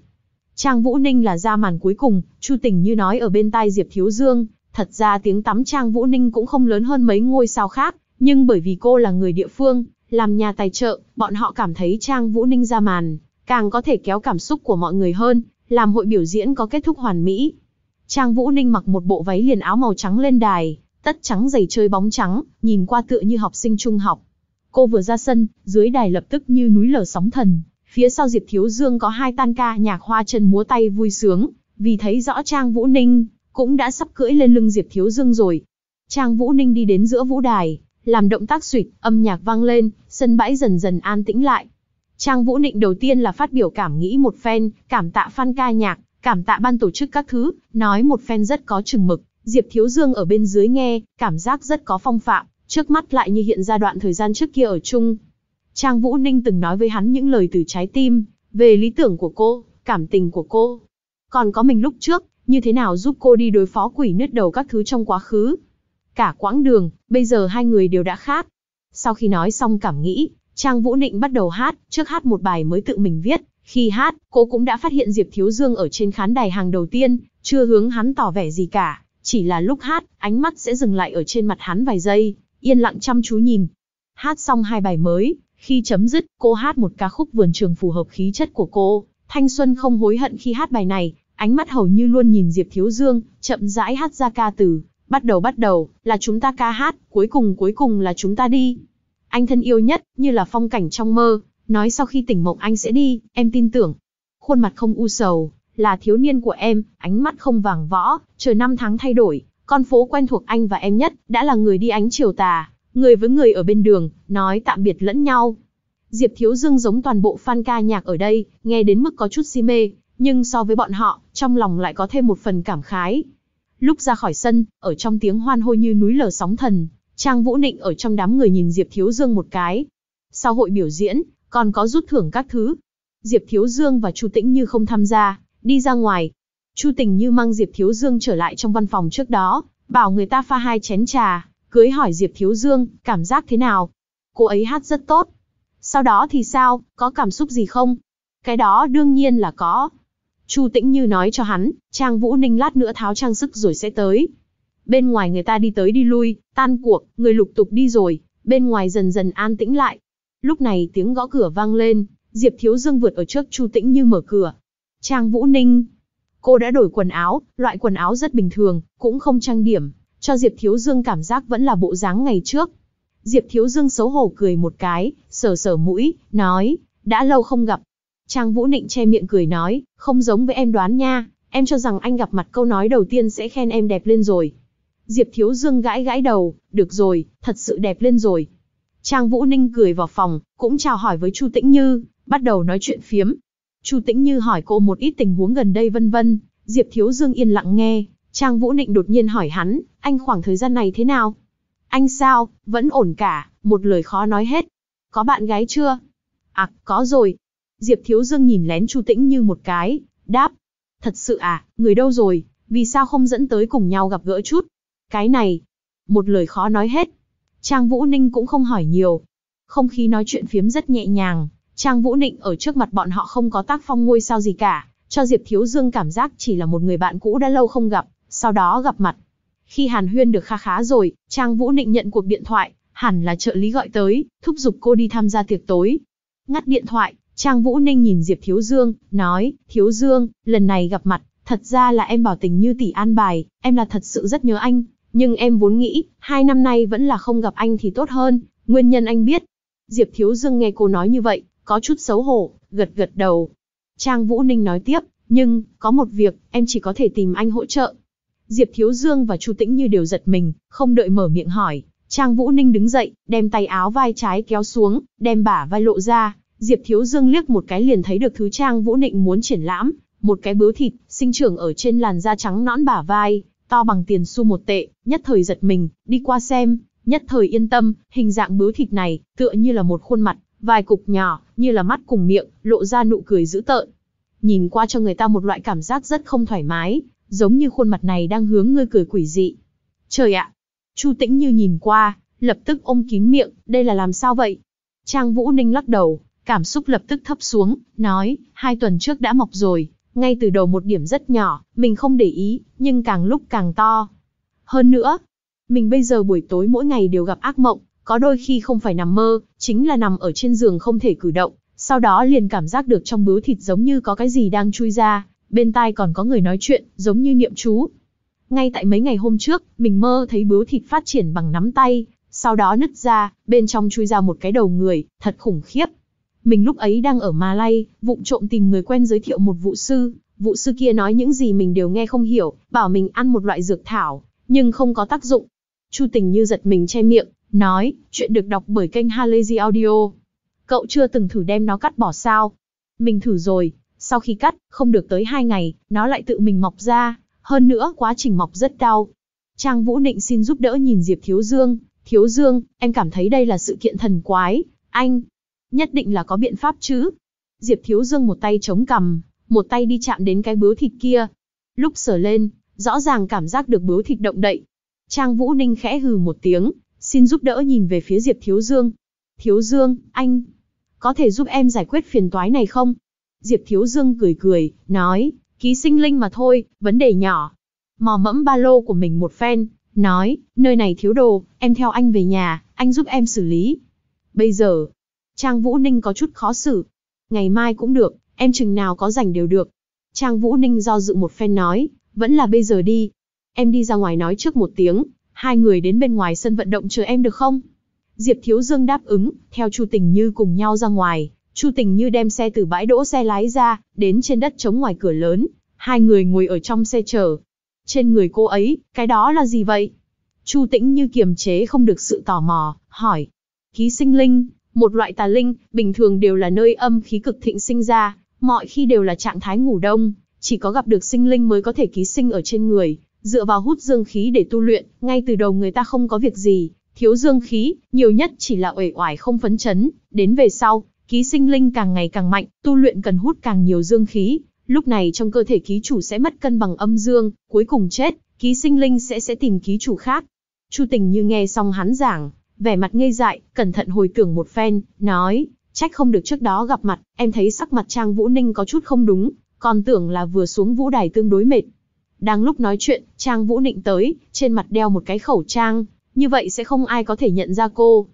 Trang Vũ Ninh là ra màn cuối cùng, Chu Tình như nói ở bên tai Diệp Thiếu Dương, thật ra tiếng tắm Trang Vũ Ninh cũng không lớn hơn mấy ngôi sao khác, nhưng bởi vì cô là người địa phương, làm nhà tài trợ, bọn họ cảm thấy Trang Vũ Ninh ra màn, càng có thể kéo cảm xúc của mọi người hơn, làm hội biểu diễn có kết thúc hoàn mỹ. Trang Vũ Ninh mặc một bộ váy liền áo màu trắng lên đài, tất trắng giày chơi bóng trắng, nhìn qua tựa như học sinh trung học. Cô vừa ra sân, dưới đài lập tức như núi lở sóng thần, phía sau Diệp Thiếu Dương có hai tan ca nhạc hoa chân múa tay vui sướng, vì thấy rõ Trang Vũ Ninh, cũng đã sắp cưỡi lên lưng Diệp Thiếu Dương rồi. Trang Vũ Ninh đi đến giữa vũ đài, làm động tác suyệt, âm nhạc vang lên, sân bãi dần dần an tĩnh lại. Trang Vũ Ninh đầu tiên là phát biểu cảm nghĩ một phen, cảm tạ fan ca nhạc, cảm tạ ban tổ chức các thứ, nói một phen rất có chừng mực, Diệp Thiếu Dương ở bên dưới nghe, cảm giác rất có phong phạm, Trước mắt lại như hiện ra đoạn thời gian trước kia ở chung. Trang Vũ Ninh từng nói với hắn những lời từ trái tim, về lý tưởng của cô, cảm tình của cô. Còn có mình lúc trước, như thế nào giúp cô đi đối phó quỷ nứt đầu các thứ trong quá khứ. Cả quãng đường, bây giờ hai người đều đã khác. Sau khi nói xong cảm nghĩ, Trang Vũ Ninh bắt đầu hát, trước hát một bài mới tự mình viết. Khi hát, cô cũng đã phát hiện Diệp Thiếu Dương ở trên khán đài hàng đầu tiên, chưa hướng hắn tỏ vẻ gì cả. Chỉ là lúc hát, ánh mắt sẽ dừng lại ở trên mặt hắn vài giây yên lặng chăm chú nhìn. Hát xong hai bài mới, khi chấm dứt, cô hát một ca khúc vườn trường phù hợp khí chất của cô. Thanh Xuân không hối hận khi hát bài này, ánh mắt hầu như luôn nhìn Diệp Thiếu Dương, chậm rãi hát ra ca từ. Bắt đầu bắt đầu, là chúng ta ca hát, cuối cùng cuối cùng là chúng ta đi. Anh thân yêu nhất, như là phong cảnh trong mơ, nói sau khi tỉnh mộng anh sẽ đi, em tin tưởng. Khuôn mặt không u sầu, là thiếu niên của em, ánh mắt không vàng võ, chờ năm tháng thay đổi, con phố quen thuộc anh và em nhất, đã là người đi ánh chiều tà, người với người ở bên đường, nói tạm biệt lẫn nhau. Diệp Thiếu Dương giống toàn bộ fan ca nhạc ở đây, nghe đến mức có chút si mê, nhưng so với bọn họ, trong lòng lại có thêm một phần cảm khái. Lúc ra khỏi sân, ở trong tiếng hoan hô như núi lở sóng thần, Trang Vũ Nịnh ở trong đám người nhìn Diệp Thiếu Dương một cái. Sau hội biểu diễn, còn có rút thưởng các thứ. Diệp Thiếu Dương và Chu Tĩnh như không tham gia, đi ra ngoài, Chu Tình Như mang Diệp Thiếu Dương trở lại trong văn phòng trước đó, bảo người ta pha hai chén trà, cưới hỏi Diệp Thiếu Dương, cảm giác thế nào? Cô ấy hát rất tốt. Sau đó thì sao, có cảm xúc gì không? Cái đó đương nhiên là có. Chu Tĩnh Như nói cho hắn, Trang Vũ Ninh lát nữa tháo trang sức rồi sẽ tới. Bên ngoài người ta đi tới đi lui, tan cuộc, người lục tục đi rồi, bên ngoài dần dần an tĩnh lại. Lúc này tiếng gõ cửa vang lên, Diệp Thiếu Dương vượt ở trước Chu Tĩnh Như mở cửa. Trang Vũ Ninh, Cô đã đổi quần áo, loại quần áo rất bình thường, cũng không trang điểm, cho Diệp Thiếu Dương cảm giác vẫn là bộ dáng ngày trước. Diệp Thiếu Dương xấu hổ cười một cái, sờ sờ mũi, nói, đã lâu không gặp. Trang Vũ Nịnh che miệng cười nói, không giống với em đoán nha, em cho rằng anh gặp mặt câu nói đầu tiên sẽ khen em đẹp lên rồi. Diệp Thiếu Dương gãi gãi đầu, được rồi, thật sự đẹp lên rồi. Trang Vũ Ninh cười vào phòng, cũng chào hỏi với Chu Tĩnh Như, bắt đầu nói chuyện phiếm, Chu Tĩnh Như hỏi cô một ít tình huống gần đây vân vân, Diệp Thiếu Dương yên lặng nghe, Trang Vũ Nịnh đột nhiên hỏi hắn, anh khoảng thời gian này thế nào? Anh sao, vẫn ổn cả, một lời khó nói hết. Có bạn gái chưa? À, có rồi. Diệp Thiếu Dương nhìn lén Chu Tĩnh Như một cái, đáp. Thật sự à, người đâu rồi, vì sao không dẫn tới cùng nhau gặp gỡ chút? Cái này, một lời khó nói hết. Trang Vũ Ninh cũng không hỏi nhiều. Không khí nói chuyện phiếm rất nhẹ nhàng, Trang Vũ Nịnh ở trước mặt bọn họ không có tác phong ngôi sao gì cả, cho Diệp Thiếu Dương cảm giác chỉ là một người bạn cũ đã lâu không gặp, sau đó gặp mặt. Khi Hàn Huyên được kha khá rồi, Trang Vũ Nịnh nhận cuộc điện thoại, hẳn là trợ lý gọi tới, thúc giục cô đi tham gia tiệc tối. Ngắt điện thoại, Trang Vũ Ninh nhìn Diệp Thiếu Dương, nói, Thiếu Dương, lần này gặp mặt, thật ra là em bảo tình như tỷ an bài, em là thật sự rất nhớ anh, nhưng em vốn nghĩ, hai năm nay vẫn là không gặp anh thì tốt hơn, nguyên nhân anh biết. Diệp Thiếu Dương nghe cô nói như vậy, có chút xấu hổ, gật gật đầu. Trang Vũ Ninh nói tiếp, nhưng, có một việc, em chỉ có thể tìm anh hỗ trợ. Diệp Thiếu Dương và Chu Tĩnh như đều giật mình, không đợi mở miệng hỏi. Trang Vũ Ninh đứng dậy, đem tay áo vai trái kéo xuống, đem bả vai lộ ra. Diệp Thiếu Dương liếc một cái liền thấy được thứ Trang Vũ Ninh muốn triển lãm, một cái bướu thịt, sinh trưởng ở trên làn da trắng nõn bả vai, to bằng tiền xu một tệ, nhất thời giật mình, đi qua xem, nhất thời yên tâm, hình dạng bướu thịt này, tựa như là một khuôn mặt vài cục nhỏ, như là mắt cùng miệng, lộ ra nụ cười dữ tợn. Nhìn qua cho người ta một loại cảm giác rất không thoải mái, giống như khuôn mặt này đang hướng ngươi cười quỷ dị. Trời ạ! Chu Tĩnh Như nhìn qua, lập tức ôm kín miệng, đây là làm sao vậy? Trang Vũ Ninh lắc đầu, cảm xúc lập tức thấp xuống, nói, hai tuần trước đã mọc rồi, ngay từ đầu một điểm rất nhỏ, mình không để ý, nhưng càng lúc càng to. Hơn nữa, mình bây giờ buổi tối mỗi ngày đều gặp ác mộng, có đôi khi không phải nằm mơ, chính là nằm ở trên giường không thể cử động, sau đó liền cảm giác được trong bướu thịt giống như có cái gì đang chui ra, bên tai còn có người nói chuyện, giống như niệm chú. Ngay tại mấy ngày hôm trước, mình mơ thấy bướu thịt phát triển bằng nắm tay, sau đó nứt ra, bên trong chui ra một cái đầu người, thật khủng khiếp. Mình lúc ấy đang ở Malay, vụng trộm tìm người quen giới thiệu một vụ sư, vụ sư kia nói những gì mình đều nghe không hiểu, bảo mình ăn một loại dược thảo, nhưng không có tác dụng. Chu Tình như giật mình che miệng, nói, chuyện được đọc bởi kênh Halazy Audio. Cậu chưa từng thử đem nó cắt bỏ sao? Mình thử rồi, sau khi cắt, không được tới 2 ngày, nó lại tự mình mọc ra, hơn nữa quá trình mọc rất đau. Trang Vũ Định xin giúp đỡ nhìn Diệp Thiếu Dương, Thiếu Dương, em cảm thấy đây là sự kiện thần quái, anh, nhất định là có biện pháp chứ. Diệp Thiếu Dương một tay chống cằm, một tay đi chạm đến cái bướu thịt kia. Lúc sờ lên, rõ ràng cảm giác được bướu thịt động đậy. Trang Vũ Ninh khẽ hừ một tiếng, xin giúp đỡ nhìn về phía Diệp Thiếu Dương. Thiếu Dương, anh, có thể giúp em giải quyết phiền toái này không? Diệp Thiếu Dương cười cười, nói, ký sinh linh mà thôi, vấn đề nhỏ. Mò mẫm ba lô của mình một phen, nói, nơi này thiếu đồ, em theo anh về nhà, anh giúp em xử lý. Bây giờ, Trang Vũ Ninh có chút khó xử. Ngày mai cũng được, em chừng nào có rảnh đều được. Trang Vũ Ninh do dự một phen nói, vẫn là bây giờ đi. Em đi ra ngoài nói trước một tiếng, hai người đến bên ngoài sân vận động chờ em được không? Diệp Thiếu Dương đáp ứng, theo Chu Tình Như cùng nhau ra ngoài, Chu Tình Như đem xe từ bãi đỗ xe lái ra, đến trên đất trống ngoài cửa lớn, hai người ngồi ở trong xe chờ. Trên người cô ấy, cái đó là gì vậy? Chu Tĩnh Như kiềm chế không được sự tò mò, hỏi. Ký sinh linh, một loại tà linh, bình thường đều là nơi âm khí cực thịnh sinh ra, mọi khi đều là trạng thái ngủ đông, chỉ có gặp được sinh linh mới có thể ký sinh ở trên người, Dựa vào hút dương khí để tu luyện, ngay từ đầu người ta không có việc gì, thiếu dương khí, nhiều nhất chỉ là uể oải không phấn chấn, đến về sau, ký sinh linh càng ngày càng mạnh, tu luyện cần hút càng nhiều dương khí, lúc này trong cơ thể ký chủ sẽ mất cân bằng âm dương, cuối cùng chết, ký sinh linh sẽ sẽ tìm ký chủ khác. Chu Tình như nghe xong hắn giảng, vẻ mặt ngây dại, cẩn thận hồi tưởng một phen, nói, trách không được trước đó gặp mặt, em thấy sắc mặt Trang Vũ Ninh có chút không đúng, còn tưởng là vừa xuống vũ đài tương đối mệt, đang lúc nói chuyện, Trang Vũ Nịnh tới, trên mặt đeo một cái khẩu trang, như vậy sẽ không ai có thể nhận ra cô.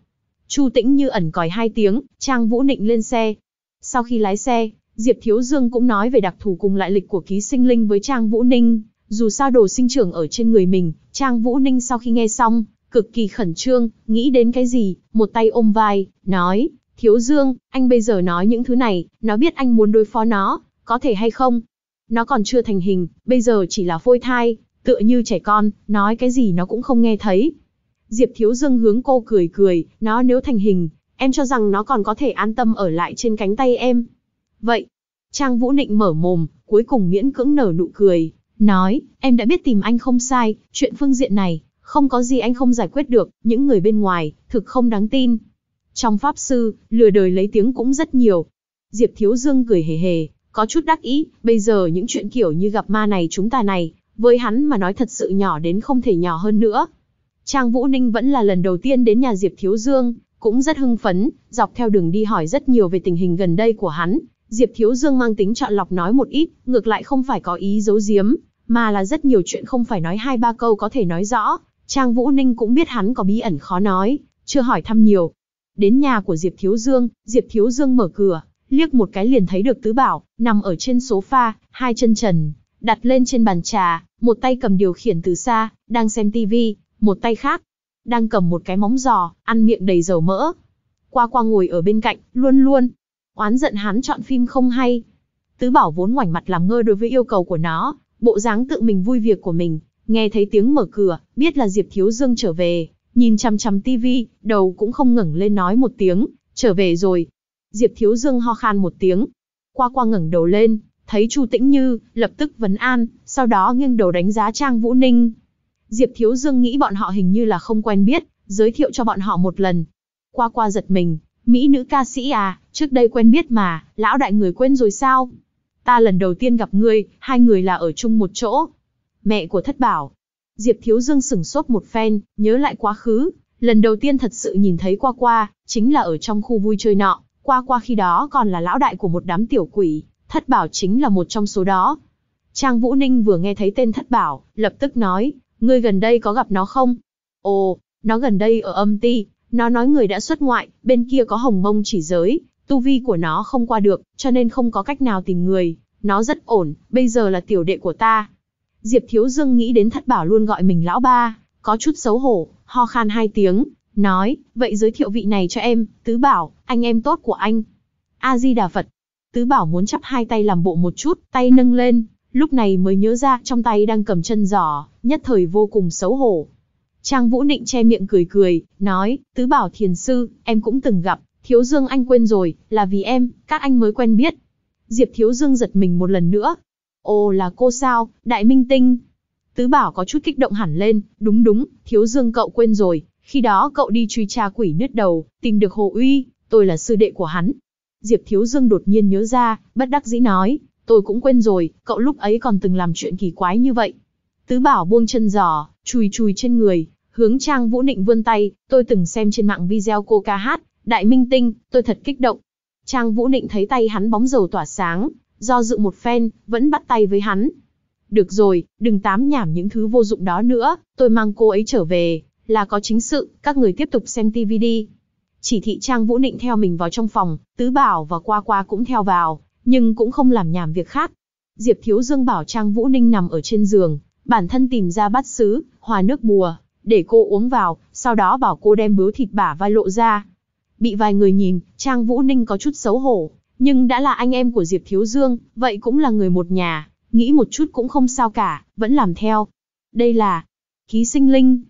Chu Tĩnh như ẩn còi hai tiếng, Trang Vũ Nịnh lên xe. Sau khi lái xe, Diệp Thiếu Dương cũng nói về đặc thù cùng lại lịch của ký sinh linh với Trang Vũ Ninh. Dù sao đồ sinh trưởng ở trên người mình, Trang Vũ Ninh sau khi nghe xong, cực kỳ khẩn trương, nghĩ đến cái gì, một tay ôm vai, nói, Thiếu Dương, anh bây giờ nói những thứ này, nó biết anh muốn đối phó nó, có thể hay không? Nó còn chưa thành hình, bây giờ chỉ là phôi thai, tựa như trẻ con, nói cái gì nó cũng không nghe thấy. Diệp Thiếu Dương hướng cô cười cười, nó nếu thành hình, em cho rằng nó còn có thể an tâm ở lại trên cánh tay em. Vậy, Trang Vũ Nịnh mở mồm, cuối cùng miễn cưỡng nở nụ cười, nói, em đã biết tìm anh không sai, chuyện phương diện này, không có gì anh không giải quyết được, những người bên ngoài, thực không đáng tin. Trong Pháp Sư, lừa đời lấy tiếng cũng rất nhiều. Diệp Thiếu Dương cười hề hề, có chút đắc ý, bây giờ những chuyện kiểu như gặp ma này chúng ta này, với hắn mà nói thật sự nhỏ đến không thể nhỏ hơn nữa. Trang Vũ Ninh vẫn là lần đầu tiên đến nhà Diệp Thiếu Dương, cũng rất hưng phấn, dọc theo đường đi hỏi rất nhiều về tình hình gần đây của hắn. Diệp Thiếu Dương mang tính chọn lọc nói một ít, ngược lại không phải có ý giấu giếm, mà là rất nhiều chuyện không phải nói hai ba câu có thể nói rõ. Trang Vũ Ninh cũng biết hắn có bí ẩn khó nói, chưa hỏi thăm nhiều. Đến nhà của Diệp Thiếu Dương, Diệp Thiếu Dương mở cửa, liếc một cái liền thấy được tứ bảo, nằm ở trên số pha, hai chân trần, đặt lên trên bàn trà, một tay cầm điều khiển từ xa, đang xem tivi, một tay khác, đang cầm một cái móng giò, ăn miệng đầy dầu mỡ. Qua qua ngồi ở bên cạnh, luôn luôn, oán giận hắn chọn phim không hay. Tứ bảo vốn ngoảnh mặt làm ngơ đối với yêu cầu của nó, bộ dáng tự mình vui việc của mình, nghe thấy tiếng mở cửa, biết là Diệp Thiếu Dương trở về, nhìn chăm chăm tivi, đầu cũng không ngẩng lên nói một tiếng, trở về rồi, Diệp Thiếu Dương ho khan một tiếng. Qua qua ngẩng đầu lên, thấy Chu Tĩnh Như, lập tức vấn an, sau đó nghiêng đầu đánh giá Trang Vũ Ninh. Diệp Thiếu Dương nghĩ bọn họ hình như là không quen biết, giới thiệu cho bọn họ một lần. Qua qua giật mình, Mỹ nữ ca sĩ à, trước đây quen biết mà, lão đại người quên rồi sao? Ta lần đầu tiên gặp ngươi, hai người là ở chung một chỗ. Mẹ của thất bảo. Diệp Thiếu Dương sửng sốt một phen, nhớ lại quá khứ. Lần đầu tiên thật sự nhìn thấy qua qua, chính là ở trong khu vui chơi nọ, qua qua khi đó còn là lão đại của một đám tiểu quỷ, thất bảo chính là một trong số đó. Trang Vũ Ninh vừa nghe thấy tên thất bảo, lập tức nói, ngươi gần đây có gặp nó không? Ồ, nó gần đây ở âm ti, nó nói người đã xuất ngoại, bên kia có hồng mông chỉ giới, tu vi của nó không qua được, cho nên không có cách nào tìm người, nó rất ổn, bây giờ là tiểu đệ của ta. Diệp Thiếu Dương nghĩ đến thất bảo luôn gọi mình lão ba, có chút xấu hổ, ho khan hai tiếng, nói, vậy giới thiệu vị này cho em, Tứ Bảo, anh em tốt của anh. A-di-đà Phật. Tứ Bảo muốn chắp hai tay làm bộ một chút, tay nâng lên, lúc này mới nhớ ra trong tay đang cầm chân giỏ, nhất thời vô cùng xấu hổ. Trang Vũ Nịnh che miệng cười cười, nói, Tứ Bảo Thiền Sư, em cũng từng gặp, Thiếu Dương anh quên rồi, là vì em, các anh mới quen biết. Diệp Thiếu Dương giật mình một lần nữa. Ồ là cô sao, Đại Minh Tinh. Tứ Bảo có chút kích động hẳn lên, đúng đúng, Thiếu Dương cậu quên rồi, khi đó cậu đi truy tra quỷ nứt đầu, tìm được Hồ Uy, tôi là sư đệ của hắn. Diệp Thiếu Dương đột nhiên nhớ ra, bất đắc dĩ nói, tôi cũng quên rồi, cậu lúc ấy còn từng làm chuyện kỳ quái như vậy. Tứ Bảo buông chân giò, chùi chùi trên người, hướng Trang Vũ Nịnh vươn tay, tôi từng xem trên mạng video cô ca hát, Đại Minh Tinh, tôi thật kích động. Trang Vũ Nịnh thấy tay hắn bóng dầu tỏa sáng, do dự một phen, vẫn bắt tay với hắn. Được rồi, đừng tám nhảm những thứ vô dụng đó nữa, tôi mang cô ấy trở về, là có chính sự, các người tiếp tục xem TV đi. Chỉ thị Trang Vũ Nịnh theo mình vào trong phòng, Tứ Bảo và Qua Qua cũng theo vào, nhưng cũng không làm nhảm việc khác. Diệp Thiếu Dương bảo Trang Vũ Ninh nằm ở trên giường, bản thân tìm ra bát sứ, hòa nước bùa, để cô uống vào, sau đó bảo cô đem bướu thịt bả vai lộ ra. Bị vài người nhìn, Trang Vũ Ninh có chút xấu hổ, nhưng đã là anh em của Diệp Thiếu Dương, vậy cũng là người một nhà, nghĩ một chút cũng không sao cả, vẫn làm theo. Đây là ký sinh linh,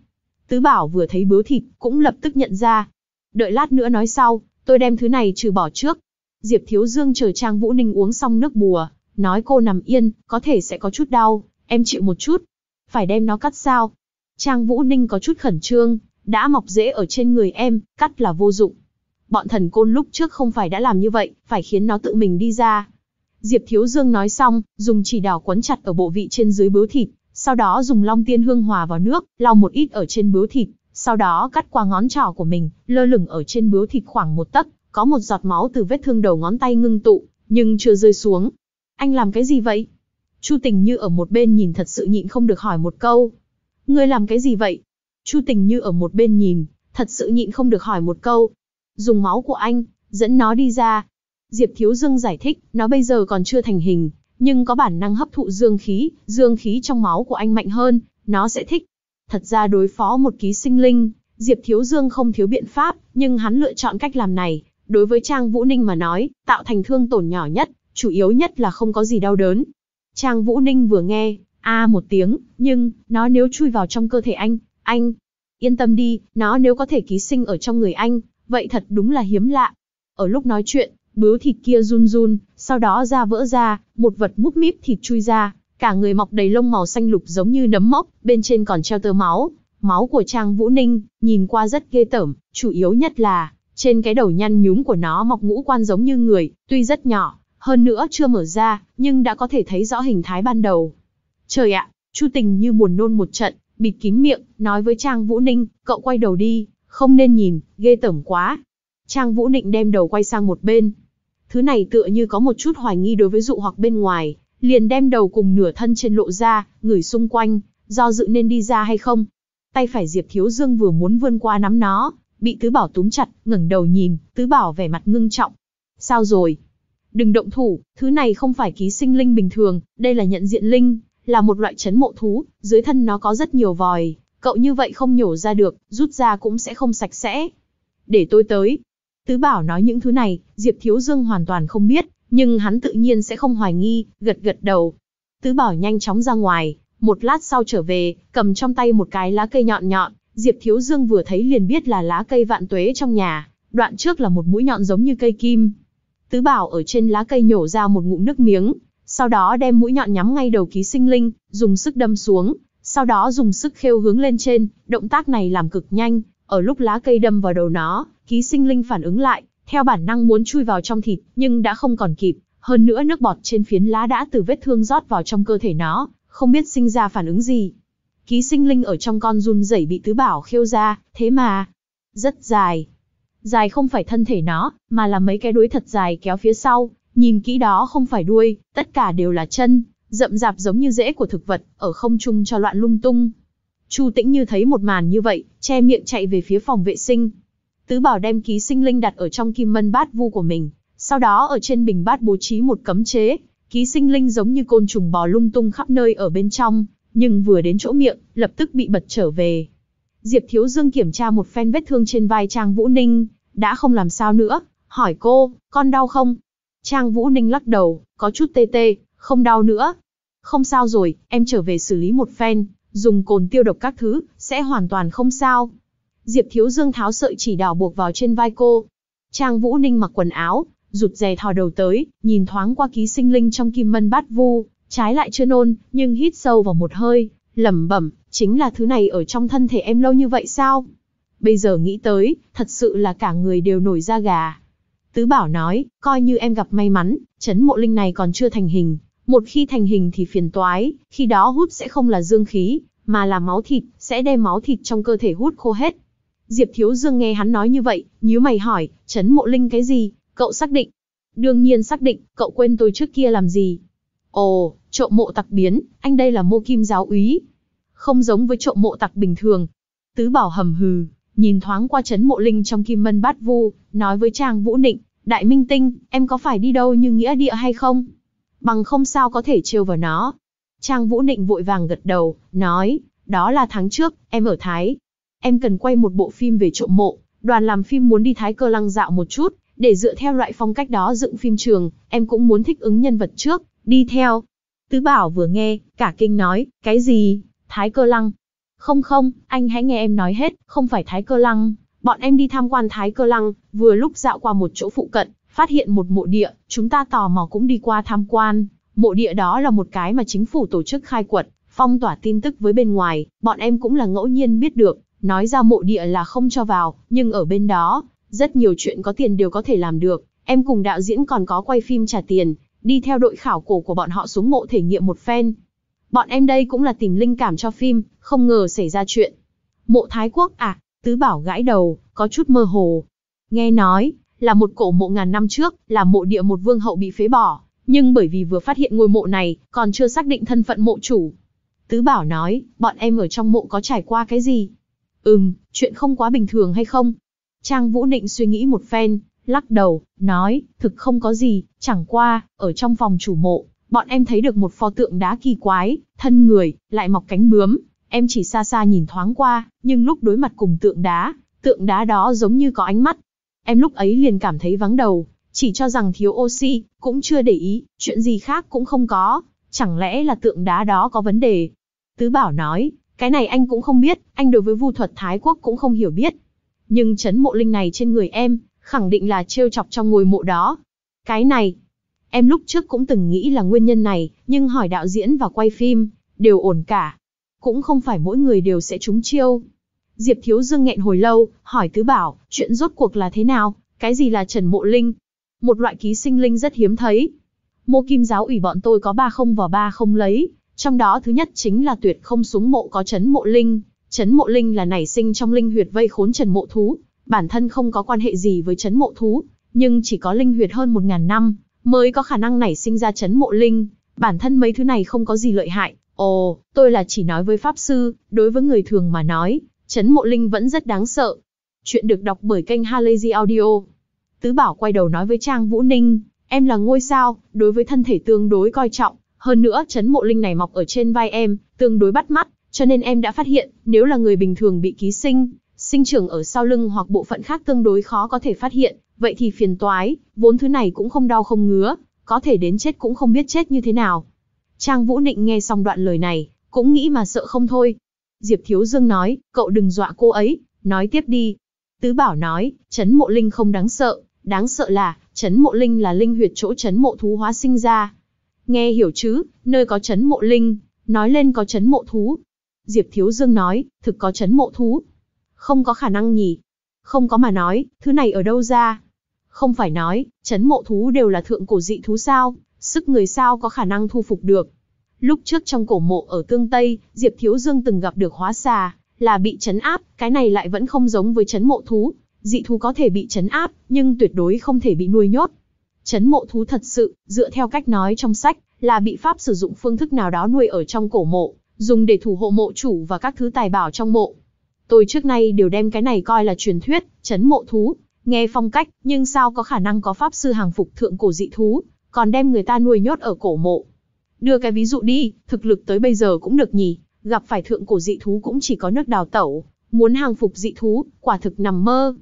Tứ Bảo vừa thấy bướu thịt, cũng lập tức nhận ra. Đợi lát nữa nói sau, tôi đem thứ này trừ bỏ trước. Diệp Thiếu Dương chờ Trang Vũ Ninh uống xong nước bùa, nói cô nằm yên, có thể sẽ có chút đau, em chịu một chút. Phải đem nó cắt sao? Trang Vũ Ninh có chút khẩn trương, đã mọc dễ ở trên người em, cắt là vô dụng. Bọn thần côn lúc trước không phải đã làm như vậy, phải khiến nó tự mình đi ra. Diệp Thiếu Dương nói xong, dùng chỉ đào quấn chặt ở bộ vị trên dưới bướu thịt, sau đó dùng long tiên hương hòa vào nước, lau một ít ở trên bướu thịt, sau đó cắt qua ngón trỏ của mình, lơ lửng ở trên bướu thịt khoảng một tấc, có một giọt máu từ vết thương đầu ngón tay ngưng tụ, nhưng chưa rơi xuống. Anh làm cái gì vậy? Chu Tình Như ở một bên nhìn thật sự nhịn không được hỏi một câu. Ngươi làm cái gì vậy? Chu Tình Như ở một bên nhìn, thật sự nhịn không được hỏi một câu. Dùng máu của anh, dẫn nó đi ra. Diệp Thiếu Dương giải thích, nó bây giờ còn chưa thành hình, nhưng có bản năng hấp thụ dương khí, dương khí trong máu của anh mạnh hơn, nó sẽ thích. Thật ra đối phó một ký sinh linh, Diệp Thiếu Dương không thiếu biện pháp, nhưng hắn lựa chọn cách làm này, đối với Trang Vũ Ninh mà nói, tạo thành thương tổn nhỏ nhất, chủ yếu nhất là không có gì đau đớn. Trang Vũ Ninh vừa nghe, a một tiếng, nhưng, nó nếu chui vào trong cơ thể anh, anh, yên tâm đi, nó nếu có thể ký sinh ở trong người anh, vậy thật đúng là hiếm lạ. Ở lúc nói chuyện, bướu thịt kia run run, sau đó da vỡ ra, một vật múc míp thịt chui ra, cả người mọc đầy lông màu xanh lục giống như nấm mốc, bên trên còn treo tơ máu. Máu của Trang Vũ Ninh, nhìn qua rất ghê tởm, chủ yếu nhất là, trên cái đầu nhăn nhúm của nó mọc ngũ quan giống như người, tuy rất nhỏ, hơn nữa chưa mở ra, nhưng đã có thể thấy rõ hình thái ban đầu. Trời ạ, Chu Tình như buồn nôn một trận, bịt kín miệng, nói với Trang Vũ Ninh, cậu quay đầu đi, không nên nhìn, ghê tởm quá. Trang Vũ Ninh đem đầu quay sang một bên, Thứ này tựa như có một chút hoài nghi đối với dụ hoặc bên ngoài, liền đem đầu cùng nửa thân trên lộ ra, ngửi xung quanh, do dự nên đi ra hay không. Tay phải Diệp Thiếu Dương vừa muốn vươn qua nắm nó, bị Tứ Bảo túm chặt, ngẩng đầu nhìn, Tứ Bảo vẻ mặt ngưng trọng. Sao rồi? Đừng động thủ, thứ này không phải ký sinh linh bình thường, đây là nhận diện linh, là một loại chấn mộ thú, dưới thân nó có rất nhiều vòi, cậu như vậy không nhổ ra được, rút ra cũng sẽ không sạch sẽ. Để tôi tới, Tứ Bảo nói những thứ này, Diệp Thiếu Dương hoàn toàn không biết, nhưng hắn tự nhiên sẽ không hoài nghi, gật gật đầu. Tứ Bảo nhanh chóng ra ngoài, một lát sau trở về, cầm trong tay một cái lá cây nhọn nhọn, Diệp Thiếu Dương vừa thấy liền biết là lá cây vạn tuế trong nhà, đoạn trước là một mũi nhọn giống như cây kim. Tứ Bảo ở trên lá cây nhổ ra một ngụm nước miếng, sau đó đem mũi nhọn nhắm ngay đầu ký sinh linh, dùng sức đâm xuống, sau đó dùng sức khêu hướng lên trên, động tác này làm cực nhanh, ở lúc lá cây đâm vào đầu nó, ký sinh linh phản ứng lại, theo bản năng muốn chui vào trong thịt, nhưng đã không còn kịp. Hơn nữa nước bọt trên phiến lá đã từ vết thương rót vào trong cơ thể nó, không biết sinh ra phản ứng gì. Ký sinh linh ở trong con run rẩy bị tứ bảo khiêu ra, thế mà, rất dài. Dài không phải thân thể nó, mà là mấy cái đuối thật dài kéo phía sau, nhìn kỹ đó không phải đuôi, tất cả đều là chân, rậm rạp giống như rễ của thực vật, ở không trung cho loạn lung tung. Chu Tĩnh Như thấy một màn như vậy, che miệng chạy về phía phòng vệ sinh. Tứ Bảo đem ký sinh linh đặt ở trong kim mân bát vu của mình, sau đó ở trên bình bát bố trí một cấm chế, ký sinh linh giống như côn trùng bò lung tung khắp nơi ở bên trong, nhưng vừa đến chỗ miệng, lập tức bị bật trở về. Diệp Thiếu Dương kiểm tra một phen vết thương trên vai Trang Vũ Ninh, đã không làm sao nữa, hỏi cô, con đau không? Trang Vũ Ninh lắc đầu, có chút tê tê, không đau nữa. Không sao rồi, em trở về xử lý một phen, dùng cồn tiêu độc các thứ, sẽ hoàn toàn không sao. Diệp Thiếu Dương tháo sợi chỉ đỏ buộc vào trên vai cô. Trang Vũ Ninh mặc quần áo, rụt rè thò đầu tới, nhìn thoáng qua ký sinh linh trong kim mân bát vu, trái lại chưa nôn, nhưng hít sâu vào một hơi, lẩm bẩm, chính là thứ này ở trong thân thể em lâu như vậy sao? Bây giờ nghĩ tới, thật sự là cả người đều nổi da gà. Tứ Bảo nói, coi như em gặp may mắn, chấn mộ linh này còn chưa thành hình, một khi thành hình thì phiền toái, khi đó hút sẽ không là dương khí, mà là máu thịt, sẽ đem máu thịt trong cơ thể hút khô hết. Diệp Thiếu Dương nghe hắn nói như vậy, nhíu mày hỏi, chấn Mộ Linh cái gì, cậu xác định? Đương nhiên xác định, cậu quên tôi trước kia làm gì? Ồ, trộm mộ tặc biến, anh đây là mô kim giáo úy. Không giống với trộm mộ tặc bình thường. Tứ Bảo hầm hừ, nhìn thoáng qua chấn Mộ Linh trong kim mân bát vu, nói với Trang Vũ Nịnh, Đại Minh Tinh, em có phải đi đâu như nghĩa địa hay không? bằng không sao có thể trêu vào nó. Trang Vũ Nịnh vội vàng gật đầu, nói, đó là tháng trước, em ở Thái. Em cần quay một bộ phim về trộm mộ, đoàn làm phim muốn đi Thái cơ lăng dạo một chút, để dựa theo loại phong cách đó dựng phim trường, em cũng muốn thích ứng nhân vật trước, đi theo. Tứ Bảo vừa nghe, cả kinh nói, cái gì, Thái cơ lăng? Không không, anh hãy nghe em nói hết, không phải Thái cơ lăng. Bọn em đi tham quan Thái cơ lăng, vừa lúc dạo qua một chỗ phụ cận, Phát hiện một mộ địa, chúng ta tò mò cũng đi qua tham quan. Mộ địa đó là một cái mà chính phủ tổ chức khai quật, phong tỏa tin tức với bên ngoài, bọn em cũng là ngẫu nhiên biết được, nói ra mộ địa là không cho vào, nhưng ở bên đó, rất nhiều chuyện có tiền đều có thể làm được. Em cùng đạo diễn còn có quay phim trả tiền, đi theo đội khảo cổ của bọn họ xuống mộ thể nghiệm một phen. Bọn em đây cũng là tìm linh cảm cho phim, không ngờ xảy ra chuyện. Mộ Thái Quốc à, Tứ Bảo gãi đầu, có chút mơ hồ. Nghe nói, là một cổ mộ ngàn năm trước, là mộ địa một vương hậu bị phế bỏ, nhưng bởi vì vừa phát hiện ngôi mộ này, còn chưa xác định thân phận mộ chủ. Tứ Bảo nói, bọn em ở trong mộ có trải qua cái gì? Ừm, chuyện không quá bình thường hay không? Trang Vũ Định suy nghĩ một phen, lắc đầu, nói, thực không có gì, chẳng qua, ở trong phòng chủ mộ, bọn em thấy được một pho tượng đá kỳ quái, thân người, lại mọc cánh bướm. Em chỉ xa xa nhìn thoáng qua, nhưng lúc đối mặt cùng tượng đá, tượng đá đó giống như có ánh mắt, em lúc ấy liền cảm thấy vắng đầu, chỉ cho rằng thiếu oxy, cũng chưa để ý, chuyện gì khác cũng không có, chẳng lẽ là tượng đá đó có vấn đề? Tứ Bảo nói, cái này anh cũng không biết, anh đối với vu thuật Thái Quốc cũng không hiểu biết. Nhưng chấn mộ linh này trên người em, khẳng định là trêu chọc trong ngôi mộ đó. Cái này, em lúc trước cũng từng nghĩ là nguyên nhân này, nhưng hỏi đạo diễn và quay phim, đều ổn cả. Cũng không phải mỗi người đều sẽ trúng chiêu, Diệp Thiếu Dương nghẹn hồi lâu, hỏi Tứ Bảo, chuyện rốt cuộc là thế nào, cái gì là Trần Mộ Linh? Một loại ký sinh linh rất hiếm thấy. Mô Kim giáo ủy bọn tôi có ba không và ba không lấy, trong đó thứ nhất chính là tuyệt không súng mộ có Trấn Mộ Linh. Trấn Mộ Linh là nảy sinh trong linh huyệt vây khốn Trần Mộ Thú, bản thân không có quan hệ gì với Trấn Mộ Thú, nhưng chỉ có linh huyệt hơn 1.000 năm, mới có khả năng nảy sinh ra Trấn Mộ Linh. Bản thân mấy thứ này không có gì lợi hại, Ồ, tôi là chỉ nói với Pháp Sư, đối với người thường mà nói, Trấn Mộ Linh vẫn rất đáng sợ. Chuyện được đọc bởi kênh Halazy Audio. Tứ Bảo quay đầu nói với Trang Vũ Ninh, em là ngôi sao, đối với thân thể tương đối coi trọng, hơn nữa Trấn Mộ Linh này mọc ở trên vai em, tương đối bắt mắt, cho nên em đã phát hiện, nếu là người bình thường bị ký sinh, sinh trưởng ở sau lưng hoặc bộ phận khác tương đối khó có thể phát hiện, vậy thì phiền toái, vốn thứ này cũng không đau không ngứa, có thể đến chết cũng không biết chết như thế nào. Trang Vũ Nịnh nghe xong đoạn lời này, cũng nghĩ mà sợ không thôi, Diệp Thiếu Dương nói, cậu đừng dọa cô ấy, nói tiếp đi. Tứ Bảo nói, chấn Mộ Linh không đáng sợ, đáng sợ là, chấn Mộ Linh là linh huyệt chỗ chấn Mộ Thú hóa sinh ra. Nghe hiểu chứ, nơi có chấn Mộ Linh, nói lên có chấn Mộ Thú. Diệp Thiếu Dương nói, thực có chấn Mộ Thú. Không có khả năng nhỉ. Không có mà nói, thứ này ở đâu ra. Không phải nói, chấn Mộ Thú đều là thượng cổ dị thú sao, sức người sao có khả năng thu phục được. Lúc trước trong cổ mộ ở Tương Tây, Diệp Thiếu Dương từng gặp được hóa xà, là bị chấn áp, cái này lại vẫn không giống với chấn mộ thú. Dị thú có thể bị chấn áp, nhưng tuyệt đối không thể bị nuôi nhốt. Chấn mộ thú thật sự, dựa theo cách nói trong sách, là bị pháp sử dụng phương thức nào đó nuôi ở trong cổ mộ, dùng để thủ hộ mộ chủ và các thứ tài bảo trong mộ. Tôi trước nay đều đem cái này coi là truyền thuyết, chấn mộ thú, nghe phong cách, nhưng sao có khả năng có pháp sư hàng phục thượng cổ dị thú, còn đem người ta nuôi nhốt ở cổ mộ. Đưa cái ví dụ đi, thực lực tới bây giờ cũng được nhỉ, gặp phải thượng cổ dị thú cũng chỉ có nước đào tẩu, muốn hàng phục dị thú, quả thực nằm mơ.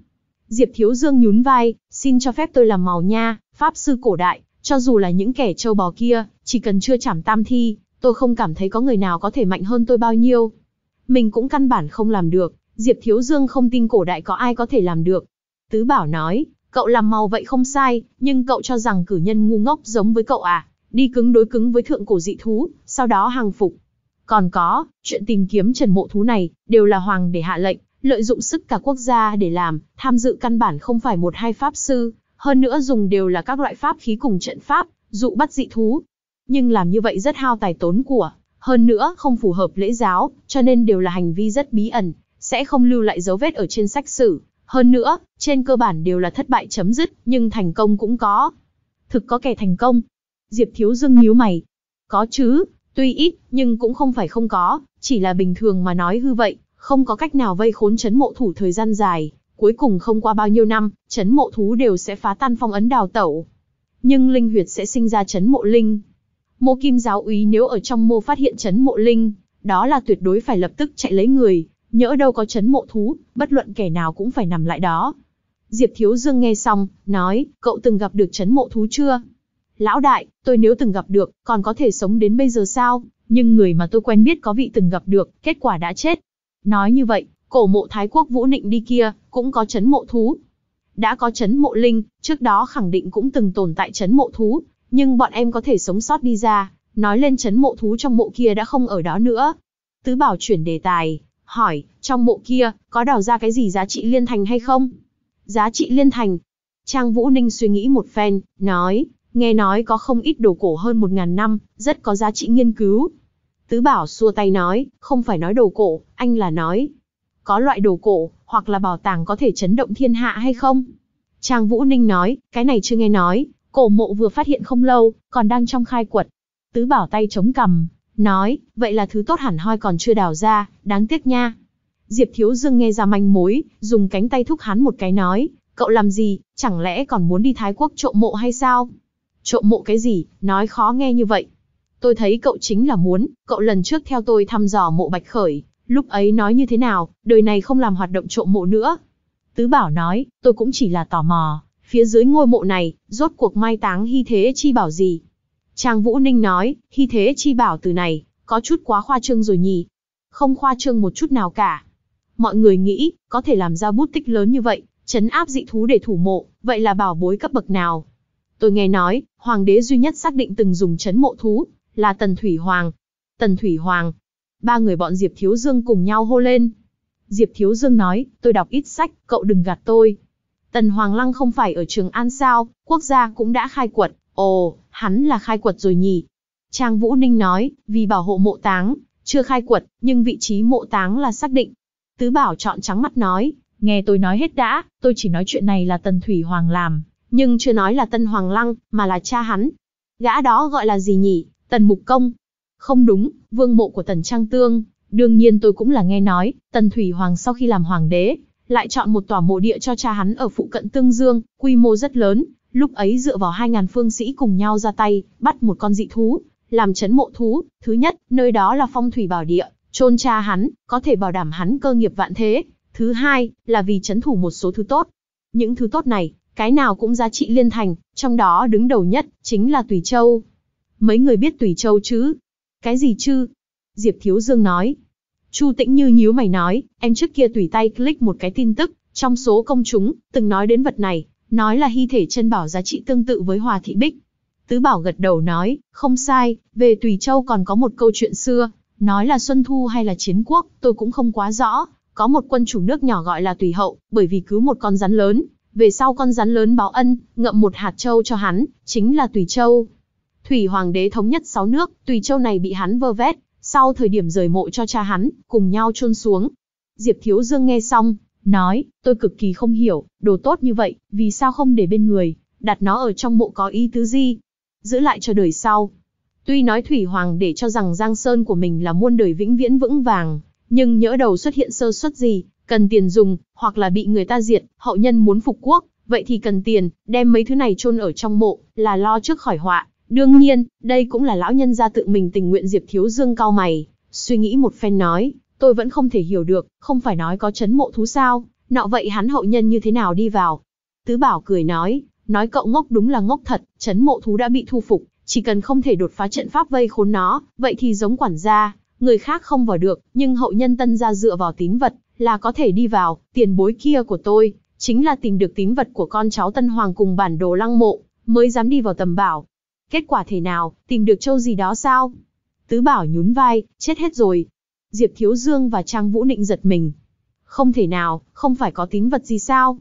Diệp Thiếu Dương nhún vai, xin cho phép tôi làm màu nha, pháp sư cổ đại, cho dù là những kẻ châu bò kia, chỉ cần chưa chảm tam thi, tôi không cảm thấy có người nào có thể mạnh hơn tôi bao nhiêu. Mình cũng căn bản không làm được, Diệp Thiếu Dương không tin cổ đại có ai có thể làm được. Tứ Bảo nói, cậu làm màu vậy không sai, nhưng cậu cho rằng cử nhân ngu ngốc giống với cậu à, đi cứng đối cứng với thượng cổ dị thú, sau đó hàng phục. Còn có, chuyện tìm kiếm trần mộ thú này, đều là hoàng để hạ lệnh, lợi dụng sức cả quốc gia để làm, tham dự căn bản không phải một hai pháp sư, hơn nữa dùng đều là các loại pháp khí cùng trận pháp, dụ bắt dị thú. Nhưng làm như vậy rất hao tài tốn của, hơn nữa không phù hợp lễ giáo, cho nên đều là hành vi rất bí ẩn, sẽ không lưu lại dấu vết ở trên sách sử. Hơn nữa, trên cơ bản đều là thất bại chấm dứt, nhưng thành công cũng có. Thực có kẻ thành công, Diệp Thiếu Dương nhíu mày. Có chứ, tuy ít, nhưng cũng không phải không có, chỉ là bình thường mà nói hư vậy, không có cách nào vây khốn chấn mộ thủ thời gian dài, cuối cùng không qua bao nhiêu năm, chấn mộ thú đều sẽ phá tan phong ấn đào tẩu. Nhưng linh huyệt sẽ sinh ra chấn mộ linh. Mô kim giáo úy nếu ở trong mô phát hiện chấn mộ linh, đó là tuyệt đối phải lập tức chạy lấy người, nhỡ đâu có chấn mộ thú, bất luận kẻ nào cũng phải nằm lại đó. Diệp Thiếu Dương nghe xong, nói, cậu từng gặp được chấn mộ thú chưa? lão đại, tôi nếu từng gặp được, còn có thể sống đến bây giờ sao? Nhưng người mà tôi quen biết có vị từng gặp được, kết quả đã chết. Nói như vậy, cổ mộ Thái Quốc Vũ Nịnh đi kia, cũng có chấn mộ thú. Đã có chấn mộ linh, trước đó khẳng định cũng từng tồn tại chấn mộ thú, nhưng bọn em có thể sống sót đi ra, nói lên chấn mộ thú trong mộ kia đã không ở đó nữa. Tứ Bảo chuyển đề tài, hỏi, trong mộ kia, có đào ra cái gì giá trị liên thành hay không? Giá trị liên thành. Trang Vũ Ninh suy nghĩ một phen, nói, Nghe nói có không ít đồ cổ hơn một ngàn năm, rất có giá trị nghiên cứu. Tứ Bảo xua tay nói, không phải nói đồ cổ, anh là nói. Có loại đồ cổ, hoặc là bảo tàng có thể chấn động thiên hạ hay không? Trang Vũ Ninh nói, cái này chưa nghe nói, cổ mộ vừa phát hiện không lâu, còn đang trong khai quật. Tứ Bảo tay chống cầm, nói, vậy là thứ tốt hẳn hoi còn chưa đào ra, đáng tiếc nha. Diệp Thiếu Dương nghe ra manh mối, dùng cánh tay thúc hắn một cái nói, cậu làm gì, chẳng lẽ còn muốn đi Thái Quốc trộm mộ hay sao? Trộm mộ cái gì, nói khó nghe như vậy. Tôi thấy cậu chính là muốn, cậu lần trước theo tôi thăm dò mộ Bạch Khởi, lúc ấy nói như thế nào, đời này không làm hoạt động trộm mộ nữa. Tứ Bảo nói, tôi cũng chỉ là tò mò, phía dưới ngôi mộ này, rốt cuộc mai táng hy thế chi bảo gì. Trang Vũ Ninh nói, hy thế chi bảo từ này, có chút quá khoa trương rồi nhỉ. Không khoa trương một chút nào cả. Mọi người nghĩ, có thể làm ra bút tích lớn như vậy, chấn áp dị thú để thủ mộ, vậy là bảo bối cấp bậc nào. Tôi nghe nói, hoàng đế duy nhất xác định từng dùng chấn mộ thú, là Tần Thủy Hoàng. Tần Thủy Hoàng. Ba người bọn Diệp Thiếu Dương cùng nhau hô lên. Diệp Thiếu Dương nói, tôi đọc ít sách, cậu đừng gạt tôi. Tần Hoàng Lăng không phải ở Trường An sao, quốc gia cũng đã khai quật. Ồ, hắn là khai quật rồi nhỉ. Trang Vũ Ninh nói, vì bảo hộ mộ táng, chưa khai quật, nhưng vị trí mộ táng là xác định. Tứ Bảo chọn trắng mắt nói, nghe tôi nói hết đã, tôi chỉ nói chuyện này là Tần Thủy Hoàng làm nhưng chưa nói là Tân Hoàng Lăng, mà là cha hắn. Gã đó gọi là gì nhỉ, Tần Mục Công? Không đúng, vương mộ của Tần Trang Tương, đương nhiên tôi cũng là nghe nói, Tần Thủy Hoàng sau khi làm hoàng đế, lại chọn một tòa mộ địa cho cha hắn ở phụ cận Tương Dương, quy mô rất lớn, lúc ấy dựa vào 2.000 phương sĩ cùng nhau ra tay, bắt một con dị thú, làm chấn mộ thú, thứ nhất, nơi đó là phong thủy bảo địa, chôn cha hắn, có thể bảo đảm hắn cơ nghiệp vạn thế, thứ hai, là vì chấn thủ một số thứ tốt. Những thứ tốt này, cái nào cũng giá trị liên thành, trong đó đứng đầu nhất, chính là Tùy Châu. Mấy người biết Tùy Châu chứ? Cái gì chứ? Diệp Thiếu Dương nói. Chu Tĩnh Như nhíu mày nói, em trước kia tùy tay click một cái tin tức, trong số công chúng, từng nói đến vật này, nói là hy thể chân bảo giá trị tương tự với Hòa Thị Bích. Tứ Bảo gật đầu nói, không sai, về Tùy Châu còn có một câu chuyện xưa, nói là Xuân Thu hay là Chiến Quốc, tôi cũng không quá rõ, có một quân chủ nước nhỏ gọi là Tùy Hậu, bởi vì cứ một con rắn lớn, về sau con rắn lớn báo ân, ngậm một hạt châu cho hắn, chính là Tùy Châu. Thủy Hoàng đế thống nhất sáu nước, Tùy Châu này bị hắn vơ vét, sau thời điểm rời mộ cho cha hắn, cùng nhau chôn xuống. Diệp Thiếu Dương nghe xong, nói, tôi cực kỳ không hiểu, đồ tốt như vậy, vì sao không để bên người, đặt nó ở trong mộ có ý tứ gì, giữ lại cho đời sau. Tuy nói Thủy Hoàng để cho rằng Giang Sơn của mình là muôn đời vĩnh viễn vững vàng, nhưng nhỡ đầu xuất hiện sơ suất gì, cần tiền dùng, hoặc là bị người ta diệt, hậu nhân muốn phục quốc, vậy thì cần tiền, đem mấy thứ này chôn ở trong mộ, là lo trước khỏi họa. Đương nhiên, đây cũng là lão nhân gia tự mình tình nguyện Diệp Thiếu Dương cao mày, suy nghĩ một phen nói, tôi vẫn không thể hiểu được, không phải nói có chấn mộ thú sao, nọ vậy hắn hậu nhân như thế nào đi vào. Tứ Bảo cười nói, nói cậu ngốc đúng là ngốc thật, chấn mộ thú đã bị thu phục, chỉ cần không thể đột phá trận pháp vây khốn nó, vậy thì giống quản gia, người khác không vào được, nhưng hậu nhân tân gia dựa vào tín vật, là có thể đi vào, tiền bối kia của tôi, chính là tìm được tín vật của con cháu Tân Hoàng cùng bản đồ lăng mộ, mới dám đi vào tầm bảo. Kết quả thế nào, tìm được châu gì đó sao? Tứ bảo nhún vai, chết hết rồi. Diệp Thiếu Dương và Trang Vũ Nịnh giật mình. Không thể nào, không phải có tín vật gì sao?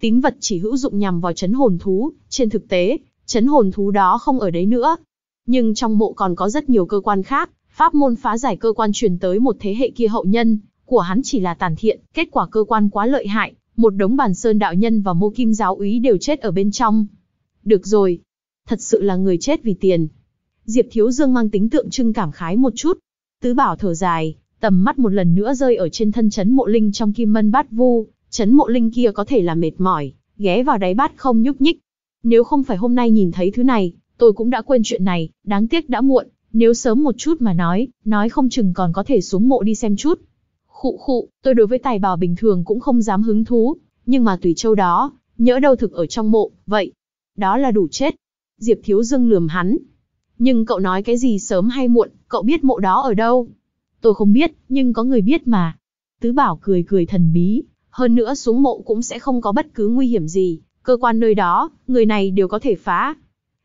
Tín vật chỉ hữu dụng nhằm vào chấn hồn thú, trên thực tế, chấn hồn thú đó không ở đấy nữa. Nhưng trong mộ còn có rất nhiều cơ quan khác, pháp môn phá giải cơ quan truyền tới một thế hệ kia hậu nhân, của hắn chỉ là tàn thiện, kết quả cơ quan quá lợi hại, một đống bàn sơn đạo nhân và mô kim giáo úy đều chết ở bên trong. Được rồi, thật sự là người chết vì tiền. Diệp Thiếu Dương mang tính tượng trưng cảm khái một chút. Tứ Bảo thở dài, tầm mắt một lần nữa rơi ở trên thân chấn mộ linh trong kim mân bát vu, chấn mộ linh kia có thể là mệt mỏi, ghé vào đáy bát không nhúc nhích. Nếu không phải hôm nay nhìn thấy thứ này, tôi cũng đã quên chuyện này, đáng tiếc đã muộn, nếu sớm một chút mà nói, nói không chừng còn có thể xuống mộ đi xem chút. Khụ khụ, tôi đối với tài bảo bình thường cũng không dám hứng thú, nhưng mà tùy châu đó, nhỡ đâu thực ở trong mộ, vậy. Đó là đủ chết. Diệp Thiếu Dương lườm hắn. Nhưng cậu nói cái gì sớm hay muộn, cậu biết mộ đó ở đâu? Tôi không biết, nhưng có người biết mà. Tứ Bảo cười cười thần bí, hơn nữa xuống mộ cũng sẽ không có bất cứ nguy hiểm gì, cơ quan nơi đó, người này đều có thể phá.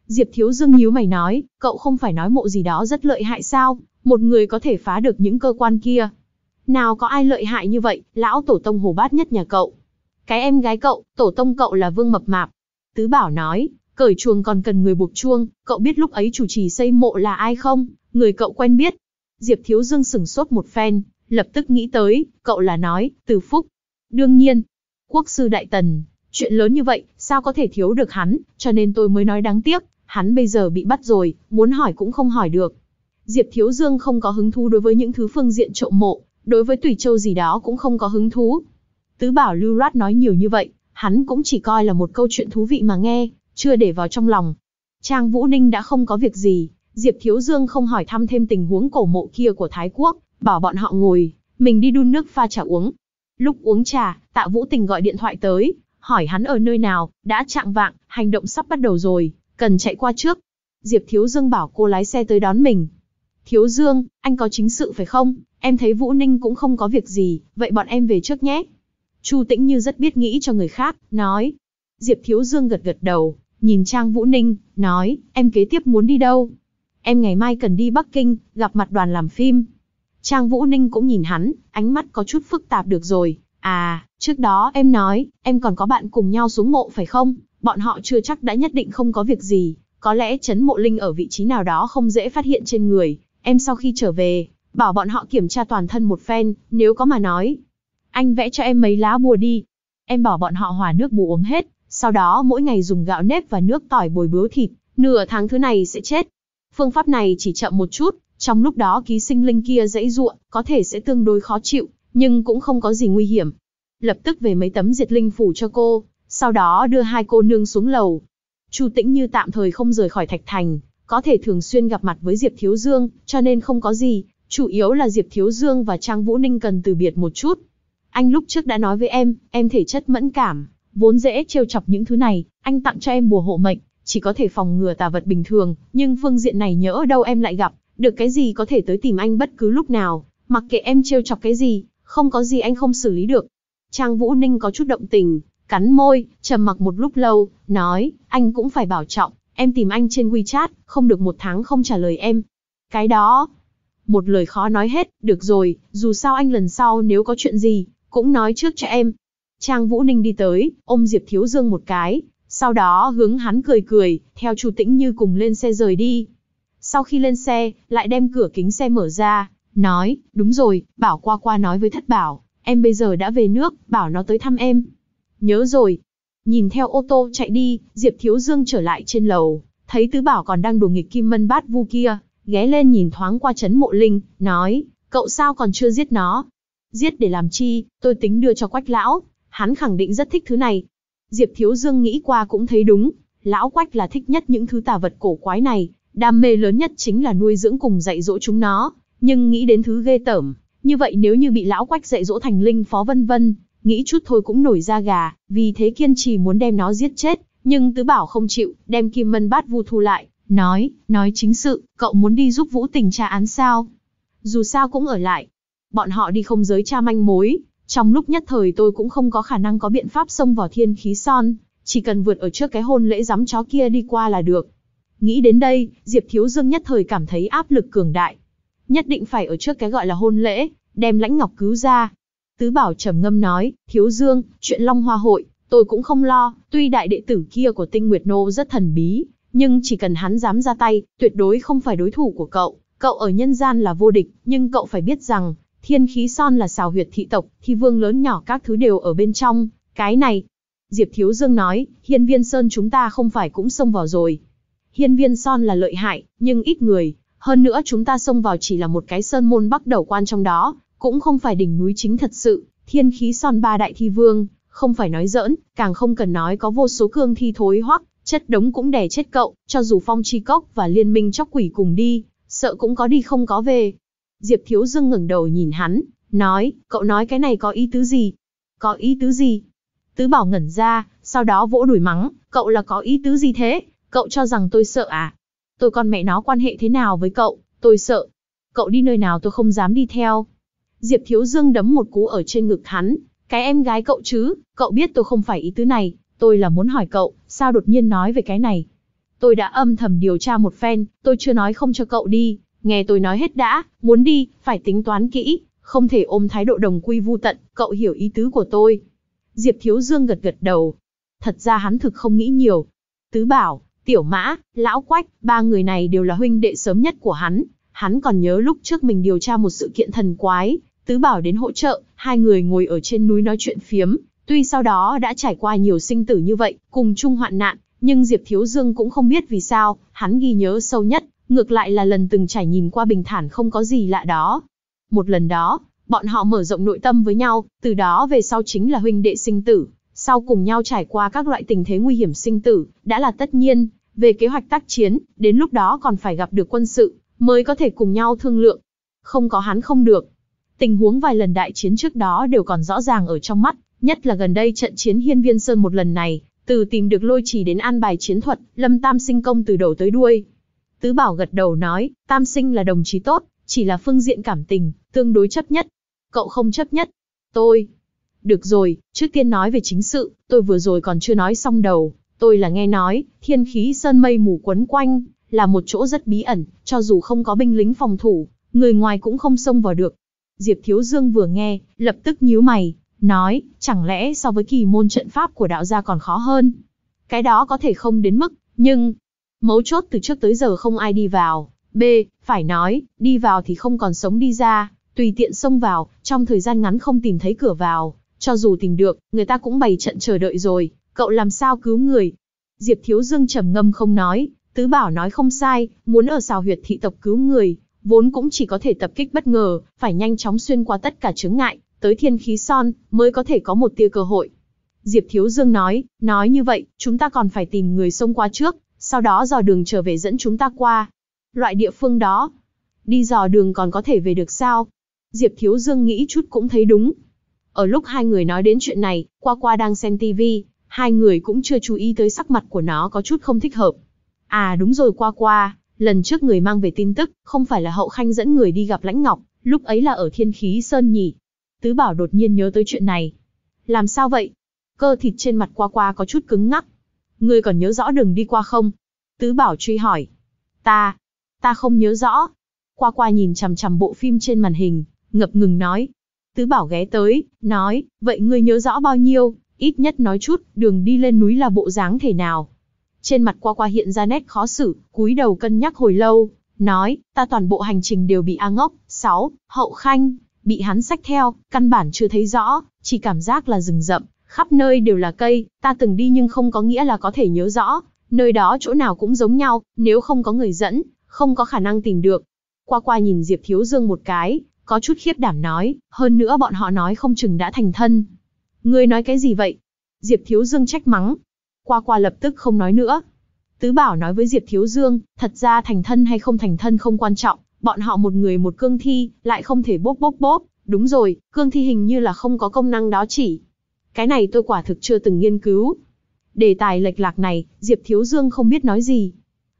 Diệp Thiếu Dương nhíu mày nói, cậu không phải nói mộ gì đó rất lợi hại sao, một người có thể phá được những cơ quan kia, nào có ai lợi hại như vậy, lão tổ tông hồ bát nhất nhà cậu. Cái em gái cậu, tổ tông cậu là Vương Mập Mạp. Tứ Bảo nói, cởi chuồng còn cần người buộc chuông, cậu biết lúc ấy chủ trì xây mộ là ai không, người cậu quen biết. Diệp Thiếu Dương sừng sốt một phen, lập tức nghĩ tới, cậu là nói, từ phúc. Đương nhiên, quốc sư Đại Tần, chuyện lớn như vậy, sao có thể thiếu được hắn, cho nên tôi mới nói đáng tiếc, hắn bây giờ bị bắt rồi, muốn hỏi cũng không hỏi được. Diệp Thiếu Dương không có hứng thú đối với những thứ phương diện trộm mộ, đối với Tùy Châu gì đó cũng không có hứng thú. Tứ Bảo lưu loát nói nhiều như vậy, hắn cũng chỉ coi là một câu chuyện thú vị mà nghe, chưa để vào trong lòng. Trang Vũ Ninh đã không có việc gì, Diệp Thiếu Dương không hỏi thăm thêm tình huống cổ mộ kia của Thái Quốc, bảo bọn họ ngồi, mình đi đun nước pha trà uống. Lúc uống trà, Tạ Vũ Tình gọi điện thoại tới, hỏi hắn ở nơi nào, đã chạng vạng, hành động sắp bắt đầu rồi, cần chạy qua trước. Diệp Thiếu Dương bảo cô lái xe tới đón mình. Thiếu Dương, anh có chính sự phải không? Em thấy Vũ Ninh cũng không có việc gì, vậy bọn em về trước nhé. Chu Tĩnh như rất biết nghĩ cho người khác, nói. Diệp Thiếu Dương gật gật đầu, nhìn Trang Vũ Ninh, nói, em kế tiếp muốn đi đâu? Em ngày mai cần đi Bắc Kinh, gặp mặt đoàn làm phim. Trang Vũ Ninh cũng nhìn hắn, ánh mắt có chút phức tạp được rồi. À, trước đó em nói, em còn có bạn cùng nhau xuống mộ phải không? Bọn họ chưa chắc đã nhất định không có việc gì. Có lẽ chấn mộ linh ở vị trí nào đó không dễ phát hiện trên người. Em sau khi trở về, bảo bọn họ kiểm tra toàn thân một phen, nếu có mà nói. Anh vẽ cho em mấy lá bùa đi. Em bảo bọn họ hòa nước bù uống hết, sau đó mỗi ngày dùng gạo nếp và nước tỏi bồi bướu thịt, nửa tháng thứ này sẽ chết. Phương pháp này chỉ chậm một chút, trong lúc đó ký sinh linh kia dãy ruộng, có thể sẽ tương đối khó chịu, nhưng cũng không có gì nguy hiểm. Lập tức về mấy tấm diệt linh phủ cho cô, sau đó đưa hai cô nương xuống lầu. Chu Tĩnh Như tạm thời không rời khỏi Thạch Thành, có thể thường xuyên gặp mặt với Diệp Thiếu Dương, cho nên không có gì, Chủ yếu là Diệp Thiếu Dương và Trang Vũ Ninh cần từ biệt một chút. Anh lúc trước đã nói với em, em thể chất mẫn cảm, vốn dễ trêu chọc những thứ này, anh tặng cho em bùa hộ mệnh, chỉ có thể phòng ngừa tà vật bình thường, nhưng phương diện này nhớ đâu em lại gặp, được cái gì có thể tới tìm anh bất cứ lúc nào, mặc kệ em trêu chọc cái gì, không có gì anh không xử lý được. Trang Vũ Ninh có chút động tình, cắn môi, trầm mặc một lúc lâu, nói, anh cũng phải bảo trọng, em tìm anh trên WeChat, không được một tháng không trả lời em. Cái đó, một lời khó nói hết, được rồi, dù sao anh lần sau nếu có chuyện gì, cũng nói trước cho em. Trang Vũ Ninh đi tới, ôm Diệp Thiếu Dương một cái, sau đó hướng hắn cười cười, theo chủ Tĩnh Như cùng lên xe rời đi. Sau khi lên xe, lại đem cửa kính xe mở ra, nói, đúng rồi, bảo qua qua nói với thất bảo, em bây giờ đã về nước, bảo nó tới thăm em. Nhớ rồi. Nhìn theo ô tô chạy đi, Diệp Thiếu Dương trở lại trên lầu, thấy tứ bảo còn đang đùa nghịch kim mân bát vu kia, ghé lên nhìn thoáng qua Trấn Mộ Linh, nói, cậu sao còn chưa giết nó? Giết để làm chi, tôi tính đưa cho quách lão, hắn khẳng định rất thích thứ này. Diệp Thiếu Dương nghĩ qua cũng thấy đúng, lão quách là thích nhất những thứ tà vật cổ quái này, đam mê lớn nhất chính là nuôi dưỡng cùng dạy dỗ chúng nó, nhưng nghĩ đến thứ ghê tởm, như vậy nếu như bị lão quách dạy dỗ thành linh phó vân vân, nghĩ chút thôi cũng nổi da gà, vì thế kiên trì muốn đem nó giết chết, nhưng tứ bảo không chịu, đem kim mân bát vu thu lại, nói, nói chính sự, cậu muốn đi giúp Vũ Tình tra án sao? Dù sao cũng ở lại. Bọn họ đi không giới tra manh mối, trong lúc nhất thời tôi cũng không có khả năng có biện pháp xông vào thiên khí son, chỉ cần vượt ở trước cái hôn lễ giám chó kia đi qua là được. Nghĩ đến đây, Diệp Thiếu Dương nhất thời cảm thấy áp lực cường đại. Nhất định phải ở trước cái gọi là hôn lễ, đem lãnh ngọc cứu ra. Tứ Bảo trầm ngâm nói, Thiếu Dương, chuyện Long Hoa Hội, tôi cũng không lo, tuy đại đệ tử kia của Tinh Nguyệt Nô rất thần bí, nhưng chỉ cần hắn dám ra tay, tuyệt đối không phải đối thủ của cậu. Cậu ở nhân gian là vô địch, nhưng cậu phải biết rằng, thiên khí son là xào huyệt thị tộc, thi vương lớn nhỏ các thứ đều ở bên trong, cái này. Diệp Thiếu Dương nói, hiên viên sơn chúng ta không phải cũng xông vào rồi. Hiên viên son là lợi hại, nhưng ít người, hơn nữa chúng ta xông vào chỉ là một cái sơn môn bắt đầu quan trong đó, cũng không phải đỉnh núi chính thật sự, thiên khí son ba đại thi vương, không phải nói giỡn, càng không cần nói có vô số cương thi thối hoắc, chất đống cũng đè chết cậu, cho dù phong chi cốc và liên minh chóc quỷ cùng đi, sợ cũng có đi không có về. Diệp Thiếu Dương ngẩng đầu nhìn hắn, nói, cậu nói cái này có ý tứ gì? Có ý tứ gì? Tứ Bảo ngẩn ra, sau đó vỗ đuổi mắng, cậu là có ý tứ gì thế? Cậu cho rằng tôi sợ à? Tôi con mẹ nó quan hệ thế nào với cậu, tôi sợ. Cậu đi nơi nào tôi không dám đi theo. Diệp Thiếu Dương đấm một cú ở trên ngực hắn, cái em gái cậu chứ, cậu biết tôi không phải ý tứ này, tôi là muốn hỏi cậu, sao đột nhiên nói về cái này? Tôi đã âm thầm điều tra một phen, tôi chưa nói không cho cậu đi, nghe tôi nói hết đã, muốn đi, phải tính toán kỹ, không thể ôm thái độ đồng quy vu tận, cậu hiểu ý tứ của tôi. Diệp Thiếu Dương gật gật đầu. Thật ra hắn thực không nghĩ nhiều. Tứ Bảo, Tiểu Mã, Lão Quách, ba người này đều là huynh đệ sớm nhất của hắn. Hắn còn nhớ lúc trước mình điều tra một sự kiện thần quái, Tứ Bảo đến hỗ trợ, hai người ngồi ở trên núi nói chuyện phiếm, Tuy sau đó đã trải qua nhiều sinh tử như vậy, cùng chung hoạn nạn, nhưng Diệp Thiếu Dương cũng không biết vì sao, hắn ghi nhớ sâu nhất, ngược lại là lần từng trải nhìn qua bình thản không có gì lạ đó. Một lần đó, bọn họ mở rộng nội tâm với nhau, từ đó về sau chính là huynh đệ sinh tử, sau cùng nhau trải qua các loại tình thế nguy hiểm sinh tử, đã là tất nhiên, về kế hoạch tác chiến, đến lúc đó còn phải gặp được quân sự, mới có thể cùng nhau thương lượng. Không có hắn không được. Tình huống vài lần đại chiến trước đó đều còn rõ ràng ở trong mắt, Nhất là gần đây trận chiến hiên viên sơn một lần này, từ tìm được lôi trì đến an bài chiến thuật, Lâm Tam Sinh công từ đầu tới đuôi. Tứ Bảo gật đầu nói, Tam Sinh là đồng chí tốt, chỉ là phương diện cảm tình, tương đối chấp nhất. Cậu không chấp nhất. Tôi. Được rồi, trước tiên nói về chính sự, tôi vừa rồi còn chưa nói xong đầu. Tôi là nghe nói, thiên khí sơn mây mù quấn quanh, là một chỗ rất bí ẩn, cho dù không có binh lính phòng thủ, người ngoài cũng không xông vào được. Diệp Thiếu Dương vừa nghe, lập tức nhíu mày, nói, chẳng lẽ so với kỳ môn trận pháp của đạo gia còn khó hơn? Cái đó có thể không đến mức, nhưng... Mấu chốt từ trước tới giờ không ai đi vào. B. Phải nói, đi vào thì không còn sống đi ra, tùy tiện xông vào, trong thời gian ngắn không tìm thấy cửa vào. Cho dù tìm được, người ta cũng bày trận chờ đợi rồi, cậu làm sao cứu người? Diệp Thiếu Dương trầm ngâm không nói, Tứ Bảo nói không sai, muốn ở xào huyệt thị tộc cứu người, vốn cũng chỉ có thể tập kích bất ngờ, phải nhanh chóng xuyên qua tất cả chướng ngại, tới thiên khí son, mới có thể có một tia cơ hội. Diệp Thiếu Dương nói, nói như vậy, chúng ta còn phải tìm người xông qua trước, sau đó dò đường trở về dẫn chúng ta qua. Loại địa phương đó, đi dò đường còn có thể về được sao? Diệp Thiếu Dương nghĩ chút cũng thấy đúng. Ở lúc hai người nói đến chuyện này, qua qua đang xem TV, hai người cũng chưa chú ý tới sắc mặt của nó có chút không thích hợp. À đúng rồi qua qua, lần trước người mang về tin tức, không phải là hậu khanh dẫn người đi gặp lãnh ngọc, lúc ấy là ở thiên khí sơn nhỉ. Tứ Bảo đột nhiên nhớ tới chuyện này. Làm sao vậy? Cơ thịt trên mặt qua qua có chút cứng ngắc. Ngươi còn nhớ rõ đường đi qua không? Tứ Bảo truy hỏi. Ta, ta không nhớ rõ. Qua qua nhìn chằm chằm bộ phim trên màn hình, ngập ngừng nói. Tứ Bảo ghé tới, nói, vậy ngươi nhớ rõ bao nhiêu, ít nhất nói chút, đường đi lên núi là bộ dáng thể nào. Trên mặt qua qua hiện ra nét khó xử, cúi đầu cân nhắc hồi lâu, nói, ta toàn bộ hành trình đều bị A Ngốc, sáu, Hậu Khanh, bị hắn sách theo, căn bản chưa thấy rõ, chỉ cảm giác là rừng rậm, khắp nơi đều là cây, ta từng đi nhưng không có nghĩa là có thể nhớ rõ, nơi đó chỗ nào cũng giống nhau, nếu không có người dẫn, không có khả năng tìm được. Qua qua nhìn Diệp Thiếu Dương một cái, có chút khiếp đảm nói, hơn nữa bọn họ nói không chừng đã thành thân. Ngươi nói cái gì vậy? Diệp Thiếu Dương trách mắng. Qua qua lập tức không nói nữa. Tứ Bảo nói với Diệp Thiếu Dương, thật ra thành thân hay không thành thân không quan trọng, bọn họ một người một cương thi, lại không thể bốp bốp bốp, đúng rồi, cương thi hình như là không có công năng đó chỉ. Cái này tôi quả thực chưa từng nghiên cứu. Đề tài lệch lạc này, Diệp Thiếu Dương không biết nói gì.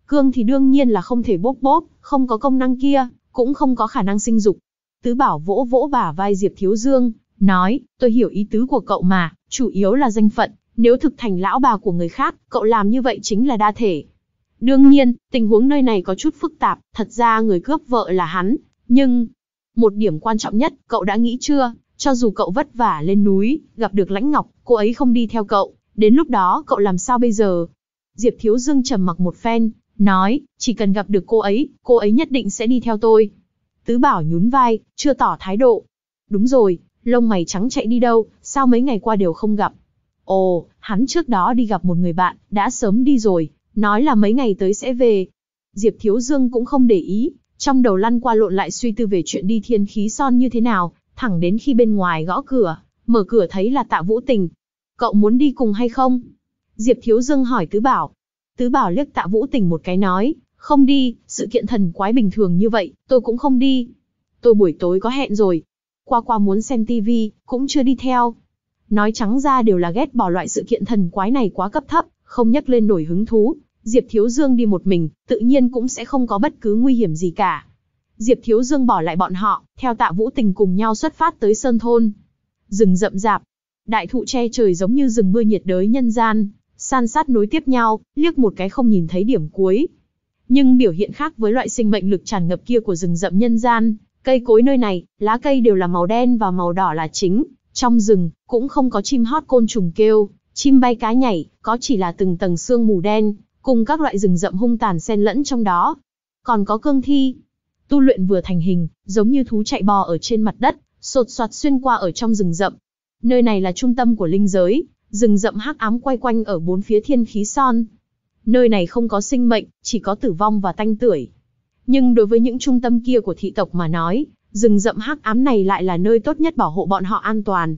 Cương thì đương nhiên là không thể bốp bốp, không có công năng kia, cũng không có khả năng sinh dục. Tứ Bảo vỗ vỗ bả vai Diệp Thiếu Dương, nói, tôi hiểu ý tứ của cậu mà, chủ yếu là danh phận, nếu thực thành lão bà của người khác, cậu làm như vậy chính là đa thể, Đương nhiên, tình huống nơi này có chút phức tạp, thật ra người cướp vợ là hắn, nhưng... Một điểm quan trọng nhất, cậu đã nghĩ chưa? Cho dù cậu vất vả lên núi, gặp được lãnh ngọc, cô ấy không đi theo cậu, đến lúc đó cậu làm sao bây giờ? Diệp Thiếu Dương trầm mặc một phen, nói, chỉ cần gặp được cô ấy, cô ấy nhất định sẽ đi theo tôi. Tứ Bảo nhún vai, chưa tỏ thái độ. Đúng rồi, lông mày trắng chạy đi đâu, sao mấy ngày qua đều không gặp? Ồ, hắn trước đó đi gặp một người bạn, đã sớm đi rồi, nói là mấy ngày tới sẽ về. Diệp Thiếu Dương cũng không để ý, trong đầu lăn qua lộn lại suy tư về chuyện đi thiên khí son như thế nào, thẳng đến khi bên ngoài gõ cửa, mở cửa thấy là tạ vũ tình. Cậu muốn đi cùng hay không? Diệp Thiếu Dương hỏi Tứ Bảo. Tứ Bảo liếc tạ vũ tình một cái nói, không đi, sự kiện thần quái bình thường như vậy, tôi cũng không đi. Tôi buổi tối có hẹn rồi. Qua qua muốn xem tivi, cũng chưa đi theo. Nói trắng ra đều là ghét bỏ loại sự kiện thần quái này quá cấp thấp, không nhắc lên nổi hứng thú, Diệp Thiếu Dương đi một mình, tự nhiên cũng sẽ không có bất cứ nguy hiểm gì cả. Diệp Thiếu Dương bỏ lại bọn họ, theo tạ vũ tình cùng nhau xuất phát tới Sơn Thôn. Rừng rậm rạp, đại thụ che trời giống như rừng mưa nhiệt đới nhân gian, san sát nối tiếp nhau, liếc một cái không nhìn thấy điểm cuối. Nhưng biểu hiện khác với loại sinh mệnh lực tràn ngập kia của rừng rậm nhân gian, cây cối nơi này, lá cây đều là màu đen và màu đỏ là chính, trong rừng, cũng không có chim hót côn trùng kêu, Chim bay cá nhảy, có chỉ là từng tầng xương mù đen, cùng các loại rừng rậm hung tàn xen lẫn trong đó. Còn có cương thi, tu luyện vừa thành hình, giống như thú chạy bò ở trên mặt đất, sột soạt xuyên qua ở trong rừng rậm. Nơi này là trung tâm của linh giới, rừng rậm hắc ám quay quanh ở bốn phía thiên khí son. Nơi này không có sinh mệnh, chỉ có tử vong và tanh tưởi. Nhưng đối với những trung tâm kia của thị tộc mà nói, rừng rậm hắc ám này lại là nơi tốt nhất bảo hộ bọn họ an toàn,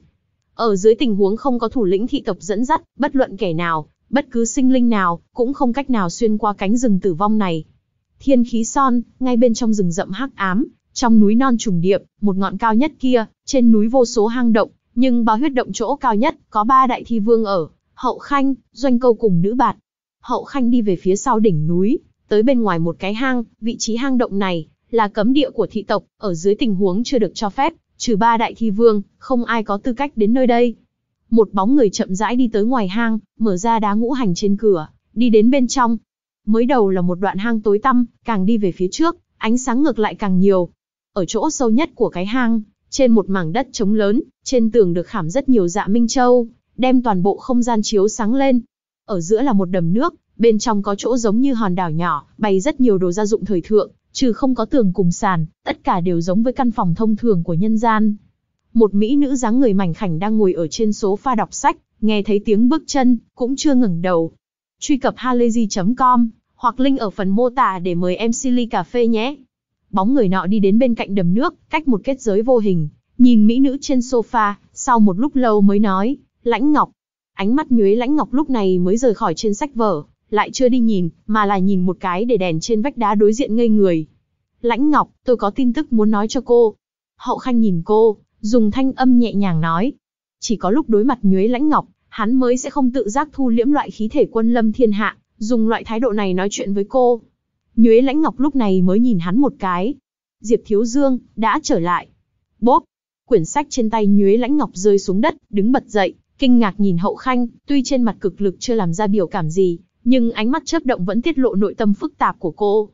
ở dưới tình huống không có thủ lĩnh thị tộc dẫn dắt, bất luận kẻ nào, bất cứ sinh linh nào, cũng không cách nào xuyên qua cánh rừng tử vong này. Thiên khí son, ngay bên trong rừng rậm hắc ám, trong núi non trùng điệp, một ngọn cao nhất kia, trên núi vô số hang động, nhưng bao huyết động chỗ cao nhất, có ba đại thi vương ở, hậu khanh, doanh câu cùng nữ bạt. Hậu khanh đi về phía sau đỉnh núi, tới bên ngoài một cái hang, vị trí hang động này, là cấm địa của thị tộc, ở dưới tình huống chưa được cho phép, Trừ ba đại thi vương, không ai có tư cách đến nơi đây. Một bóng người chậm rãi đi tới ngoài hang, mở ra đá ngũ hành trên cửa, đi đến bên trong. Mới đầu là một đoạn hang tối tăm, càng đi về phía trước, ánh sáng ngược lại càng nhiều. Ở chỗ sâu nhất của cái hang, trên một mảng đất trống lớn, trên tường được khảm rất nhiều dạ minh châu, đem toàn bộ không gian chiếu sáng lên. Ở giữa là một đầm nước, bên trong có chỗ giống như hòn đảo nhỏ, bày rất nhiều đồ gia dụng thời thượng, trừ không có tường cùng sàn, tất cả đều giống với căn phòng thông thường của nhân gian. Một mỹ nữ dáng người mảnh khảnh đang ngồi ở trên số pha đọc sách, nghe thấy tiếng bước chân, cũng chưa ngừng đầu. Truy cập halayzi.com, hoặc link ở phần mô tả để mời em Silly Cà Phê nhé. Bóng người nọ đi đến bên cạnh đầm nước, cách một kết giới vô hình, nhìn mỹ nữ trên sofa, sau một lúc lâu mới nói, lãnh ngọc. Ánh mắt nhuế lãnh ngọc lúc này mới rời khỏi trên sách vở, lại chưa đi nhìn, mà là nhìn một cái để đèn trên vách đá đối diện ngây người. Lãnh Ngọc, tôi có tin tức muốn nói cho cô. Hậu Khanh nhìn cô, dùng thanh âm nhẹ nhàng nói. Chỉ có lúc đối mặt nhuế Lãnh Ngọc, hắn mới sẽ không tự giác thu liễm loại khí thể quân lâm thiên hạ, dùng loại thái độ này nói chuyện với cô. Nhuế Lãnh Ngọc lúc này mới nhìn hắn một cái. Diệp Thiếu Dương, đã trở lại. Bốp, quyển sách trên tay Nhuế Lãnh Ngọc rơi xuống đất, đứng bật dậy, kinh ngạc nhìn hậu khanh, tuy trên mặt cực lực chưa làm ra biểu cảm gì, nhưng ánh mắt chớp động vẫn tiết lộ nội tâm phức tạp của cô.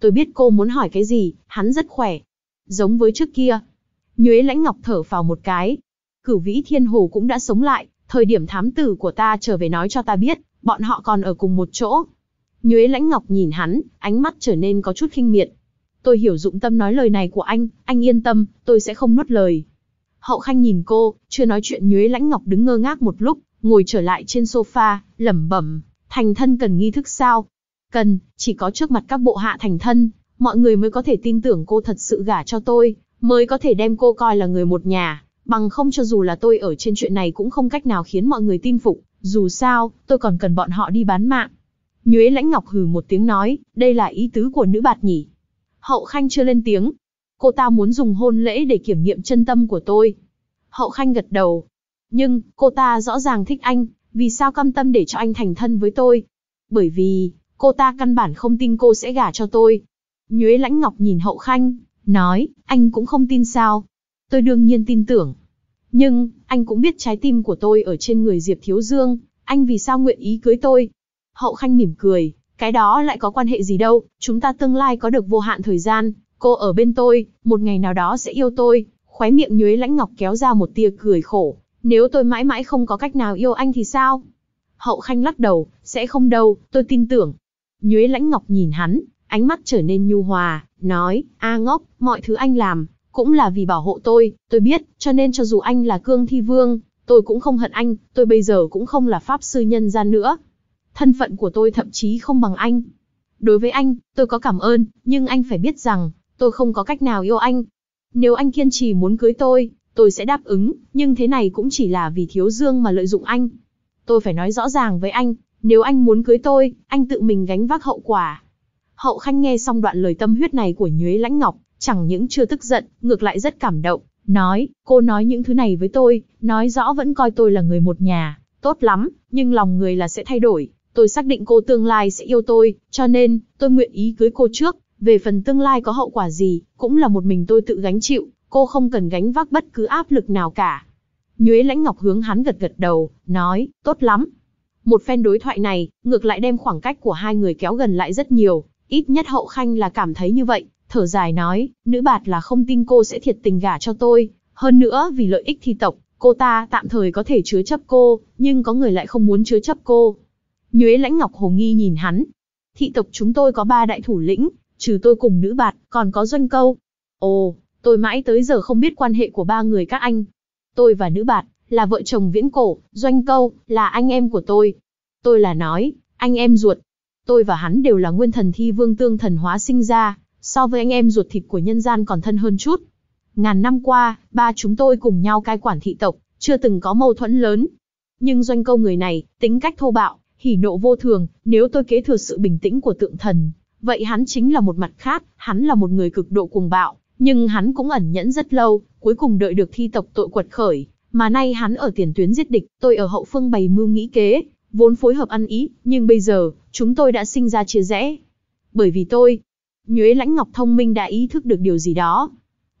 Tôi biết cô muốn hỏi cái gì, hắn rất khỏe. Giống với trước kia. Nhuế lãnh ngọc thở vào một cái. Cửu vĩ thiên hồ cũng đã sống lại, thời điểm thám tử của ta trở về nói cho ta biết, bọn họ còn ở cùng một chỗ. Nhuế lãnh ngọc nhìn hắn, ánh mắt trở nên có chút khinh miệt. Tôi hiểu dụng tâm nói lời này của anh, anh yên tâm, tôi sẽ không nuốt lời. Hậu khanh nhìn cô, chưa nói chuyện Nhuế lãnh ngọc đứng ngơ ngác một lúc, ngồi trở lại trên sofa, lẩm bẩm. Thành thân cần nghi thức sao? Cần, chỉ có trước mặt các bộ hạ thành thân, mọi người mới có thể tin tưởng cô thật sự gả cho tôi, mới có thể đem cô coi là người một nhà, bằng không cho dù là tôi ở trên chuyện này cũng không cách nào khiến mọi người tin phục, dù sao, tôi còn cần bọn họ đi bán mạng. Nhuế lãnh ngọc hừ một tiếng nói, đây là ý tứ của nữ bạt nhỉ. Hậu khanh chưa lên tiếng. Cô ta muốn dùng hôn lễ để kiểm nghiệm chân tâm của tôi. Hậu khanh gật đầu. Nhưng, cô ta rõ ràng thích anh, vì sao cam tâm để cho anh thành thân với tôi? Bởi vì, cô ta căn bản không tin cô sẽ gả cho tôi. Nhuế lãnh ngọc nhìn hậu khanh, nói, anh cũng không tin sao. Tôi đương nhiên tin tưởng. Nhưng, anh cũng biết trái tim của tôi ở trên người Diệp Thiếu Dương, anh vì sao nguyện ý cưới tôi? Hậu khanh mỉm cười, cái đó lại có quan hệ gì đâu, chúng ta tương lai có được vô hạn thời gian, cô ở bên tôi, một ngày nào đó sẽ yêu tôi. Khóe miệng nhuế lãnh ngọc kéo ra một tia cười khổ, nếu tôi mãi mãi không có cách nào yêu anh thì sao? Hậu Khanh lắc đầu, sẽ không đâu, tôi tin tưởng. Nhuế lãnh ngọc nhìn hắn, ánh mắt trở nên nhu hòa, nói, a ngốc, mọi thứ anh làm, cũng là vì bảo hộ tôi, tôi biết, cho nên cho dù anh là cương thi vương, tôi cũng không hận anh, tôi bây giờ cũng không là pháp sư nhân gian nữa. Thân phận của tôi thậm chí không bằng anh. Đối với anh, tôi có cảm ơn, nhưng anh phải biết rằng, tôi không có cách nào yêu anh. Nếu anh kiên trì muốn cưới tôi, tôi sẽ đáp ứng, nhưng thế này cũng chỉ là vì thiếu dương mà lợi dụng anh. Tôi phải nói rõ ràng với anh, nếu anh muốn cưới tôi, anh tự mình gánh vác hậu quả. Hậu Khanh nghe xong đoạn lời tâm huyết này của Nhuế Lãnh Ngọc, chẳng những chưa tức giận, ngược lại rất cảm động, nói, cô nói những thứ này với tôi, nói rõ vẫn coi tôi là người một nhà, tốt lắm, nhưng lòng người là sẽ thay đổi, tôi xác định cô tương lai sẽ yêu tôi, cho nên, tôi nguyện ý cưới cô trước, về phần tương lai có hậu quả gì, cũng là một mình tôi tự gánh chịu, cô không cần gánh vác bất cứ áp lực nào cả. Nhuế Lãnh Ngọc hướng hắn gật gật đầu, nói, tốt lắm. Một phen đối thoại này, ngược lại đem khoảng cách của hai người kéo gần lại rất nhiều, ít nhất hậu khanh là cảm thấy như vậy, thở dài nói, nữ bạt là không tin cô sẽ thiệt tình gả cho tôi, hơn nữa vì lợi ích thi tộc, cô ta tạm thời có thể chứa chấp cô, nhưng có người lại không muốn chứa chấp cô. Nhuế Lãnh Ngọc hồ nghi nhìn hắn. Thị tộc chúng tôi có ba đại thủ lĩnh, trừ tôi cùng nữ bạt, còn có doanh câu. Ồ, Tôi mãi tới giờ không biết quan hệ của ba người các anh. Tôi và nữ bạt, là vợ chồng viễn cổ, doanh câu, là anh em của tôi. Tôi là nói, anh em ruột. Tôi và hắn đều là nguyên thần thi vương tương thần hóa sinh ra, so với anh em ruột thịt của nhân gian còn thân hơn chút. Ngàn năm qua, ba chúng tôi cùng nhau cai quản thị tộc, chưa từng có mâu thuẫn lớn. Nhưng doanh câu người này, tính cách thô bạo, hỉ nộ vô thường, nếu tôi kế thừa sự bình tĩnh của tượng thần, vậy hắn chính là một mặt khác, hắn là một người cực độ cuồng bạo, nhưng hắn cũng ẩn nhẫn rất lâu, cuối cùng đợi được thi tộc tội quật khởi, mà nay hắn ở tiền tuyến giết địch, tôi ở hậu phương bày mưu nghĩ kế, vốn phối hợp ăn ý, nhưng bây giờ, chúng tôi đã sinh ra chia rẽ. Bởi vì tôi, Nhuế Lãnh Ngọc thông minh đã ý thức được điều gì đó.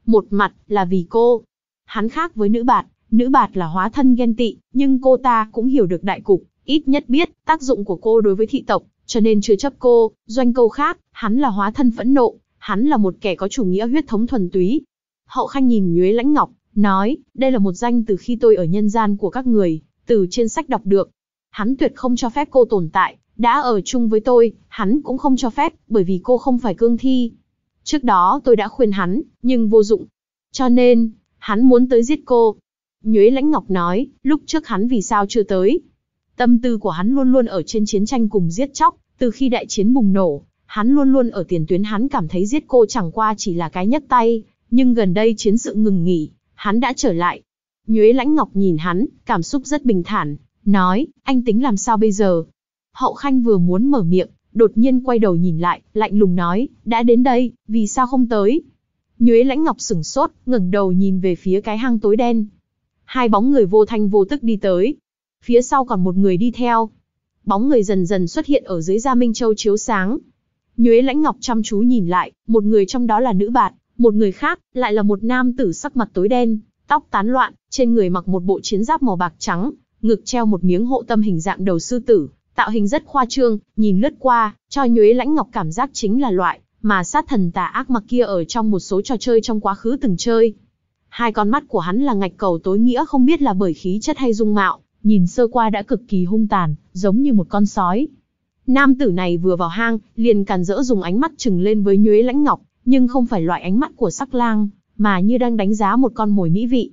Một mặt là vì cô, hắn khác với nữ bạt, nữ bạt là hóa thân ghen tị, nhưng cô ta cũng hiểu được đại cục, ít nhất biết tác dụng của cô đối với thị tộc, cho nên chưa chấp cô, doanh câu khác, hắn là hóa thân phẫn nộ, hắn là một kẻ có chủ nghĩa huyết thống thuần túy. Hậu Khanh nhìn Nhuế Lãnh Ngọc, nói, đây là một danh từ khi tôi ở nhân gian của các người, từ trên sách đọc được. Hắn tuyệt không cho phép cô tồn tại, đã ở chung với tôi, hắn cũng không cho phép, bởi vì cô không phải cương thi. Trước đó tôi đã khuyên hắn, nhưng vô dụng. Cho nên, hắn muốn tới giết cô. Nhuế Lãnh Ngọc nói, lúc trước hắn vì sao chưa tới. Tâm tư của hắn luôn luôn ở trên chiến tranh cùng giết chóc, từ khi đại chiến bùng nổ, Hắn luôn luôn ở tiền tuyến hắn cảm thấy giết cô chẳng qua chỉ là cái nhấc tay, nhưng gần đây chiến sự ngừng nghỉ, hắn đã trở lại. Nhuế Lãnh Ngọc nhìn hắn, cảm xúc rất bình thản, nói, anh tính làm sao bây giờ? Hậu Khanh vừa muốn mở miệng, đột nhiên quay đầu nhìn lại, lạnh lùng nói, đã đến đây, vì sao không tới? Nhuế Lãnh Ngọc sửng sốt, ngẩng đầu nhìn về phía cái hang tối đen. Hai bóng người vô thanh vô tức đi tới. Phía sau còn một người đi theo. Bóng người dần dần xuất hiện ở dưới da Minh Châu chiếu sáng. Nhuế Lãnh Ngọc chăm chú nhìn lại, một người trong đó là nữ bạt, một người khác lại là một nam tử sắc mặt tối đen, tóc tán loạn, trên người mặc một bộ chiến giáp màu bạc trắng, ngực treo một miếng hộ tâm hình dạng đầu sư tử, tạo hình rất khoa trương, nhìn lướt qua, cho Nhuế Lãnh Ngọc cảm giác chính là loại mà sát thần tà ác mặc kia ở trong một số trò chơi trong quá khứ từng chơi. Hai con mắt của hắn là ngạch cầu tối nghĩa không biết là bởi khí chất hay dung mạo, nhìn sơ qua đã cực kỳ hung tàn, giống như một con sói, Nam tử này vừa vào hang, liền càn rỡ dùng ánh mắt chừng lên với Nhuế Lãnh Ngọc, nhưng không phải loại ánh mắt của sắc lang, mà như đang đánh giá một con mồi mỹ vị.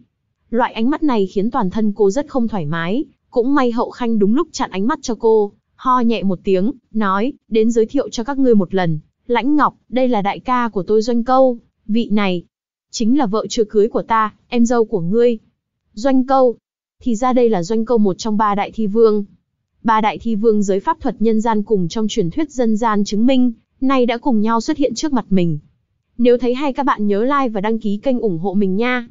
Loại ánh mắt này khiến toàn thân cô rất không thoải mái, cũng may hậu khanh đúng lúc chặn ánh mắt cho cô, ho nhẹ một tiếng, nói, đến giới thiệu cho các ngươi một lần. Lãnh Ngọc, đây là đại ca của tôi Doanh Câu, vị này, chính là vợ chưa cưới của ta, em dâu của ngươi. Doanh Câu, thì ra đây là Doanh Câu một trong ba đại thi vương, ba đại thi vương giới pháp thuật nhân gian cùng trong truyền thuyết dân gian chứng minh, nay đã cùng nhau xuất hiện trước mặt mình. Nếu thấy hay các bạn nhớ like và đăng ký kênh ủng hộ mình nha.